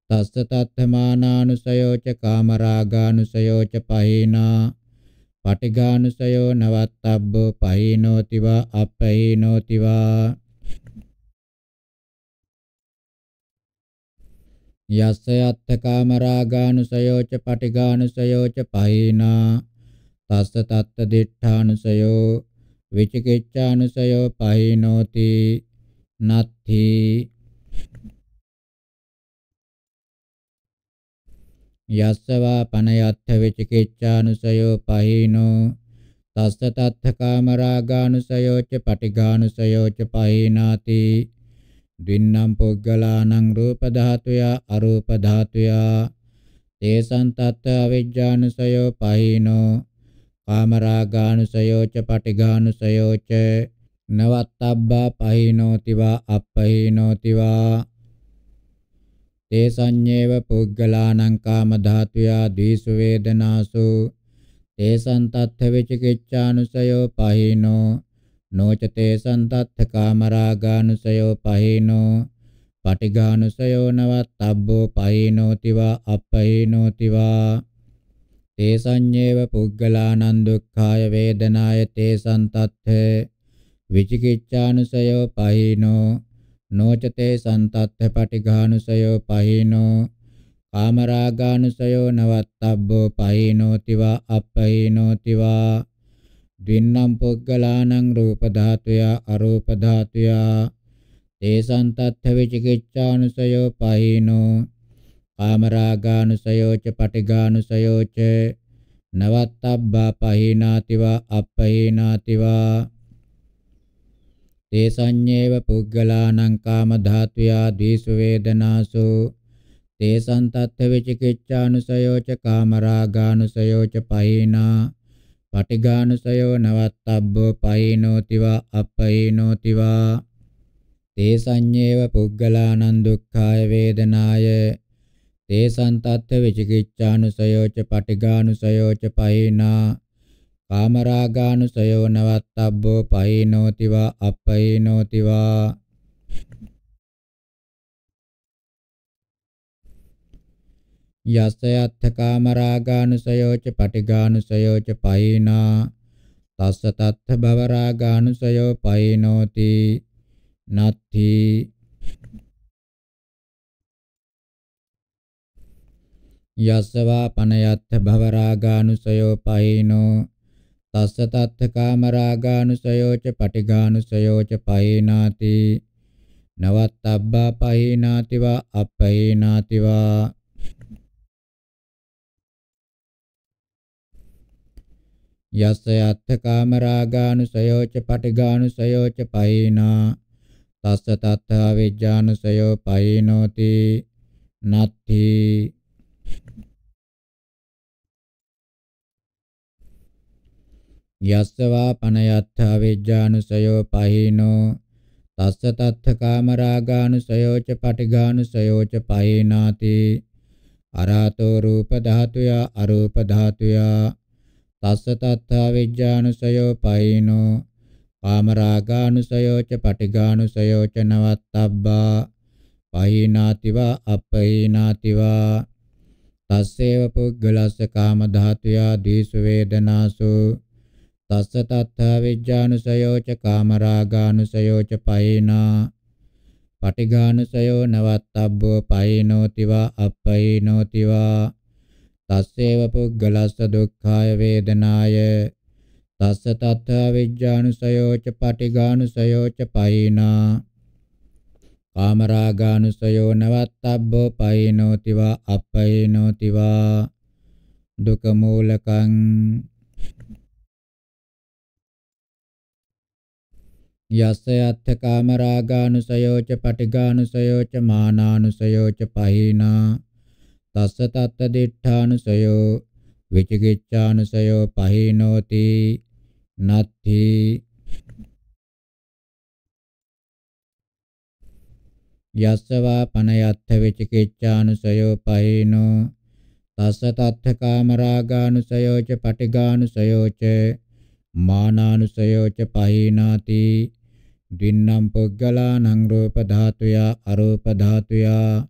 තස්ස තත්තමානානුසයෝච කාමරාගානුසයෝච පහිනා පටිඝානුසයෝ නවත්තබ්බෝ පහිනෝතිවා අපහිනෝතිවා යස්ස යත්ත කාමරාගානුසයෝච පටිඝානුසයෝච පහිනා තස්ස තත්ත දිඨානුසයෝ විචිකිච්ඡානුසයෝ පහිනෝති නත්ථි යස්සවා පනයත්ථ විචිකිච්ඡානුසයෝ පහිනෝ තස්ස තත්ථ කාමරාගානුසයෝ ච පටිඝානුසයෝ ච පහිනාති දින්නම් පුග්ගලානං රූප ධාතුයා අරූප ධාතුයා තේසං තත්ථ අවිජ්ජානුසයෝ පහිනෝ කාමරාගානුසයෝච පටිගානුසයෝච නවත්තබ්බා පහිනෝතිවා අපහිනෝතිවා තේ සංඤේව පුග්ගලානං කාම ධාතුයා ද්විසු වේදනාසු තේ සන්තත්ථ විචිකිච්ඡානුසයෝ පහිනෝ නොච තේ සන්තත්ථ කාමරාගානුසයෝ පහිනෝ පටිඝානුසයෝ නවත්තබ්බෝ පහිනෝතිවා අපහිනෝතිවා තේසඤ්ඤේව පුග්ගලානං දුක්ඛාය වේදනාය තේසං තත්ථ විචිකිච්ඡානුසයෝ පහිනෝ නොචතේ සන්තත්ථ පටිඝානුසයෝ පහිනෝ කාමරාගානුසයෝ නවත්තබ්බෝ පහිනෝති වා අපහිනෝති වා ද්වින්නම් පුග්ගලානං රූප ධාතුය අරූප ධාතුය තේසන්තත්ථ විචිකිච්ඡානුසයෝ පහිනෝ කාමරාගානුසයෝච පටිගානුසයෝච නවත්තබ්බා පහීනාතිවා අපහීනාතිවා තේසඤ්ඤේව පුග්ගලානං කාම ධාතුයා ද්වේෂ වේදනාසු තේසං තත්ථ විචිකිච්ඡානුසයෝච කාමරාගානුසයෝච පහීනා පටිගානුසයෝ නවත්තබ්බෝ පහීනෝතිවා අපහීනෝතිවා තේසඤ්ඤේව පුග්ගලානං දුක්ඛාය වේදනාය තේසං තත්ත විචිකිච්ඡානුසයෝච පටිඝානුසයෝච පහිනා කාමරාගානුසයෝ නවත්තබ්බෝ පහිනෝති වා අපහිනෝති වා යස යත්ථ කාමරාගානුසයෝච පටිඝානුසයෝච පහිනා තස්ස තත්ථ භවරාගානුසයෝ පහිනෝති නත්ථී යස්සවා පනයත්ථ භවරාගානුසයෝ පහිනෝ තස්ස තත්ථ කාමරාගානුසයෝ ච පටිඝානුසයෝ ච පහිනාති නවත්තබ්බා පහිනාති වා අපහිනාති වා යස්ස යත්ථ කාමරාගානුසයෝ ච පටිඝානුසයෝ ච පහිනා තස්ස තත්ථ විජ්ජානුසයෝ පහිනෝති නත්ථී යස්සවා පනයත්ථා වෙජ්ජානුසයෝ පහිනෝ තස්ස තත්ථ කාමරාගානුසයෝච පටිඝානුසයෝච පහිනාති අරහතෝ රූප ධාතුයා අරූප ධාතුයා තස්ස තත්ථා විජ්ජානුසයෝ පයිනෝ කාමරාගානුසයෝච පටිඝානුසයෝච නවත්තබ්බා පයිනාතිවා අපයිනාතිවා තස්සේව පුද්ගලස්ස කාම ධාතුයා දීසු වේදනාසු තස්ස තත්ථා විජ්ජානුසයෝ ච කාමරාගානුසයෝ ච පයිනා පටිඝානුසයෝ නවත්තබ්බෝ පයිනෝති වා අප්පයිනෝති වා තස්සේව පුද්ගලස්ස දුක්ඛාය වේදනාය තස්ස තත්ථා විජ්ජානුසයෝ ච පටිඝානුසයෝ ච පයිනා කාමරාගානුසයෝ නවත්තබ්බෝ පයිනෝති වා අපයිනෝති වා දුක මූලකං යස්ස යත්ථ කාමරාගානුසයෝ ච පටිඝානුසයෝ ච මානානුසයෝ ච පහිනා තස්ස තත්ත දිඨානුසයෝ විචිකිච්ඡානුසයෝ පහිනෝති නත්ථි යස්සවා පනයත්ථ විචිකිච්ඡානුසයෝ පහේනෝ තස්ස තත්ථ කාමරාගානුසයෝ ච පටිගානුසයෝ ච මානානුසයෝ ච පහේනාති දින්නම් පුග්ගලානං රූප ධාතුයා අරූප ධාතුයා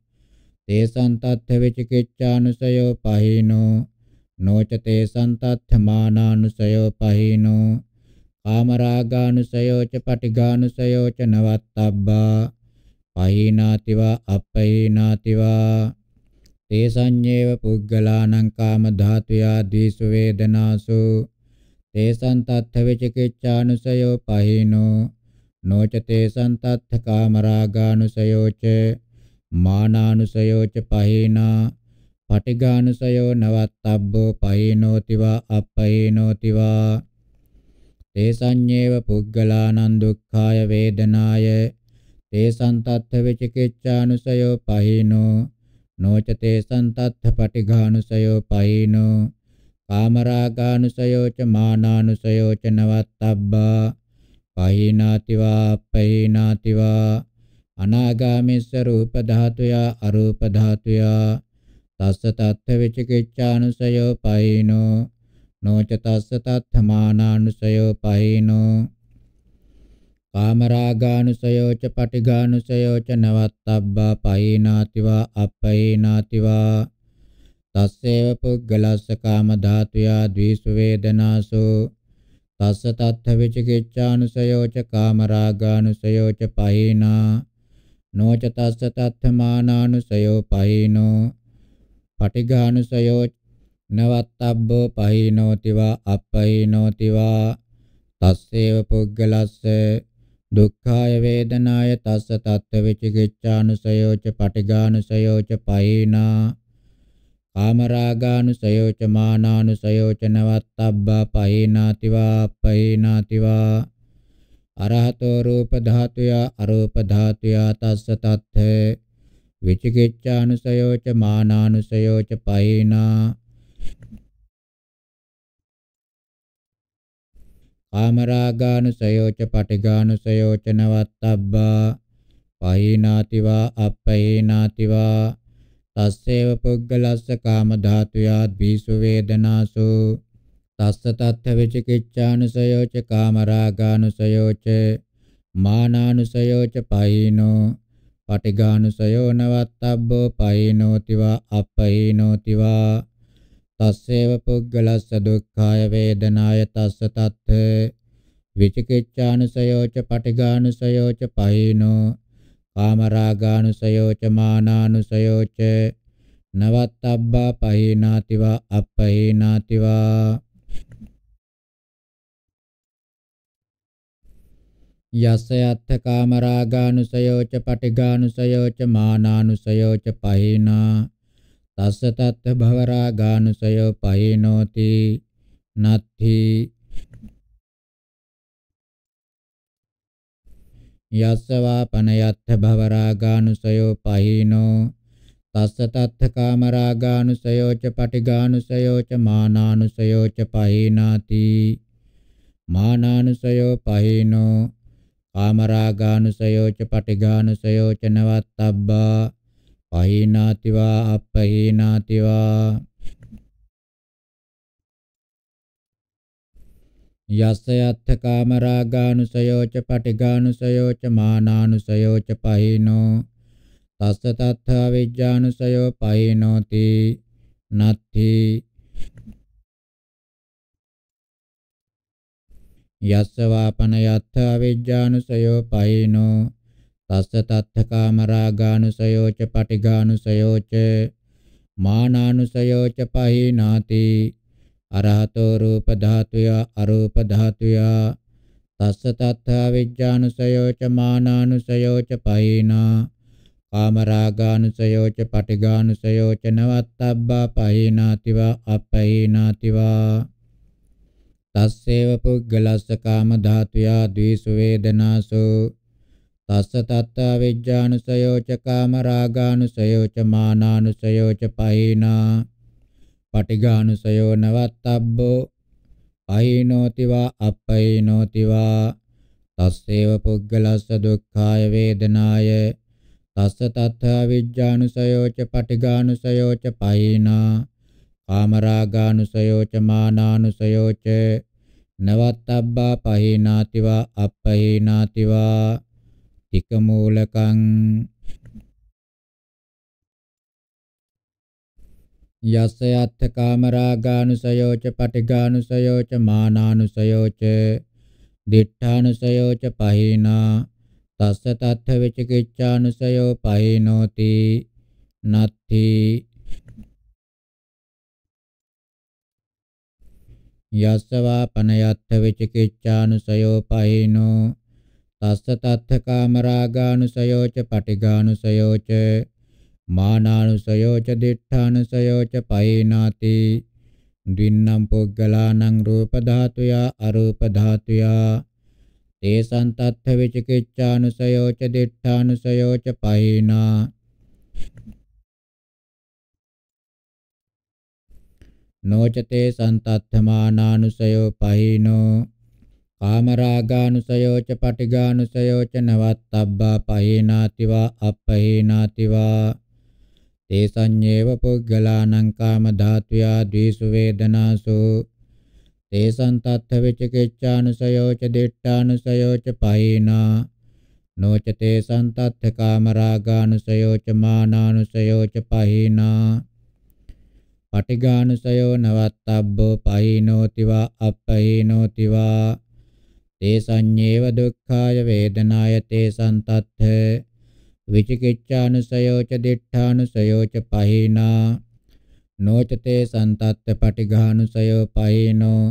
තේසං තත්ථ විචිකිච්ඡානුසයෝ පහේනෝ නොච තේසං තත්ථ මානානුසයෝ පහේනෝ කාමරාගානුසයෝ ච පටිගානුසයෝ ච නවත්තබ්බා පහීනාතිවා අපහීනාතිවා තේ සංඤේව පුග්ගලානං කාම ධාතුයා ද්විසු වේදනාසු තේසං තත්ථ විචිකිච්ඡානුසයෝ පහීනෝ නොච තේසං තත්ථ කාමරාගානුසයෝ ච මානානුසයෝ ච පහීනා පටිඝානුසයෝ නවත්තබ්බෝ පහීනෝතිවා අපහීනෝතිවා තේසඤ්ඤේව පුග්ගලානං දුක්ඛාය වේදනාය තේසං තත්ථ විචිකිච්ඡානුසයෝ පහිනෝ නොච තේසං තත්ථ පටිඝානුසයෝ පහිනෝ කාමරාගානුසයෝ ච මානානුසයෝ ච නවත්තබ්බා පහිනාතිවා පහිනාතිවා අනාගාමිස්ස රූප ධාතුයා අරූප ධාතුයා තස්ස තත්ථ විචිකිච්ඡානුසයෝ පහිනෝ නොච තස්ස තත්ථ මානානුසයෝ පහිනෝ කාමරාගානුසයෝච පටිගානුසයෝච නවත්තබ්බා පයිනාතිවා අපයිනාතිවා තස්සේව පුද්ගලස්ස කාම ධාතුයා ද්විසු වේදනාසු තස්ස තත්ථ විචිකිච්ඡානුසයෝච කාමරාගානුසයෝච පහිනා නොච තස්ස තත්ථ මානානුසයෝ පහිනෝ පටිඝානුසයෝ නවත්තබ්බෝ පහිනෝතිවා අපහිනෝතිවා තස්සේව පුද්ගලස්ස දුක්ඛාය වේදනාය තස්ස තත්ත්ව විචිකිච්ඡානුසයෝච පටිඝානුසයෝච පහිනා කාමරාගානුසයෝච මානානුසයෝච නවත්තබ්බා පහිනාතිවා පහිනාතිවා අරහතෝ රූප ධාතුය අරූප ධාතුය තස්ස තත්ත්ව විචිකිච්ඡානුසයෝච මානානුසයෝච පහිනා කාමරාගානුසයෝච පටිගානුසයෝච නවත්තබ්බා පහීනාතිවා අපහීනාතිවා තස්සේව පුද්ගලස්ස කාම ධාතුයා ද්විසු වේදනාසු තස්ස තත්ථ විචිකිච්ඡානුසයෝච කාමරාගානුසයෝච මානානුසයෝච පහීනෝ පටිගානුසයෝ නවත්තබ්බෝ පහීනෝතිවා අපහීනෝතිවා තස්සේව පුද්ගලස්ස දුක්ඛාය වේදනාය තස්ස තත් විචිකිච්ඡානුසයෝච පටිඝානුසයෝච පහිනෝ කාමරාගානුසයෝච මානානුසයෝච නවත්තබ්බා පහිනාතිවා අපහිනාතිවා යස්ස යත්ථ කාමරාගානුසයෝච පටිඝානුසයෝච මානානුසයෝච පහිනා තස්ස තත්ත භවරාගානුසය පහිනෝති නත්ථි යස්සවා පනයත්ත භවරාගානුසයෝ පහිනෝ තස්ස තත්ථ කාමරාගානුසයෝ ච පටිගානුසයෝ ච මානානුසයෝ ච පහිනාති මානානුසයෝ පහිනෝ කාමරාගානුසයෝ ච පටිගානුසයෝ ච නවත්තබ්බා පහේනාතිවා අපහේනාතිවා යස්ස යත්ථ කාමරාගානුසයෝච පටිගානුසයෝච මානානුසයෝච පහිනෝ තස්ස තත්ථ අවිජ්ජානුසයෝ පහිනෝති නත්ථි යස්ස වාපන යත්ථ අවිජ්ජානුසයෝ පහිනෝ තස්ස තත්ථකාමරාගානුසයෝච පටිගානුසයෝච මානානුසයෝච පහිනාති අරහතෝ රූප ධාතුය අරූප ධාතුය තස්ස තත්ථා විඥානුසයෝච මානානුසයෝච පහිනා කාමරාගානුසයෝච පටිගානුසයෝච නවත්තබ්බා පහිනාතිවා අපහිනාතිවා තස්සේව පුද්ගලස්ස කාම ධාතුයා ද්විසු වේදනාසෝ තස්ස තත්තා විජ්ජානුසයෝ ච කාමරාගානුසයෝ ච මානානුසයෝ ච පහිනා පටිඝානුසයෝ නවත්තබ්බෝ අහිනෝති වා අපහිනෝති වා තස්සේව පුද්ගලස්ස දුක්ඛාය වේදනාය තස්ස තත්තා විජ්ජානුසයෝ ච පටිඝානුසයෝ ච පහිනා කාමරාගානුසයෝ ච මානානුසයෝ ච නවත්තබ්බා පහිනාති වා අපහිනාති වා ටික මූලකං යස්ස යත්ථ කාමරාගානුසයෝච පටිගානුසයෝච මානානුසයෝච දිඨානුසයෝච පහිනා තස්ස තත්ථ විචිකිච්ඡානුසයෝ පහිනෝති නත්ථි යස්ස වා පනයත්ථ විචිකිච්ඡානුසයෝ පහිනෝ තස්ස තත්ථ කාමරාගානුසයෝච පටිඝානුසයෝච මානානුසයෝච දිඨානුසයෝච පයිනාති දින්නම් පුග්ගලානං රූප ධාතුයා අරූප ධාතුයා තේසං තත්ථ විචිකිච්ඡානුසයෝච දිඨානුසයෝච පයිනා නොචතේ සන්තත්තමානානුසයෝ පහිනෝ කාමරාගානුසයෝච පටිගානුසයෝච නවත්තබ්බා පහේනාතිවා අපහේනාතිවා තේ සංඤේව පුග්ගලානං කාම ධාතුයා ද්වේසු වේදනාසු තේ සන්තත්ථ විචිකිච්ඡානුසයෝච දිට්ඨානුසයෝච පහේනා නොච තේ සන්තත්ථ කාමරාගානුසයෝච මානානුසයෝච පහේනා පටිගානුසයෝ නවත්තබ්බෝ පහේනෝතිවා අපහේනෝතිවා තේ සංඤේව දුක්ඛාය වේදනාය තේ සන්තත්ථ විචිකිච්ඡානුසයෝච දිඨානුසයෝච පහිනා නොචතේ සන්තත්ථ පටිඝානුසයෝ පහිනෝ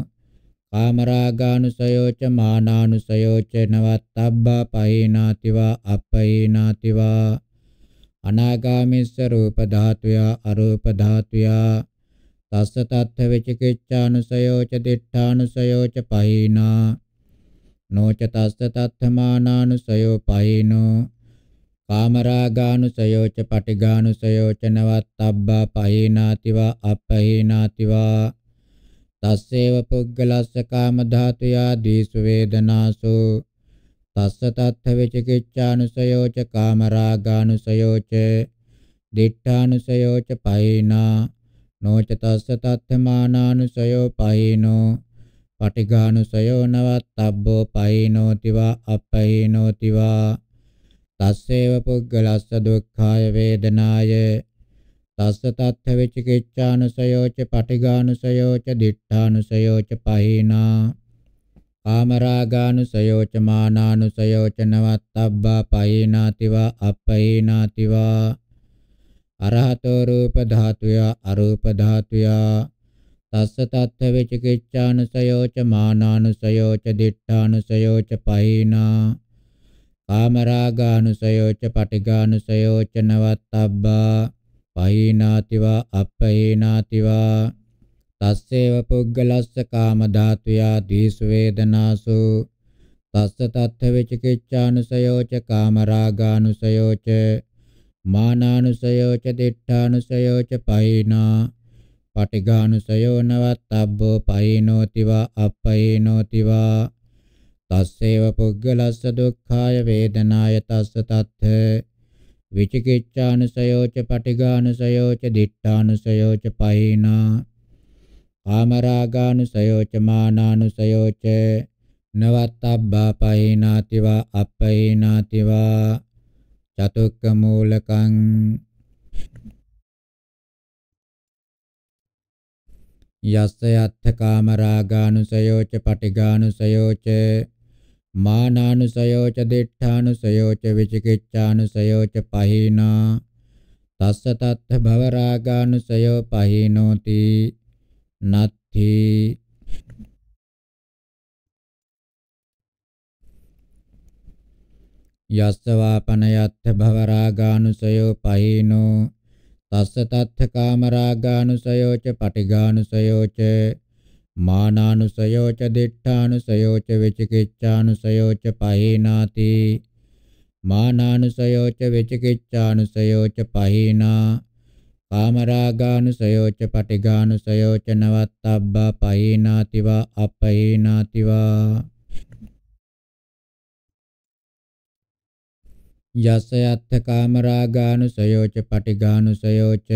කාමරාගානුසයෝච මානානුසයෝච නවත්තබ්බා පහිනාතිවා අපහිනාතිවා අනාගාමිස්ස රූප ධාතුයා අරූප ධාතුයා තස්ස තත්ථ විචිකිච්ඡානුසයෝච දිඨානුසයෝච පහිනා නොච තස්ස තත්ථමානානුසයෝ පහිනෝ කාමරාගානුසයෝ ච පටිගානුසයෝ ච නවත්තබ්බා පහිනාතිවා අපහිනාතිවා තස්සේව පුද්ගලස්ස කාම ධාතු යාදීසු වේදනාසු තස්ස තත්ථ විචිකිච්ඡානුසයෝ ච කාමරාගානුසයෝ ච දිඨානුසයෝ ච පහිනා නොච තස්ස තත්ථමානානුසයෝ පහිනෝ පටිඝානුසයෝ නවත්තබ්බෝ පයිනෝතිවා අපයිනෝතිවා තස්සේව පුද්ගලස්ස දුක්ඛාය වේදනාය තස්ස තත්ථ විචිකිච්ඡානුසයෝච පටිඝානුසයෝච දිඨානුසයෝච පහිනා කාමරාගානුසයෝච මානානුසයෝච නවත්තබ්බා පහිනාතිවා අපහිනාතිවා අරහතෝ රූප ධාතුයා අරූප ධාතුයා තස්ස තත්ථ විචිකිච්ඡානුසයෝච මානානුසයෝච දිඨානුසයෝච පහිනා කාමරාගානුසයෝච පටිගානුසයෝච නවත්තබ්බා පහිනාතිවා අපහීනාතිවා තස්සේව පුද්ගලස්ස කාම ධාතුයා ද්වේෂ වේදනාසු තස්ස තත්ථ විචිකිච්ඡානුසයෝච කාමරාගානුසයෝච මානානුසයෝච දිඨානුසයෝච පහිනා පටිඝානුසයෝ නවත්තබ්බෝ පයිනෝතිවා අප්පයිනෝතිවා තස්සේව පුද්ගලස්ස දුක්ඛාය වේදනාය තස්ස තත්ථ විචිකිච්ඡානුසයෝ ච පටිඝානුසයෝ ච දිඨානුසයෝ ච පයිනා කාමරාගානුසයෝ ච මානානුසයෝ ච නවත්තබ්බා පයිනාතිවා අප්පයිනාතිවා චතුක්ක මූලකං යස්ස අත්ථකාමරාගානුසයෝච පටිගානුසයෝච මානානුසයෝච දිඨානුසයෝච විචිකිච්ඡානුසයෝච පහිනා තස්ස තත්ථ භවරාගානුසයෝ පහිනෝති නත්ථි යස්ස වාපනයත්ථ භවරාගානුසයෝ පහිනෝ තස්ස තත්ථ කාමරාගානුසයෝච පටිඝානුසයෝච මානානුසයෝච දිඨානුසයෝච විචිකිච්ඡානුසයෝච පහේනාති මානානුසයෝච විචිකිච්ඡානුසයෝච පහේනා කාමරාගානුසයෝච පටිඝානුසයෝච නවත්තබ්බා පහේනාතිවා අපහේනාතිවා යසයත්ථ කාමරාගානුසයෝච පටිගානුසයෝච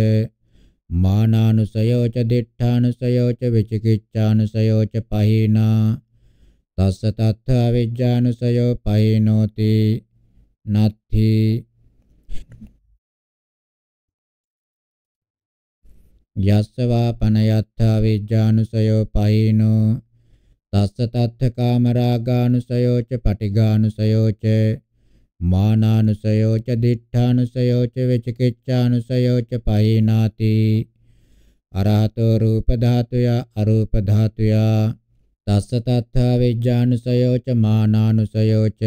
මානානුසයෝච දිඨානුසයෝච විචිකිච්ඡානුසයෝච පහිනා තස්ස තත්ථ අවිජ්ජානුසයෝ පහිනෝති නත්ථි යස්සවා පනයත්ථ අවිජ්ජානුසයෝ පහිනෝ තස්ස තත්ථ කාමරාගානුසයෝච පටිගානුසයෝච මානානුසයෝච දිඨානුසයෝච විචිකිච්ඡානුසයෝච පයිනාති අරහතෝ රූප ධාතුයා අරූප ධාතුයා තස්ස තත්ථ විඥානුසයෝච මානානුසයෝච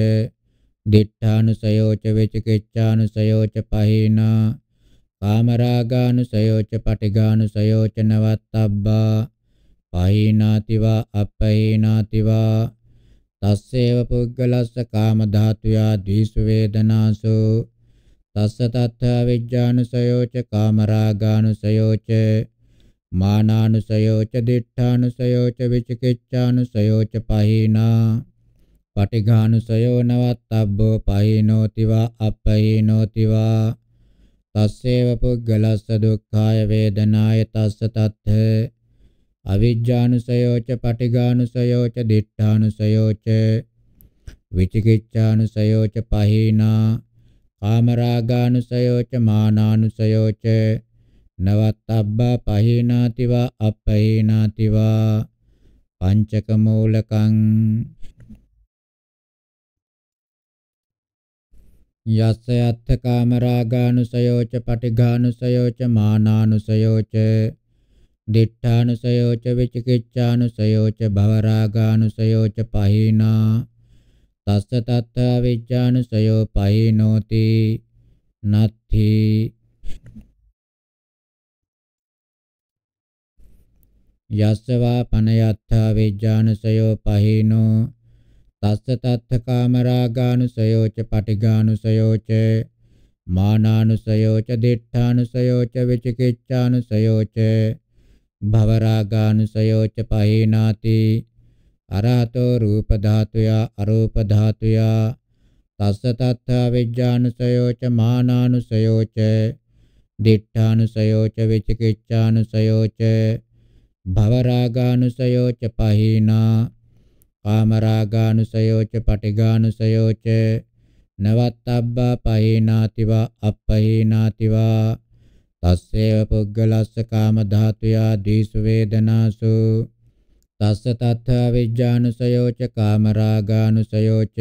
දිඨානුසයෝච විචිකිච්ඡානුසයෝච පයිනා කාමරාගානුසයෝච පටිගානුසයෝච නවත්තබ්බා පහිනාතිවා අපහිනාතිවා තස්සේව පුද්ගලස්ස කාම ධාතුයා ද්විසු වේදනාසෝ තස්ස තත්ථ විඥානුසයෝච කාමරාගානුසයෝච මානානුසයෝච දිඨානුසයෝච විචිකිච්ඡානුසයෝච පහිනා පටිඝානුසයෝ නවත්තබ්බෝ පහිනෝතිවා අපහිනෝතිවා තස්සේව පුද්ගලස්ස දුක්ඛාය වේදනාය තස්ස තත්ථ අවිජ්ජානුසයෝච පටිඝානුසයෝච දිඨානුසයෝච විචිකිච්ඡානුසයෝච පහේනා කාමරාගානුසයෝච මානානුසයෝච නවත්තබ්බා පහේනාතිවා අපහේනාතිවා පංචක මූලකං යස්ස යත්ථ කාමරාගානුසයෝච පටිඝානුසයෝච මානානුසයෝච දිඨානුසයෝච විචිකිච්ඡානුසයෝච භවරාගානුසයෝච පහිනා තස්ස තත්ථ විඥානුසයෝ පහිනෝති නත්ථි යස්සවා පනයත්ථ විඥානුසයෝ පහිනෝ තස්ස තත්ථ කාමරාගානුසයෝච පටිගානුසයෝච මානානුසයෝච දිඨානුසයෝච විචිකිච්ඡානුසයෝච භවරාගානුසයෝච පහේනාති අරහතෝ රූප ධාතුයා අරූප ධාතුයා තස්ස තත්ථ විඥානුසයෝච මානානුසයෝච දිඨානුසයෝච විචිකිච්ඡානුසයෝච භවරාගානුසයෝච පහේනා කාමරාගානුසයෝච පටිගානුසයෝච නවත්තබ්බා පහේනාතිවා අපහේනාතිවා තස්සේව පුද්ගලස්ස කාම ධාතුයා දීසු වේදනාසු තස්ස තත්ථ විජ්ජානුසයෝච කාමරාගානුසයෝච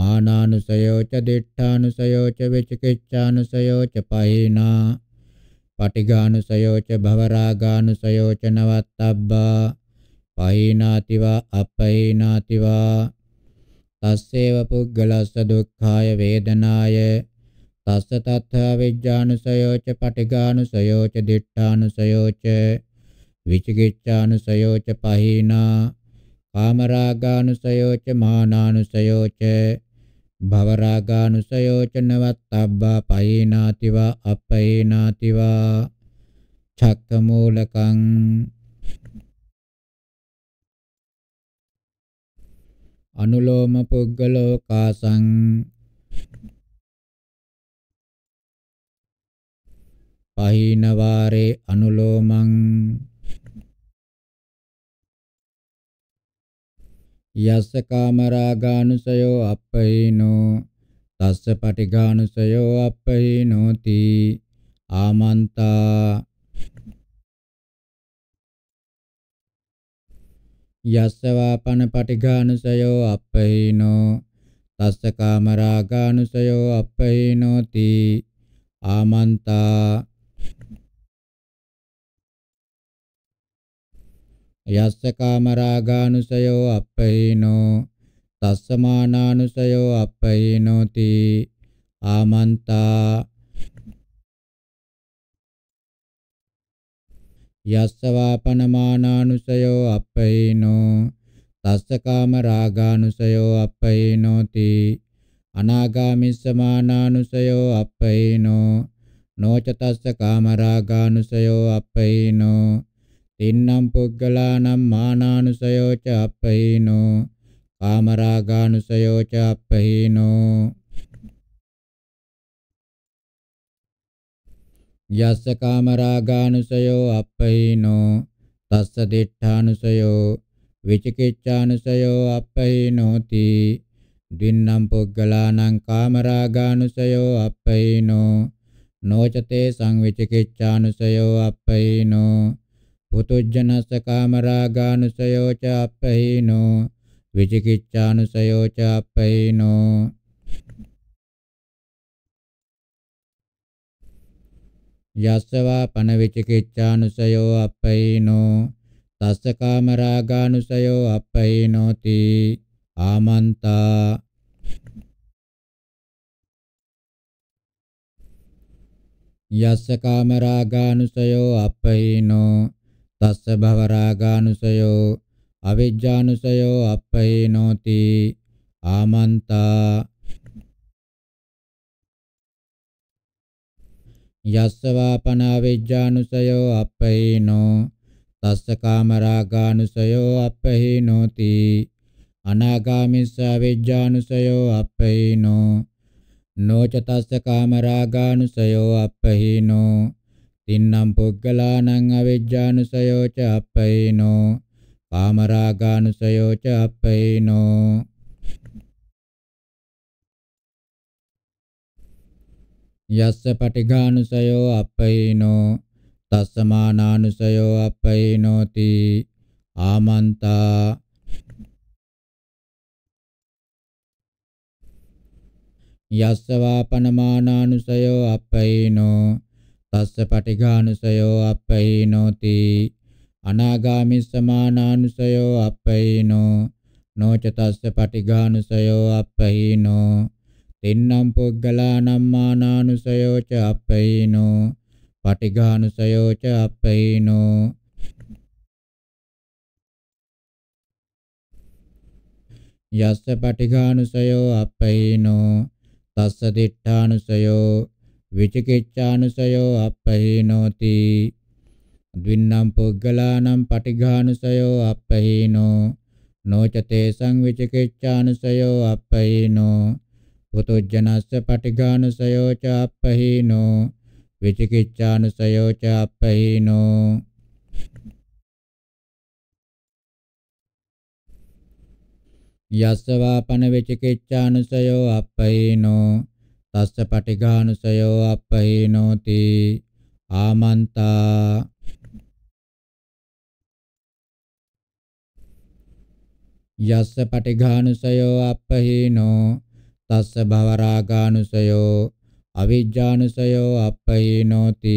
මානානුසයෝච දිඨානුසයෝච විචිකිච්ඡානුසයෝච පහිනා පටිඝානුසයෝච භවරාගානුසයෝච නවත්තබ්බා පහිනාතිවා අපහිනාතිවා තස්සේව පුද්ගලස්ස දුක්ඛාය වේදනාය තස්ස තත්ථ විඥානුසයෝච පටිඝානුසයෝච දිඨානුසයෝච විචිකිච්ඡානුසයෝච පහීනා කාමරාගානුසයෝච මානානුසයෝච භවරාගානුසයෝච නවත්තබ්බා පහීනාතිවා අපහීනාතිවා චක්කමූලකං අනුලෝම පුග්ගලෝකාසං පහින වාරේ අනුලෝමං යස්ස කාමරාගානුසයෝ අපහීනෝ තස්ස පටිගානුසයෝ අපහීනෝති ආමන්තා යස්සවාපන පටිගානුසයෝ අපහීනෝ තස්ස කාමරාගානුසයෝ අපහීනෝති ආමන්තා යස්ස කාමරාගානුසයෝ අපහීනෝ තස්සමානානුසයෝ අපහීනෝති ආමන්තා යස්ස වාපනමානානුසයෝ අපහීනෝ තස්ස කාම රාගානුසයෝ අපහීනෝති අනාගාමිස්සමානානුසයෝ අපහීනෝ නොච තස්ස කාම රාගානුසයෝ අපහීනෝ තින්නම් පුග්ගලානම් මානානුසයෝ ච අපහීනෝ කාමරාගානුසයෝ ච අපහීනෝ යස්ස කාමරාගානුසයෝ අපහීනෝ තස්ස දිඨානුසයෝ විචිකිච්ඡානුසයෝ අපහීනෝති දින්නම් පුග්ගලානම් කාමරාගානුසයෝ අපහීනෝ නොචතේ සංවිචිකිච්ඡානුසයෝ අපහීනෝ පුතුජ්ජනස්ස කාමරාගානුසයෝ ච අපහීනෝ විචිකිච්ඡානුසයෝ ච අපහීනෝ යස්සවා පන විචිකිච්ඡානුසයෝ අපහීනෝ තස්ස කාමරාගානුසයෝ අපහීනෝති ආමන්තා යස්ස කාමරාගානුසයෝ අපහීනෝ තස්ස භව රාගානුසයෝ අවිජ්ජානුසයෝ අප්පේනෝති ආමන්තා යස්ස වාපන අවිජ්ජානුසයෝ අප්පේනෝ තස්ස කාම රාගානුසයෝ අප්පේනෝති අනාගාමිස්ස අවිජ්ජානුසයෝ අප්පේනෝ නොච තස්ස කාම රාගානුසයෝ අප්පේනෝ තින්නම් පුග්ගලානං අවිජ්ජානුසයෝ ච අප්පයිනෝ කාමරාගානුසයෝ ච අප්පයිනෝ යස්ස පටිඝානුසයෝ අප්පයිනෝ තස්සමානානුසයෝ අප්පයිනෝති ආමන්තා යස්ස වාපනමානානුසයෝ අප්පයිනෝ තස්ස පටිඝානුසයෝ අප්පහීනෝති අනාගාමි සමානානුසයෝ අප්පහීනෝ නොච තස්ස පටිඝානුසයෝ අප්පහීනෝ තින්නම් පුග්ගලානම් මානානුසයෝ ච අප්පහීනෝ පටිඝානුසයෝ ච අප්පහීනෝ යස්ස පටිඝානුසයෝ අප්පහීනෝ තස්ස දිඨානුසයෝ විචිකිච්ඡානුසයෝ අපහීනෝති අද්වින්නම් පුග්ගලානම් පටිඝානුසයෝ අපහීනෝ නොචතේ සංවිචිකිච්ඡානුසයෝ අපහීනෝ පුතුජනස්ස පටිඝානුසයෝ ච අපහීනෝ විචිකිච්ඡානුසයෝ ච අපහීනෝ යස්සවාපන විචිකිච්ඡානුසයෝ අපහීනෝ තස්ස පටිඝානුසයෝ අපහීනෝති ආමන්තා යස්ස පටිඝානුසයෝ අපහීනෝ තස්ස භවරාගානුසයෝ අවිජ්ජානුසයෝ අපහීනෝති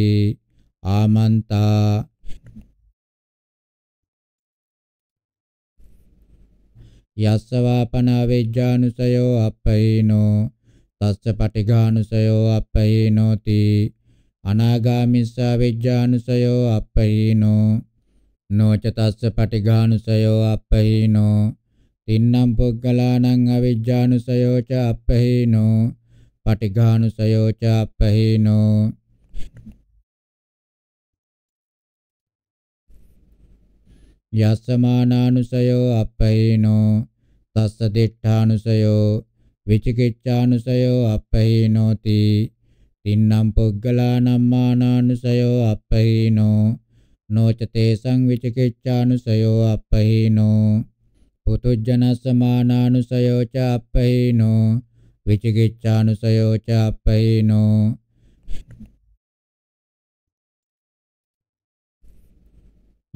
ආමන්තා යස්ස වාපන අවිජ්ජානුසයෝ අපහීනෝ තස්ස පටිඝානුසයෝ අප්පහීනෝති අනාගාමිස්ස විජ්ජානුසයෝ අප්පහීනෝ නොච තස්ස පටිඝානුසයෝ අප්පහීනෝ තින්නම් පුග්ගලානං අවිජ්ජානුසයෝ ච අප්පහීනෝ පටිඝානුසයෝ ච අප්පහීනෝ යස්සමානානුසයෝ අප්පහීනෝ තස්ස දිට්ඨානුසයෝ විචිකිච්ඡානුසයෝ අපහීනෝති තින්නම් පුග්ගලානම් මානානුසයෝ අපහීනෝ නොචතේ සංවිචිකිච්ඡානුසයෝ අපහීනෝ පුතුජනස්ස මානානුසයෝ ච අපහීනෝ විචිකිච්ඡානුසයෝ ච අපහීනෝ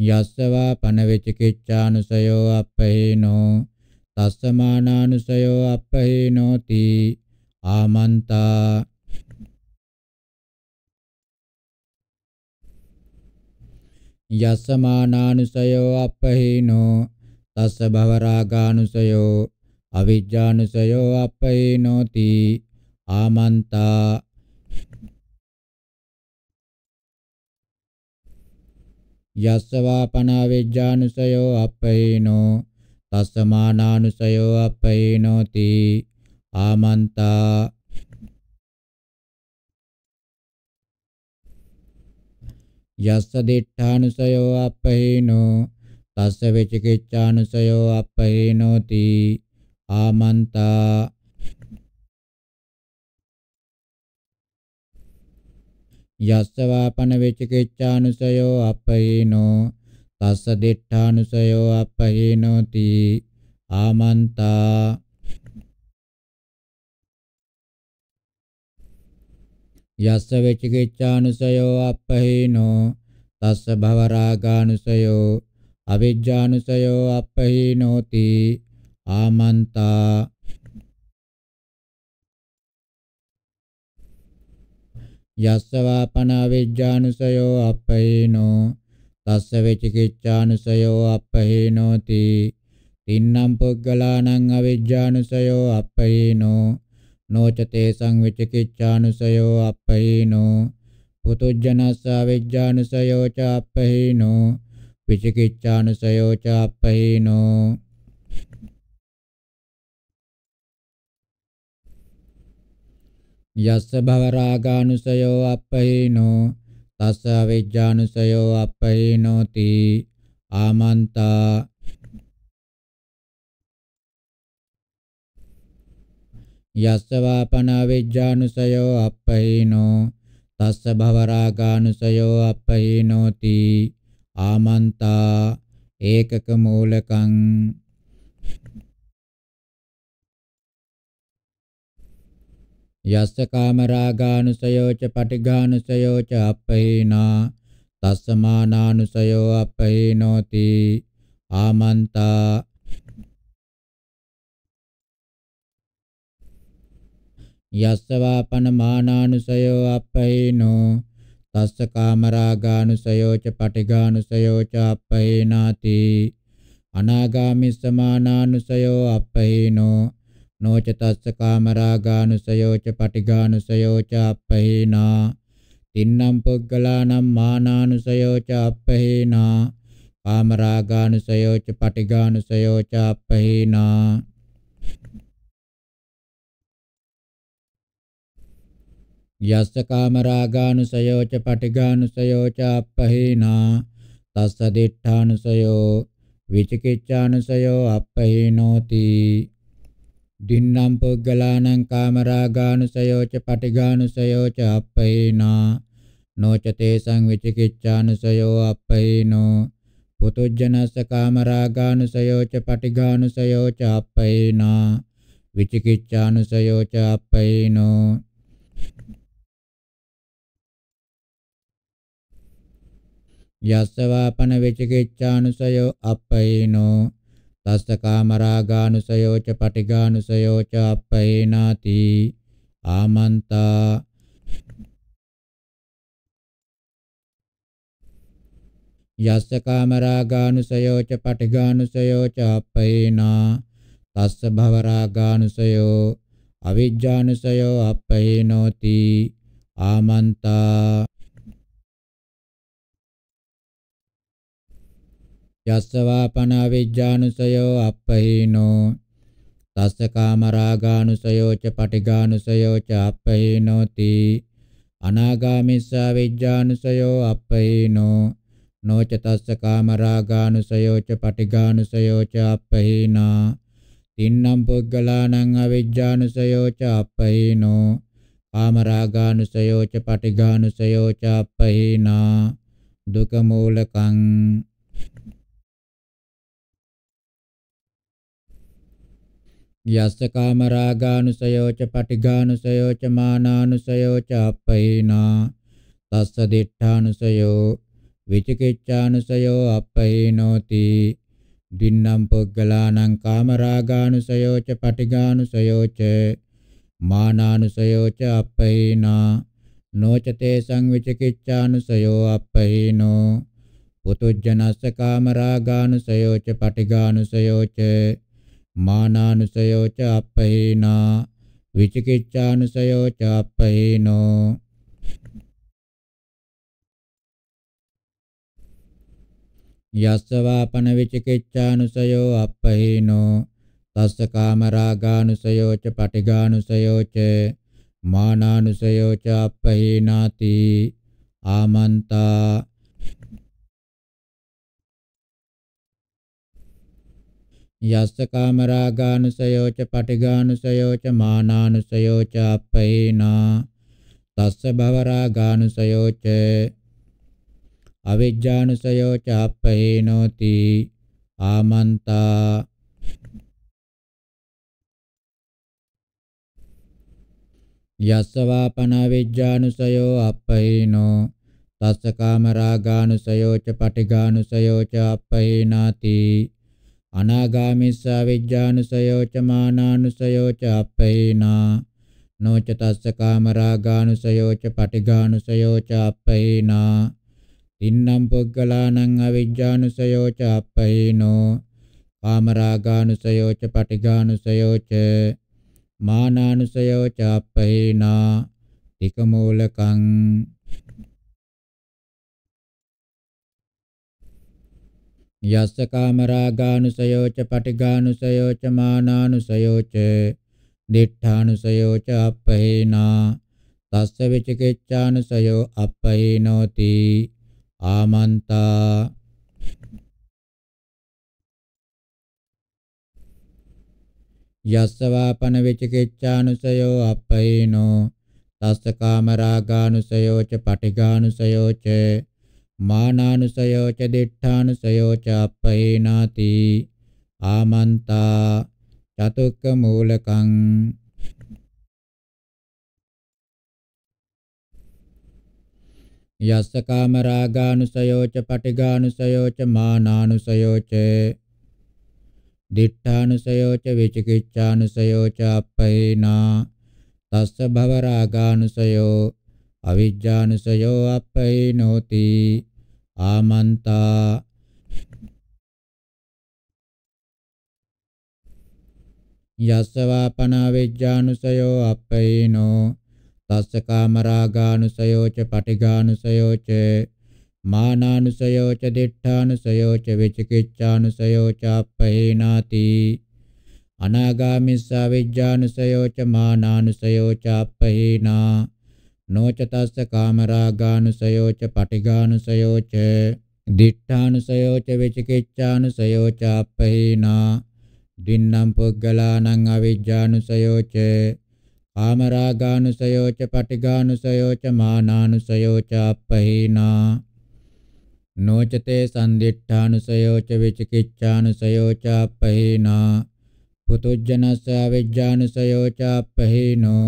යස්සවා පන විචිකිච්ඡානුසයෝ අපහීනෝ තස්සමානානුසයෝ අපහේනෝති ආමන්තා යස්සමානානුසයෝ අපහේනෝ තස්ස භවරාගානුසයෝ අවිජ්ජානුසයෝ අපහේනෝති ආමන්තා යස්සවාපනා විජ්ජානුසයෝ අපහේනෝ අස්සමානානුසයෝ අපේනෝති ආමන්තා යස්ස දිඨානුසයෝ අපේනෝ තස්ස විචිකිච්ඡානුසයෝ අපේනෝති ආමන්තා යස්ස වාපන විචිකිච්ඡානුසයෝ අපේනෝ තස්ස දිඨානුසයෝ අපහීනෝති ආමන්තා යස්ස වෙචිකිච්ඡානුසයෝ අපහීනෝ තස්ස භවරාගානුසයෝ අවිජ්ජානුසයෝ අපහීනෝති ආමන්තා යස්ස වාපන අවිජ්ජානුසයෝ අපහීනෝ තස්ස වෙචිකිච්ඡානුසයෝ අපහේනෝති තින්නම් පුග්ගලානං අවිජ්ජානුසයෝ අපහේනෝ නොච තේසං විචිකිච්ඡානුසයෝ අපහේනෝ පුතුජ්ජනස්ස අවිජ්ජානුසයෝ ච අපහේනෝ විචිකිච්ඡානුසයෝ ච අපහේනෝ යස්ස භව රාගානුසයෝ අපහේනෝ තස අවිජ්ජානුසයෝ අපහීනෝති ආමන්තා යස්සවාපන අවිජ්ජානුසයෝ අපහීනෝ තස්ස භවරාගානුසයෝ අපහීනෝති ආමන්තා ඒකක මූලකං යස්ස කාමරාගානුසයෝච පටිඝානුසයෝච අපේනා තස්සමානානුසයෝ අපේනෝති ආමන්තා යස්සවා පනමානානුසයෝ අපේනෝ තස්ස කාමරාගානුසයෝච පටිඝානුසයෝච අපේනාති අනාගාමිස්සමානානුසයෝ අපේනෝ නොච තස්ස කාමරාගානුසයෝච පටිඝානුසයෝච අපහේනා තින්නම් පුග්ගලානම් මානානුසයෝච අපහේනා කාමරාගානුසයෝච පටිඝානුසයෝච අපහේනා යස්ස කාමරාගානුසයෝච පටිඝානුසයෝච අපහේනා තස්ස දිඨානුසයෝ විචිකිච්ඡානුසයෝ අපහේනෝති දින්නම් පුග්ගලානං කාමරාගානුසයෝච පටිගානුසයෝච අප්පේනා නොචතේ සංවිචිකිච්ඡානුසයෝ අප්පේනෝ පුතුජනස්ස කාමරාගානුසයෝච පටිගානුසයෝච අප්පේනා විචිකිච්ඡානුසයෝච අප්පේනෝ යස්සවාපන විචිකිච්ඡානුසයෝ අප්පේනෝ තස්ස කාමරාගානුසයෝච පටිගානුසයෝච අපේනාති ආමන්තා යස්ස කාමරාගානුසයෝච පටිගානුසයෝච අපේනා තස්ස භවරාගානුසයෝ අවිජ්ජානුසයෝ අපේනෝති ආමන්තා යස්සවාපන අවිජ්ජානුසයෝ අපහීනෝ තස්ස කාමරාගානුසයෝ ච පටිගානුසයෝ ච අපහීනෝති අනාගාමිස්සා විජ්ජානුසයෝ අපහීනෝ නොච තස්ස කාමරාගානුසයෝ ච පටිගානුසයෝ ච අපහීනා තින්නම් පුද්ගලානං අවිජ්ජානුසයෝ ච අපහීනෝ කාමරාගානුසයෝ ච පටිගානුසයෝ ච අපහීනා දුක මූලකං යස්ස කාම රාගානුසයෝච පටිඝානුසයෝච මානානුසයෝච අපේනා තස්ස දිඨානුසයෝ විචිකිච්ඡානුසයෝ අපේනෝති දින්නම් පුග්ගලානං කාම රාගානුසයෝච පටිඝානුසයෝච මානානුසයෝච අපේනා නොචතේ සංවිචිකිච්ඡානුසයෝ අපේනෝ පුතුජනස්ස කාම රාගානුසයෝච පටිඝානුසයෝච මානානුසයෝ ච අපහේනා විචිකිච්ඡානුසයෝ ච අපහේනෝ යස්සවාපන විචිකිච්ඡානුසයෝ අපහේනෝ තස්ස කාමරාගානුසයෝ ච පටිඝානුසයෝ ච මානානුසයෝ ච අපහේනාති ආමන්තා යස්ස කාමරාගානුසයෝච පටිගානුසයෝච මානානුසයෝච අපේනා තස්ස භවරාගානුසයෝච අවිජ්ජානුසයෝච අපේනෝති ආමන්තා යස්ස වාපන අවිජ්ජානුසයෝ අපේනෝ තස්ස කාමරාගානුසයෝච පටිගානුසයෝච අපේනාති අනාගාමිස්සා විජ්ජානුසයෝ ච මානානුසයෝ ච අපේනා නොච තස්ස කාමරාගානුසයෝ ච පටිඝානුසයෝ ච අපේනා තින්නම් පුග්ගලානං අවිජ්ජානුසයෝ ච අපේනෝ කාමරාගානුසයෝ ච පටිඝානුසයෝ ච මානානුසයෝ ච අපේනා තිකමූලකං යස්ස කාමරාගානුසයෝච පටිගානුසයෝච මානානුසයෝච දිඨානුසයෝච අපහේනා තස්ස විචිකිච්ඡානුසයෝ අපහේනෝති ආමන්තා යස්ස වාපන විචිකිච්ඡානුසයෝ අපහේනෝ තස්ස කාමරාගානුසයෝච පටිගානුසයෝච මානානුසයෝ ච දිඨානුසයෝ ච අපේනාති ආමන්තා චතුක්ක මූලකං යස්ස කාම රාගානුසයෝ ච පටිඝානුසයෝ ච මානානුසයෝ ච දිඨානුසයෝ ච විචිකිච්ඡානුසයෝ ච අපේනා තස්ස භව රාගානුසයෝ අවිජ්ජානුසයෝ අපේනෝති ආමන්තා යස්සවාපන අවිජ්ජානුසයෝ අපේනෝ තස්ස කාමරාගානුසයෝ ච පටිගානුසයෝ ච මානානුසයෝ ච දිඨානුසයෝ ච විචිකිච්ඡානුසයෝ ච අපේනාති අනාගාමිස්ස අවිජ්ජානුසයෝ ච මානානුසයෝ ච අපේනා නොච තස්ස කාමරාගානුසයෝච පටිගානුසයෝච දිඨානුසයෝච විචිකිච්ඡානුසයෝච අපහීනා දින්නම් පුග්ගලානං අවිජ්ජානුසයෝච කාමරාගානුසයෝච පටිගානුසයෝච මානානුසයෝච අපහීනා නොචතේ සම්දිඨානුසයෝච විචිකිච්ඡානුසයෝච අපහීනා පුතුජ්ජනස්ස අවිජ්ජානුසයෝච අපහීනෝ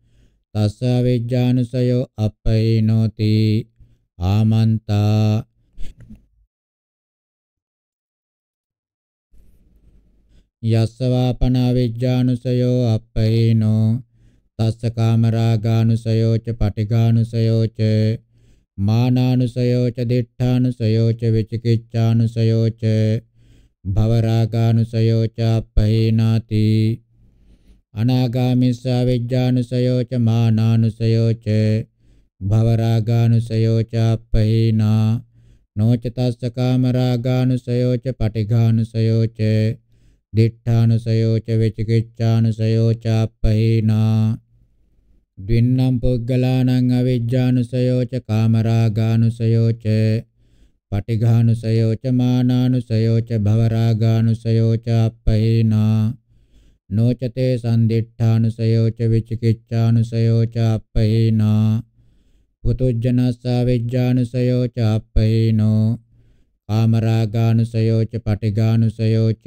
තස්ස විජ්ජානුසයෝ අපේනෝති ආමන්තා යස්සවාපන අවිජ්ජානුසයෝ අපේනෝ තස්ස කාමරාගානුසයෝ ච පටිගානුසයෝ ච මානානුසයෝ ච දිඨානුසයෝ ච විචිකිච්ඡානුසයෝ ච භවරාගානුසයෝ ච අපේනාති අනාගාමිස්සා විඥානුසයෝ ච මානානුසයෝ ච භවරාගානුසයෝ ච අපහීනා නොච තස්ස කාමරාගානුසයෝ ච පටිඝානුසයෝ ච දිඨානුසයෝ ච විචිකිච්ඡානුසයෝ ච අපහීනා ද්වින්නම් පුග්ගලානං අවිජ්ජානුසයෝ ච කාමරාගානුසයෝ ච පටිඝානුසයෝ ච මානානුසයෝ ච භවරාගානුසයෝ ච අපහීනා නොචතේ සම්දිඨානුසයෝච විචිකිච්ඡානුසයෝච අපහේනා පුතුජනස්ස විජ්ජානුසයෝච අපහේනෝ කාමරාගානුසයෝච පටිගානුසයෝච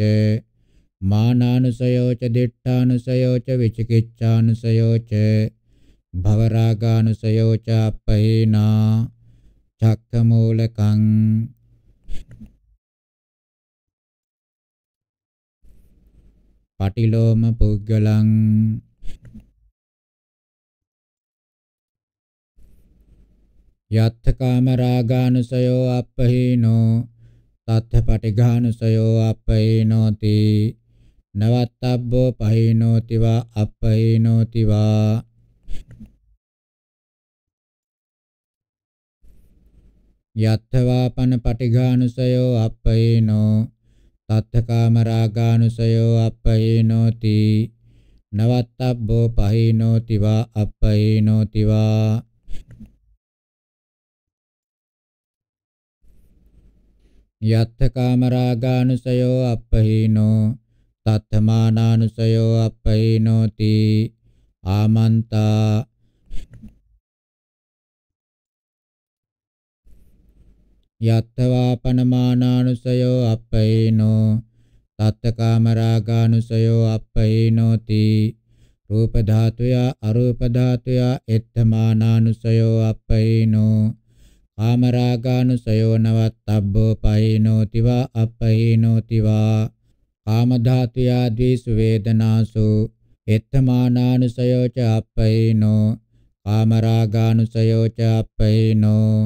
මානානුසයෝච දිඨානුසයෝච විචිකිච්ඡානුසයෝච භවරාගානුසයෝච අපහේනා චක්කමූලකං පටිලෝම පුද්ගලං යත්ථ කාම රාගානුසයෝ අපහීනෝ තත්ථ පටිඝානුසයෝ අපහීනෝති නවත්තබ්බෝ පහීනෝති වා අපහීනෝති වා යත්ථ වාපන පටිඝානුසයෝ අපහීනෝ තත්තකාම රාගානුසයෝ අපහීනෝති නවත්තබ්බෝ පහීනෝති වා අපහීනෝති වා යත්තකාම රාගානුසයෝ අපහීනෝ තත්තමානානුසයෝ අපහීනෝති ආමන්තා යත්තවාපනමානානුසයෝ අප්පේනෝ තත්තකාමරාගානුසයෝ අප්පේනෝති රූප ධාතුය අරූප ධාතුය එත්තමානානුසයෝ අප්පේනෝ කාමරාගානුසයෝ නවත්තබ්බෝ පයිනෝති වා අප්පේනෝති වා කාම ධාතුය ද්විසු වේදනාසු එත්තමානානුසයෝ ච අප්පේනෝ කාමරාගානුසයෝ ච අප්පේනෝ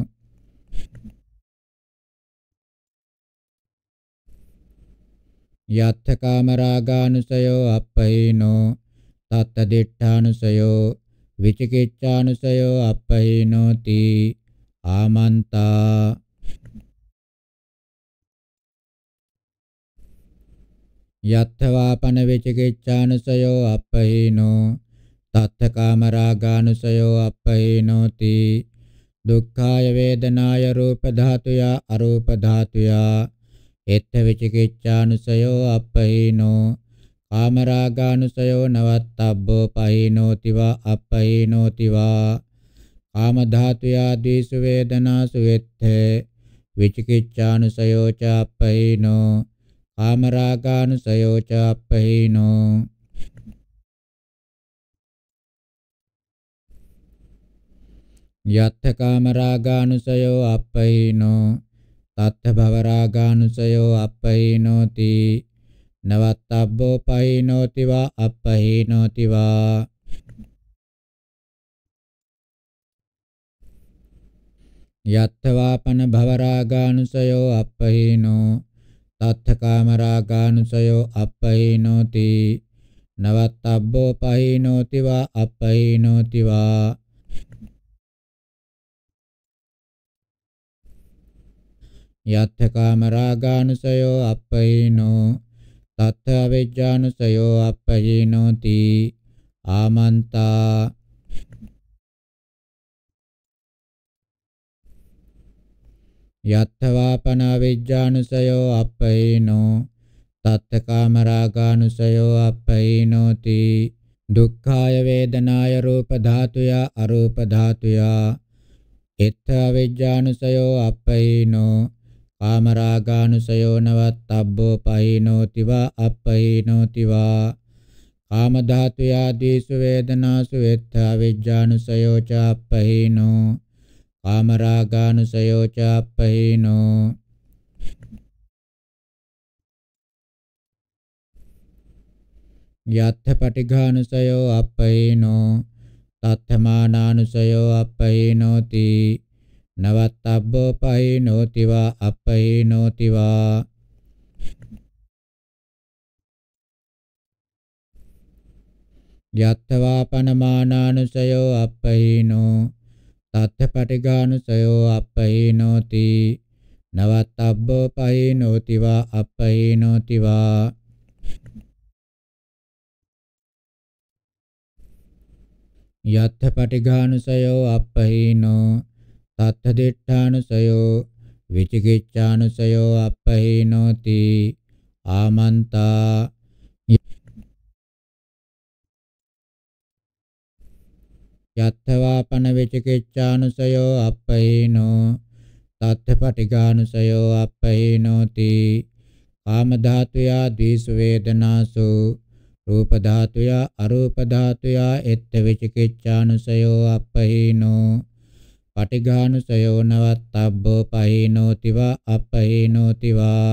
යත්ථ කාමරාගානුසයෝ අප්පහිනෝ තත්ත දිට්ඨානුසයෝ විචිකිච්ඡානුසයෝ අප්පහිනෝති ආමන්තා යත්තවාපන විචිකිච්ඡානුසයෝ අප්පහිනෝ තත්ත කාමරාගානුසයෝ අප්පහිනෝති දුක්ඛාය වේදනාය රූප ධාතුයා අරූප ධාතුයා එත්ත විචිකිච්ඡානුසයෝ අපහීනෝ කාමරාගානුසයෝ නවත්තබ්බෝ පහීනෝතිවා අපහීනෝතිවා කාම ධාතුයා ද්වේෂ වේදනාසු වෙත්තේ විචිකිච්ඡානුසයෝ ච අපහීනෝ කාමරාගානුසයෝ ච අපහීනෝ යත්ථ කාමරාගානුසයෝ අපහීනෝ තත්ත භවරාගානුසයෝ අපහීනෝති නවත්තබ්බෝ පහීනෝති වා අපහීනෝති වා යත්තවාපන භවරාගානුසයෝ අපහීනෝ තත්තකාමරාගානුසයෝ අපහීනෝති නවත්තබ්බෝ පහීනෝති වා අපහීනෝති වා යත්ථකාම රාගානුසයෝ අපහීනෝ තත්ථ අවිජ්ජානුසයෝ අපහීනෝති ආමන්තා යත්තවාපන අවිජ්ජානුසයෝ අපහීනෝ තත්ථ කාම රාගානුසයෝ අපහීනෝති දුක්ඛාය වේදනාය රූප ධාතුය අරූප ධාතුය එත්ථ අවිජ්ජානුසයෝ අපහීනෝ कामरागानुसयो नवत्तब्बो पहीनोति वा अपहीनोति वा कामधातु आदिषु वेदनासु वेत्था विज्ञानुसयो च अपहीनो कामरागानुसयो च अपहीनो यथ पटिघानुसयो अपहीनो तथ्यमानानुसयो अपहीनोति නවත්තබ්බෝ පයිනෝතිවා අපයිනෝතිවා යත්තවා පනමානානුසයෝ අපහිනෝ තත්ත පටිගානුසයෝ අපහිනෝති නවත්තබ්බෝ පහිනෝතිවා අපහිනෝතිවා යත්ත පටිගානුසයෝ අපහිනෝ තත්තදිඨානුසයෝ විචිකිච්ඡානුසයෝ අපහීනෝති ආමන්තා යත්තවාපන විචිකිච්ඡානුසයෝ අපහීනෝ තත්තපටිගානුසයෝ අපහීනෝති කාම ධාතුයා ද්වේෂ වේදනාසු රූප ධාතුයා අරූප ධාතුයා එත්ත විචිකිච්ඡානුසයෝ අපහීනෝ පටිඝානුසයෝ නවත්තබ්බෝ පහීනෝතිවා අපහීනෝතිවා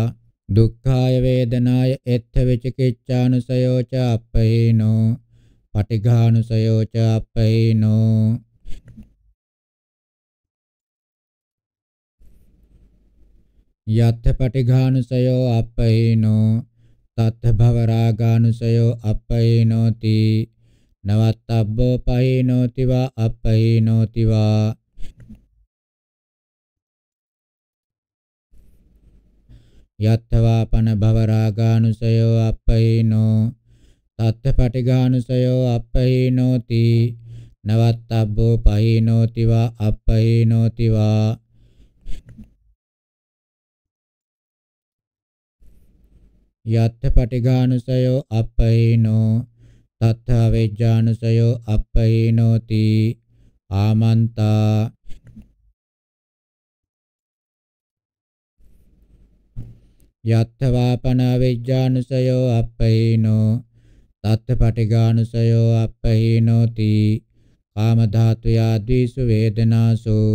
දුක්ඛාය වේදනාය එත්ථ විචිකිච්ඡානුසයෝ ච අපහීනෝ පටිඝානුසයෝ ච අපහීනෝ යත්ථ පටිඝානුසයෝ අපහීනෝ තත්ථ භවරාගානුසයෝ අපහීනෝති නවත්තබ්බෝ පහීනෝතිවා අපහීනෝතිවා යත්තවාපන භවරාගානුසයෝ අප්පහිනෝ තත්ත පටිගානුසයෝ අප්පහිනෝති නවත්තබ්බෝ පහිනෝති වා අප්පහිනෝති වා යත්ත පටිගානුසයෝ අප්පහිනෝ තත්ත අවිජ්ජානුසයෝ අප්පහිනෝති ආමන්තා යත්තවාපන විජ්ජානුසයෝ අප්පහීනෝ තත්ත පටිගානුසයෝ අප්පහීනෝති කාම ධාතුයා ද්විසු වේදනාසෝ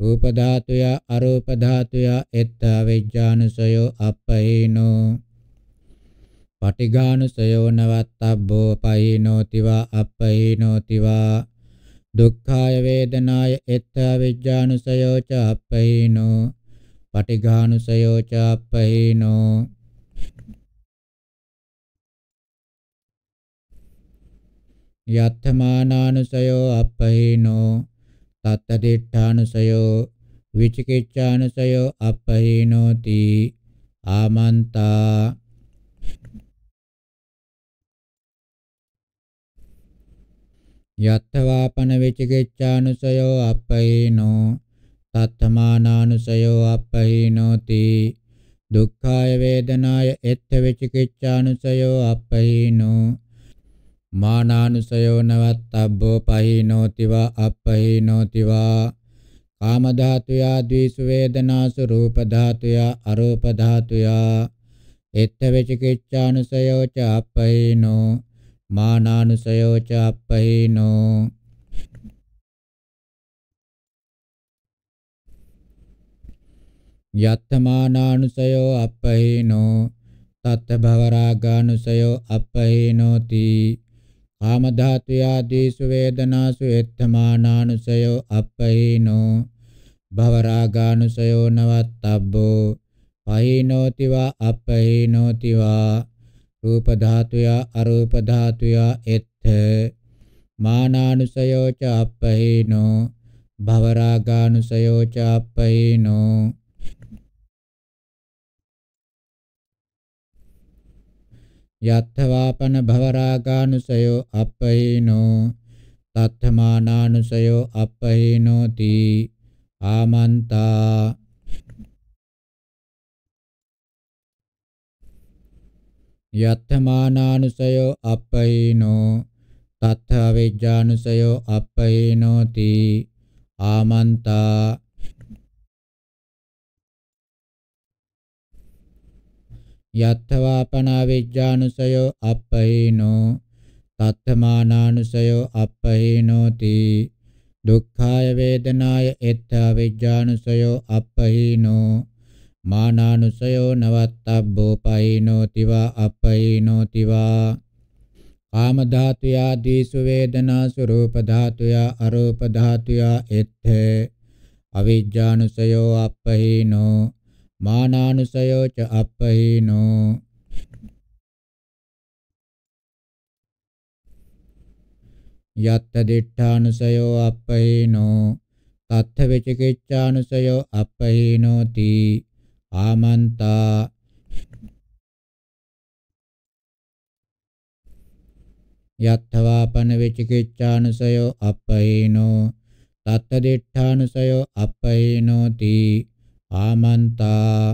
රූප ධාතුයා අරූප ධාතුයා එත්ත විජ්ජානුසයෝ අප්පහීනෝ පටිගානුසයෝ නවත්තබ්බෝ පහීනෝතිවා අප්පහීනෝතිවා දුක්ඛාය වේදනාය එත්ත විජ්ජානුසයෝ ච අප්පහීනෝ පටිඝානුසයෝ චාප්පහීනෝ යත්තමානානුසයෝ අපහීනෝ තත්තදිඨානුසයෝ විචිකිච්ඡානුසයෝ අපහීනෝති ආමන්තා යත්තවාපන විචිකිච්ඡානුසයෝ අපහීනෝ තත්තමානානුසයෝ අපහීනෝති දුක්ඛාය වේදනාය එත්ත විචිකිච්ඡානුසයෝ අපහීනෝ මානානුසයෝ නවත්තබ්බෝ පහීනෝති වා අපහීනෝති වා කාම ධාතුයා ද්විසු වේදනාසු රූප ධාතුයා අරූප ධාතුයා එත්ත විචිකිච්ඡානුසයෝ ච අපහීනෝ මානානුසයෝ ච අපහීනෝ යත්තමානානුසයෝ අපහේනෝ තත්ත භවරාගානුසයෝ අපහේනෝති කාම ධාතු ආදීසු වේදනාසු එත්තමානානුසයෝ අපහේනෝ භවරාගානුසයෝ නවත්තබ්බෝ පහේනෝති වා අපහේනෝති වා රූප ධාතුයා අරූප ධාතුයා එත්ථ මානානුසයෝ ච අපහේනෝ භවරාගානුසයෝ ච අපහේනෝ යත්ථවාපන භවරාගානුසයෝ අපහීනෝ තත්ථමානානුසයෝ අපහීනෝති ආමන්තා යත්ථමානානුසයෝ අපහීනෝ තත්ථ අවිජ්ජානුසයෝ අපහීනෝති ආමන්තා යත්තවාපනා විජ්ජානුසයෝ අපහේනෝ තත්තමානානුසයෝ අපහේනෝති දුක්ඛාය වේදනාය එත්තා විජ්ජානුසයෝ අපහේනෝ මානානුසයෝ නවත්තබ්බෝ පහේනෝති වා අපහේනෝති වා කාම ධාතුයා දීසු වේදනා ස්වરૂප ධාතුයා අරූප ධාතුයා එත්තේ අවිජ්ජානුසයෝ අපහේනෝ මානානුසයෝ ච අපහීනෝ යත්ත දිඨානුසයෝ අපහීනෝ තත්ථ විචිකිච්ඡානුසයෝ අපහීනෝති ආමන්තා යත්තවාපන විචිකිච්ඡානුසයෝ අපහීනෝ තත්ත දිඨානුසයෝ අපහීනෝති ආමන්තා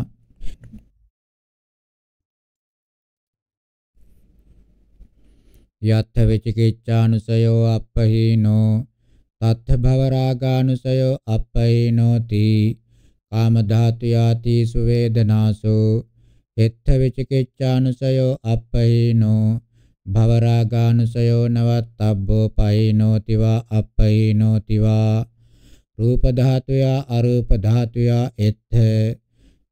යත්ථ විචිකිච්ඡානුසයෝ අපහීනෝ තත්ථ භවරාගානුසයෝ අපහීනෝති කාම ධාතු යාති සුවේදනාසෝ එත්ථ විචිකිච්ඡානුසයෝ අපහීනෝ භවරාගානුසයෝ නවත්තබ්බෝ පහීනෝතිවා අපහීනෝතිවා රූප ධාතුයා අරූප ධාතුයා එත්ථ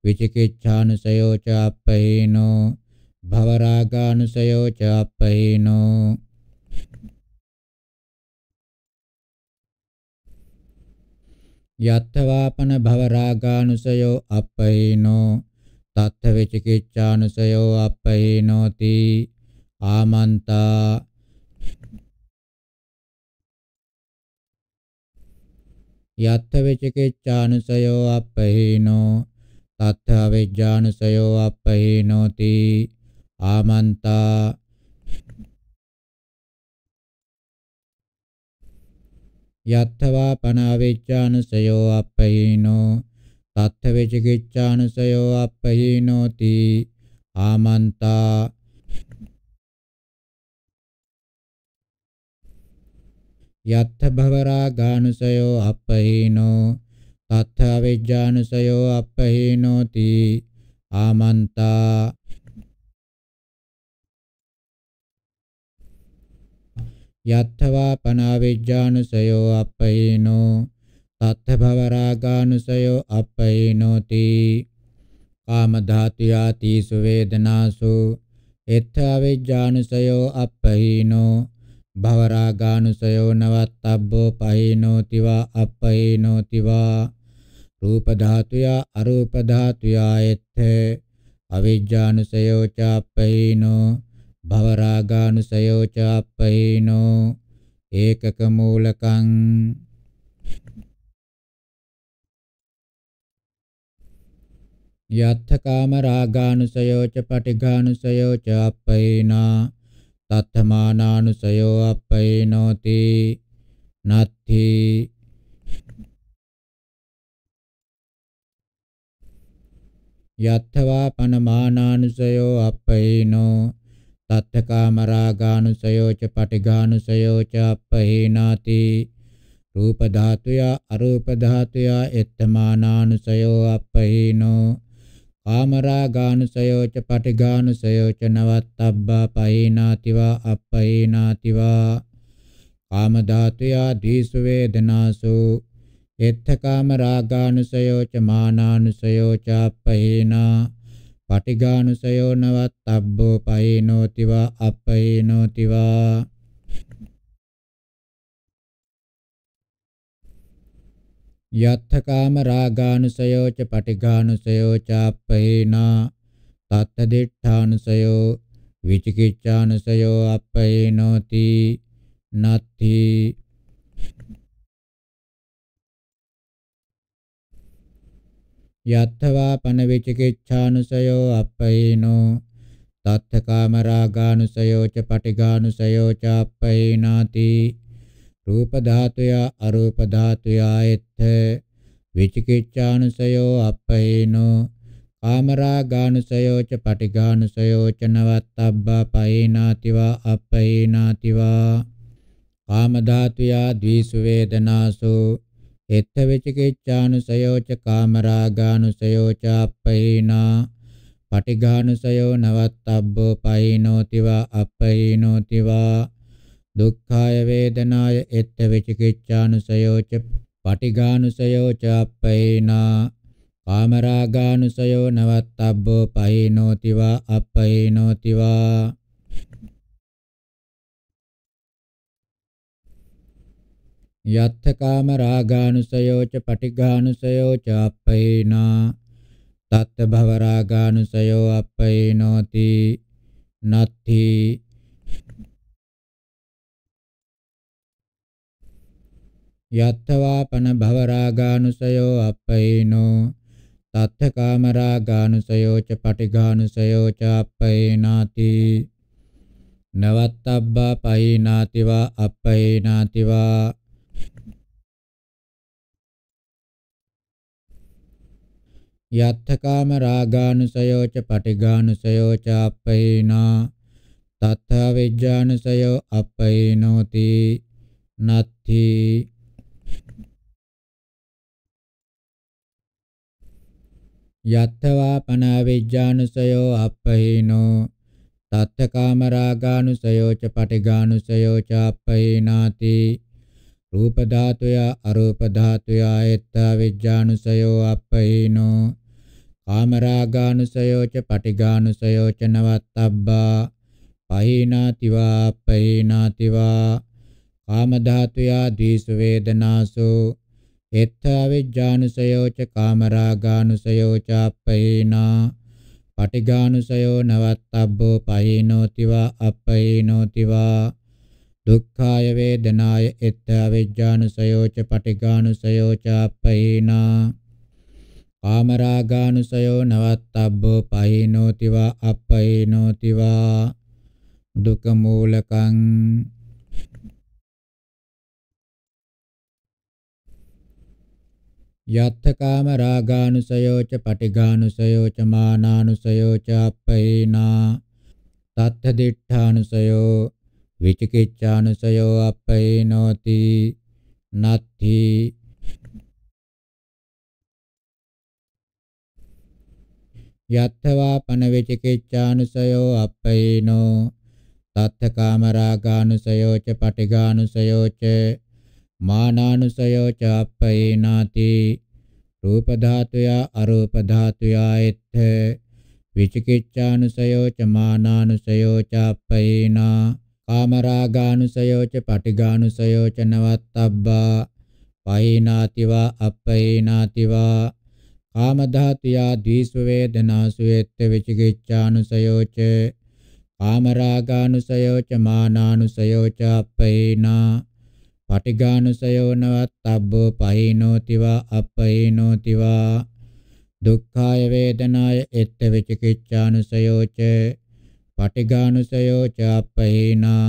විචිකිච්ඡානුසයෝ ච අපහේනෝ භවරාගානුසයෝ ච අපහේනෝ යත්තවාපන භවරාගානුසයෝ අපහේනෝ තත්ථ විචිකිච්ඡානුසයෝ අපහේනෝති ආමන්තා යත්ථ විචිකිච්ඡානුසයෝ අපහීනෝ තත්ථ අවිජ්ජානුසයෝ අපහීනෝති ආමන්තා යත්ථවා පනාවිච්ඡානුසයෝ අපහීනෝ තත්ථ විචිකිච්ඡානුසයෝ අපහීනෝති ආමන්තා යත්ථ භවරාගානුසයෝ අපහීනෝ තත්ථ අවිජ්ජානුසයෝ අපහීනෝති ආමන්තා යත්ථවා පනාවිජ්ජානුසයෝ අපහීනෝ තත්ථ භවරාගානුසයෝ අපහීනෝති කාම ධාතු යාතිසු වේදනාසු එත්ථ අවිජ්ජානුසයෝ අපහීනෝ භවරාගානුසයෝ නවත්තබ්බෝ පහේනෝති වා අපහේනෝති වා රූප ධාතුයා අරූප ධාතුයා එත්තේ අවිජ්ජානුසයෝ චාප්පහේනෝ භවරාගානුසයෝ චාප්පහේනෝ ඒකක මූලකං යත්ථ කාම රාගානුසයෝ ච පටිඝානුසයෝ ච අපේනා තත්තමානානුසයෝ අප්පේනෝති නත්ථි යත්තවා පනමානානුසයෝ අප්පේනෝ තත්තකාමරාගානුසයෝ ච පටිඝානුසයෝ ච අප්පේනාති රූප ධාතුයා අරූප ධාතුයා එත්තමානානුසයෝ අප්පේනෝ ආමරාගානුසයෝච පටිගානුසයෝච නවත්තබ්බා පහේනාතිවා අප්පහේනාතිවා කාමධාතුයා දීසු වේදනාසු එත්ථ කාමරාගානුසයෝච මානානුසයෝච අප්පහේනා පටිගානුසයෝ නවත්තබ්බෝ පහේනෝතිවා අප්පහේනෝතිවා යත්තකාම රාගානුසයෝච පටිඝානුසයෝචාප්පේනා තත්තදිඨානුසයෝ විචිකිච්ඡානුසයෝ අප්පේනෝති නත්ති යත්තවා පන විචිකිච්ඡානුසයෝ අප්පේනෝ තත්තකාම රාගානුසයෝච පටිඝානුසයෝචාප්පේනාති රූප ධාතුයා අරූප ධාතුයා එත් විචිකිච්ඡානුසයෝ අපේනෝ කාමරාගානුසයෝ ච පටිඝානුසයෝ ච නවත්තබ්බා පේනාතිවා අපේනාතිවා කාම ධාතුයා ද්විසු වේදනාසෝ එත් විචිකිච්ඡානුසයෝ ච කාමරාගානුසයෝ ච අපේනා පටිඝානුසයෝ නවත්තබ්බෝ පේනෝතිවා අපේනෝතිවා දුක්ඛාය වේදනාය එත්ත විචිකිච්ඡානුසයෝච පටිඝානුසයෝච අපේනා කාමරාගානුසයෝ නවත්තබ්බෝ පහිනෝතිවා අපහිනෝතිවා යත්ථ කාමරාගානුසයෝච පටිඝානුසයෝච අපේනා තත්ත භවරාගානුසයෝ අපේනෝති නත්ථී යත්තවාපන භවරාගානුසයෝ අප්පේනෝ තත්ථ කාමරාගානුසයෝ ච පටිඝානුසයෝ ච අප්පේනාති නවත්තබ්බා පයිනාතිවා අප්පේනාතිවා යත්තකාම රාගානුසයෝ ච පටිඝානුසයෝ ච අප්පේනා තත්ථ විඥානුසයෝ අප්පේනෝති නත්ථී යත්තවා පනාවිජ්ජානුසයෝ අප්පහීනෝ තත්ත කාමරාගානුසයෝ ච පටිගානුසයෝ ච අප්පහීනාති රූප ධාතුය අරූප ධාතුය එත්ත විජ්ජානුසයෝ අප්පහීනෝ කාමරාගානුසයෝ ච පටිගානුසයෝ ච නවත්තබ්බා පහීනාතිවා අප්පහීනාතිවා කාම ධාතුය ද්විස වේදනාසෝ එත්තාවිජ්ජානුසයෝච කාමරාගානුසයෝච අපේනා පටිගානුසයෝ නවත්තබ්බෝ පහීනෝතිවා අපහීනෝතිවා දුක්ඛාය වේදනාය එත්තාවිජ්ජානුසයෝච පටිගානුසයෝච අපහීනා කාමරාගානුසයෝ නවත්තබ්බෝ පහීනෝතිවා අපහීනෝතිවා දුක මූලකං යත්තකාම රාගානුසයෝච පටිඝානුසයෝච මානානුසයෝච අපේනා තත්ථ දිඨානුසයෝ විචිකිච්ඡානුසයෝ අපේනෝති නත්ථි යත්තවා පන විචිකිච්ඡානුසයෝ අපේනෝ තත්ථ කාම රාගානුසයෝච පටිඝානුසයෝච මානානුසයෝ චාප්පේනාති රූප ධාතුයා අරූප ධාතුයා එත්ථ විචිකිච්ඡානුසයෝ ච මානානුසයෝ ච අපේනා කාමරාගානුසයෝ ච පටිඝානුසයෝ ච නවත්තබ්බා පයිනාතිවා අපේනාතිවා කාම ධාතුයා ද්විස්ව වේදනාසු එත්ථ විචිකිච්ඡානුසයෝ ච කාමරාගානුසයෝ ච මානානුසයෝ ච අපේනා පටිඝානුසයෝනවත් අබ්බෝ පහීනෝතිවා අපහීනෝතිවා දුක්ඛාය වේදනාය එත්ත විචිකිච්ඡානුසයෝච පටිඝානුසයෝච අපහීනා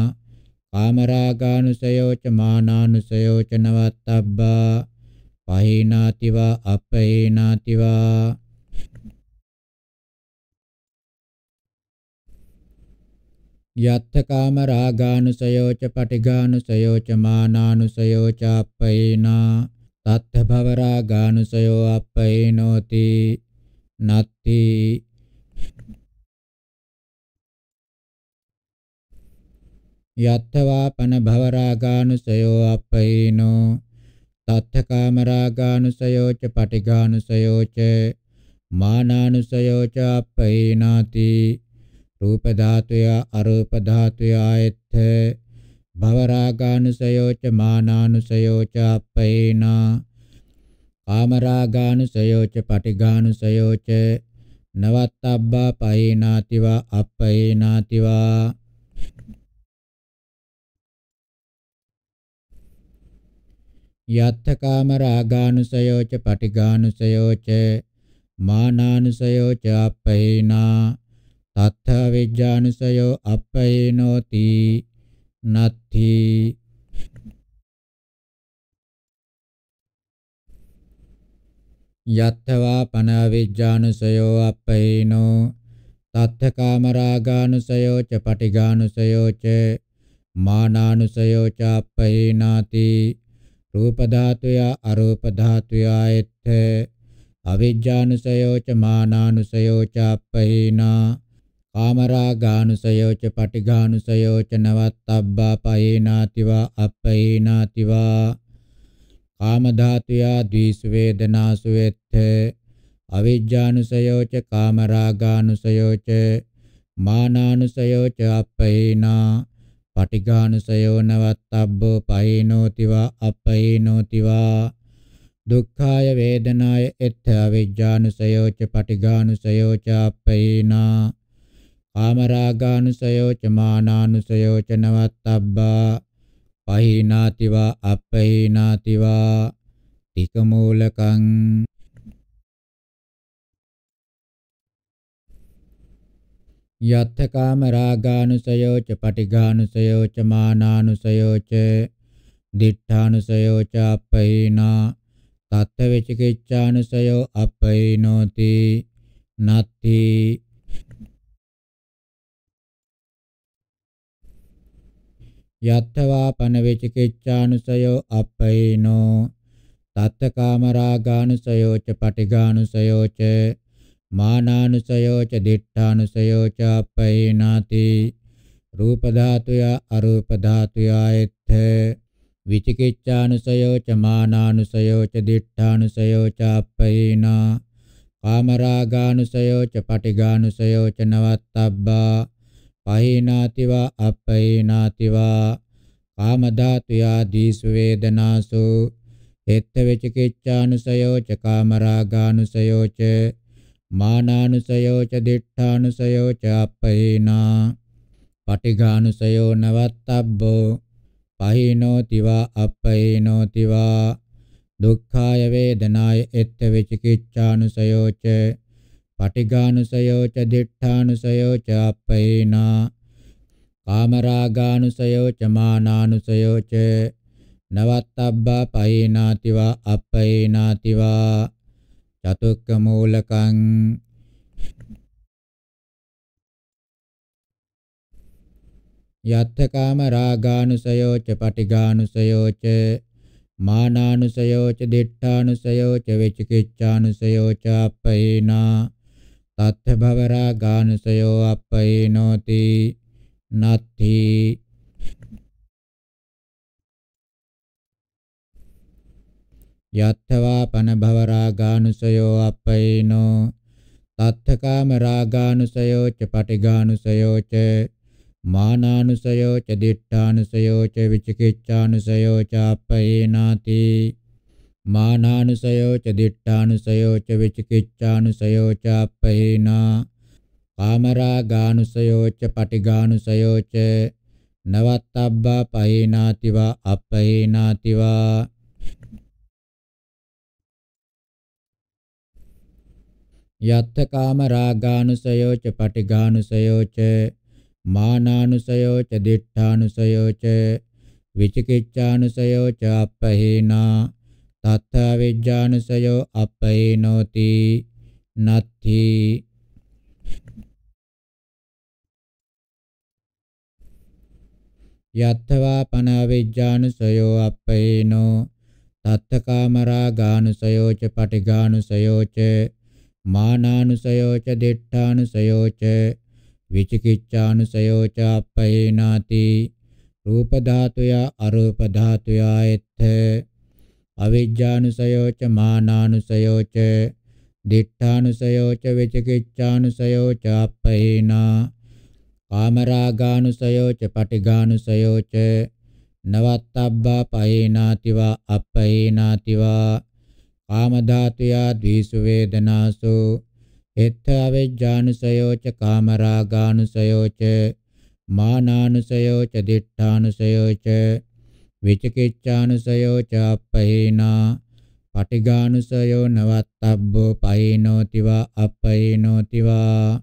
කාමරාගානුසයෝච මානානුසයෝච නවත්තබ්බා පහීනාතිවා අපහීනාතිවා යත්තකාම රාගානුසයෝච පටිඝානුසයෝච මානානුසයෝච අප්පේනා තත්ථ භව රාගානුසයෝ අප්පේනෝති නත්ති යත්තවාපන භව රාගානුසයෝ අප්පේනෝ තත්ථ කාම රාගානුසයෝච පටිඝානුසයෝච මානානුසයෝච අප්පේනාති රූප ධාතුය අරූප ධාතුය ආයත්ත භවරාගානුසයෝච මානානුසයෝච අපේනා කාමරාගානුසයෝච පටිගානුසයෝච නවත්තබ්බා පයිනාතිවා අපේනාතිවා යත්ථ කාමරාගානුසයෝච පටිගානුසයෝච මානානුසයෝච අපේනා තත්ථ විඥානුසයෝ අප්පේනෝති නත්ථි යත්තවා පන විඥානුසයෝ අප්පේනෝ තත්ථ කාමරාගානුසයෝ ච පටිගානුසයෝ ච මානානුසයෝ ච අප්පේනාති රූප ධාතුය අරූප ධාතුයයිත් අවිජ්ජානුසයෝ ච මානානුසයෝ ච අප්පේනා කාමරාගානුසයෝච පටිගානුසයෝච නවත්තබ්බා පයේනාතිවා අප්පයේනාතිවා කාමධාතුයා ද්විස් වේදනාසු වෙත්ථ අවිජ්ජානුසයෝච කාමරාගානුසයෝච මානානුසයෝච අප්පේනා පටිගානුසයෝ නවත්තබ්බෝ පහේනෝතිවා අපහේනෝතිවා දුක්ඛාය වේදනාය එත්ථ අවිජ්ජානුසයෝච පටිගානුසයෝච අප්පේනා කාමරාගානුසයෝ ච මානානුසයෝ ච නවත්තබ්බා පහිනාතිවා අපහිනාතිවා තිකමූලකං යත්ථ කාමරාගානුසයෝ ච පටිඝානුසයෝ ච මානානුසයෝ ච දිඨානුසයෝ ච අපහිනා තත්ත්ව විචිකිච්ඡානුසයෝ අපහිනෝති නත්ති යත්වා පන විචිකිච්ඡානුසයෝ අප්පේනෝ තත්ත කාමරාගානුසයෝ ච පටිගානුසයෝ ච මානානුසයෝ ච දිඨානුසයෝ ච අප්පේනාති රූප ධාතුය අරූප ධාතුයයිත් විචිකිච්ඡානුසයෝ ච මානානුසයෝ ච දිඨානුසයෝ ච අප්පේනා කාමරාගානුසයෝ ච පටිගානුසයෝ ච නවත්තබ්බා පහේනාතිවා අපහේනාතිවා කාමධාතු ආදීසු වේදනාසු එත්ත වෙචිකිච්ඡානුසයෝච කාමරාගානුසයෝච මානානුසයෝච දිඨානුසයෝච අපහේනා පටිඝානුසයෝ නවත්තබ්බෝ පහිනෝතිවා අපහේනෝතිවා දුක්ඛාය වේදනාය එත්ත විචිකිච්ඡානුසයෝච පටිඝානුසයෝ ච දිඨානුසයෝ ච අපේනා කාමරාගානුසයෝ ච මානානුසයෝ ච නවත්තබ්බා පයිනාතිවා අපේනාතිවා චතුක්ක මූලකං යත්තකාම රාගානුසයෝ ච පටිඝානුසයෝ ච මානානුසයෝ ච දිඨානුසයෝ ච විචිකිච්ඡානුසයෝ ච අපේනා අත්ථබවරා ගානසයෝ අප්පේනෝති නත්ථි යත්තවා පන භවරාගානුසයෝ අප්පේනෝ තත්තකාම රාගානුසයෝ ච පටිගානුසයෝ ච මානානුසයෝ ච දිඨානුසයෝ ච විචිකිච්ඡානුසයෝ ච අප්පේනාති මානානුසයෝ ච දිට්ඨානුසයෝ ච විචිකිච්ඡානුසයෝ ච අපහේනා කාමරාගානුසයෝ ච පටිගානුසයෝ ච නවත්තබ්බා පහේනාතිවා අපහේනාතිවා යත්ථ කාමරාගානුසයෝ ච පටිගානුසයෝ ච මානානුසයෝ ච දිට්ඨානුසයෝ ච විචිකිච්ඡානුසයෝ ච අපහේනා තත්ථ විඥානසයෝ අපේනෝති නත්ථි යත්වා පන විඥානසයෝ අපේනෝ තත්ථ කාමරාගානුසයෝ ච පටිගානුසයෝ ච මානානුසයෝ ච දිඨානුසයෝ ච විචිකිච්ඡානුසයෝ ච අපේනාති රූප ධාතුයා අරූප ධාතුයා එත්ථ අවිජ්ජානුසයෝච මානානුසයෝච දිඨානුසයෝච විචිකිච්ඡානුසයෝච අපේනා කාමරාගානුසයෝච පටිගානුසයෝච නවත්තබ්බා පයේනාතිවා අපේනාතිවා කාමධාතුයා ද්වේසු වේදනාසු එත්ත අවිජ්ජානුසයෝච කාමරාගානුසයෝච මානානුසයෝච දිඨානුසයෝච විචිකිච්ඡානුසයෝ චාප්පහේනා පටිඝානුසයෝ නවත්තබ්බෝ පහේනෝතිවා අපහේනෝතිවා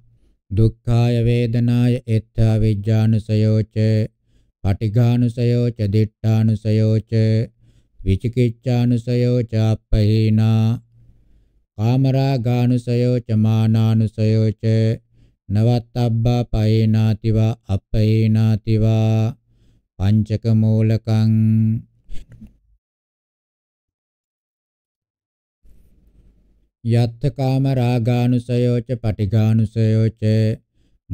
දුක්ඛාය වේදනාය එත්තා විඥානුසයෝ ච පටිඝානුසයෝ ච දිට්ඨානුසයෝ ච විචිකිච්ඡානුසයෝ චාප්පහේනා කාමරාගානුසයෝ ච මානානුසයෝ ච නවත්තබ්බා පහේනාතිවා අපහේනාතිවා පංචක මූලකං යත්ත කාම රාගානුසයෝච පටිඝානුසයෝච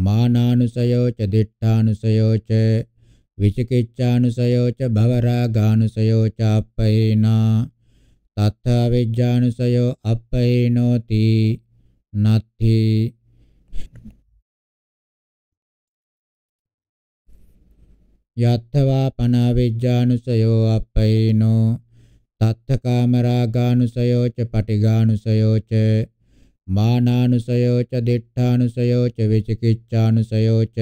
මානානුසයෝච දිඨානුසයෝච විචිකිච්ඡානුසයෝච භවරාගානුසයෝච අප්පේනා තත්ථ විඥානුසයෝ අප්පේනෝති නත්ථි යත්තවා පනාවිජ්ජානුසයෝ අප්පයිනෝ තත්තකාමරාගානුසයෝ ච පටිගානුසයෝ ච මානානුසයෝ ච දිඨානුසයෝ ච විචිකිච්ඡානුසයෝ ච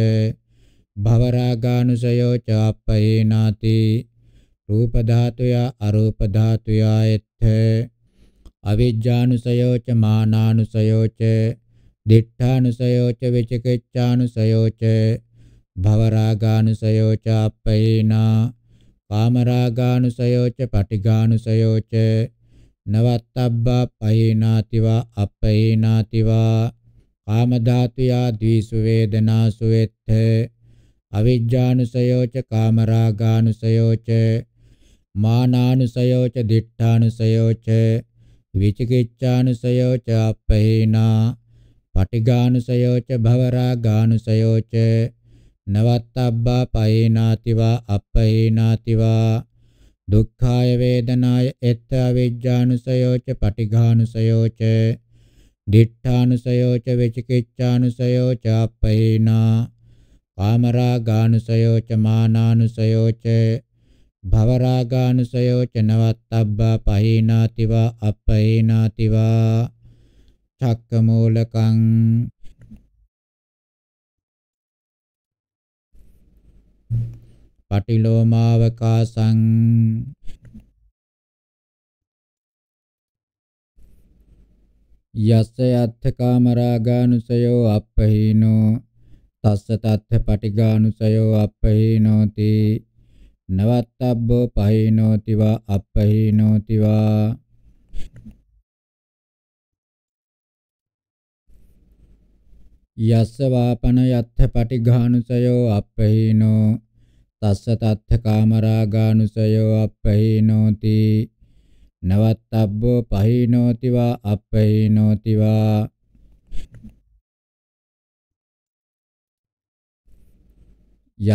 භවරාගානුසයෝ ච අප්පේනාති රූප ධාතුය අරූප ධාතුයයත් අවිජ්ජානුසයෝ ච මානානුසයෝ ච දිඨානුසයෝ ච විචිකිච්ඡානුසයෝ ච භවරාගානුසයෝච අපේනා කාමරාගානුසයෝච පටිගානුසයෝච නවත්තබ්බා පයේනාතිවා අපේනාතිවා කාමධාතුයා ද්විසු වේදනාසු වෙත්ථ අවිජ්ජානුසයෝච කාමරාගානුසයෝච මානානුසයෝච දිඨානුසයෝච විචිකිච්ඡානුසයෝච අපේනා පටිගානුසයෝච භවරාගානුසයෝච නවත්තබ්බා පයේනාතිවා අප්පේනාතිවා දුක්ඛාය වේදනාය එත්ත අවිජ්ජානුසයෝච පටිඝානුසයෝච දිඨානුසයෝච විචිකිච්ඡානුසයෝච අප්පේනා කාමරාගානුසයෝච මානානුසයෝච භවරාගානුසයෝච නවත්තබ්බා පහේනාතිවා අප්පේනාතිවා චක්කමූලකං පටිලෝමාවකාසං යස්ස යත්ථ කාමරාගානුසයෝ අපහීනෝ තස්ස තත්ථ පටිගානුසයෝ අපහීනෝති නවත්තබ්බෝ පහීනෝති වා අපහීනෝති වා යස්ස වාපන යත්ථ පටිඝානුසයෝ අප්පහීනෝ තස්ස තත්ථ කාමරාගානුසයෝ අප්පහීනෝති නවත්තබ්බෝ පහීනෝති වා අප්පහීනෝති වා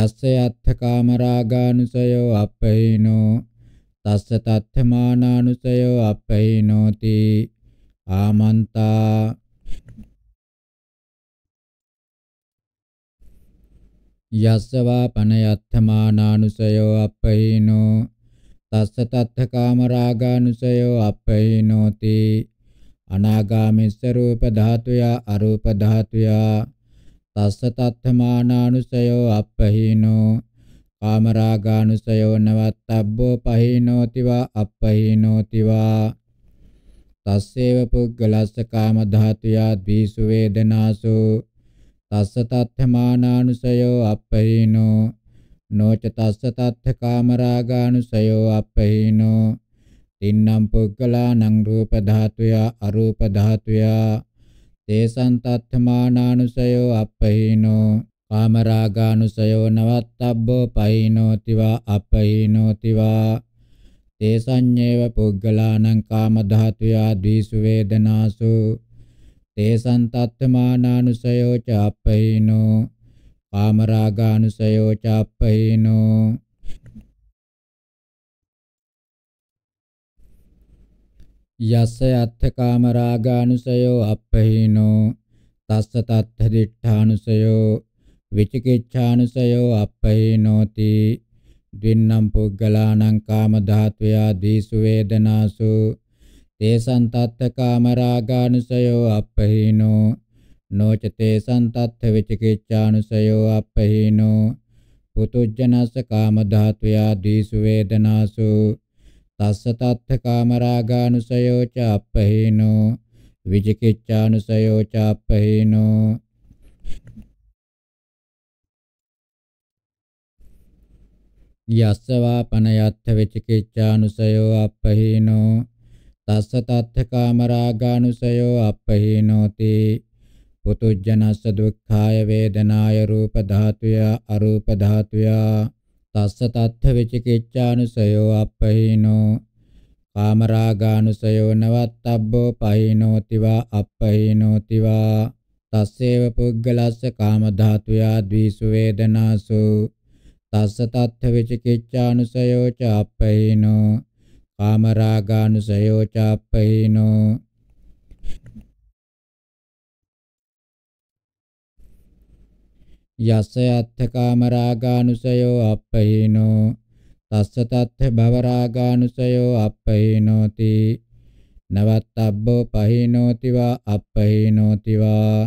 යස්ස යත්ථ කාමරාගානුසයෝ අප්පහීනෝ තස්ස තත්ථ මානානුසයෝ අප්පහීනෝති ආමන්තා යස්සවා පනයත්තමානානුසයෝ අපහීනෝ තස්ස තත්ථ කාමරාගානුසයෝ අපහීනෝති අනාගාමිස්ස රූප ධාතුයා අරූප ධාතුයා තස්ස තත්ථමානානුසයෝ අපහීනෝ කාමරාගානුසයෝ නවත්තබ්බෝ පහීනෝතිවා අපහීනෝතිවා තස්සේව පුද්ගලස්ස කාම ධාතුයා ද්විසු වේදනාසෝ තස්ස තත්ථමානානුසයෝ අපහීනෝ නොච තස්ස තත්ථ කාමරාගානුසයෝ අපහීනෝ තින්නම් පුග්ගලානං රූප ධාතුයා අරූප ධාතුයා තේසං තත්ථමානානුසයෝ අපහීනෝ කාමරාගානුසයෝ නවත්තබ්බෝ පහීනෝති වා අපහීනෝති වා තේසඤ්ඤේව පුග්ගලානං කාම ධාතුයා ද්විසු වේදනාසු තේසං තත්තමානානුසයෝ චාප්පේනෝ කාමරාගානුසයෝ චාප්පේනෝ යස්ස අත්ථ කාමරාගානුසයෝ අප්පහීනෝ තස්ස තත්ථ දිඨානුසයෝ විචිකිච්ඡානුසයෝ අප්පහීනෝති ද්වින්නම් පුග්ගලානං කාම ධාත්වයා දීසු වේදනාසු තේසං තත්ත කාමරාගානුසයෝ අපහීනෝ නොච තේසං තත්ත විචිකිච්ඡානුසයෝ අපහීනෝ පුතුජ්ජනස්ස කාම ධාතුයා දීසු වේදනාසු තස්ස තත්ත කාමරාගානුසයෝ ච අපහීනෝ විචිකිච්ඡානුසයෝ ච අපහීනෝ යස්සවා පනයත්ථ විචිකිච්ඡානුසයෝ අපහීනෝ තස්ස තත්ථ කාමරාගානුසයෝ අපහීනෝති පුතුජනස්ස දුක්ඛාය වේදනාය රූප ධාතුය අරූප ධාතුය තස්ස තත්ථ විචිකිච්ඡානුසයෝ අපහීනෝ කාමරාගානුසයෝ නවත්තබ්බෝ පහීනෝති වා අපහීනෝති වා තස්සේව පුද්ගලස්ස කාම ධාතුයා ද්විසු වේදනාසු තස්ස තත්ථ විචිකිච්ඡානුසයෝ ච අපහීනෝ කාමරාගානුසයෝ චාප්පහීනෝ යස අත්ථ කාමරාගානුසයෝ අප්පහීනෝ තස්ස තත්ථ භවරාගානුසයෝ අප්පහීනෝති නවත්තබ්බෝ පහීනෝති වා අප්පහීනෝති වා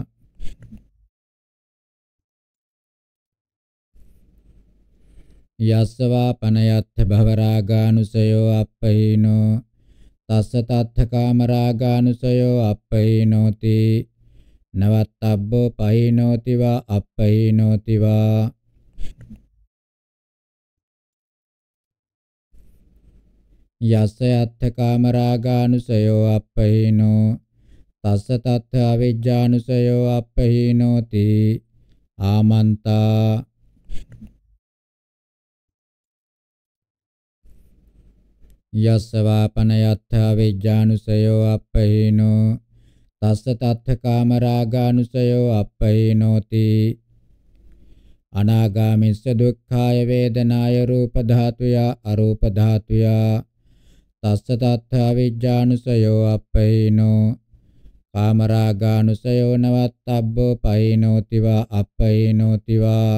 යස්සවා පනයත්ථ භවරාගානුසයෝ අප්පහිනෝ තස්ස තත්ථ කාමරාගානුසයෝ අප්පහිනෝති නවත්තබ්බෝ පහිනෝති වා අප්පහිනෝති වා යස්ස යත්ථ කාමරාගානුසයෝ අප්පහිනෝ තස්ස තත්ථ අවිජ්ජානුසයෝ අප්පහිනෝති ආමන්තා යස්සවාපනයත්ථා විඥානුසයෝ අපහීනෝ තස්ස තත්ථ කාමරාගානුසයෝ අපහීනෝති අනාගාමිස්ස දුක්ඛාය වේදනාය රූප ධාතුයා අරූප ධාතුයා තස්ස තත්ථ විඥානුසයෝ අපහීනෝ කාමරාගානුසයෝ නවත්තබ්බෝ පහීනෝති වා අපහීනෝති වා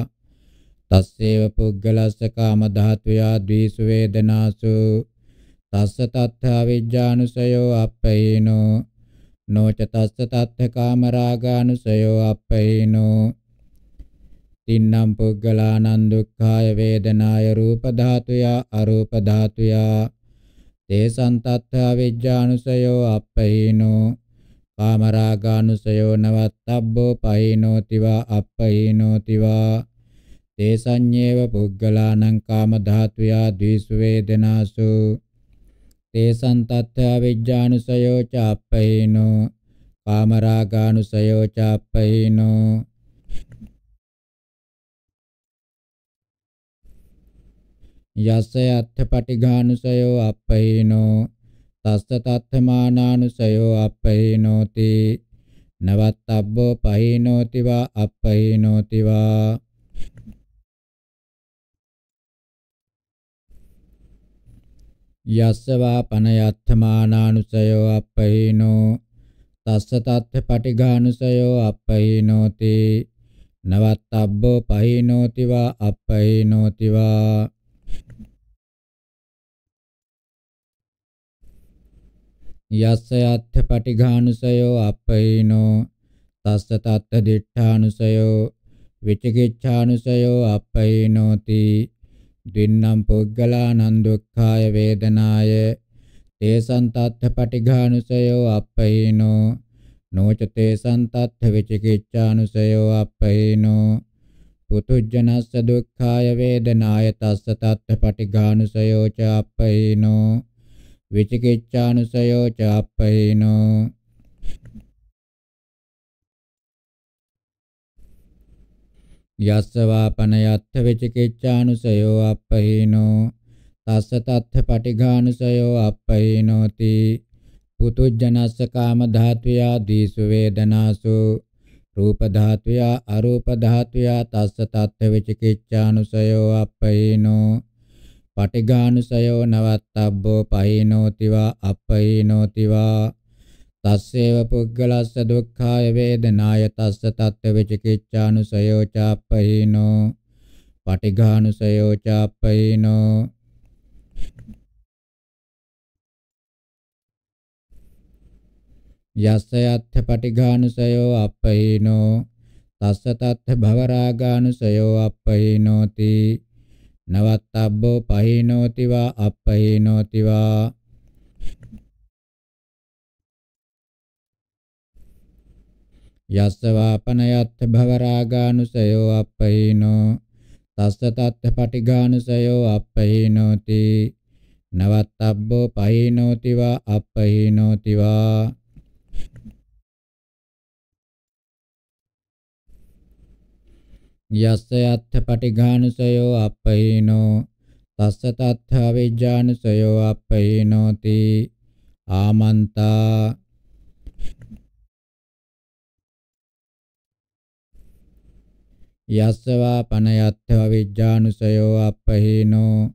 තස්සේව පුද්ගලස්ස කාම ධාතුයා ද්විසු වේදනාසු තස්ස තත්ථ විජ්ජානුසයෝ අප්පේනෝ නොච තස්ස තත්ථ කාමරාගානුසයෝ අප්පේනෝ තින්නම් පුග්ගලානං දුක්ඛාය වේදනාය රූප ධාතුයා අරූප ධාතුයා තේසං තත්ථ විජ්ජානුසයෝ අප්පේනෝ කාමරාගානුසයෝ නවත්තබ්බෝ පහීනෝති වා අප්පහීනෝති වා තේසඤ්ඤේව පුග්ගලානං කාම ධාතුයා ද්විසු වේදනාසු තේසං තත්ථා විඥානුසයෝ චාප්පේනෝ කාමරාගානුසයෝ චාප්පේනෝ යස්ස අත්ථපටිඝානුසයෝ අප්පේනෝ තස්ස තත්ථමානානුසයෝ අප්පේනෝති නවත්තබ්බෝ පහේනෝති වා අප්පේනෝති වා යස්සවා පනයත්තමානානුසයෝ අපහීනෝ තස්ස තත්ථ පටිඝානුසයෝ අපහීනෝති නවත්තබ්බෝ පහීනෝති වා අපහීනෝති වා යස්ස යත්ථ පටිඝානුසයෝ අපහීනෝ තස්ස තත්ථ දිඨානුසයෝ විචිකිච්ඡානුසයෝ අපහීනෝති දින්නම් පුග්ගලා නන්දුක්ඛාය වේදනාය තේසං තත්ථ පටිඝානුසයෝ අප්පහීනෝ නොච තේසං තත්ථ විචිකිච්ඡානුසයෝ අප්පහීනෝ පුතුජ්ජනස්ස දුක්ඛාය වේදනාය තස්ස තත්ථ පටිඝානුසයෝ ච අප්පහීනෝ විචිකිච්ඡානුසයෝ ච අප්පහීනෝ යස්සවාපනයත්ථ විචිකිච්ඡානුසයෝ අපහීනෝ තස්ස තත්ථ පටිඝානුසයෝ අපහීනෝති පුතුජනස්ස කාම ධාතුයා දීසු වේදනාසු රූප ධාතුයා අරූප ධාතුයා තස්ස තත්ථ විචිකිච්ඡානුසයෝ අපහීනෝ පටිඝානුසයෝ නවත්තබ්බෝ පහීනෝතිවා අපහීනෝතිවා තස්සේව පුද්ගලස්ස දුක්ඛාය වේදනාය තස්ස තත්ත්ව විචිකිච්ඡානුසයෝ චාප්පහීනෝ පටිඝානුසයෝ චාප්පහීනෝ යස්සයත්ථ පටිඝානුසයෝ අප්පහීනෝ තස්ස තත්ථ භවරාගානුසයෝ අප්පහීනෝති නවත්තබ්බෝ පහීනෝති වා අප්පහීනෝති වා යස්ස වාපනයත් භවරාගානුසයෝ අප්පහීනෝ තස්ස තත්ත පටිඝානුසයෝ අප්පහීනෝති නවත්තබ්බෝ පහීනෝති වා අප්පහීනෝති වා යස්ස යත්ථ පටිඝානුසයෝ අප්පහීනෝ තස්ස තත්ථ අවිජ්ජානුසයෝ අප්පහීනෝති ආමන්තා යස්සවා පනයත්තව විජ්ජානුසයෝ අපහීනෝ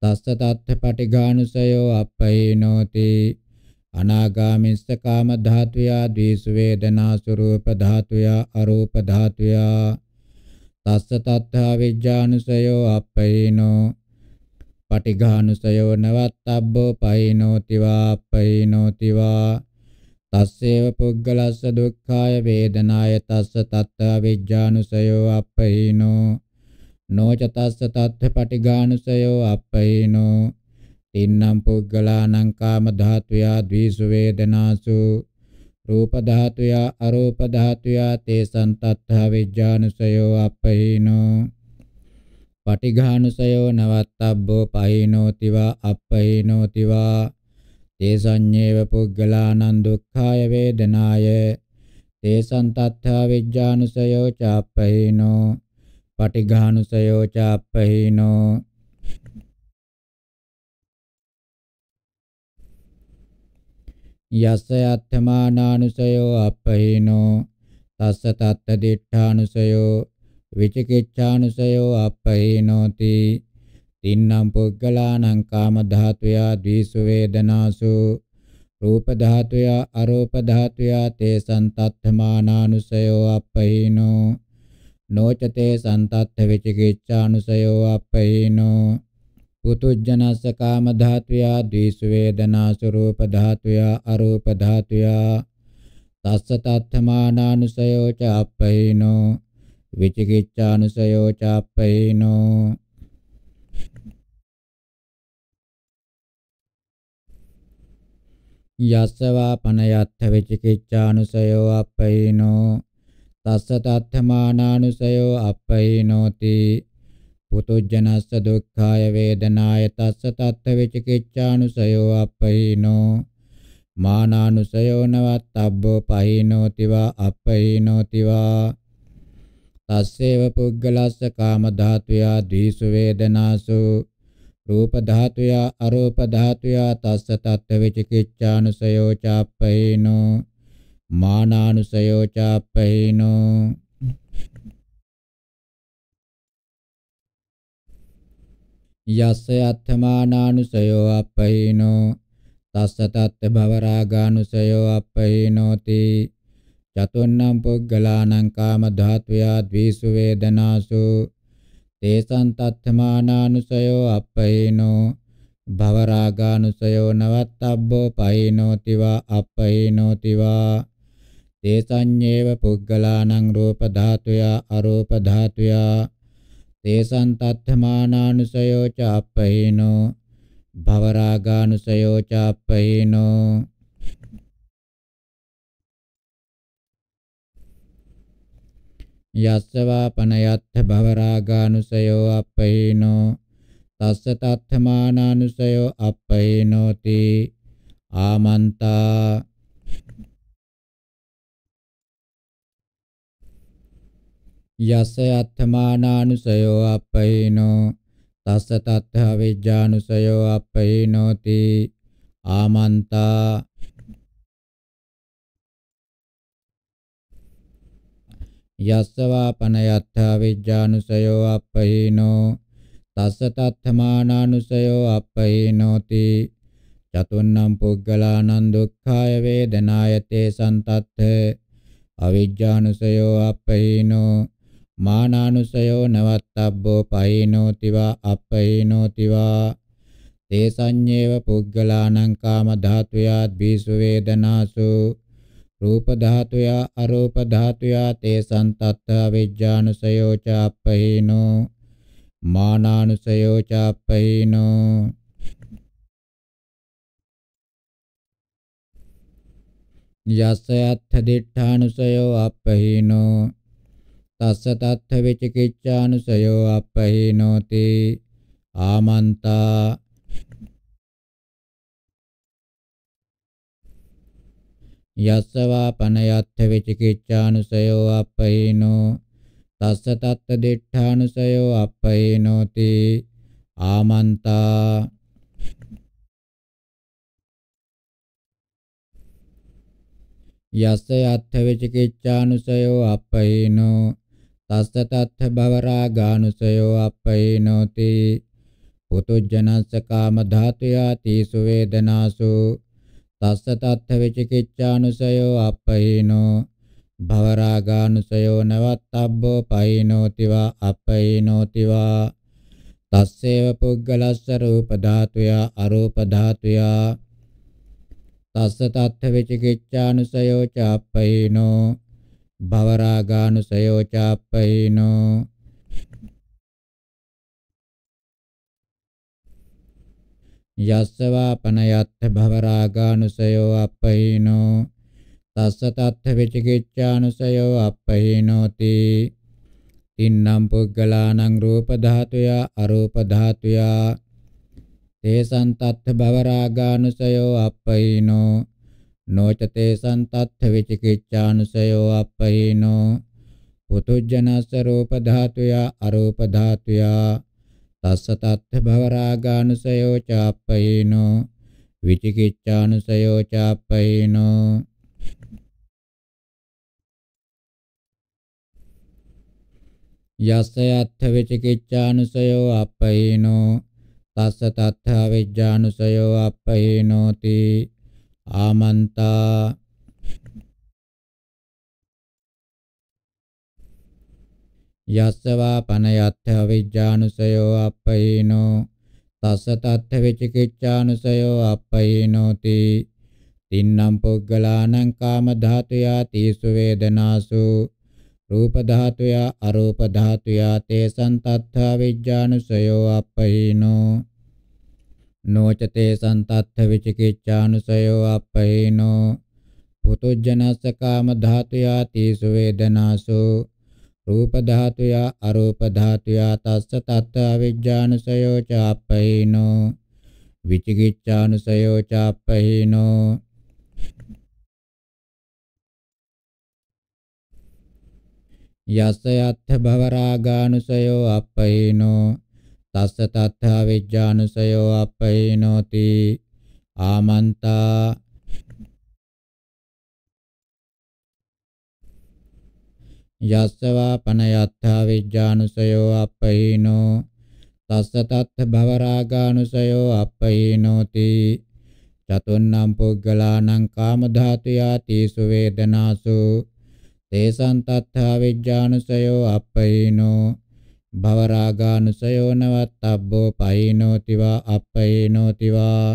තස්ස තත්ථ පටිඝානුසයෝ අපහීනෝති අනාගාමිස්ස කාම ධාතුයා ද්වේස වේදනා ස්වરૂප ධාතුයා අරූප ධාතුයා තස්ස තත්ථ විජ්ජානුසයෝ අපහීනෝ පටිඝානුසයෝ නවත්තබ්බෝ පහීනෝති වා අපහීනෝති වා තස්සේව පුද්ගලස්ස දුක්ඛාය වේදනාය තස්ස තත්ත අවිජ්ජානුසයෝ අප්පහීනෝ නොච තස්ස තත්ත පටිඝානුසයෝ අප්පහීනෝ තින්නම් පුද්ගලානං කාම ධාතුයා ද්විසු වේදනාසු රූප ධාතුයා අරූප ධාතුයා තේසං තත්ත අවිජ්ජානුසයෝ අප්පහීනෝ පටිඝානුසයෝ නවත්තබ්බෝ පහීනෝතිවා අප්පහීනෝතිවා තේසඤ්ඤේව පුග්ගලානං දුක්ඛාය වේදනාය තේසං තත්ථා විඥානුසයෝ චාප්පහීනෝ පටිඝානුසයෝ චාප්පහීනෝ යස්ස අත්ථමානානුසයෝ අපහීනෝ තස්ස තත්ත දිඨානුසයෝ විචිකිච්ඡානුසයෝ අපහීනෝති තින්නම් පුද්ගලානං කාම ධාතුයා ද්වේෂ වේදනාසු රූප ධාතුයා අරූප ධාතුයා තේ සන්තත්තමානානුසයෝ අපහිනෝ නොචතේ සන්තත්ථ විචිකිච්ඡානුසයෝ අපහිනෝ පුතුජ්ජනස්ස කාම ධාතුයා ද්වේෂ වේදනා ස්වરૂප ධාතුයා අරූප ධාතුයා තස්ස තත්ථමානානුසයෝ ච අප්පේනෝ විචිකිච්ඡානුසයෝ ච අප්පේනෝ යස්සවා පනයත්ථ විචිකිච්ඡානුසයෝ අප්පයිනෝ තස්ස තත්ථමානානුසයෝ අප්පයිනෝති පුතුජනස්ස දුක්ඛාය වේදනාය තස්ස තත්ථ විචිකිච්ඡානුසයෝ අප්පයිනෝ මානානුසයෝ නවත්තබ්බෝ පහිනෝති වා අප්පහිනෝති වා තස්සේව පුග්ගලස්ස කාම ධාතුයා දීසු වේදනාසු රූප ධාතුය අරූප ධාතුය තස්ස තත්ත්ව විචිකිච්ඡානුසයෝ චාප්පේනෝ මානානුසයෝ චාප්පේනෝ යස්ස අත්ථමානානුසයෝ අප්පේනෝ තස්ස තත්ත්ව භවරාගානුසයෝ අප්පේනෝති චතුන්නම් පුග්ගලානං කාම ධාතුයා ද්විසු වේදනාසු තේසං තත්ථමානානුසයෝ අප්පේනෝ භවරාගානුසයෝ නවත්තබ්බෝ පයිනෝති වා අප්පේනෝති වා තේසඤ්ඤේව පුග්ගලානං රූප ධාතුයා අරූප ධාතුයා තේසං තත්ථමානානුසයෝ ච අප්පේනෝ භවරාගානුසයෝ ච අප්පේනෝ යස්සවාපනයත්ථ භවරාගානුසයෝ අප්පේනෝ තස්ස තත්ථමානානුසයෝ අප්පේනෝති ආමන්තා යස්ස අත්ථමානානුසයෝ අප්පේනෝ තස්ස තත්ථ අවිජ්ජානුසයෝ අප්පේනෝති ආමන්තා යස්සවා පනයත්තා විජ්ජානුසයෝ අපහීනෝ තස්ස තත්ථමානානුසයෝ අපහීනෝති චතුන්නම් පුග්ගලානං දුක්ඛාය වේදනායතේ සන්තත්ථ අවිජ්ජානුසයෝ අපහීනෝ මානානුසයෝ නවත්තබ්බෝ පහීනෝතිවා අපහීනෝතිවා තේසඤ්ඤේව පුග්ගලානං කාම ධාතුයාත් බීසු වේදනාසු රූප ධාතුයා අරූප ධාතුයා තේසං තත්ත අවිජ්ජානුසයෝ ච අපහීනෝ මානානුසයෝ ච අපහීනෝ යස්ස අත්ථ දිඨානුසයෝ අපහීනෝ තස්ස තත්ථ විචිකිච්ඡානුසයෝ අපහීනෝති ආමන්තා යස්සවා පනයත්ථ විචිකිච්ඡානුසයෝ අපහීනෝ තස්ස තත්ත දිඨානුසයෝ අපහීනෝති ආමන්තා යස්ස යත්ථ විචිකිච්ඡානුසයෝ අපහීනෝ තස්ස තත්ථ භවරාගානුසයෝ අපහීනෝති පුතුජනස්ස කාම ධාතුයා තීසු වේදනාසු තස්ස තත්ථ විචිකිච්ඡානුසයෝ අපහීනෝ භවරාගානුසයෝ නවත්තබ්බෝ පයිනෝතිවා අපයිනෝතිවා තස්සේව පුද්ගලස්ස රූප ධාතුයා අරූප ධාතුයා තස්ස තත්ථ විචිකිච්ඡානුසයෝ චාපයිනෝ භවරාගානුසයෝ චාපයිනෝ යස්සවා පනයත්ත භවරාගානුසයෝ අපහීනෝ තස්ස තත්ථ විචිකිච්ඡානුසයෝ අපහීනෝති තින්නම් පුද්ගලානං රූප ධාතුයා අරූප ධාතුයා තේසං තත්ථ භවරාගානුසයෝ අපහීනෝ නොචතේ සන්තත්ථ විචිකිච්ඡානුසයෝ අපහීනෝ පුතුජනස්ස රූප ධාතුයා අරූප ධාතුයා තස්ස තත්ථ භවරාගානුසයෝ චාප්පේනෝ විචිකිච්ඡානුසයෝ චාප්පේනෝ යස්ස යත්ථ විචිකිච්ඡානුසයෝ අප්පේනෝ තස්ස තත්ථ අවිජ්ජානුසයෝ අප්පේනෝති ආමන්තා යස්සවා පනයත්ථ අවිජ්ජානුසයෝ අප්පහීනෝ තස්ස තත්ථ විචිකිච්ඡානුසයෝ අප්පහීනෝති තින්නම් පුග්ගලානං කාම ධාතුයා තීසු වේදනාසු රූප ධාතුයා අරූප ධාතුයා තේසං තත්ථ විජ්ජානුසයෝ අප්පහීනෝ නොච තේසං තත්ථ විචිකිච්ඡානුසයෝ අප්පහීනෝ පුතුජනස්ස කාම ධාතුයා තීසු වේදනාසු රූප ධාතුය අරූප ධාතුය තස්ස තත් අවිජ්ජානුසයෝ චාප්පහීනෝ විචිකිච්ඡානුසයෝ චාප්පහීනෝ යස්ස යත්ථ භවරාගානුසයෝ අප්පහීනෝ තස්ස තත් අවිජ්ජානුසයෝ අප්පහීනෝති ආමන්තා යස්සවා පන යත්තා විජ්ජානුසයෝ අපහීනෝ තස්ස තත්ථ භවරාගානුසයෝ අපහීනෝති චතුන්නම් පුග්ගලානං කාම ධාතු යාති සුවේදනාසු තේසං තත්ථ විජ්ජානුසයෝ අපහීනෝ භවරාගානුසයෝ නවත්තබ්බෝ පයිනෝති වා අපයිනෝති වා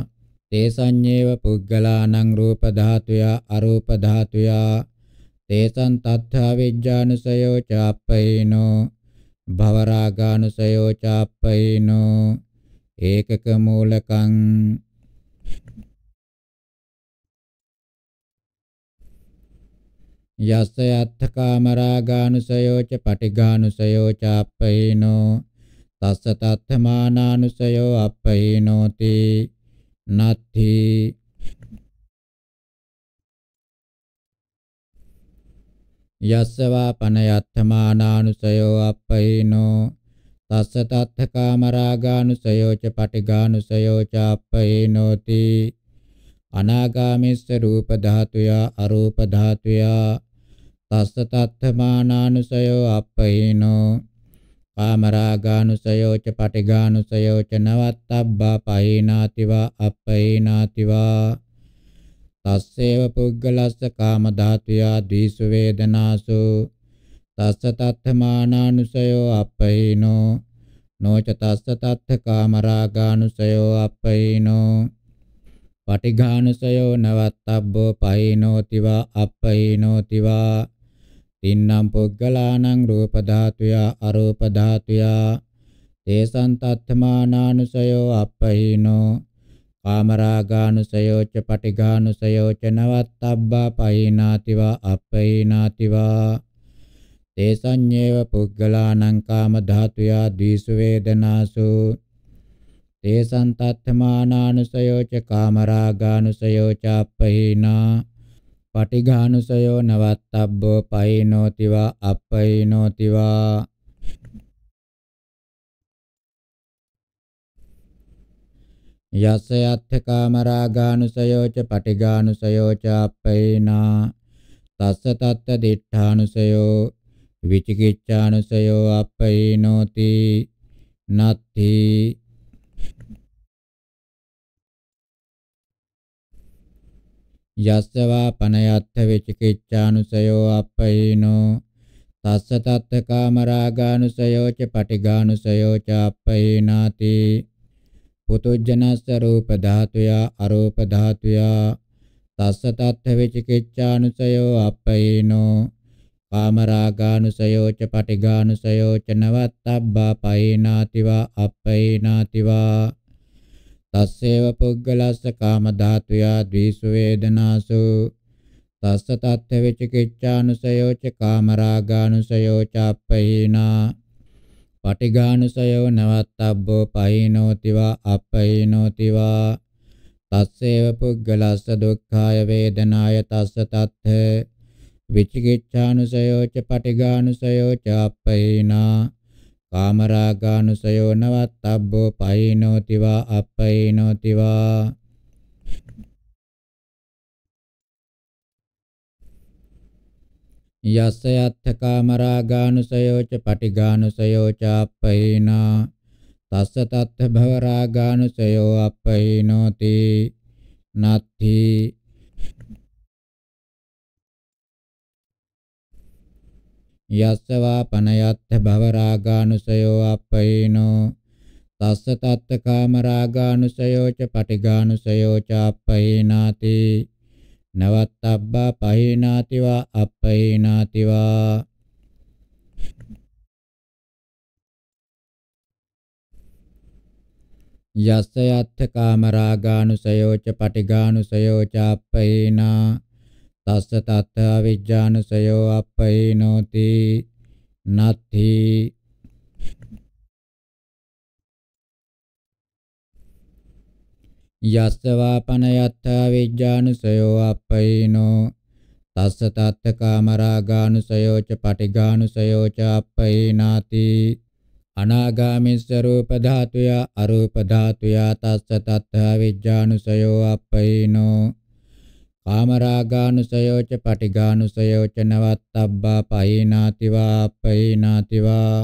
තේසඤ්ඤේව පුග්ගලානං රූප ධාතුයා අරූප ධාතුයා තේසං තත්ථා විඥානුසයෝ චාප්පයිනෝ භවරාගානුසයෝ චාප්පයිනෝ ඒකක මූලකං යස්ස යත්තකාමරාගානුසයෝ ච පටිගානුසයෝ චාප්පයිනෝ තස්ස තත්තමානානුසයෝ අප්පයිනෝති නත්ථී යස්සවා පනයත්තමානානුසයෝ අප්පේනෝ තස්ස තත්ථ කාමරාගානුසයෝ ච පටිඝානුසයෝ ච අප්පේනෝති අනාගාමිස්ස රූප ධාතුයා අරූප ධාතුයා තස්ස තත්ථ මානානුසයෝ අප්පේනෝ කාමරාගානුසයෝ ච පටිඝානුසයෝ ච නවත්තබ්බා පහේනාතිවා අප්පේනාතිවා තස්සේව පුද්ගලස්ස කාම ධාතුයා දීසු වේදනාසු තස්ස තත්ථමානානුසයෝ අපහිනෝ නොච තස්ස තත්ථ කාම රාගානුසයෝ අපහිනෝ පටිඝානුසයෝ නවත්තබ්බෝ පහිනෝ තිවා අපහිනෝ තිවා තින්නම් පුද්ගලානං රූප ධාතුයා අරූප ධාතුයා තේසං තත්ථමානානුසයෝ අපහිනෝ කාමරාගානුසයෝච පටිඝානුසයෝච නවත්තබ්බා පහිනාතිවා අපහිනාතිවා තේ සංඤේව පුග්ගලානං කාම ධාතුයා ද්විසු වේදනාසු තේ සන්තත්තමානානුසයෝච කාමරාගානුසයෝච අපහිනා පටිඝානුසයෝ නවත්තබ්බෝ පහිනෝතිවා අපහිනෝතිවා යස යත්ථ කාමරාගානුසයෝච පටිගානුසයෝච අපේනා තස්ස තත්ත දිඨානුසයෝ විචිකිච්ඡානුසයෝ අපේනෝති නත්ථි යස්සවා පනයත්ථ විචිකිච්ඡානුසයෝ අපේනෝ තස්ස තත්ත කාමරාගානුසයෝච පටිගානුසයෝච අපේනාති පුතුජනස්ස රූප ධාතුයා අරූප ධාතුයා තස්ස තත්ථ විචිකිච්ඡානුසයෝ අප්පේනෝ කාමරාගානුසයෝ ච පටිගානුසයෝ ච නවත්තබ්බා පයිනාතිවා අප්පේනාතිවා තස්සේව පුද්ගලස්ස කාම ධාතුයා ද්විසු වේදනාසු තස්ස තත්ථ විචිකිච්ඡානුසයෝ ච කාමරාගානුසයෝ ච අප්පේනා පටිඝානුසයෝ නවත්තබ්බෝ පහිනෝතිවා අපහිනෝතිවා තස්සේව පුද්ගලස්ස දුක්ඛාය වේදනාය තස්ස තත්ථ විචිකිච්ඡානුසයෝ ච පටිඝානුසයෝ ච අපහිනා කාමරාගානුසයෝ නවත්තබ්බෝ පහිනෝතිවා අපහිනෝතිවා යස්ස යත්තකාමරාගානුසයෝච පටිගානුසයෝච අප්පහිනා තස්ස තත්ථ භවරාගානුසයෝ අප්පහිනෝති නත්ථි යස්ස වාපනයත්ථ භවරාගානුසයෝ අප්පහිනෝ තස්ස තත්ථ කාමරාගානුසයෝච පටිගානුසයෝච අප්පහිනාති නවත්තබ්බා පහේනාතිවා අපහේනාතිවා යස්ස යත්ථ කාමරාගානුසයෝච පටිගානුසයෝච අප්පේනා තස්ස තත්ථ අවිජ්ජානුසයෝ අප්පේනෝති නත්ථි යස්සවාපන යත්තා විඥානුසයෝ අප්පයිනෝ තස්ස තත්ත කාමරාගානුසයෝච පටිගානුසයෝච අප්පයිනාති අනාගාමිස්ස රූප ධාතුය අරූප ධාතුය තස්ස තත්ත විඥානුසයෝ අප්පයිනෝ කාමරාගානුසයෝච පටිගානුසයෝච නවත්තබ්බා පයිනාතිවා අප්පයිනාතිවා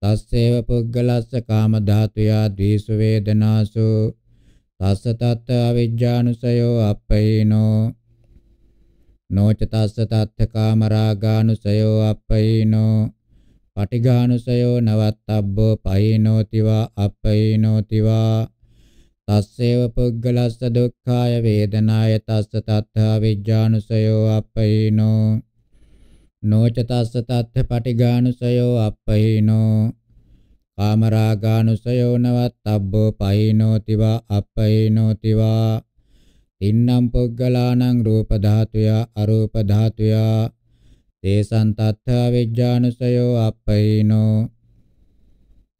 තස්සේව පුද්ගලස්ස කාම ධාතුය ද්වේෂ වේදනාසෝ තස්ස තත් අවිජ්ජානුසයෝ අප්පේනෝ නොච තස්ස තත් කාමරාගානුසයෝ අප්පේනෝ පටිඝානුසයෝ නවත්තබ්බෝ පයිනෝතිවා අප්පේනෝතිවා තස්සේව පුද්ගලස්ස දුක්ඛාය වේදනාය තස්ස තත්ථා විජ්ජානුසයෝ අප්පේනෝ නොච තස්ස තත් පටිඝානුසයෝ අප්පේනෝ කාමරාගානුසයෝනවත්තබ්බෝ පහිනෝතිවා අපහිනෝතිවා තින්නම් පුග්ගලානං රූප ධාතුයා අරූප ධාතුයා තේසං තත්ථ විඥානුසයෝ අපහිනෝ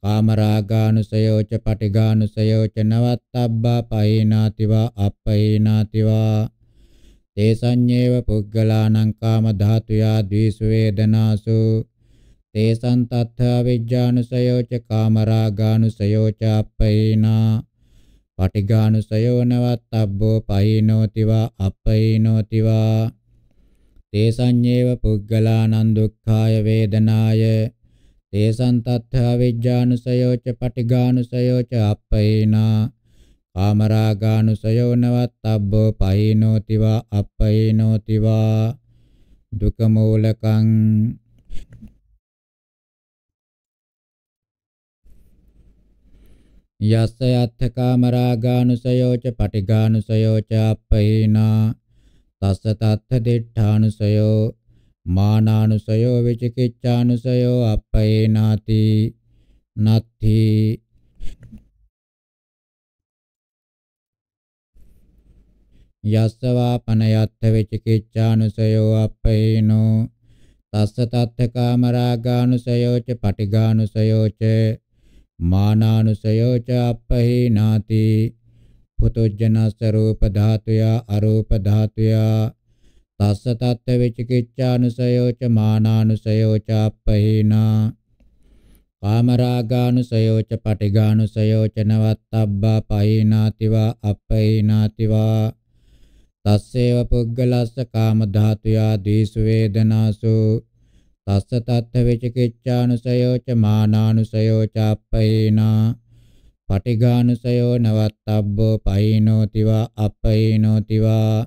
කාමරාගානුසයෝ ච පටිගානුසයෝ ච නවත්තබ්බා පහිනාතිවා අපහිනාතිවා තේසඤ්ඤේව පුග්ගලානං කාම ධාතුයා ද්විසු වේදනාසු තේසං තත්ථා විජ්ජානුසයෝ ච කාමරාගානුසයෝ ච අපේනා පටිඝානුසයෝ නවත්තබ්බෝ පයිනෝතිවා අපේනෝතිවා තේසඤ්ඤේව පුග්ගලානං දුක්ඛාය වේදනාය තේසං තත්ථා විජ්ජානුසයෝ ච පටිඝානුසයෝ ච අපේනා කාමරාගානුසයෝ නවත්තබ්බෝ පයිනෝතිවා අපේනෝතිවා දුක මූලකං යස්ස යත්ථකාමරාගානුසයෝච පටිගානුසයෝච අපේනා තස්ස තත්ථ දිඨානුසයෝ මානානුසයෝ විචිකිච්ඡානුසයෝ අපේනාති නත්ථි යස්සවා පනයත්ථ විචිකිච්ඡානුසයෝ අපේනෝ තස්ස තත්ථ කාමරාගානුසයෝච පටිගානුසයෝච මානානුසයෝච අපහේනාති පුතුජනස්ස රූප ධාතුයා අරූප ධාතුයා තස්ස තත්ත්ව විචිකිච්ඡානුසයෝච මානානුසයෝච අපහේනා කාමරාගානුසයෝච පටිගානුසයෝච නවත්තබ්බා පහේනාතිවා අපහේනාතිවා තස්සේව පුද්ගලස්ස කාම ධාතුයා දීසු වේදනාසෝ තස්ස තත්ත විචිකිච්ඡානුසයෝ ච මානානුසයෝ චප්පේනා පටිඝානුසයෝ නවත්තබ්බෝ පහිනෝති වා අපහිනෝති වා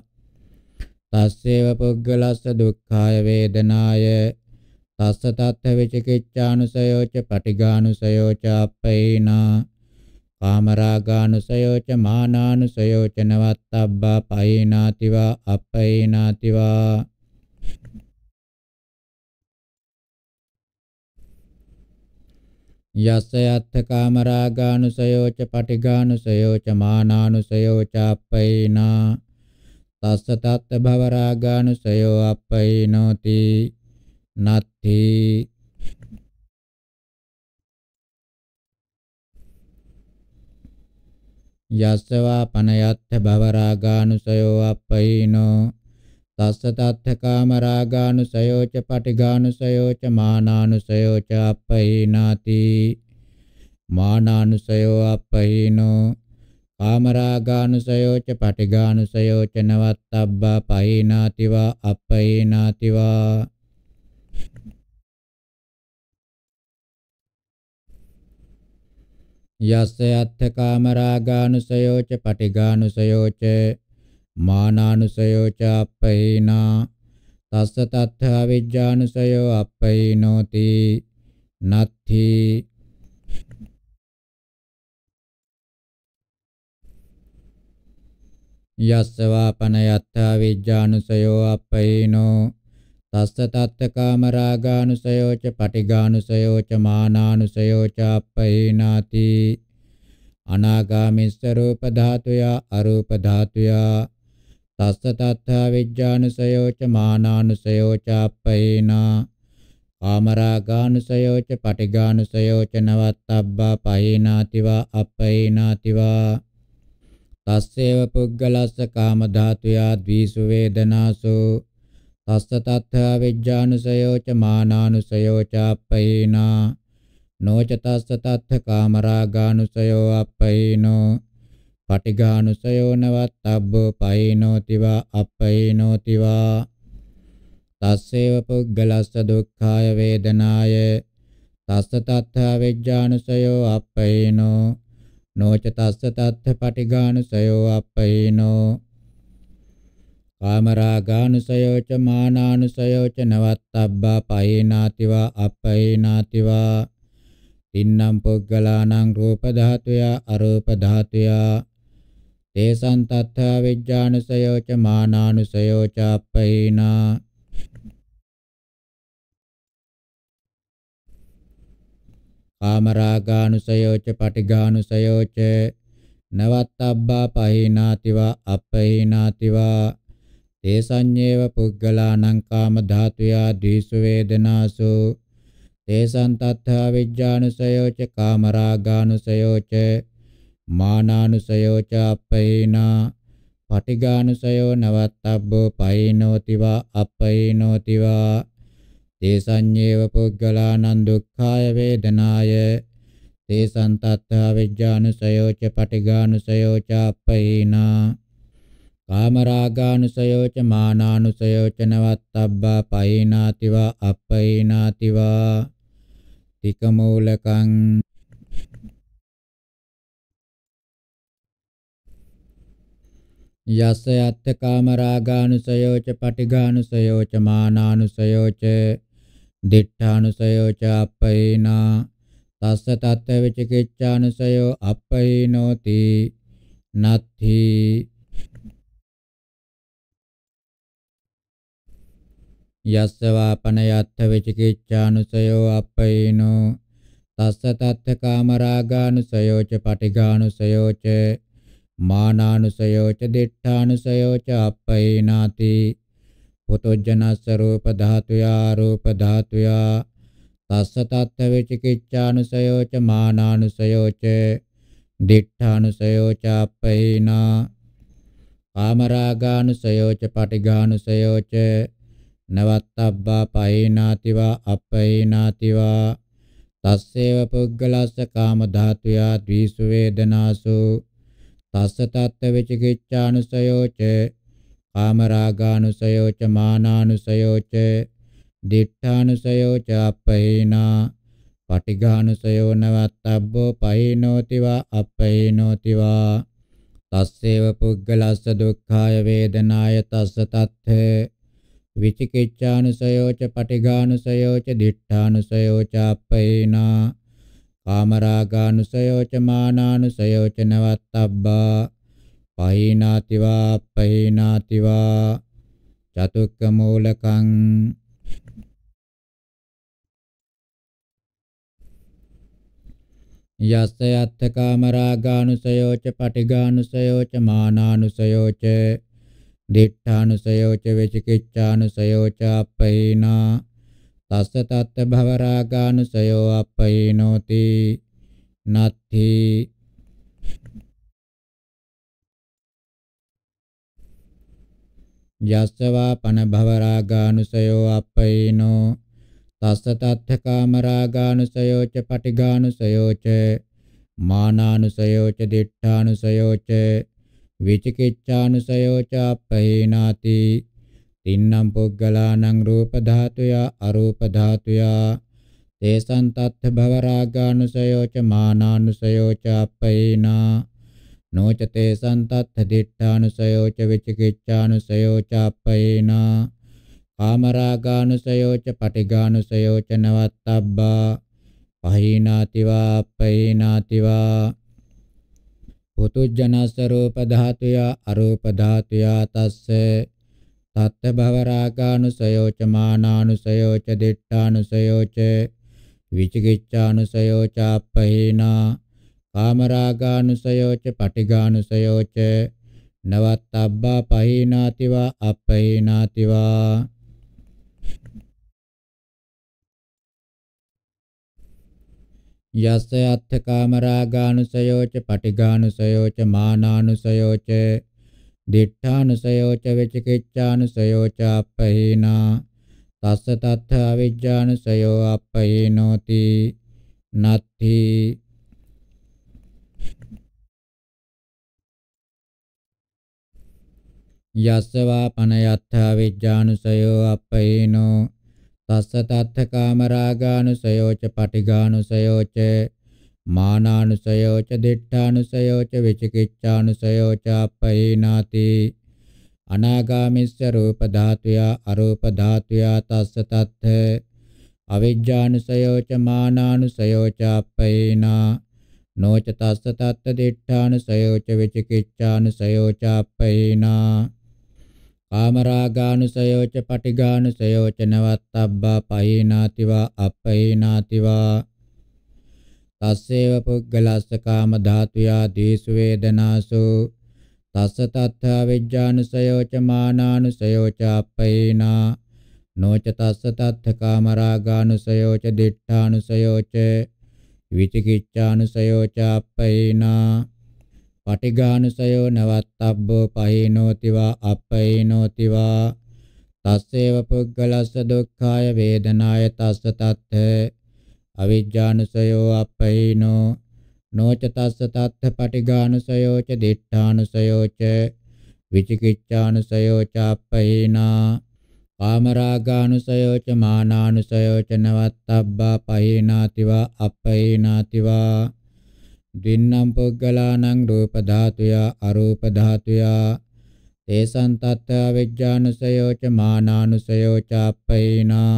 තස්සේව පුද්ගලස්ස දුක්ඛාය වේදනාය තස්ස තත්ත විචිකිච්ඡානුසයෝ ච පටිඝානුසයෝ ච අපේනා කාමරාගානුසයෝ ච මානානුසයෝ ච නවත්තබ්බා පයිනාතිවා අපේනාතිවා යස්ස යත්ථ කාමරාගානුසයෝච පටිගානුසයෝච මානානුසයෝච අප්පයිනා තස්ස තත් භවරාගානුසයෝ අප්පයිනෝති නත්ථි යස්සවා පනයත්ථ භවරාගානුසයෝ අප්පයිනෝ තස්ස තත්ථකාමරාගානුසයෝච පටිගානුසයෝච මානානුසයෝච අපහීනාති මානානුසයෝ අපහීනෝ කාමරාගානුසයෝච පටිගානුසයෝච නවත්තබ්බා පහීනාතිවා අපහීනාතිවා යස්ස අත්ථ කාමරාගානුසයෝච පටිගානුසයෝච මානානුසයෝ චාප්පේනා තස්ස තත්ථ අවිජ්ජානුසයෝ අප්පේනෝති නත්ථි යස්සවාපන යත්ථ අවිජ්ජානුසයෝ අප්පේනෝ තස්ස තත්ථ කාමරාගානුසයෝ ච පටිගානුසයෝ ච මානානුසයෝ ච අප්පේනාති අනාගාමිස්ස රූප ධාතුයා අරූප ධාතුයා තස්ස තත්ථා විඥානුසයෝ ච මානානුසයෝ චාප්පේනා කාමරාගානුසයෝ ච පටිගානුසයෝ ච නවත්තබ්බා පහේනාතිවා අප්පේනාතිවා තස්සේව පුද්ගලස්ස කාම ධාතුයා ද්විසු වේදනාසු තස්ස තත්ථා විඥානුසයෝ ච මානානුසයෝ ච අප්පේනා නොච තස්ස තත්ථ කාමරාගානුසයෝ අප්පේනෝ පටිඝානුසයෝනවත් අබ්බෝ පයිනෝතිවා අප්පයිනෝතිවා තස්සේව පුද්ගලස්ස දුක්ඛාය වේදනාය තස්ස තත්ථ අවිජ්ජානුසයෝ අප්පයිනෝ නොච තස්ස තත්ථ පටිඝානුසයෝ අප්පයිනෝ කාමරාගානුසයෝ ච මානානුසයෝ ච නවත්තබ්බා පයිනාතිවා අප්පයිනාතිවා තින්නම් පුද්ගලානං රූප ධාතුයා අරූප ධාතුයා තේසං තත්ථා විඥානුසයෝ ච මානානුසයෝ ච අපේනා කාමරාගානුසයෝ ච පටිඝානුසයෝ ච නවත්තබ්බා පහිනාතිවා අපහිනාතිවා තේ සංඤේව පුද්ගලානං කාම ධාතුයා ද්විසු වේදනාසු තේසං තත්ථා විඥානුසයෝ ච කාමරාගානුසයෝ ච මානානුසයෝච අපේනා පටිගානුසයෝ නවත්තබ්බෝ පයිනෝතිවා අපයිනෝතිවා තේසඤ්ඤේව පුද්ගලානං දුක්ඛාය වේදනාය තේසං තත්ථ විජ්ජානුසයෝච පටිගානුසයෝච අපේනා කාමරාගානුසයෝච මානානුසයෝච නවත්තබ්බා පයිනාතිවා අපයිනාතිවා තිකමූලකං යස යත්ත කාමරාගානුසයෝච පටිඝානුසයෝච මානානුසයෝච දිඨානුසයෝච අපේනා තස්ස තත්ත විචිකිච්ඡානුසයෝ අපේනෝති නත්ථි යස්ස වාපනයත්ත විචිකිච්ඡානුසයෝ අපේනෝ තස්ස තත්ත කාමරාගානුසයෝච පටිඝානුසයෝච මානානුසයෝච දිඨානුසයෝච අප්පේනාති පුතෝජනස්ස රූප ධාතුයා රූප ධාතුයා තස්ස තත්ත විචිකිච්ඡානුසයෝච මානානුසයෝච දිඨානුසයෝච අප්පේනා කාමරාගානුසයෝච පටිඝානුසයෝච නවත්තබ්බා පහේනාතිවා අප්පේනාතිවා තස්සේව පුද්ගලස්ස කාම ධාතුයා ද්විසු වේදනාසු තස්ස තත්ත විචිකිච්ඡානුසයෝ ච කාමරාගානුසයෝ ච මානානුසයෝ ච දිඨානුසයෝ ච අපහේනා පටිඝානුසයෝ නවත්තබ්බෝ පහේනෝතිවා අපහේනෝතිවා තස්සේව පුද්ගලස්ස දුක්ඛාය වේදනාය තස්ස තත්ථ විචිකිච්ඡානුසයෝ ච පටිඝානුසයෝ ච දිඨානුසයෝ ච අපේනා කාමරාගානුසයෝච මානානුසයෝච නවත්තබ්බා පහීනාතිවා පහීනාතිවා චතුක්ක මූලකං යස්ස යත්ථ කාමරාගානුසයෝච පටිගානුසයෝච මානානුසයෝච දිඨානුසයෝච වෙචිකිච්ඡානුසයෝච අපහීනා තස්ස තත්ත භවරාගානුසයෝ අප්පයීනෝති නත්ථි යස්සවා පන භවරාගානුසයෝ අප්පයීනෝ තස්ස තත්ත කාමරාගානුසයෝ ච පටිගානුසයෝ ච මානානුසයෝ ච දිඨානුසයෝ ච විචිකිච්ඡානුසයෝ ච අප්පහීනාති තින්නම් පුග්ගලානං රූප ධාතුයා අරූප ධාතුයා තේසං තත්ථ භවරාගානුසයෝ ච මානානුසයෝ ච අපේනා නොච තේසං තත්ථ දිඨානුසයෝ ච විචිකිච්ඡානුසයෝ ච අපේනා කාමරාගානුසයෝ ච පටිගානුසයෝ ච නවත්තබ්බා පහීනාතිවා අපේනාතිවා පුතුජනස රූප ධාතුයා අරූප ධාතුයා තස්සේ තත්ත භව රාගානුසයෝච මානානුසයෝච දිට්ඨානුසයෝච විචිකිච්ඡානුසයෝච අපහේනා කාමරාගානුසයෝච පටිඝානුසයෝච නවත්තබ්බා පහේනාතිවා අපහේනාතිවා යස්ස අත්ථ කාමරාගානුසයෝච පටිඝානුසයෝච මානානුසයෝච දිඨානුසයෝච වෙචිකිච්ඡානුසයෝච අපහීනා තස්ස තත්ථ අවිජ්ජානුසයෝ අපහීනෝති නත්ථි යස්සවා පනයත්ථ විජ්ජානුසයෝ අපහීනෝ තස්ස තත්ථ කාමරාගානුසයෝච පටිගානුසයෝච මානානුසයෝච දිට්ඨානුසයෝච විචිකිච්ඡානුසයෝච අපහේනාති අනාගාමිස්ස රූප ධාතුයා අරූප ධාතුයා තස්ස තත්ථ අවිජ්ජානුසයෝච මානානුසයෝච අපහේනා නොච තස්ස තත්ථ දිට්ඨානුසයෝච විචිකිච්ඡානුසයෝච අපහේනා කාමරාගානුසයෝච පටිගානුසයෝච නවත්තබ්බා පහේනාතිවා අපහේනාතිවා තස්සේව පුද්ගලස්ස කාම ධාතුයා දීසු වේදනාසු තස්ස තත්ථ විඥානුසයෝච මානානුසයෝච අපේනා නොච තස්ස තත්ථ කාම රාගානුසයෝච දිඨානුසයෝච විචිකිච්ඡානුසයෝච අපේනා පටිඝානුසයෝ නවත්තබ්බෝ පහේනෝතිවා අපේනෝතිවා තස්සේව පුද්ගලස්ස දුක්ඛාය වේදනාය තස්ස තත්ථ අවිජ්ජානුසයෝ අප්පේනෝ නොච තස්ස තත්ථ පටිඝානුසයෝ ච දිඨානුසයෝ ච විචිකිච්ඡානුසයෝ ච අප්පේනා කාමරාගානුසයෝ ච මානානුසයෝ ච නවත්තබ්බා පහේනාතිවා අප්පේනාතිවා දින්නම් පුග්ගලානං රූප ධාතුයා අරූප ධාතුයා තේසං තත්ථ අවිජ්ජානුසයෝ ච මානානුසයෝ ච අප්පේනා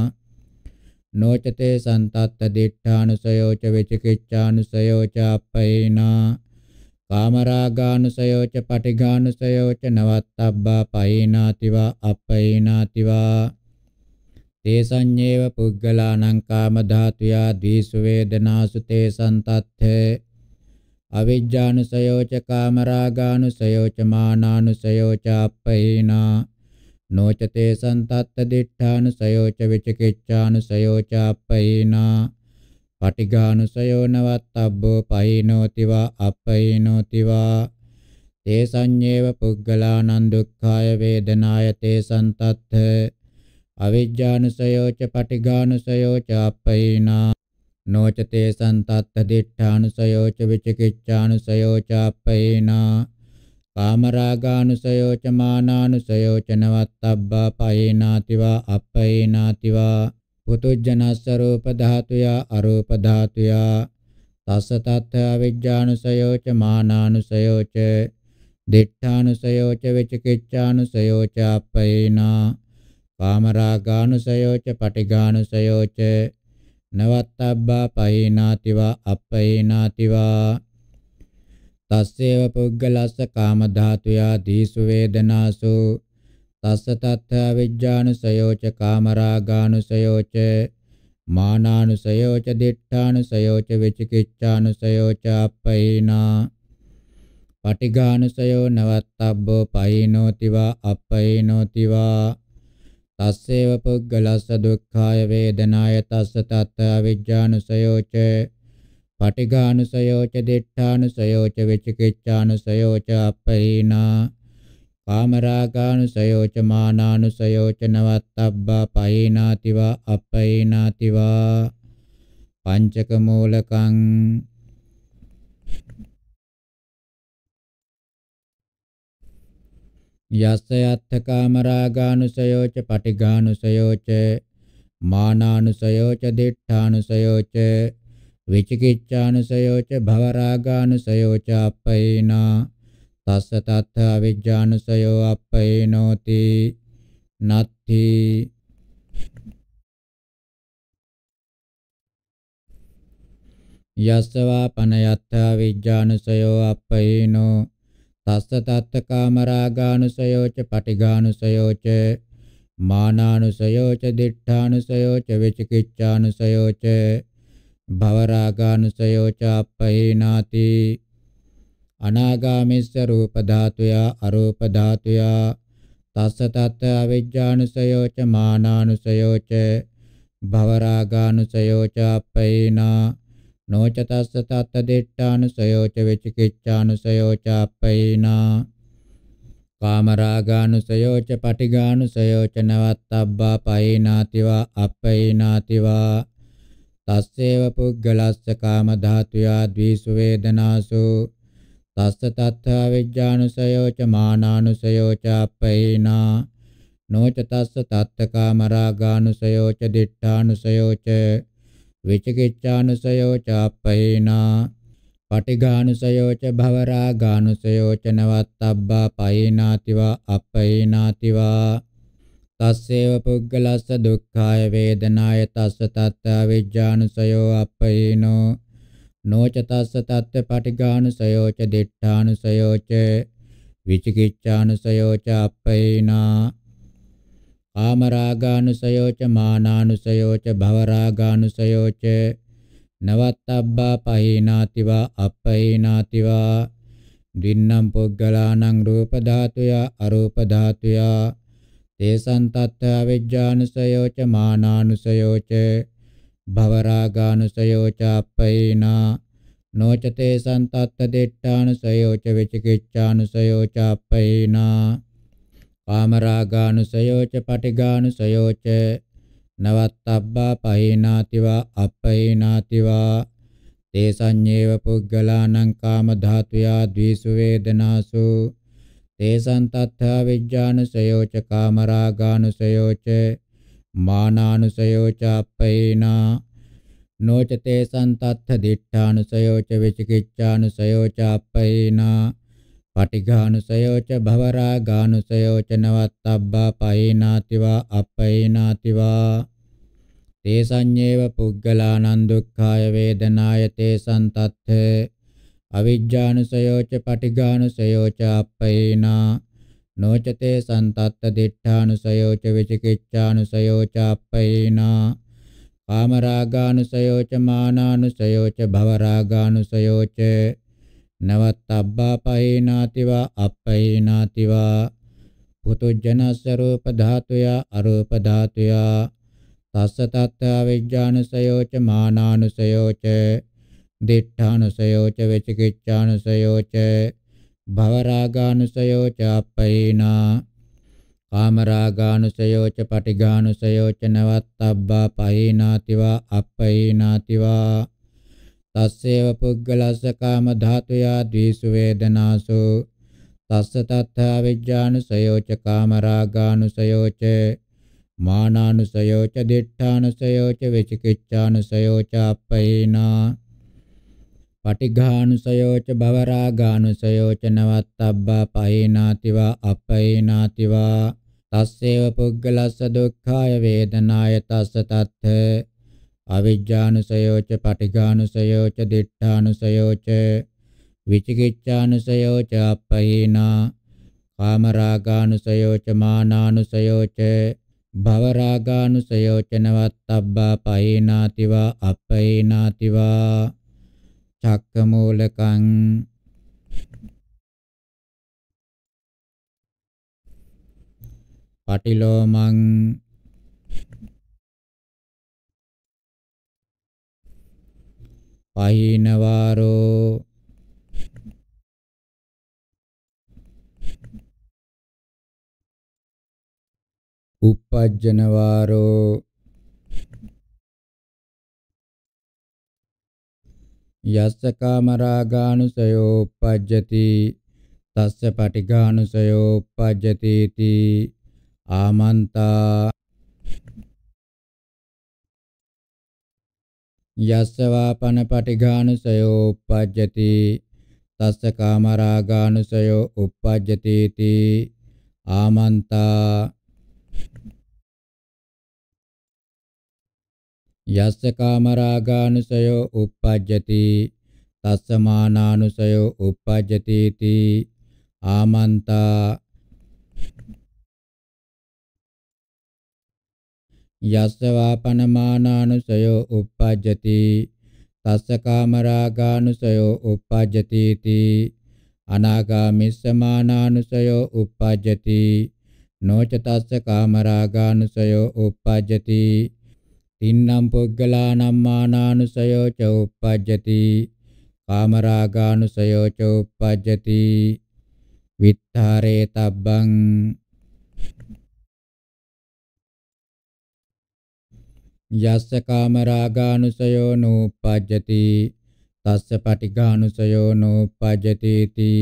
නොචතේ සන්තත්ත දිඨානුසයෝච විචිකිච්ඡානුසයෝච අපේනා කාමරාගානුසයෝච පටිඝානුසයෝච නවත්තබ්බා පේනාතිවා අපේනාතිවා තේ සංඤේව පුද්ගලානං කාම ධාතුයා ද්විසු වේදනාසු තේ සන්තත්ථේ අවිජ්ජානුසයෝච කාමරාගානුසයෝච මානානුසයෝච අපේනා නොචතේ සන්තත්ත දිඨානුසයෝච විචිකිච්ඡානුසයෝචාප්පයිනා පටිඝානුසයෝ නවත්තබ්බෝ පයිනෝතිවා අප්පයිනෝතිවා තේ සංඤේව පුග්ගලානං දුක්ඛාය වේදනාය තේ සන්තත්ථ අවිජ්ජානුසයෝච පටිඝානුසයෝච අප්පයිනා නොච තේ සන්තත්ත දිඨානුසයෝච විචිකිච්ඡානුසයෝච අප්පයිනා කාමරාගානුසයෝච මානානුසයෝච නවත්තබ්බා පයේනාතිවා අප්පයේනාතිවා පුතුජනස්ස රූප ධාතුයා අරූප ධාතුයා තස්ස තත් අවිජ්ජානුසයෝච මානානුසයෝච දිඨානුසයෝච විචිකිච්ඡානුසයෝච අපේනා කාමරාගානුසයෝච පටිගානුසයෝච නවත්තබ්බා පහේනාතිවා අපේනාතිවා තස්සේව පුද්ගලස්ස කාම ධාතුයා දීසු වේදනාසු තස්ස තත්ථ විඥානුසයෝච කාමරාගානුසයෝච මානානුසයෝච දිඨානුසයෝච විචිකිච්ඡානුසයෝච අප්පේනා පටිඝානුසයෝ නවත්තබ්බෝ පයිනෝතිවා අප්පේනෝතිවා තස්සේව පුද්ගලස්ස දුක්ඛාය වේදනාය තස්ස තත්ථ විඥානුසයෝච පටිඝානුසයෝච දිඨානුසයෝච විචිකිච්ඡානුසයෝච අපහීනා කාමරාගානුසයෝච මානානුසයෝච නවත්තබ්බා පහීනාතිවා අපහීනාතිවා පංචක මූලකං යස්ස යත්තකාමරාගානුසයෝච පටිඝානුසයෝච මානානුසයෝච දිඨානුසයෝච විචිකිච්ඡානුසයෝච භවරාගානුසයෝච අපේනා තස්ස තත්ථ අවිජ්ජානුසයෝ අපේනෝති නත්ථි යස්සවා පනයත්ථ විජ්ජානුසයෝ අපේනෝ තස්ස තත්ත කාමරාගානුසයෝච පටිගානුසයෝච මානානුසයෝච දිඨානුසයෝච විචිකිච්ඡානුසයෝච භවරාගානුසයෝචාප්පහේනාති අනාගාමිස්ස රූප ධාතුයා අරූප ධාතුයා තස්ස තත් අවිජ්ජානුසයෝච මානානුසයෝච භවරාගානුසයෝචාප්පේනා නොච තස්ස තත් දෙට්ඨානුසයෝච විචිකිච්ඡානුසයෝචාප්පේනා කාමරාගානුසයෝච පටිගානුසයෝච නවත්තබ්බා පේනාතිවා අපේනාතිවා තස්සේව පුද්ගලස්ස කාම ධාතුයා ද්විසු වේදනාසු තස්ස තත්ථ විඥානුසයෝ ච මානානුසයෝ ච අපේනා නොච තස්ස තත්ථ කාම රාගානුසයෝ ච දිඨානුසයෝ ච විචිකිච්ඡානුසයෝ ච අපේනා පටිඝානුසයෝ ච භව රාගානුසයෝ ච නවත්තබ්බා පේනාතිවා අපේනාතිවා තස්සේව පුද්ගලස්ස දුක්ඛාය වේදනාය තස්ස තත්ත අවිජ්ජානුසයෝ අපේනෝ නොච තස්ස තත්ත පටිඝානුසයෝ ච දිඨානුසයෝ ච විචිකිච්ඡානුසයෝ ච අපේනා කාමරාගානුසයෝ ච මානානුසයෝ ච භවරාගානුසයෝ ච නවත්තබ්බා පහිනාතිවා අපේනාතිවා දින්නම් පුද්ගලානං රූප ධාතුයා අරූප ධාතුයා තේසං තත්ත අවිජ්ජානුසයෝච මානානුසයෝච භවරාගානුසයෝච අපේනා නොච තේසං තත්ත දෙට්ඨානුසයෝච විචිකිච්ඡානුසයෝච අපේනා කාමරාගානුසයෝච පටිගානුසයෝච නවත්තබ්බා පහේනාතිවා අපේනාතිවා තේසඤ්ඤේව පුග්ගලානං කාම ධාතුයා ද්විසු වේදනාසු තේසං තත්ථා විඥානුසයෝච කාමරාගානුසයෝච මානානුසයෝච අපේනා නොච තේසං තත්ථ දිඨානුසයෝච විචිකිච්ඡානුසයෝච අපේනා පටිඝානුසයෝච භවරාගානුසයෝච නවත්තබ්බා පහේනාතිවා අපේනාතිවා තේසඤ්ඤේව පුග්ගලානං දුක්ඛාය වේදනාය තේසං තත්ථේ අවිජ්ජානුසයෝච පටිඝානුසයෝච අප්පේනා නොචතේ සන්තත්ත දිඨානුසයෝච විචිකිච්ඡානුසයෝච අප්පේනා කාමරාගානුසයෝච මානානුසයෝච භවරාගානුසයෝච නවත්තබ්බා පහේනාතිවා අප්පහේනාතිවා පුතුජනස්ස රූප ධාතුයා අරූප ධාතුයා තස්ස තත්ත අවිජ්ජානුසයෝච මානානුසයෝච දිඨානුසයෝච වෙචිකිච්ඡානුසයෝච භවරාගානුසයෝච අපේනා කාමරාගානුසයෝච පටිඝානුසයෝච නවත්තබ්බා පහේනාතිවා අපේනාතිවා තස්සේව පුද්ගලස්ස කාම ධාතුයා ද්වේසු වේදනාසු තස්ස තත්ථා විඥානුසයෝච කාමරාගානුසයෝච මානානුසයෝච දිඨානුසයෝච විචිකිච්ඡානුසයෝච අපේනා පටිඝානුසයෝච භවරාගානුසයෝච නවත්තබ්බා පහේනාතිවා අපහේනාතිවා තස්සේව පුද්ගලස්ස දුක්ඛාය වේදනාය තස්ස තත්ථ අවිජ්ජානුසයෝච පටිඝානුසයෝච දිඨානුසයෝච විචිකිච්ඡානුසයෝච අපහේනා කාමරාගානුසයෝච මානානුසයෝච භවරාගානුසයෝච නවත්තබ්බා පහේනාතිවා අපහේනාතිවා චක්කමූලකං පටිලෝමං පහිනවාරෝ uppajjana varo යස්ස කාමරාගානුසයෝ uppajjati තස්ස පටිඝානුසයෝ uppajjati ති ආමන්තා යස්ස වාපන පටිඝානුසයෝ uppajjati තස්ස කාමරාගානුසයෝ uppajjati ති ආමන්තා යස්ස කාමරාගානුසයෝ uppajjati තස්ස මානානුසයෝ uppajjati ති ආමන්තා යස්ස වාපනමානානුසයෝ uppajjati තස්ස කාමරාගානුසයෝ uppajjati ති අනාගාමිස්සමානානුසයෝ uppajjati නොච තස්ස කාමරාගානුසයෝ uppajjati තින්නම් පුද්ගලා නම්මානානුසයෝ ච uppajjati කාමරාගානුසයෝ ච uppajjati විත්තරේ තබ්බං යස්ස කාමරාගානුසයෝ නූපජ්ජති තස්ස පටිඝානුසයෝ නූපජ්ජති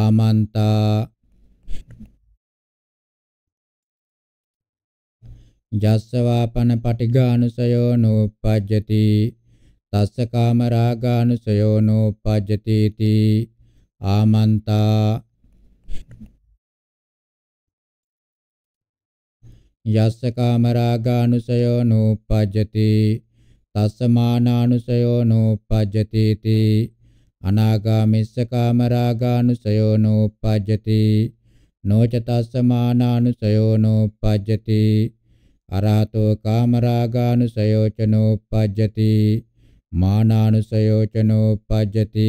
ආමන්තා යස්සවාපන පටිඝානුසයෝ නෝපජ්ජති තස්ස කාම රාගානුසයෝ නෝපජ්ජති තී ආමන්තා යස්ස කාම රාගානුසයෝ නෝපජ්ජති තස්ස මානානුසයෝ නෝපජ්ජති තී අනාගාමිස්ස කාම රාගානුසයෝ නෝපජ්ජති නොච තස්ස මානානුසයෝ නෝපජ්ජති අරහතෝ කාමරාගානුසයෝචනෝ පජ්ජති මානානුසයෝචනෝ පජ්ජති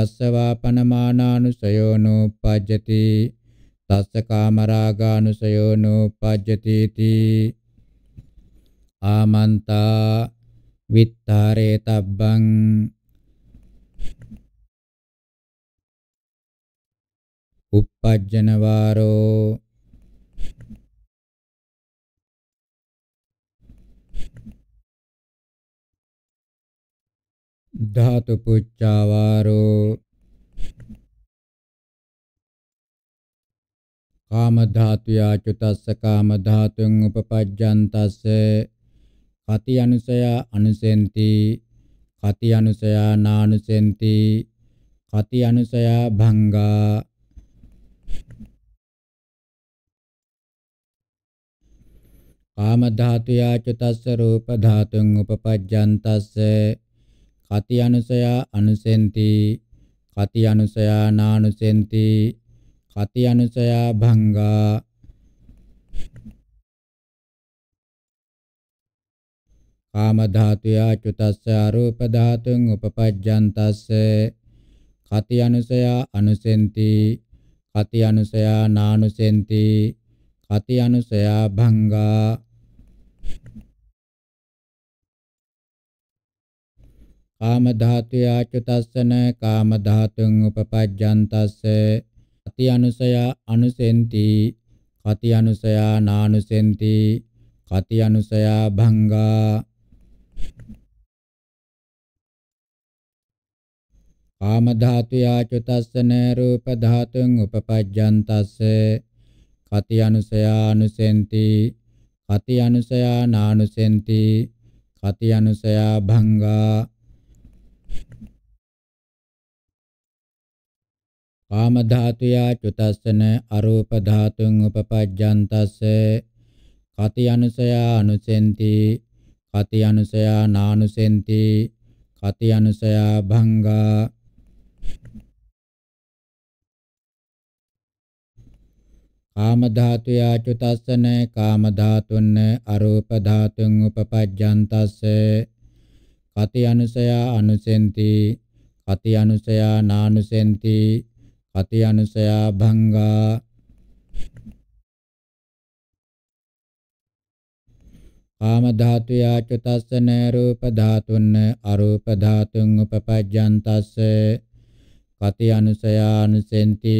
යස්සවා පනමානානුසයෝනෝ පජ්ජති තස්ස කාමරාගානුසයෝනෝ පජ්ජති තී ආමන්තා විත්තාරේ තබ්බං uppajjana varo ධාතු පුච්චාවාරෝ කාම ධාතු යාචුතස්ස කාම ධාතුං උපපජ්ජන්තස්ස කති අනුසය අනුසෙන්ති කති අනුසය නානුසෙන්ති කති අනුසය භංගා කාම ධාතු යාච තස්ස රූප ධාතුන් උපපජ්ජන්තස්ස කති අනුසය අනුසෙන්ති කති අනුසය නානුසෙන්ති කති අනුසය භංගා කාම ධාතු යාච තස්ස රූප ධාතුන් උපපජ්ජන්තස්ස කති අනුසය අනුසෙන්ති කති අනුසය නානුසෙන්ති කති අනුසය භංගා කාම ධාතු ආචුතස්සන කාම ධාතුං උපපජ්ජන්තස්ස අති අනුසය අනුසෙන්ති කති අනුසය නානුසෙන්ති කති අනුසය භංගා කාම ධාතු ආචුතස්සන රූප ධාතුං උපපජ්ජන්තස්ස කති අනුසය අනුසෙන්ති කති අනුසය නානුසෙන්ති කති අනුසය භංගා කාම ධාතුයා චුතස්සන අරූප ධාතුන් උපපජ්ජන්තස්ස කති අනුසයා අනුසෙන්ති කති අනුසයා නානුසෙන්ති කති අනුසයා භංගා කාම ධාතුයා චුතස්සන කාම ධාතුන්න අරූප ධාතුන් උපපජ්ජන්තස්ස කති අනුසයා අනුසෙන්ති කති අනුසයා නානුසෙන්ති අති අනුසයා භංගා කාම ධාතු යාච තස්සන රූප ධාතුන්න අරූප ධාතුන් උපපජ්ජන්තස්ස කති අනුසයානුසෙන්ති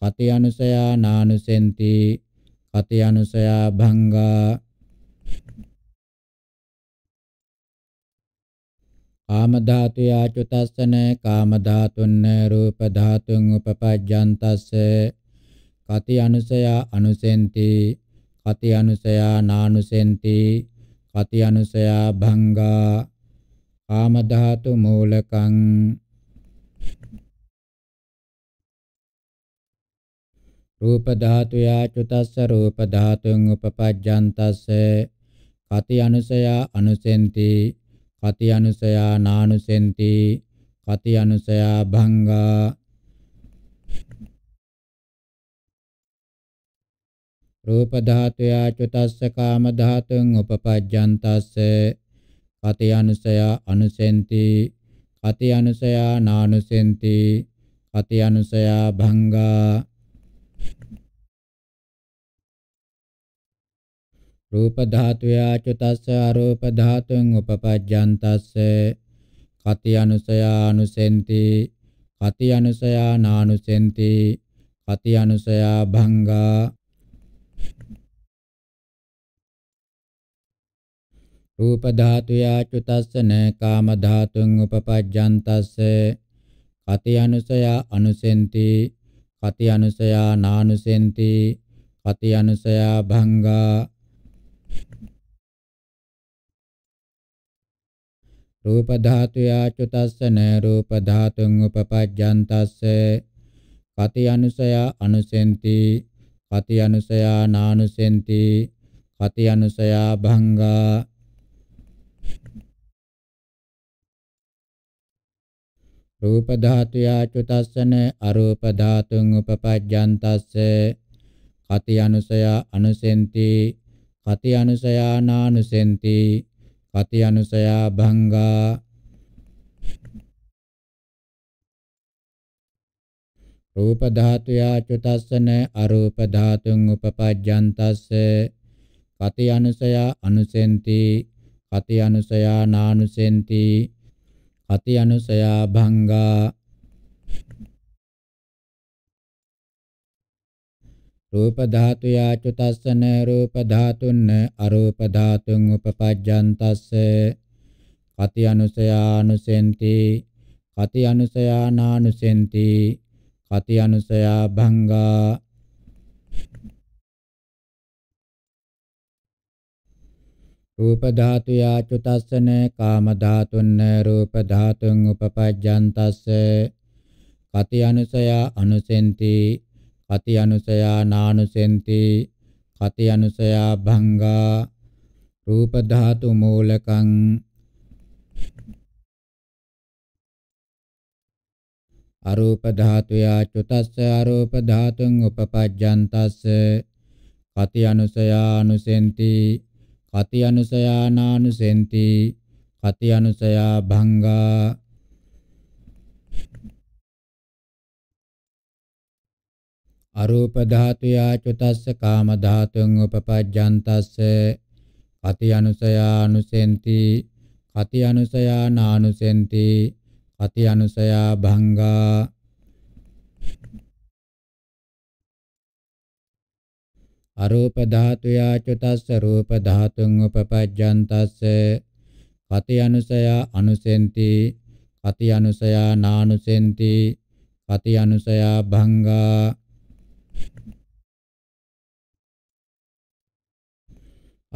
කති අනුසයානානුසෙන්ති කති අනුසයා භංගා කාම ධාතු යාචුතස්සන කාම ධාතුන්න රූප ධාතුන් උපපජ්ජන්තස්ස කති අනුසය අනුසෙන්ති කති අනුසය නානුසෙන්ති කති අනුසය භංගා කාම ධාතු මූලකං රූප ධාතු යාචුතස්ස රූප ධාතුන් උපපජ්ජන්තස්ස කති අනුසය අනුසෙන්ති කති අනුසයා නානුසෙන්ති කති අනුසයා භංගා රූප ධාතුයා චුතස්ස කාම ධාතුන් උපපජ්ජන්තස්ස කති අනුසයා අනුසෙන්ති කති අනුසයා නානුසෙන්ති කති අනුසයා භංගා රූප ධාතුය අචුතස්ස අරූප ධාතුන් උපපජ්ජන්තස්ස කති අනුසය අනුසෙන්ති කති අනුසය නානුසෙන්ති කති අනුසය භංගා රූප ධාතුය අචුතස්ස න කාම ධාතුන් උපපජ්ජන්තස්ස කති අනුසය අනුසෙන්ති කති අනුසය නානුසෙන්ති කති අනුසය භංගා රූප ධාතු යාචුතස්සන රූප ධාතුං උපපජ්ජන්තස්ස කති අනුසය අනුසෙන්ති කති අනුසය නානුසෙන්ති කති අනුසය භංගා රූප ධාතු යාචුතස්සන අරූප ධාතුං උපපජ්ජන්තස්ස කති අනුසය අනුසෙන්ති කති අනුසය නානුසෙන්ති පති අනුසයා භංගා රූප ධාතුයා චුතස්සන අරූප ධාතුන් උපපජ්ජන්තස්ස කති අනුසයා අනුසෙන්ති කති අනුසයා නානුසෙන්ති කති අනුසයා භංගා රූප ධාතු යාචුතස්සන රූප ධාතුන්න අරූප ධාතුන් උපපජ්ජන්තස්ස කති අනුසයානුසෙන්ති කති අනුසයානානුසෙන්ති කති අනුසයා භංගා රූප ධාතු යාචුතස්සන කාම ධාතුන්න රූප ධාතුන් උපපජ්ජන්තස්ස කති අනුසයා අනුසෙන්ති කති අනුසයා නානුසෙන්ති කති අනුසයා භංගා රූප ධාතු මූලකං අරූප ධාතුයා චුතස්ස අරූප ධාතුං උපපජ්ජන්තස්ස කති අනුසයා අනුසෙන්ති කති අනුසයා නානුසෙන්ති කති අනුසයා භංගා අරූප ධාතු යාචුතස්ස කාම ධාතුන් උපපජ්ජන්තස්ස කති අනුසයානුසෙන්ති කති අනුසයානානුසෙන්ති කති අනුසයා භංගා අරූප ධාතු යාචුතස්ස රූප ධාතුන් උපපජ්ජන්තස්ස කති අනුසයා අනුසෙන්ති කති අනුසයා නානුසෙන්ති කති අනුසයා භංගා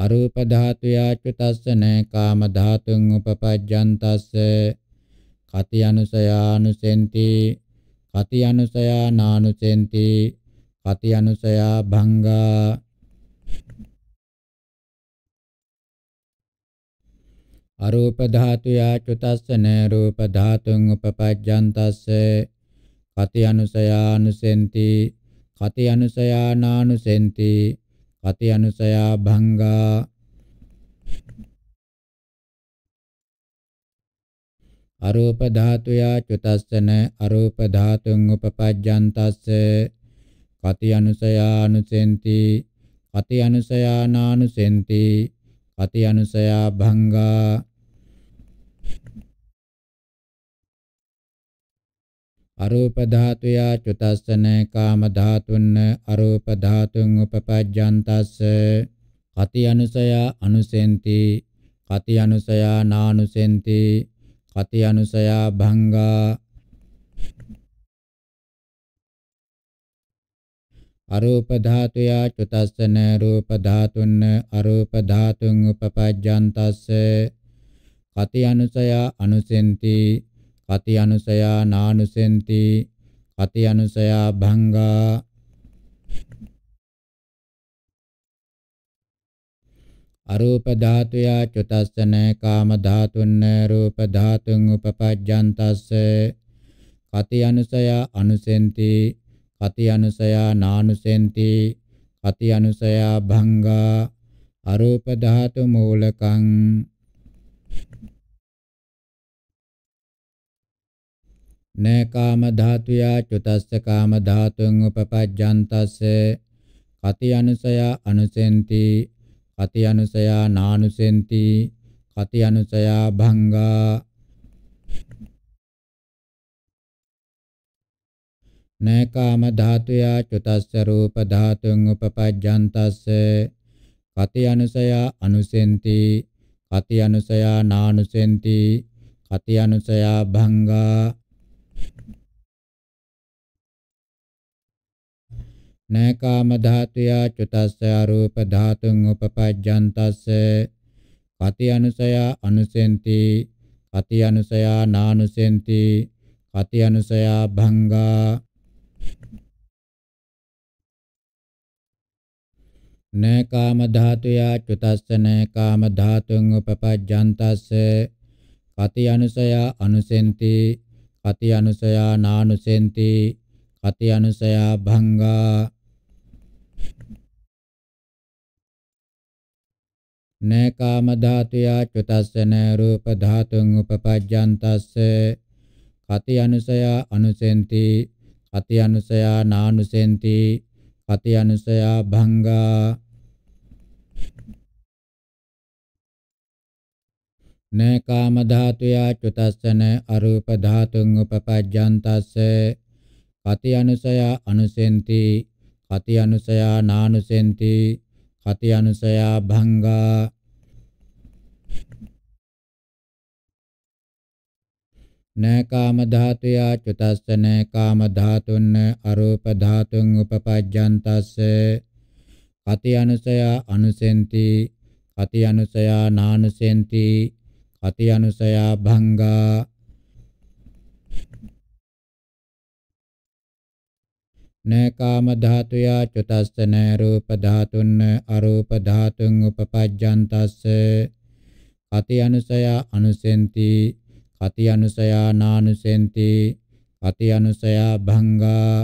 අරූප ධාතු යාචු තස්සනේ කාම ධාතුං උපපජ්ජන්තස්ස කති අනුසයානුසෙන්ති කති අනුසයානානුසෙන්ති කති අනුසයා භංගා අරූප ධාතු යාචු තස්සනේ රූප ධාතුං උපපජ්ජන්තස්ස කති අනුසයානුසෙන්ති කති අනුසයානානුසෙන්ති කති අනුසයා භංගා අරූප ධාතුයා චුතස්සන අරූප ධාතුන් උපපජ්ජන්තස්ස කති අනුසයා අනුසෙන්ති කති අනුසයා නානුසෙන්ති කති අනුසයා භංගා අරූප ධාතුය චුතස්සන කාම ධාතුන්න අරූප ධාතුන් උපපජ්ජන්තස්ස කති අනුසය අනුසෙන්ති කති අනුසය නානුසෙන්ති කති අනුසය භංගා අරූප ධාතුය චුතස්සන රූප ධාතුන්න අරූප ධාතුන් උපපජ්ජන්තස්ස කති අනුසය අනුසෙන්ති කති අනුසයා නානුසෙන්ති කති අනුසයා භංගා අරූප ධාතුයා චුතස්සන කාම ධාතුන්න රූප ධාතුන් උපපජ්ජන්තස්ස කති අනුසයා අනුසෙන්ති කති අනුසයා නානුසෙන්ති කති අනුසයා භංගා අරූප ධාතු මූලකං न කාම ධාතුයා චුතස්ස කාම ධාතුං උපපජ්ජන්තස්ස කති අනුසයා අනුසෙන්ති කති අනුසයා නානුසෙන්ති කති අනුසයා භංගා නෑ කාම ධාතුයා චුතස්ස රූප ධාතුං උපපජ්ජන්තස්ස කති අනුසයා අනුසෙන්ති කති අනුසයා නානුසෙන්ති කති අනුසයා භංගා न काम धातुया චුතස්ස අරූප ධාතුං උපපජ්ජන්තස්ස කති අනුසයා අනුසෙන්ති කති අනුසයා නානුසෙන්ති කති අනුසයා භංගා න කාම ධාතුයා චුතස්ස න කාම ධාතුං උපපජ්ජන්තස්ස කති අනුසයා අනුසෙන්ති කති අනුසයා නානුසෙන්ති කති අනුසයා භංගා न काम धातुया චුතස්ස න රූප ධාතුං උපපජ්ජන්තස්ස කති අනුසයා අනුසෙන්ති කති අනුසයා නානුසෙන්ති කති අනුසයා භංගා න කාම ධාතුයා චුතස්සන අරූප ධාතුං උපපජ්ජන්තස්ස කති අනුසයා අනුසෙන්ති කති අනුසයා නානුසෙන්ති කති අනුසයා භංගා නකාම ධාතුය චුතස්ස නකාම ධාතුන්න අරූප ධාතුන් උපපජ්ජන්තස්ස කති අනුසය අනුසෙන්ති කති අනුසය නානුසෙන්ති කති අනුසය භංගා न काम धातुया චුතස්ස න රූප ධාතුන් අරූප ධාතුන් උපපජ්ජන්තස්ස කති අනුසය අනුසෙන්ති කති අනුසය නානුසෙන්ති කති අනුසය භංගා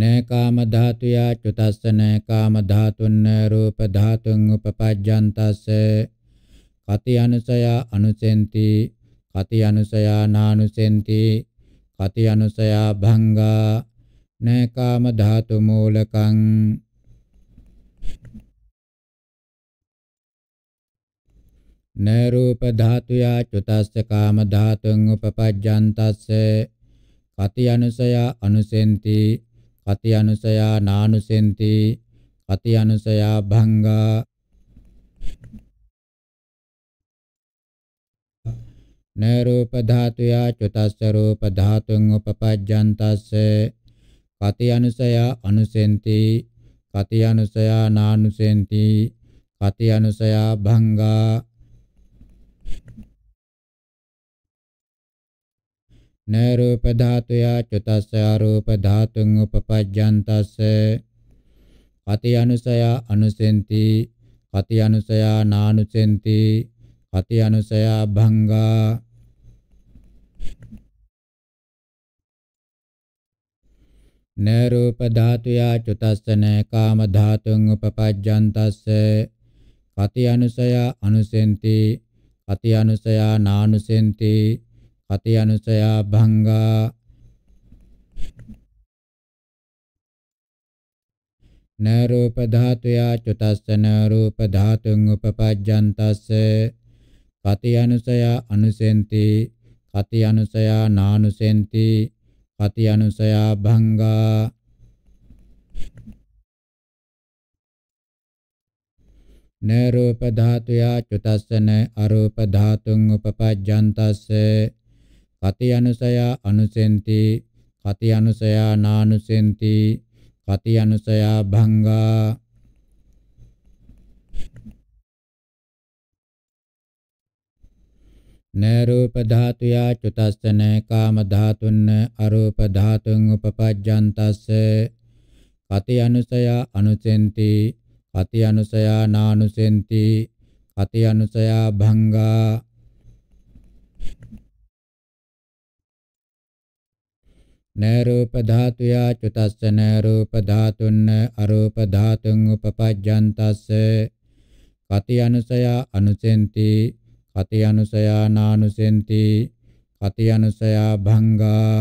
න කාම ධාතුයා චුතස්ස න කාම ධාතුන් රූප ධාතුන් උපපජ්ජන්තස්ස කති අනුසය අනුසෙන්ති කති අනුසයා නානුසෙන්ති කති අනුසයා භංගා නේකාම ධාතු මූලකං න රූප ධාතුයා චුතස්ස කාම ධාතුං උපපජ්ජන්තස්ස කති අනුසයා අනුසෙන්ති කති අනුසයා නානුසෙන්ති කති අනුසයා භංගා න රූප ධාතුයා චුතස්ස රූප ධාතුන් උපපජ්ජන්තස්ස කති අනුසය අනුසෙන්ති කති අනුසය නානුසෙන්ති කති අනුසය භංගා න රූප ධාතුයා චුතස්ස රූප ධාතුන් උපපජ්ජන්තස්ස කති අනුසය අනුසෙන්ති කති අනුසය නානුසෙන්ති පටි අනුසය භංගා න රූප ධාතුයා චුතස්සන කාම ධාතුන් උපපජ්ජන්තස්ස කති අනුසය අනුසෙන්ති කති අනුසය නානුසෙන්ති කති අනුසය භංගා න රූප ධාතුයා චුතස්සන රූප ධාතුන් උපපජ්ජන්තස්ස කති අනුසයා අනුසෙන්ති කති අනුසයා නානුසෙන්ති කති අනුසයා භංගා න රූප ධාතුයා චුතස්සන අරූප ධාතුං උපපජ්ජන්තස්ස කති අනුසයා අනුසෙන්ති කති අනුසයා නානුසෙන්ති කති අනුසයා භංගා न रूप धातुया චුතස්ස න කාම ධාතුන්න අරූප ධාතුන් උපපජ්ජන්තස්ස කති අනුසය අනුසෙන්ති කති අනුසය නානුසෙන්ති කති අනුසය භංගා න රූප ධාතුයා චුතස්ස න රූප ධාතුන්න අරූප ධාතුන් උපපජ්ජන්තස්ස කති අනුසය අනුසෙන්ති කති අනුසයා නානුසෙන්ති කති අනුසයා භංගා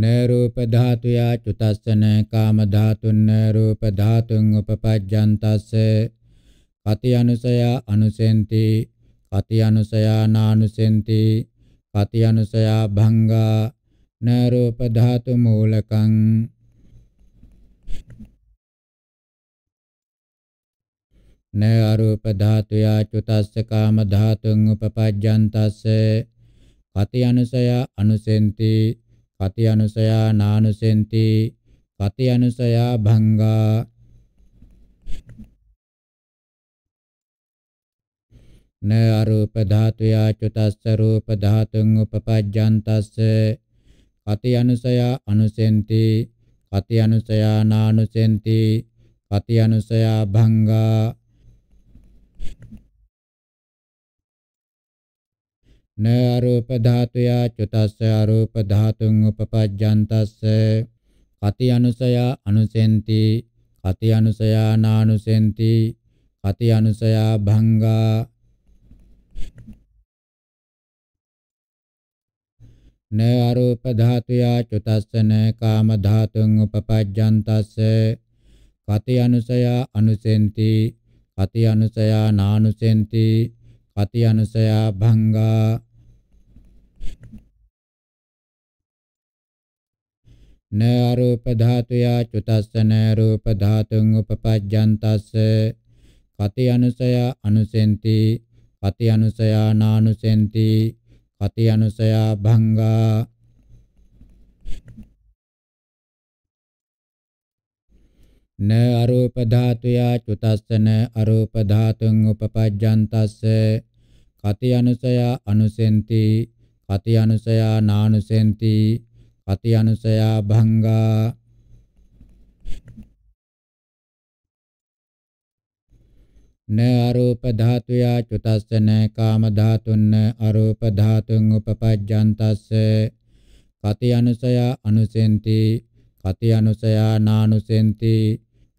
න රූප ධාතුයා චුතස්සන කාම ධාතුන් න රූප ධාතුන් උපපජ්ජන්තස්ස කති අනුසයා අනුසෙන්ති කති අනුසයා නානුසෙන්ති කති අනුසයා භංගා න රූප ධාතු මූලකං න අරූප ධාතුයා චුතස්ස කාම ධාතුං උපපජ්ජන්තස්ස කති අනුසය අනුසෙන්ති කති අනුසය නානුසෙන්ති කති අනුසය භංගා න අරූප ධාතුයා චුතස්ස රූප ධාතුං උපපජ්ජන්තස්ස කති අනුසය අනුසෙන්ති කති අනුසය නානුසෙන්ති කති අනුසය භංගා න අරූප ධාතුයා චුතස්ස අරූප ධාතුං උපපජ්ජන්තස්ස කති අනුසයා අනුසෙන්ති කති අනුසයා නානුසෙන්ති කති අනුසයා භංගා න අරූප ධාතුයා චුතස්සන කාම ධාතුං උපපජ්ජන්තස්ස කති අනුසයා අනුසෙන්ති කති අනුසයා නානුසෙන්ති කති අනුසයා භංගා න අරූප ධාතුයා චුතස්ස න රූප ධාතුං උපපජ්ජන්තස්ස කති අනුසයා අනුසෙන්ති කති අනුසයා නානුසෙන්ති කති අනුසයා භංගා න අරූප ධාතුයා චුතස්සන අරූප ධාතුං උපපජ්ජන්තස්ස කති අනුසයා අනුසෙන්ති කති අනුසයා නානුසෙන්ති කති අනුසයා භංගා න අරූප ධාතුයා චුතස්සන කාම ධාතුන්න අරූප ධාතුං උපපජ්ජන්තස්ස කති අනුසයා අනුසෙන්ති කති අනුසයා නානුසෙන්ති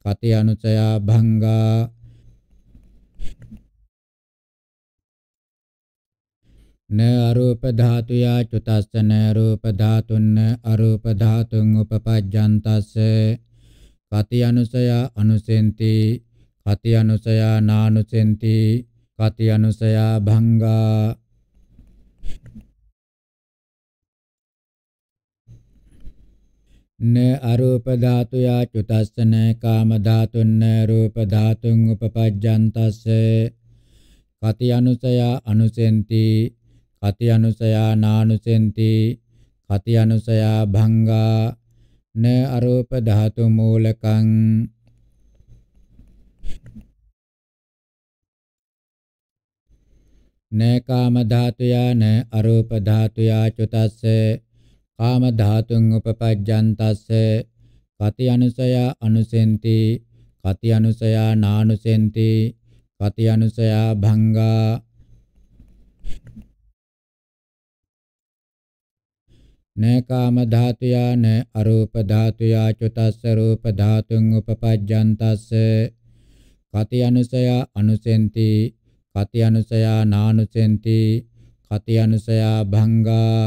කටි අනුචයා භංගා න අරූප ධාතුයා චුතස්සන රූප ධාතුන්න අරූප ධාතුන් උපපජ්ජන්තස්ස කති අනුසය අනුසෙන්ති කති අනුසය නානුසෙන්ති කති අනුසය භංගා न අරූප ධාතුයා චුතස්සන කාම ධාතුන්න රූප ධාතුන් උපපජ්ජන්තස්ස කති අනුසයා අනුසෙන්ති කති අනුසයා නානුසෙන්ති කති අනුසයා භංගා න අරූප ධාතු මූලකං න කාම ධාතුයා න අරූප ධාතුයා චුතස්සේ කාම ධාතුන් උපපජ්ජන්තස්ස කති අනුසයා අනුසෙන්ති කති අනුසයා නානුසෙන්ති කති අනුසයා භංගා නෑ කාම ධාතුයා නෑ අරූප ධාතුයා චුතස්ස රූප ධාතුන් උපපජ්ජන්තස්ස කති අනුසයා අනුසෙන්ති කති අනුසයා නානුසෙන්ති කති අනුසයා භංගා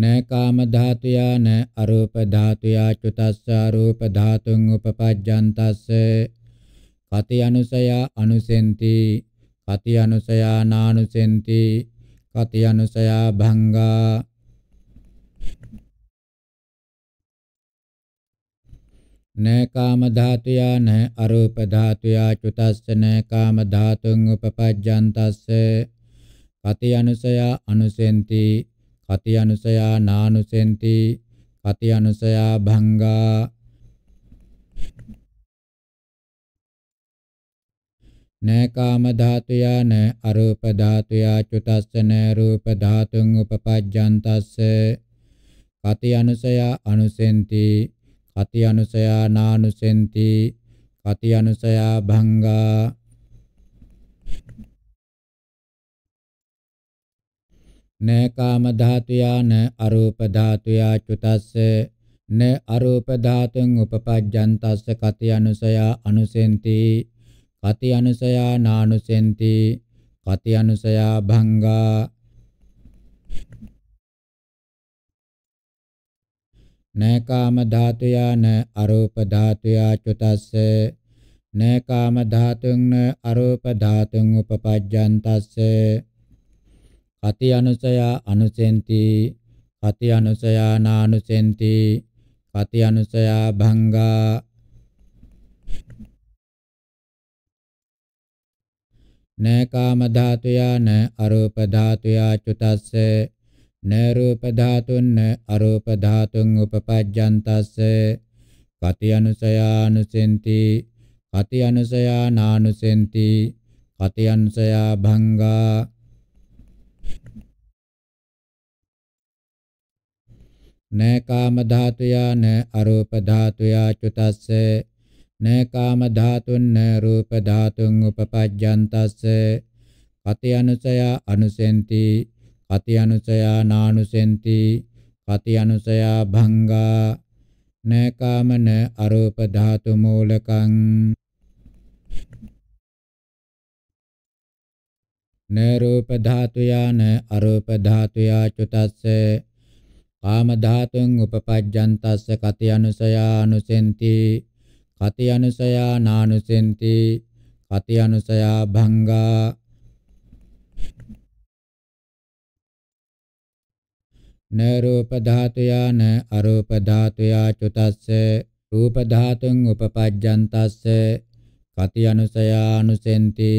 न काम धातुया न अरूप धातुया चुतस्य रूप धातुं उपपद्यन्तस्य कति अनुसया अनुसेन्ति कति अनुसया नानुसेन्ति कति अनुसया भंगा न काम धातुया न अरूप धातुया चुतस्य न काम धातुं उपपद्यन्तस्य कति अनुसया अनुसेन्ति කති අනුසයා නානුසෙන්ති කති අනුසයා භංගා නෑ කාම ධාතුයා නෑ අරූප ධාතුයා චුතස්ස නෑ රූප ධාතුන් උපපජ්ජන්තස්ස කති අනුසයා අනුසෙන්ති කති අනුසයා නානුසෙන්ති කති අනුසයා භංගා න කාම ධාතුයා න අරූප ධාතුයා චුතස්ස න අරූප ධාතුන් උපපජ්ජන්තස්ස කති අනුසයා අනුසෙන්ති කති අනුසයා නානුසෙන්ති කති අනුසයා භංගා නෑ කාම ධාතුයා න අරූප ධාතුයා චුතස්ස නෑ කාම ධාතුන් න අරූප ධාතුන් උපපජ්ජන්තස්ස කති අනුසයා අනුසෙන්ති කති අනුසයා නානුසෙන්ති කති අනුසයා භංගා න කාම ධාතුයා න අරූප ධාතුයා චුතස්ස න රූප ධාතුන් න අරූප ධාතුන් උපපජ්ජන්තස්ස කති අනුසයානුසෙන්ති කති අනුසයානානුසෙන්ති කති අනුසයා භංගා न काम धातुया न अरूप धातुया චුතස්ස न काम धातुन न रूप धातुन उपपජ්ජන්තස්ස කති අනුසය අනුසෙන්ති කති අනුසය නානුසෙන්ති කති අනුසය භංගා न काम न අරූප ධාතු මූලකං न रूप धातुया न अरूप धातुया චුතස්ස කාම ධාතුන් උපපජ්ජන්තස්ස කතියනුසයානුසෙන්ති කතියනුසයානානුසෙන්ති කතියනුසයා භංගා න රූප ධාතුයා න අරූප ධාතුයා චුතස්ස රූප ධාතුන් උපපජ්ජන්තස්ස කතියනුසයානුසෙන්ති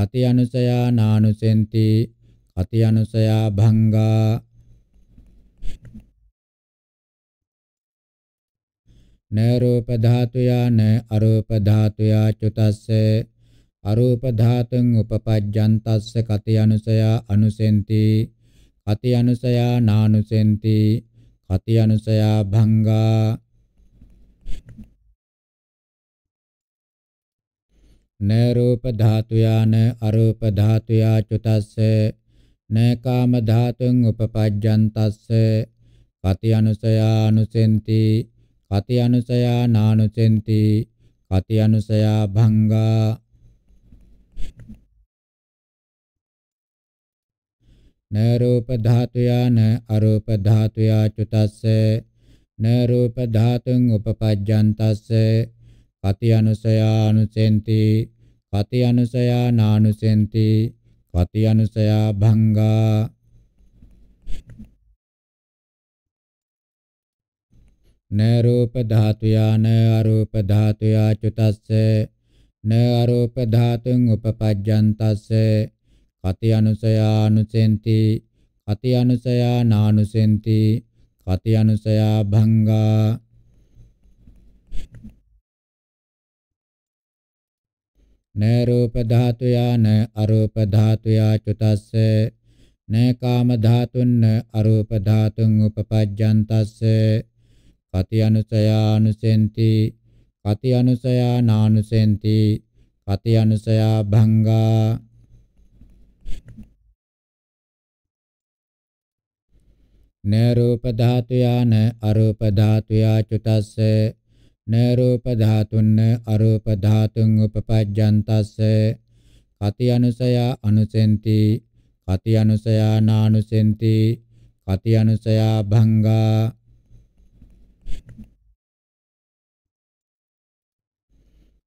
කතියනුසයානානුසෙන්ති කතියනුසයා භංගා න රූප ධාතුයා න අරූප ධාතුයා චුතස්ස අරූප ධාතුං උපපජ්ජන්තස්ස කති අනුසයා අනුසෙන්ති කති අනුසයා නානුසෙන්ති කති අනුසයා භංගා න රූප ධාතුයා න අරූප ධාතුයා චුතස්ස න කාම ධාතුං උපපජ්ජන්තස්ස කති අනුසයා අනුසෙන්ති කති අනුසයා නානුචෙන්ති කති අනුසයා භංගා න රූප ධාතුයා න අරූප ධාතුයා චුතස්ස න රූප ධාතුන් උපපජ්ජන්තස්ස කති අනුසයා අනුසෙන්ති කති අනුසයා නානුසෙන්ති කති අනුසයා භංගා न रूप धातुया न अरूप धातुया චුතස්ස न අරූප ධාතුන් උපපජ්ජන්තස්ස කති අනුසයා අනුසෙන්ති කති අනුසයා නානුසෙන්ති කති අනුසයා භංගා न रूप धातुया न अरूप धातुया චුතස්ස न කාම ධාතුන් न අරූප ධාතුන් උපපජ්ජන්තස්ස කති අනුසයා අනුසෙන්ති කති අනුසයා නානුසෙන්ති කති අනුසයා භංගා න රූප ධාතු යාන අරූප ධාතු යාචුතස්ස න රූප ධාතුන්න අරූප ධාතුන් උපපජ්ජන්තස්ස කති අනුසයා අනුසෙන්ති කති අනුසයා නානුසෙන්ති කති අනුසයා භංගා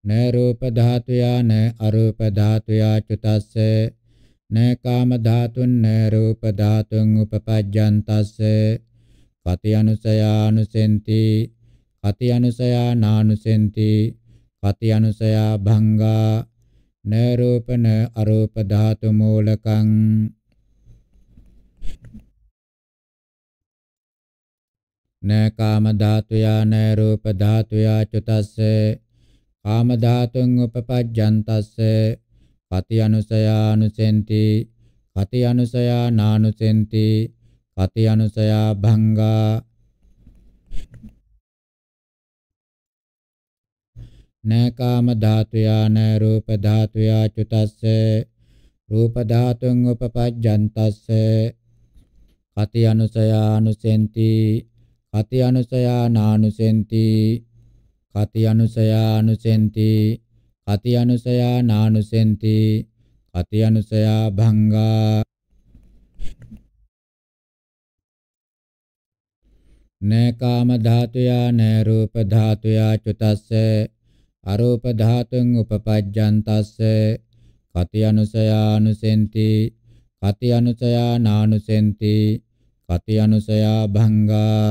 න රූප ධාතුයා න අරූප ධාතුයා චුතස්ස න කාම ධාතුන් න රූප ධාතුන් උපපජ්ජන්තස්ස කති අනුසයානුසෙන්ති කති අනුසයානානුසෙන්ති කති අනුසයා භංගා න රූප න අරූප ධාතු මූලකං න කාම ධාතුයා න රූප ධාතුයා චුතස්ස කාම ධාතුන් උපපජ්ජන්තස්ස කති අනුසයානුසෙන්ති කති අනුසයා නානුසෙන්ති කති අනුසයා භංගා න කාම ධාතුයා න රූප ධාතුයා චුතස්ස රූප ධාතුං උපපජ්ජන්තස්ස කති අනුසයා අනුසෙන්ති කති අනුසයා නානුසෙන්ති කති අනුසයා අනුසෙන්ති කති අනුසයා නානුසෙන්ති කති අනුසයා භංගා නෑ කාම ධාතුයා නෑ රූප ධාතුයා චුතස්ස අරූප ධාතුන් උපපජ්ජන්තස්ස කති අනුසයා අනුසෙන්ති කති අනුසයා නානුසෙන්ති කති අනුසයා භංගා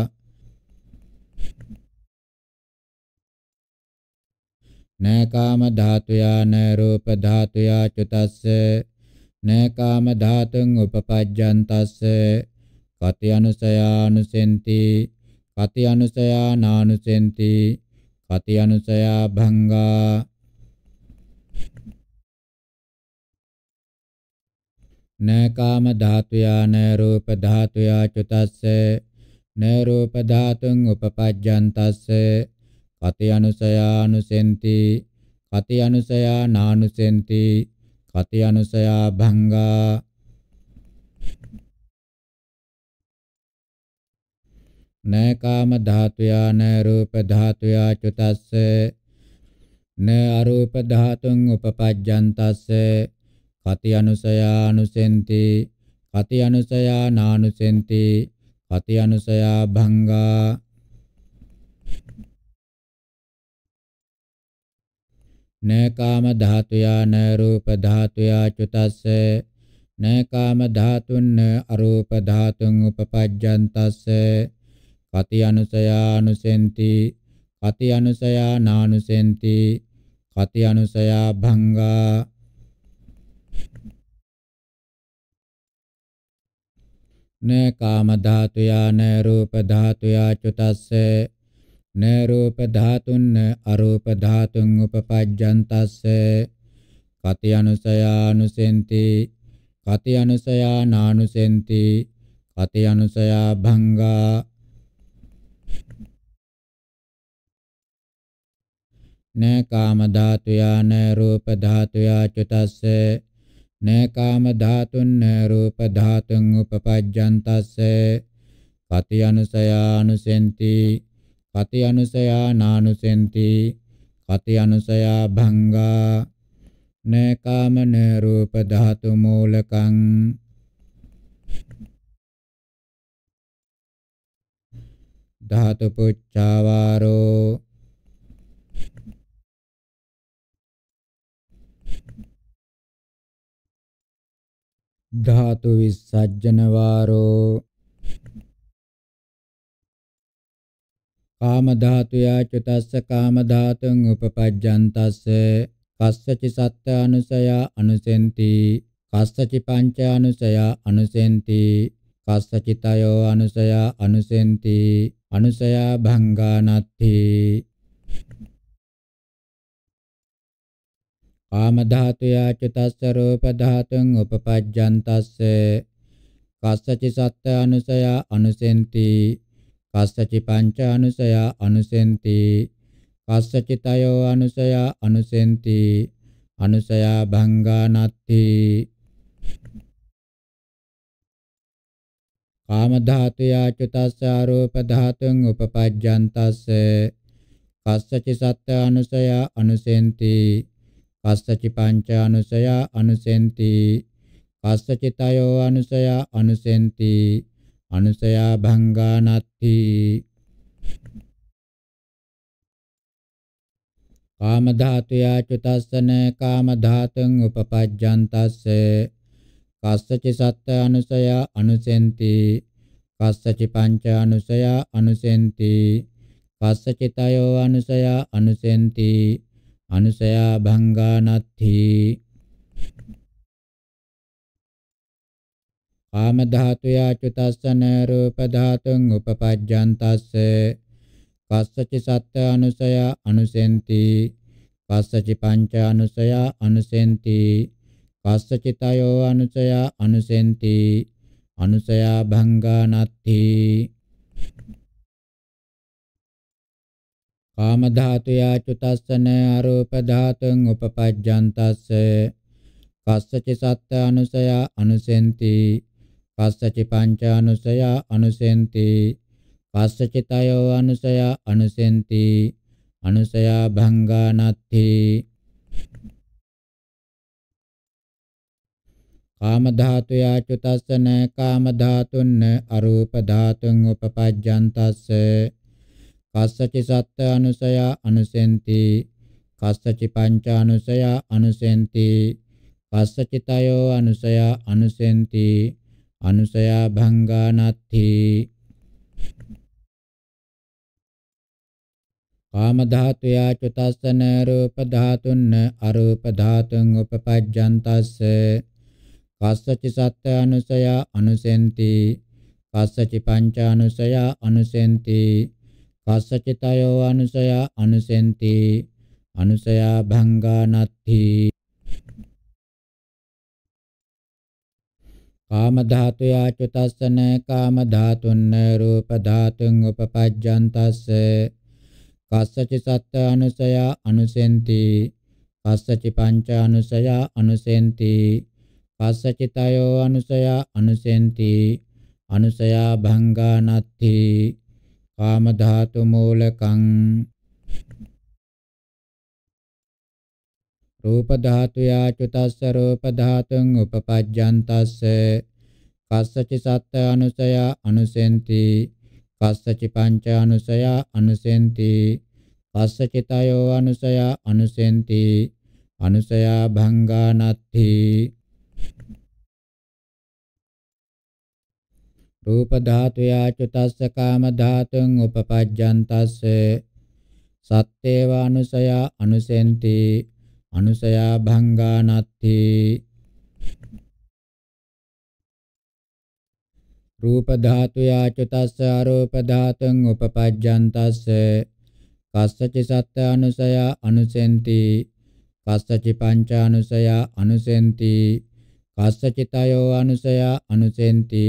न काम धातुया न रूप धातुया චුතස්ස न काम ධාතුං උපපජ්ජන්තස්ස කති අනුසයානුසෙන්ති කති අනුසයානානුසෙන්ති කති අනුසයා භංගා न काम धातुया न रूप धातुया චුතස්ස न रूप धातुं उपपज्जन्तस्य කති අනුසයානුසෙන්ති කති අනුසයා නානුසෙන්ති කති අනුසයා භංගා न काम धातुया न रूप धातुया च्युतस् न अरूप धातुं उपपद्यन्तस् कति अनुसया अनुसन्ति कति अनुसया नानुसन्ति कति अनुसया भङ्गा न काम धातुया न रूप धातुया චුතස්ස न काम ධාතුන් न අරූප ධාතුන් උපපජ්ජන්තස්ස කති අනුසයානුසෙන්ති කති අනුසයානානුසෙන්ති කති අනුසයා භංගා न काम धातुया न रूप धातुया චුතස්ස න රූප ධාතුන් න අරූප ධාතුන් උපපජ්ජන්තස්ස කති අනුසයානුසෙන්ති කති අනුසයානානුසෙන්ති කති අනුසයා භංගා න කාම ධාතුයා න රූප ධාතුයා චුතස්ස න කාම ධාතුන් න රූප ධාතුන් උපපජ්ජන්තස්ස කති අනුසයානුසෙන්ති කති අනුසයා නානුසෙන්ති කති අනුසයා භංගා නකාමන රූප ධාතු මූලකං ධාතු පුච්චාවාරෝ ධාතු විසජ්ජන වාරෝ කාම ධාතුයා චුතස්ස කාම ධාතුං උපපජ්ජන්තස්ස කස්සචි සත්ත අනුසයා අනුසෙන්ති කස්සචි පංච අනුසයා අනුසෙන්ති කස්සචි තයෝ අනුසයා අනුසෙන්ති අනුසයා භංගානත්ති කාම ධාතුයා චුතස්ස රූප ධාතුං උපපජ්ජන්තස්ස කස්සචි සත්ත අනුසයා අනුසෙන්ති කස්සචි පංචානුසයා අනුසෙන්ති කස්සචිතයෝ අනුසයා අනුසෙන්ති අනුසයා භංගානත්ති කාම ධාතු යාචුතස්ස ආරෝප ධාතුන් උපපජ්ජන්තස්ස කස්සචි සත්ත්‍ය අනුසය අනුසෙන්ති කස්සචි පංච අනුසය අනුසෙන්ති කස්සචි තයෝ අනුසය අනුසෙන්ති අනුසයා භංගානත්ති කාම ධාතුයා චුතස්සන කාම ධාතුං උපපජ්ජන්තස්ස කස්සචි සත්ත අනුසයා අනුසෙන්ති කස්සචි පංච අනුසයා අනුසෙන්ති කස්සචි තයෝ අනුසයා අනුසෙන්ති අනුසයා භංගානත්ති කාම ධාතු යාචුතස්සන රූප ධාතුං උපපජ්ජන්තස්ස කස්සචි සත්ත්‍ය අනුසය අනුසෙන්ති කස්සචි පංච අනුසය අනුසෙන්ති කස්සචි තයෝ අනුසය අනුසෙන්ති අනුසය භංගානත්ථි කාම ධාතු යාචුතස්සන අරූප ධාතුං උපපජ්ජන්තස්ස කස්සචි සත්ත්‍ය අනුසය අනුසෙන්ති පස්සචි පංචානුසය අනුසෙන්ති පස්සචිතයෝ අනුසය අනුසෙන්ති අනුසය භංගානත්ථි කාම ධාතු යාචුතස්සන කාම ධාතුන්න අරූප ධාතුන් උපපජ්ජන්තස්ස කස්සචි සත්ත අනුසය අනුසෙන්ති කස්සචි පංච අනුසය අනුසෙන්ති කස්සචිතයෝ අනුසය අනුසෙන්ති අනුසයා භංගානත්ථි කාම ධාතු යාචුතස්සන රූප ධාතුන්න අරූප ධාතුන් උපපජ්ජන්තස්ස කස්සචි සත්ත්‍ය අනුසයා අනුසෙන්ති කස්සචි පංච අනුසයා අනුසෙන්ති කස්සචිතයෝ අනුසයා අනුසෙන්ති අනුසයා භංගානත්ථි කාම ධාතු යාචුතස්සන කාම ධාතුන්න රූප ධාතුන් උපපජ්ජන්තස්ස කස්සචි සත්ත අනුසය අනුසෙන්ති කස්සචි පංච අනුසය අනුසෙන්ති කස්සචි තයෝ අනුසය අනුසෙන්ති අනුසය භංගානත්ති කාම ධාතු මූලකං රූප ධාතු යාචුතස්ස රූප ධාතුං උපපජ්ජන්තස්ස කස්සචි සත්ත අනුසය අනුසෙන්ති කස්සචි පංච අනුසය අනුසෙන්ති කස්සචි තයෝ අනුසය අනුසෙන්ති අනුසය භංගානත්ථි රූප ධාතු යාචුතස්ස කාම ධාතුං උපපජ්ජන්තස්ස සත්තේව අනුසය අනුසෙන්ති අනුසයා භංගානත්ති රූප ධාතු යාචතස්ස අරූප ධාතුං උපපජ්ජන්තස්ස කස්සචි සත්ත අනුසය අනුසෙන්ති කස්සචි පංච අනුසය අනුසෙන්ති කස්සචි තයෝ අනුසය අනුසෙන්ති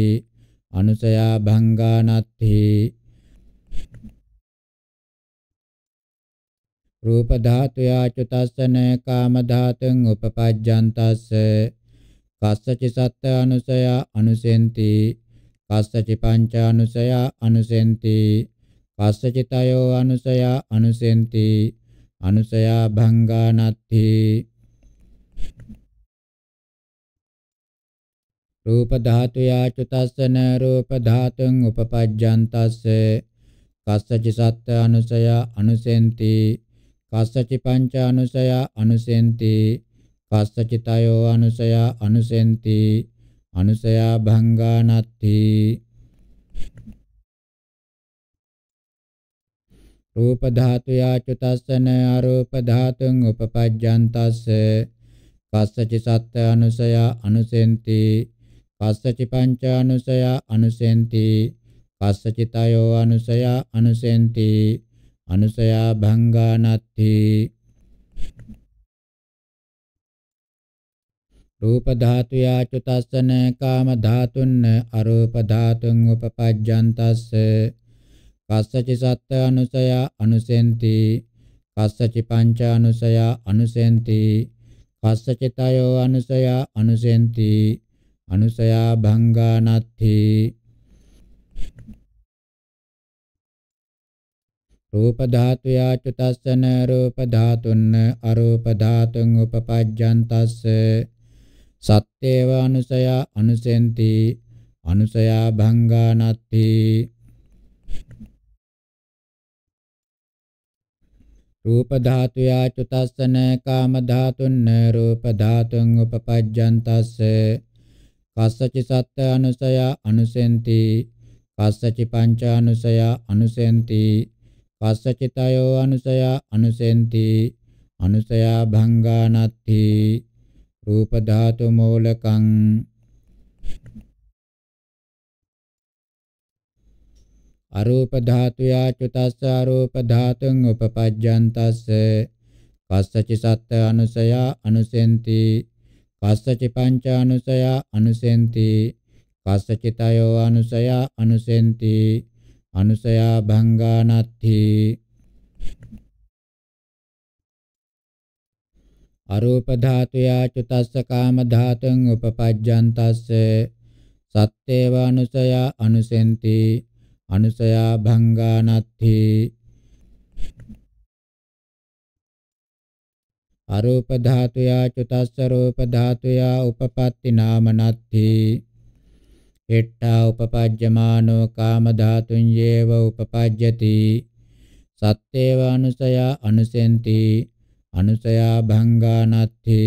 අනුසය භංගානත්ති රූප ධාතු යාචුතස්සන කාම ධාතුං උපපජ්ජන්තස්ස කස්සචි සත්ත අනුසය අනුසෙන්ති කස්සචි පංච අනුසය අනුසෙන්ති කස්සචි තයෝ අනුසය අනුසෙන්ති අනුසය භංගානත්ථි රූප ධාතු යාචුතස්සන රූප ධාතුං උපපජ්ජන්තස්ස කස්සචි සත්ත අනුසය අනුසෙන්ති කස්සචි පංචානුසය අනුසෙන්ති කස්සචිතයෝ අනුසය අනුසෙන්ති අනුසය භංගානත්ති රූප ධාතු යාචුතස්සන අරූප ධාතුං උපපජ්ජන්තස්ස කස්සචි සත්ත්‍ය අනුසය අනුසෙන්ති කස්සචි පංච අනුසය අනුසෙන්ති කස්සචිතයෝ අනුසය අනුසෙන්ති අනුසයා භංගානත්ථි රූප ධාතු යාචුතස්සන කාම ධාතුන්න අරූප ධාතුන් උපපජ්ජන්තස්ස කස්සචි සත්ත අනුසය අනුසෙන්ති කස්සචි පංච අනුසය අනුසෙන්ති කස්සචි තයෝ අනුසය අනුසෙන්ති අනුසයා භංගානත්ථි රූප ධාතු යාචුතස්සන රූප ධාතුන්න අරූප ධාතුන් උපපජ්ජන්තස්ස සත්‍යේව අනුසය අනුසෙන්ති අනුසය භංගානත්ති රූප ධාතු යාචුතස්සන කාම ධාතුන්න රූප ධාතුන් උපපජ්ජන්තස්ස කස්සචි සත්‍ය අනුසය අනුසෙන්ති කස්සචි පංචානුසය අනුසෙන්ති පස්සචිතයෝ අනුසය අනුසෙන්ති අනුසය භංගානත්ථි රූප ධාතු මූලකං අරූප ධාතු යාචුතස්ස අරූප ධාතුං උපපජ්ජන්තස්ස කස්සචි සත්ත අනුසය අනුසෙන්ති කස්සචි පංච අනුසය අනුසෙන්ති කස්සචිතයෝ අනුසය අනුසෙන්ති අනුසයා භංගානත්ථි අරූප ධාතුයා චුතස්ස කාම ධාතං උපපජ්ජන්තස්ස සත්තේව අනුසයා අනුසෙන්ති අනුසයා භංගානත්ථි අරූප ධාතුයා චුතස්ස රූප ධාතුයා උපපත්ති නාමනත්ථි හෙට්ටා උපපජ්ජමානෝ කාම ධාතුන් යේව උපපජ්ජති සත්තේව අනුසයා අනුසෙන්ති අනුසයා භංගානත්ථි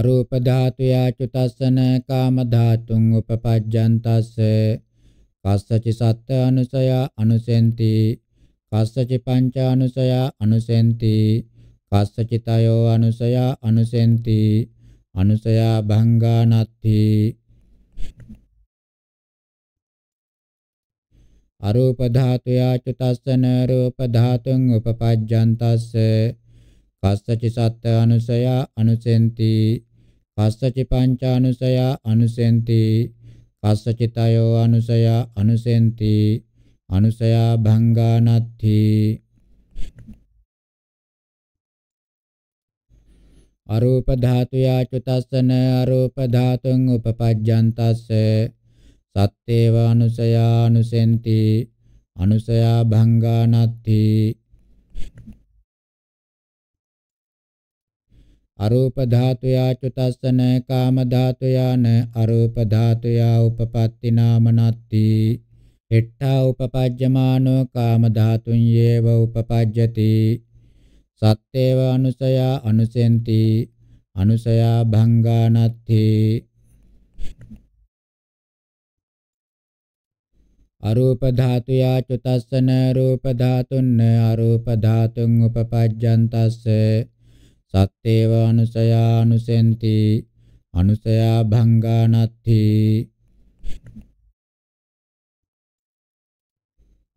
අරූප ධාතු යාචුතස්සන කාම ධාතුන් උපපජ්ජන්තස්ස කස්සචි සත්ත අනුසය අනුසෙන්ති කස්සචි පංච අනුසය අනුසෙන්ති කස්සචි තයෝ අනුසය අනුසෙන්ති අනුසයා භංගානත්ථි අරූප ධාතුයා ච තස්සන රූප ධාතුං උපපජ්ජන්තස්ස කස්සචි සත්ත අනුසයා අනුසෙන්ති කස්සචි පංච අනුසයා අනුසෙන්ති කස්සචිතයෝ අනුසයා අනුසෙන්ති අනුසයා භංගානත්ථි අරූප ධාතුයා චුතස්සන අරූප ධාතුං උපපජ්ජන්තස්ස සත්තේව අනුසයානුසෙන්ති අනුසයා භංගානත්ති අරූප ධාතුයා චුතස්සන කාම ධාතුයාන අරූප ධාතුයා උපපත්ති නාමනත්ති එට්ඨා උපපජ්ජමානෝ කාම ධාතුන් යේව උපපජ්ජති සත්තේව අනුසයා අනුසෙන්ති අනුසයා භංගානත්ථි අරූප ධාතු යාචුතස්සන රූප ධාතුන්න අරූප ධාතුන් උපපජ්ජන්තස්ස සත්තේව අනුසයා අනුසෙන්ති අනුසයා භංගානත්ථි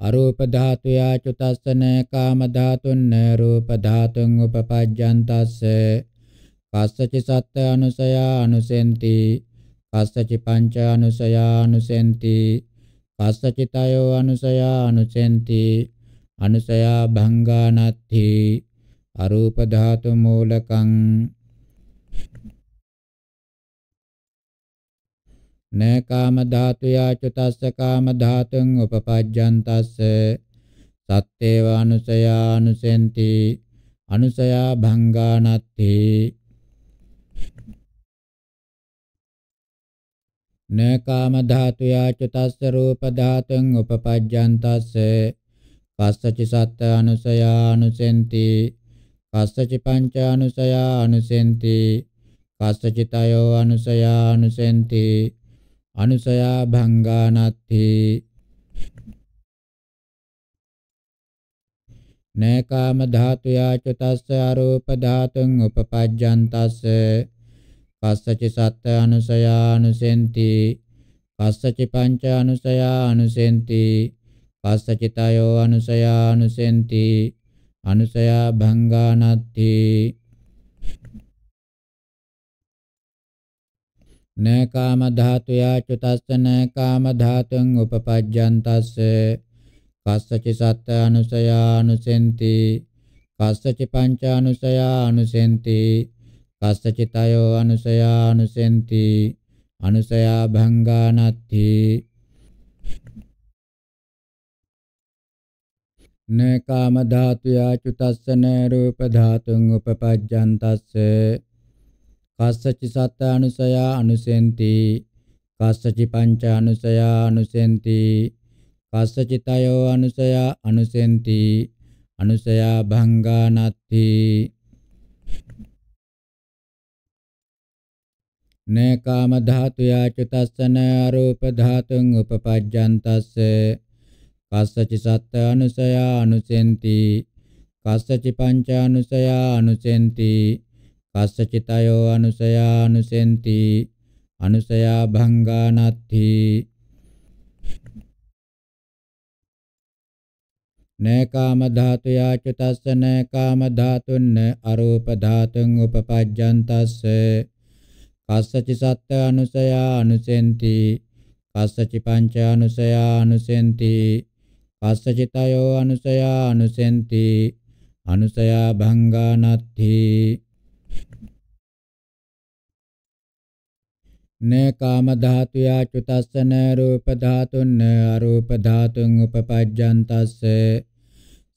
අරූප ධාතු යාචුතස්සන කාම ධාතුන්න රූප ධාතුන් උපපජ්ජන්තස්ස පස්සචි සත්ත අනුසය අනුසෙන්ති පස්සචි පංච අනුසය අනුසෙන්ති පස්සචි තයෝ අනුසය අනුසෙන්ති අනුසය භංගානත්ථි අරූප ධාතු මූලකං න කාම ධාතු යාච තස්ස කාම ධාතුං උපපජ්ජන්තස්ස සත්තේව අනුසයා අනුසෙන්ති අනුසයා භංගානත්ති න කාම ධාතු යාච තස්ස රූප ධාතුං උපපජ්ජන්තස්ස කස්සචි සත්ත අනුසයා අනුසෙන්ති කස්සචි පංච අනුසයා අනුසෙන්ති කස්සචිතයෝ අනුසයා අනුසෙන්ති අනුසයා භංගානත්ථි නේකාම ධාතුයා ච තස්ස ආරෝප ධාතුං උපපජ්ජන්තස්ස පස්සච සත්ත අනුසයා අනුසෙන්ති පස්සච පංච අනුසයා අනුසෙන්ති පස්සචිතයෝ අනුසයා අනුසෙන්ති අනුසයා භංගානත්ථි න කාම ධාතුයා චුතස්ස න කාම ධාතුං උපපජ්ජන්තස්ස කස්සචි සත්ත අනුසයානුසෙන්ති කස්සචි පංචානුසයානුසෙන්ති කස්සචි තයෝ අනුසයානුසෙන්ති අනුසයා භංගානත්ථි න කාම ධාතුයා චුතස්ස න රූප ධාතුං උපපජ්ජන්තස්ස කස්සචි සත්තානුසයා අනුසෙන්ති කස්සචි පංචානුසයා අනුසෙන්ති කස්සචිතයෝ අනුසයා අනුසෙන්ති අනුසයා භංගානත්ති නේ කාම ධාතු යාචුතස්සන අරූප ධාතුං උපපජ්ජන්තස්ස කස්සචි සත්ත අනුසයා අනුසෙන්ති කස්සචි පංච අනුසයා අනුසෙන්ති කස්සචිතයෝ අනුසයානුසෙන්ති අනුසයා භංගානත්ථි නේකාම ධාතු යාච තස්ස නේකාම ධාතුන්න අරූප ධාතුන් උපපජ්ජන්තස්ස කස්සචි සත්ත අනුසයා අනුසෙන්ති කස්සචි පංච අනුසයා අනුසෙන්ති කස්සචිතයෝ අනුසයා අනුසෙන්ති අනුසයා භංගානත්ථි न काम धातु या चुतस्स न रूप धातु न अरूप धातु उपपद्यन्तस्स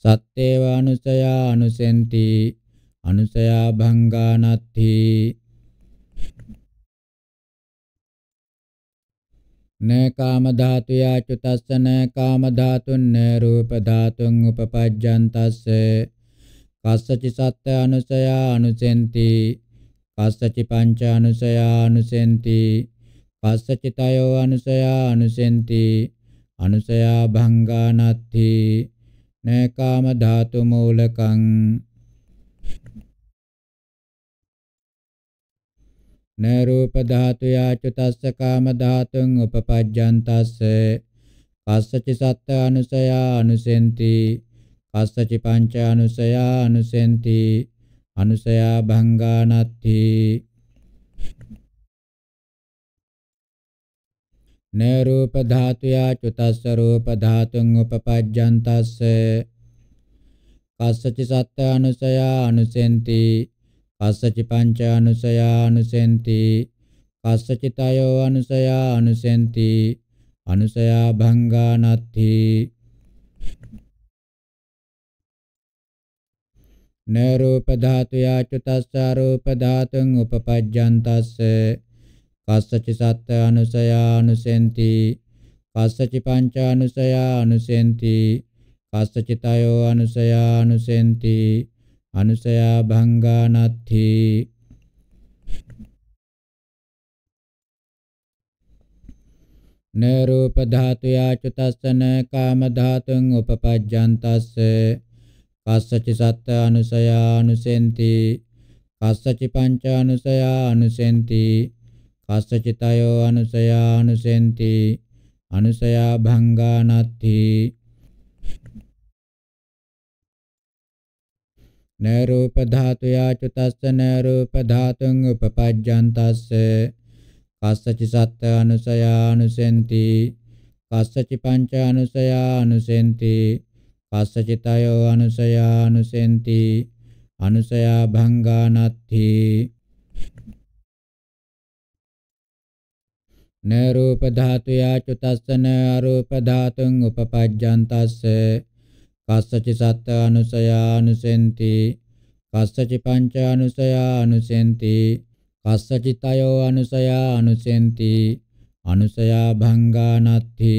सत्येव अनुसया अनुसेन्ति अनुसया भङ्गानत्थि न काम धातु या चुतस्स न काम धातु न रूप धातु उपपद्यन्तस्स कस्सचि सत्य अनुसया अनुसेन्ति කස්සචි පංචානුසයානුසෙන්ති පස්සචිතයෝ අනුසයානුසෙන්ති අනුසයා භංගානත්ති නේකාම ධාතු මූලකං නරූප ධාතු යාච තස්ස කාම ධාතුං උපපජ්ජන්තස්ස කස්සචි සත්ත අනුසයා අනුසෙන්ති කස්සචි පංච අනුසයා අනුසෙන්ති අනුසයා භංගානත්ථි නේ රූප ධාතුයා චුතස්ස රූප ධාතුං උපපජ්ජන්තස්ස කස්සචි සත්ත අනුසයා අනුසෙන්ති කස්සචි පංච අනුසයා අනුසෙන්ති කස්සචි තයෝ අනුසයා අනුසෙන්ති අනුසයා භංගානත්ථි න රූප ධාතු යාචුතස්ස රූප ධාතුං උපපජ්ජන්තස්ස කස්සචි සත්ත අනුසය අනුසෙන්ති කස්සචි පංච අනුසය අනුසෙන්ති කස්සචි තයෝ අනුසය අනුසෙන්ති අනුසය භංගානත්ථි න රූප ධාතු යාචුතස්ස න කාම ධාතුං උපපජ්ජන්තස්ස කස්සචි සත්ත අනුසයානුසෙන්ති කස්සචි පංචානුසයානුසෙන්ති කස්සචිතයෝ අනුසයානුසෙන්ති අනුසයා භංගානත්ති න රූප ධාතු යාචු තස්ස න රූප ධාතුං උපපජ්ජන්තස්ස කස්සචි සත්ත අනුසයානුසෙන්ති කස්සචි පංච අනුසයානුසෙන්ති පස්සචිතයෝ අනුසයා අනුසෙන්ති අනුසයා භංගානත්ථි න රූප ධාතු යාචුතස්සන අරූප ධාතුං උපපජ්ජන්තස්ස කස්සචි සත්ත අනුසයා අනුසෙන්ති කස්සචි පංච අනුසයා අනුසෙන්ති කස්සචිතයෝ අනුසයා අනුසෙන්ති අනුසයා භංගානත්ථි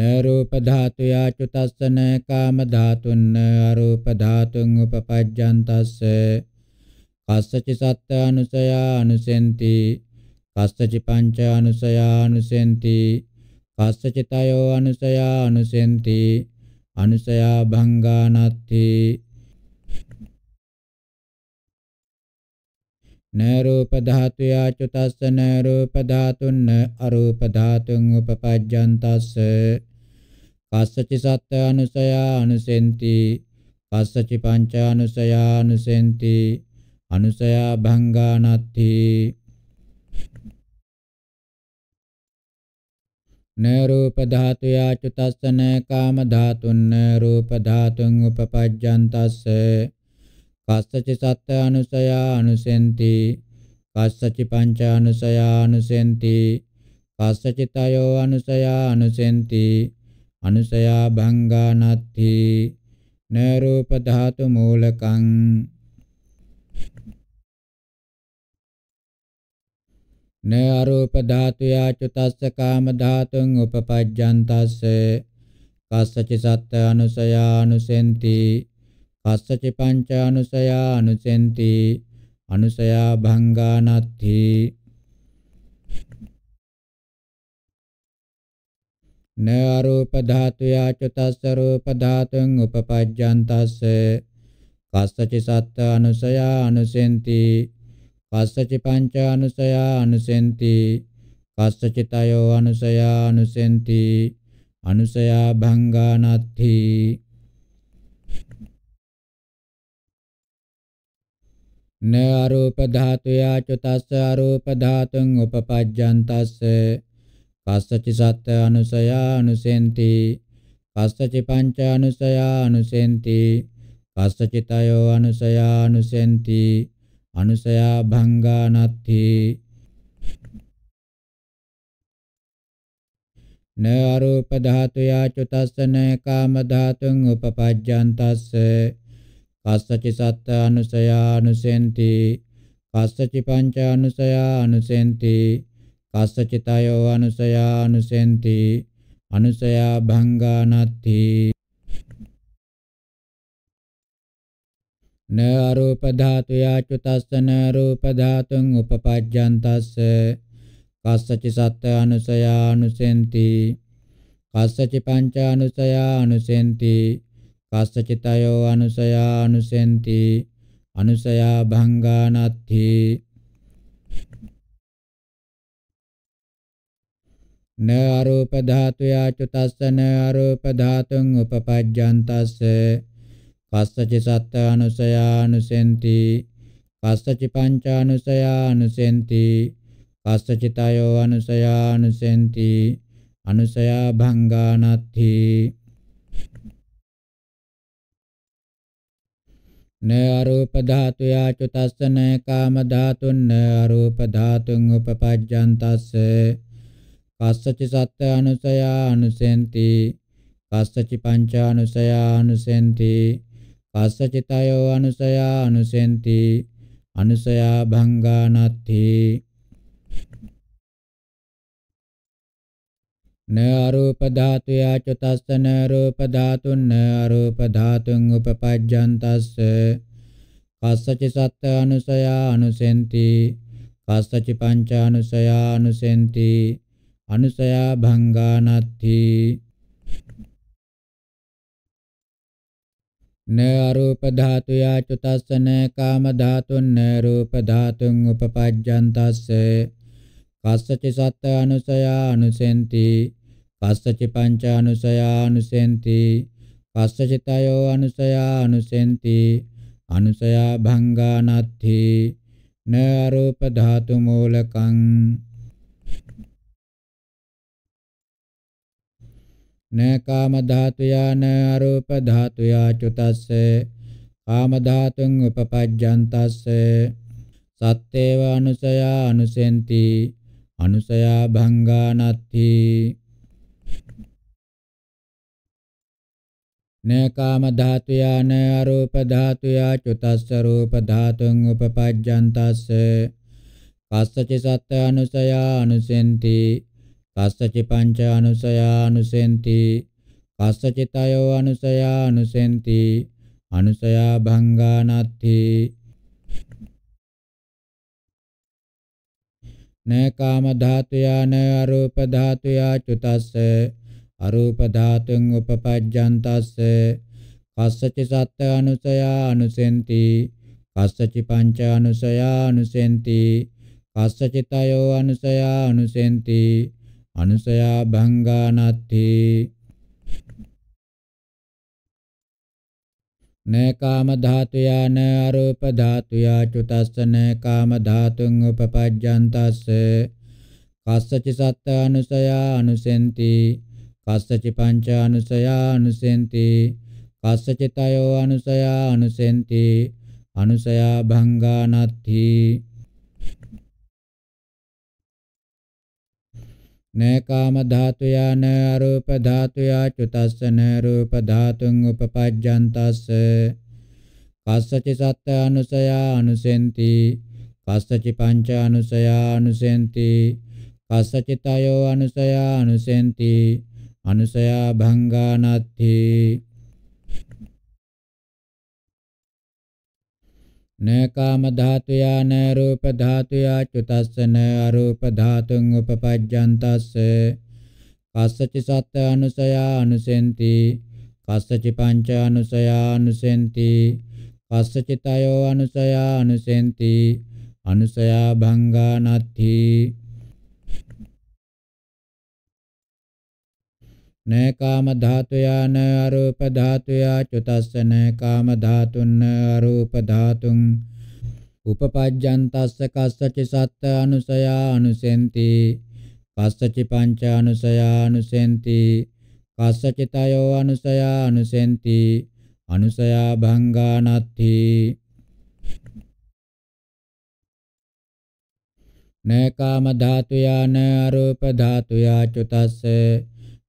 न रूप धातु या चुतस्स न काम धातुन्न अरूप धातुं उपपद्यन्तस्स कस्सचि सत्त अनुसया अनुसेन्ति कस्सचि पञ्च अनुसया अनुसेन्ति कस्सचि तयो अनुसया अनुसेन्ति अनुसया भङ्गानत्थि න රූප ධාතු යාචුතස්ස න රූප ධාතුන් න අරූප ධාතුන් උපපජ්ජන්තස්ස කස්සචි සත්ත්‍ය අනුසය අනුසෙන්ති කස්සචි පංච අනුසය අනුසෙන්ති අනුසය භංගානත්ති න රූප ධාතු යාචුතස්ස න කාම ධාතුන් න රූප ධාතුන් උපපජ්ජන්තස්ස කස්සචි සත්ත අනුසයා අනුසෙන්ති කස්සචි පංච අනුසයා අනුසෙන්ති කස්සචි තයෝ අනුසයා අනුසෙන්ති අනුසයා භංගානත්ථි න රූප ධාතු මූලකං න අරූප ධාතු යාචුතස්ස කාම ධාතුං උපපජ්ජන්තස්ස කස්සචි සත්ත අනුසයා අනුසෙන්ති කස්සච පංචානුසයා අනුසෙන්ති අනුසයා භංගානත්ථි න අරූප ධාතුයා චතස්ස රූප ධාතුං උපපජ්ජන්තස්ස කස්සච සත්ත අනුසයා අනුසෙන්ති කස්සච පංච අනුසයා අනුසෙන්ති කස්සච තයෝ අනුසයා අනුසෙන්ති අනුසයා භංගානත්ථි න අරූප ධාතු යාචු තස්ස අරූප ධාතුං උපපජ්ජන්තස්ස කස්සචි සත්ත අනුසය අනුසෙන්ති කස්සචි පංච අනුසය අනුසෙන්ති කස්සචි තයෝ අනුසය අනුසෙන්ති අනුසය භංගානත්ථි න අරූප ධාතු යාචු තස්ස න කාම ධාතුං උපපජ්ජන්තස්ස කස්සචි සත්තානුසයා අනුසෙන්ති කස්සචි පංචානුසයා අනුසෙන්ති කස්සචි තයෝ අනුසයා අනුසෙන්ති අනුසයා භංගානත්ති න අරූප ධාතු යාචු තස්ස න රූප ධාතුං උපපජ්ජන්තස්ස කස්සචි සත්ත අනුසයා අනුසෙන්ති කස්සචි පංච අනුසයා අනුසෙන්ති කස්සචිතයෝ අනුසයා අනුසෙන්ති අනුසයා භංගානත්ථි න අරූප ධාතුයා චුතස්සන අරූප ධාතුං උපපජ්ජන්තස්ස කස්සචි සත්ත අනුසයා අනුසෙන්ති කස්සචි පංච අනුසයා අනුසෙන්ති කස්සචිතයෝ අනුසයා අනුසෙන්ති අනුසයා භංගානත්ථි न අරූප ධාතු යාචුතස්ස න කාම ධාතුන් න අරූප ධාතුන් උපපජ්ජන්තස්ස කස්සචි සත්ත්‍ය අනුසය අනුසෙන්ති කස්සචි පංච අනුසය අනුසෙන්ති කස්සචි තයෝ අනුසය අනුසෙන්ති අනුසය භංගානත්ථී න අරූප ධාතු යාච තස්ස න රූප ධාතුන් න අරූප ධාතුන් උපපජ්ජන්තස්ස කස්සචි සත්ත අනුසය අනුසෙන්ති කස්සචි පංච අනුසය අනුසෙන්ති අනුසය භංගානත්ථි න අරූප ධාතු යාච තස්ස න කාම ධාතුන් න රූප ධාතුන් උපපජ්ජන්තස්ස කස්සච සත්ත අනුසයා අනුසෙන්ති කස්සච පංච අනුසයා අනුසෙන්ති කස්සචිතයෝ අනුසයා අනුසෙන්ති අනුසයා භංගානත්ථි න අරූප ධාතු මූලකං න කාම ධාතුයා න අරූප ධාතුයා චුතස්ස කාම ධාතුං උපපජ්ජන්තස්ස සත්තේව අනුසයා අනුසෙන්ති අනුසයා භංගානත්ථි නේකාම ධාතුයා නේ අරූප ධාතුයා චුතස්ස රූප ධාතුන් උපපජ්ජන්තස්ස කස්සචි සත්ත අනුසයා අනුසෙන්ති කස්සචි පංච අනුසයා අනුසෙන්ති කස්සචිතයෝ අනුසයා අනුසෙන්ති අනුසයා භංගානත්ථි न काम धातुया न अरूप धातुया චුතස්ස අරූප ධාතුන් උපපජ්ජන්තස්ස කස්සචි සත්ත්‍ය අනුසයා අනුසෙන්ති කස්සචි පංච අනුසයා අනුසෙන්ති කස්සචිතයෝ අනුසයා අනුසෙන්ති අනුසයා භංගානත්ථී न काम धातुया न अरूप धातुया චුතස්ස न काम धातुं उपपජ්ජන්තස්ස කස්සචි සත්ත අනුසයා අනුසෙන්ති කස්සචි පංච අනුසයා අනුසෙන්ති කස්සචි තයෝ අනුසයා අනුසෙන්ති අනුසයා භංගානත්ථී न काम धातुया न अरूप धातुया චුතස්ස न රූප ධාතුං උපපජ්ජන්තස්ස කස්සචි සත්ත අනුසයා අනුසෙන්ති කස්සචි පංච අනුසයා අනුසෙන්ති කස්සචි තයෝ අනුසයා අනුසෙන්ති අනුසයා භංගානත්ථී न काम धातुया न रूप धातुया චුතස්ස न අරූප ධාතුන් උපපජ්ජන්තස්ස කස්සච සත් අනුසයා අනුසෙන්ති කස්සච පංච අනුසයා අනුසෙන්ති කස්සච තයෝ අනුසයා අනුසෙන්ති අනුසයා භංගානත්ථී न काम धातुया न अरूप धातुया චුතස්ස न काम धातुन न अरूप धातुं उपපජ්ජන්තස්ස කස්සචි සත්ත අනුසයා අනුසෙන්ති කස්සචි පංච අනුසයා අනුසෙන්ති කස්සචි තයෝ අනුසයා අනුසෙන්ති අනුසයා භංගානත්ථි न काम धातुया न अरूप धातुया චුතස්ස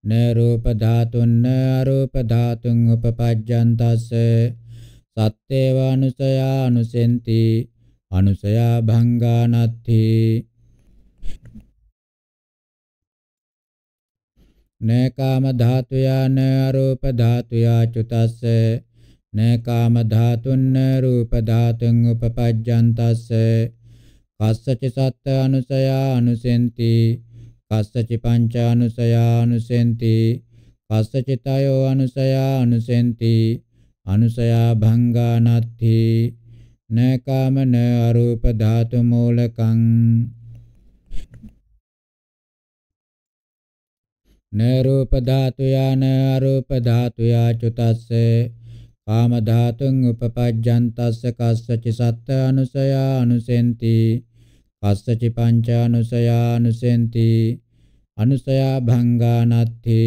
න රූප ධාතුන් න අරූප ධාතුන් උපපජ්ජන්තස්ස සත්තේව අනුසයා අනුසෙන්ති අනුසයා භංගානත්ථි න කාම ධාතුයා න අරූප ධාතුයා චුතස්ස න කාම ධාතුන් න රූප ධාතුන් උපපජ්ජන්තස්ස කස්සච සත්ත අනුසයා අනුසෙන්ති පස්සචි පංචානුසයානුසෙන්ති පස්සචිතයෝ අනුසයානුසෙන්ති අනුසයා භංගානත්ථි නකාමන අරූප ධාතු මූලකං නරූප ධාතු යන අරූප ධාතු යචුතස්ස කාම ධාතුං උපපජ්ජන්තස්ස කස්සචි සත්ත අනුසයා අනුසෙන්ති පස්සචි පංචානුසයා අනුසෙන්ති අනුසයා භංගානත්ථි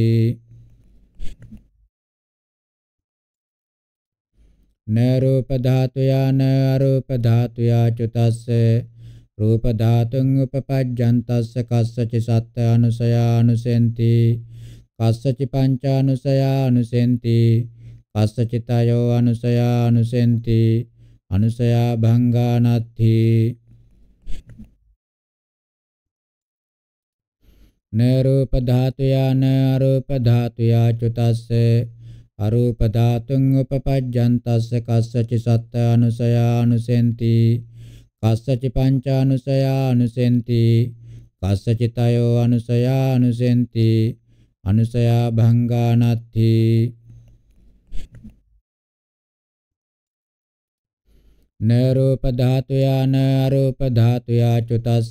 න රූප ධාතුයා න අරූප ධාතුයා චුතස්ස රූප ධාතුං උපපජ්ජන්තස්ස කස්සචි සත්ත්‍ය අනුසයා අනුසෙන්ති කස්සචි පංචානුසයා අනුසෙන්ති කස්සචිතයෝ අනුසයා අනුසෙන්ති අනුසයා භංගානත්ථි න රූප ධාතුයා න අරූප ධාතුයා චුතස්ස අරූප ධාතුං උපපජ්ජන්තස්ස කස්සචි සත්ත අනුසයානුසෙන්ති කස්සචි පංචානුසයානුසෙන්ති කස්සචි තයෝ අනුසයානුසෙන්ති අනුසයා භංගානත්ථි න රූප ධාතුයා න අරූප ධාතුයා චුතස්ස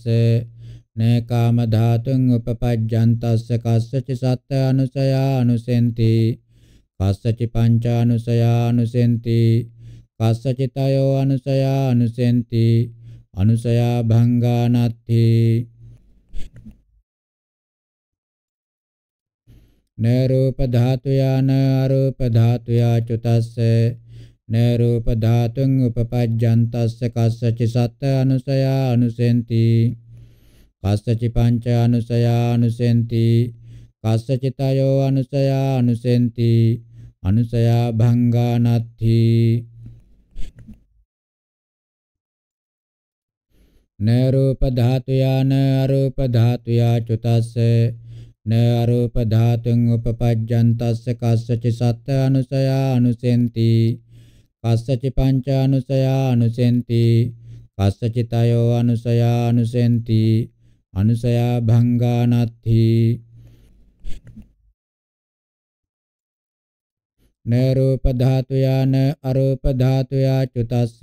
නේ කාම ධාතුං උපපජ්ජන්තස්ස කස්සච සත්ත අනුසයා අනුසෙන්ති කස්සච පංචානුසයා අනුසෙන්ති කස්සචිතයෝ අනුසයා අනුසෙන්ති අනුසයා භංගානත්ථි න රූප ධාතුයාන අරූප ධාතුයා චුතස්ස න රූප ධාතුං උපපජ්ජන්තස්ස කස්සච සත්ත අනුසයා අනුසෙන්ති කස්සචි පංචානුසයා අනුසෙන්ති කස්සචිතයෝ අනුසයා අනුසෙන්ති අනුසයා භංගානත්ථි න රූප ධාතුයා න අරූප ධාතුයා චුතස්ස න අරූප ධාතුන් උපපජ්ජන්තස්ස කස්සචි සත්ත අනුසයා අනුසෙන්ති කස්සචි පංච අනුසයා අනුසෙන්ති කස්සචිතයෝ අනුසයා අනුසෙන්ති අනුසයා භංගානත්ථි න රූප ධාතු යාන අරූප ධාතු යාචුතස්ස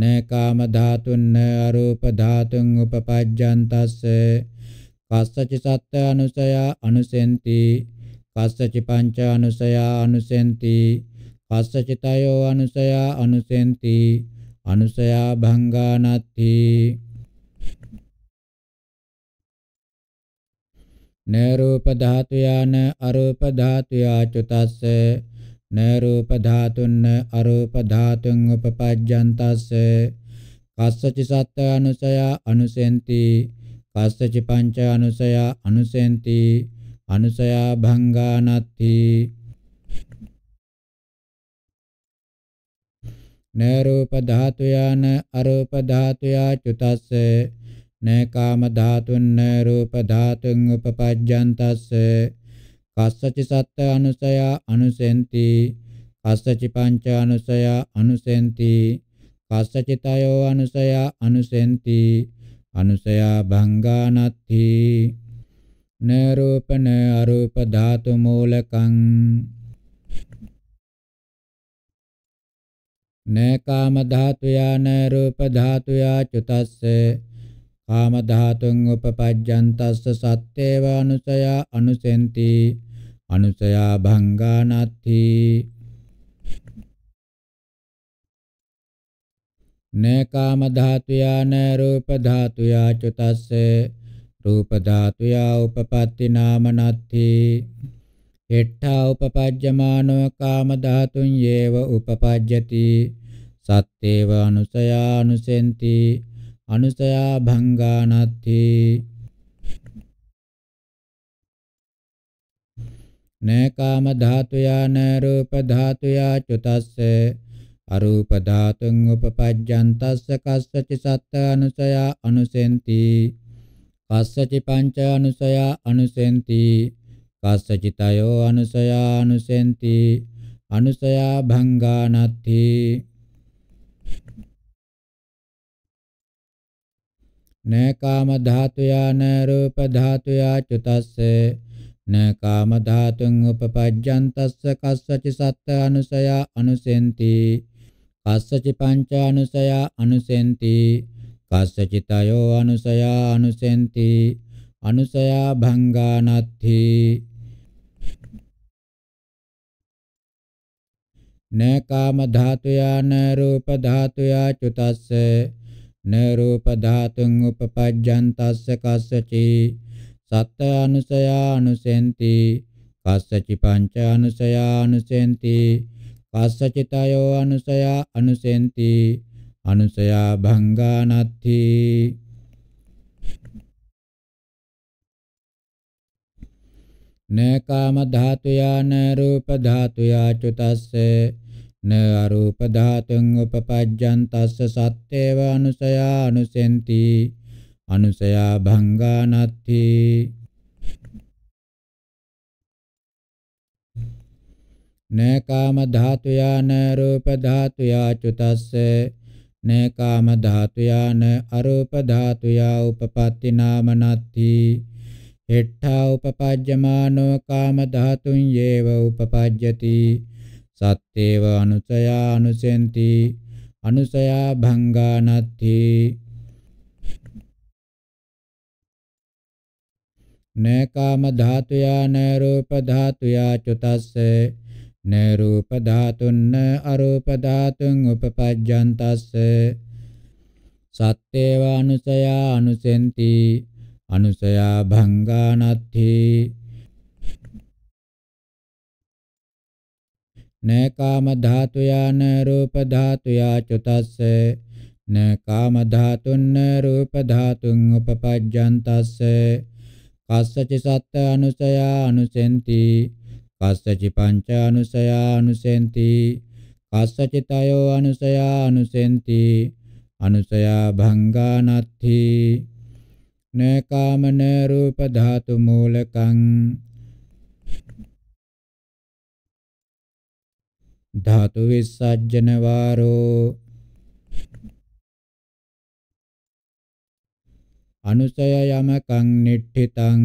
න කාම ධාතුන් න අරූප ධාතුන් උපපජ්ජන්තස්ස කස්සචි සත්ත අනුසය අනුසෙන්ති කස්සචි පංච අනුසය අනුසෙන්ති කස්සචි තයෝ අනුසය අනුසෙන්ති අනුසය භංගානත්ථි න රූප ධාතු යාන අරූප ධාතු යාචුතස්ස න රූප ධාතුන්න අරූප ධාතුන් උපපජ්ජන්තස්ස කස්සචි සත්ත අනුසය අනුසෙන්ති කස්සචි පංච අනුසය අනුසෙන්ති අනුසය භංගානත්ති න රූප ධාතු යාන අරූප ධාතු යාචුතස්ස න කාම ධාතුන් න රූප ධාතුන් උපපජ්ජන්තස්ස කස්සචි සත්ත අනුසය අනුසෙන්ති කස්සචි පංච අනුසය අනුසෙන්ති කස්සචිතයෝ අනුසය අනුසෙන්ති අනුසය භංගානත්ථි න රූපන අරූප ධාතු මූලකං න කාම ධාතුයා න රූප ධාතුයා චුතස්ස කාම ධාතුන් උපපජ්ජන්තස්ස සත්තේවානුසයා අනුසෙන්ති අනුසයා භංගානත්ථි නේ කාම ධාතුයා නේ රූප ධාතුයා චුතස්සේ රූප ධාතුයා උපපත්ති නාමනත්ථි එට්ඨා උපපජ්ජමානෝ කාම ධාතුන් යේව උපපජ්ජති සත්තේවානුසයා අනුසෙන්ති අනුසයා භංගානත්ති නෑ කාම ධාතුයා නෑ රූප ධාතුයා චුතස්ස අරූප ධාතුං උපපජ්ජන්තස්ස කස්සචි සත්ත අනුසයා අනුසෙන්ති කස්සචි පංච අනුසයා අනුසෙන්ති කස්සචිතයෝ අනුසයා අනුසෙන්ති අනුසයා භංගානත්ති न काम धातुया न रूप धातुया च्युतस्य न काम धातुं उपपद्यन्तस्य कस्यचि सत्त अनुसया अनुसेन्ति कसचि पंच अनुसया कसचि तयो अनुसया अनुसेन्ति अनुसया भङ्गानद्धि न काम धातुया न रूप धातुया च्युतस्य න රූප ධාතුං උපපජ්ජන්තස්ස කස්සචි සත්ත අනුසයා අනුසෙන්ති කස්සචි පංච අනුසයා අනුසෙන්ති කස්සචිතයෝ අනුසයා අනුසෙන්ති අනුසයා භංගානත්ථි න කාම ධාතුයා න රූප ධාතුයා චුතස්සේ න අරූප ධාතුං උපපජ්ජන් තස්ස සත්තේව අනුසයා අනුසෙන්ති අනුසයා භංගානත්ති න කාම ධාතුයා න රූප ධාතුයා චුතස්ස න කාම ධාතුයා න අරූප ධාතුයා උපපත්ති නාමනත්ති හෙට්ඨා උපපජ්ජමානෝ කාම ධාතුන් යේව උපපජ්ජති සත්තේව අනුසයා අනුසෙන්ති අනුසයා භංගානත්ථි න කාම ධාතුයා න රූප ධාතුයා චුතස්ස න රූප ධාතුන් න අරූප ධාතුන් උපපජ්ජන්තස්ස සත්තේව අනුසයා අනුසෙන්ති අනුසයා භංගානත්ථි न काम धातुया न रूप धातुया චුතස්ස न काम धातुन न रूप धातुन उपपජ්ජන්තස්ස කස්සචි සත්ත අනුසයා අනුසෙන්ති කස්සචි පංච අනුසයා අනුසෙන්ති කස්සචි තයෝ අනුසයා අනුසෙන්ති අනුසයා භංගානත්ථි න කාමන රූප ධාතු මූලකං ධාතු විසජ්ජන වාරෝ අනුසය යමකං නිට්ඨිතං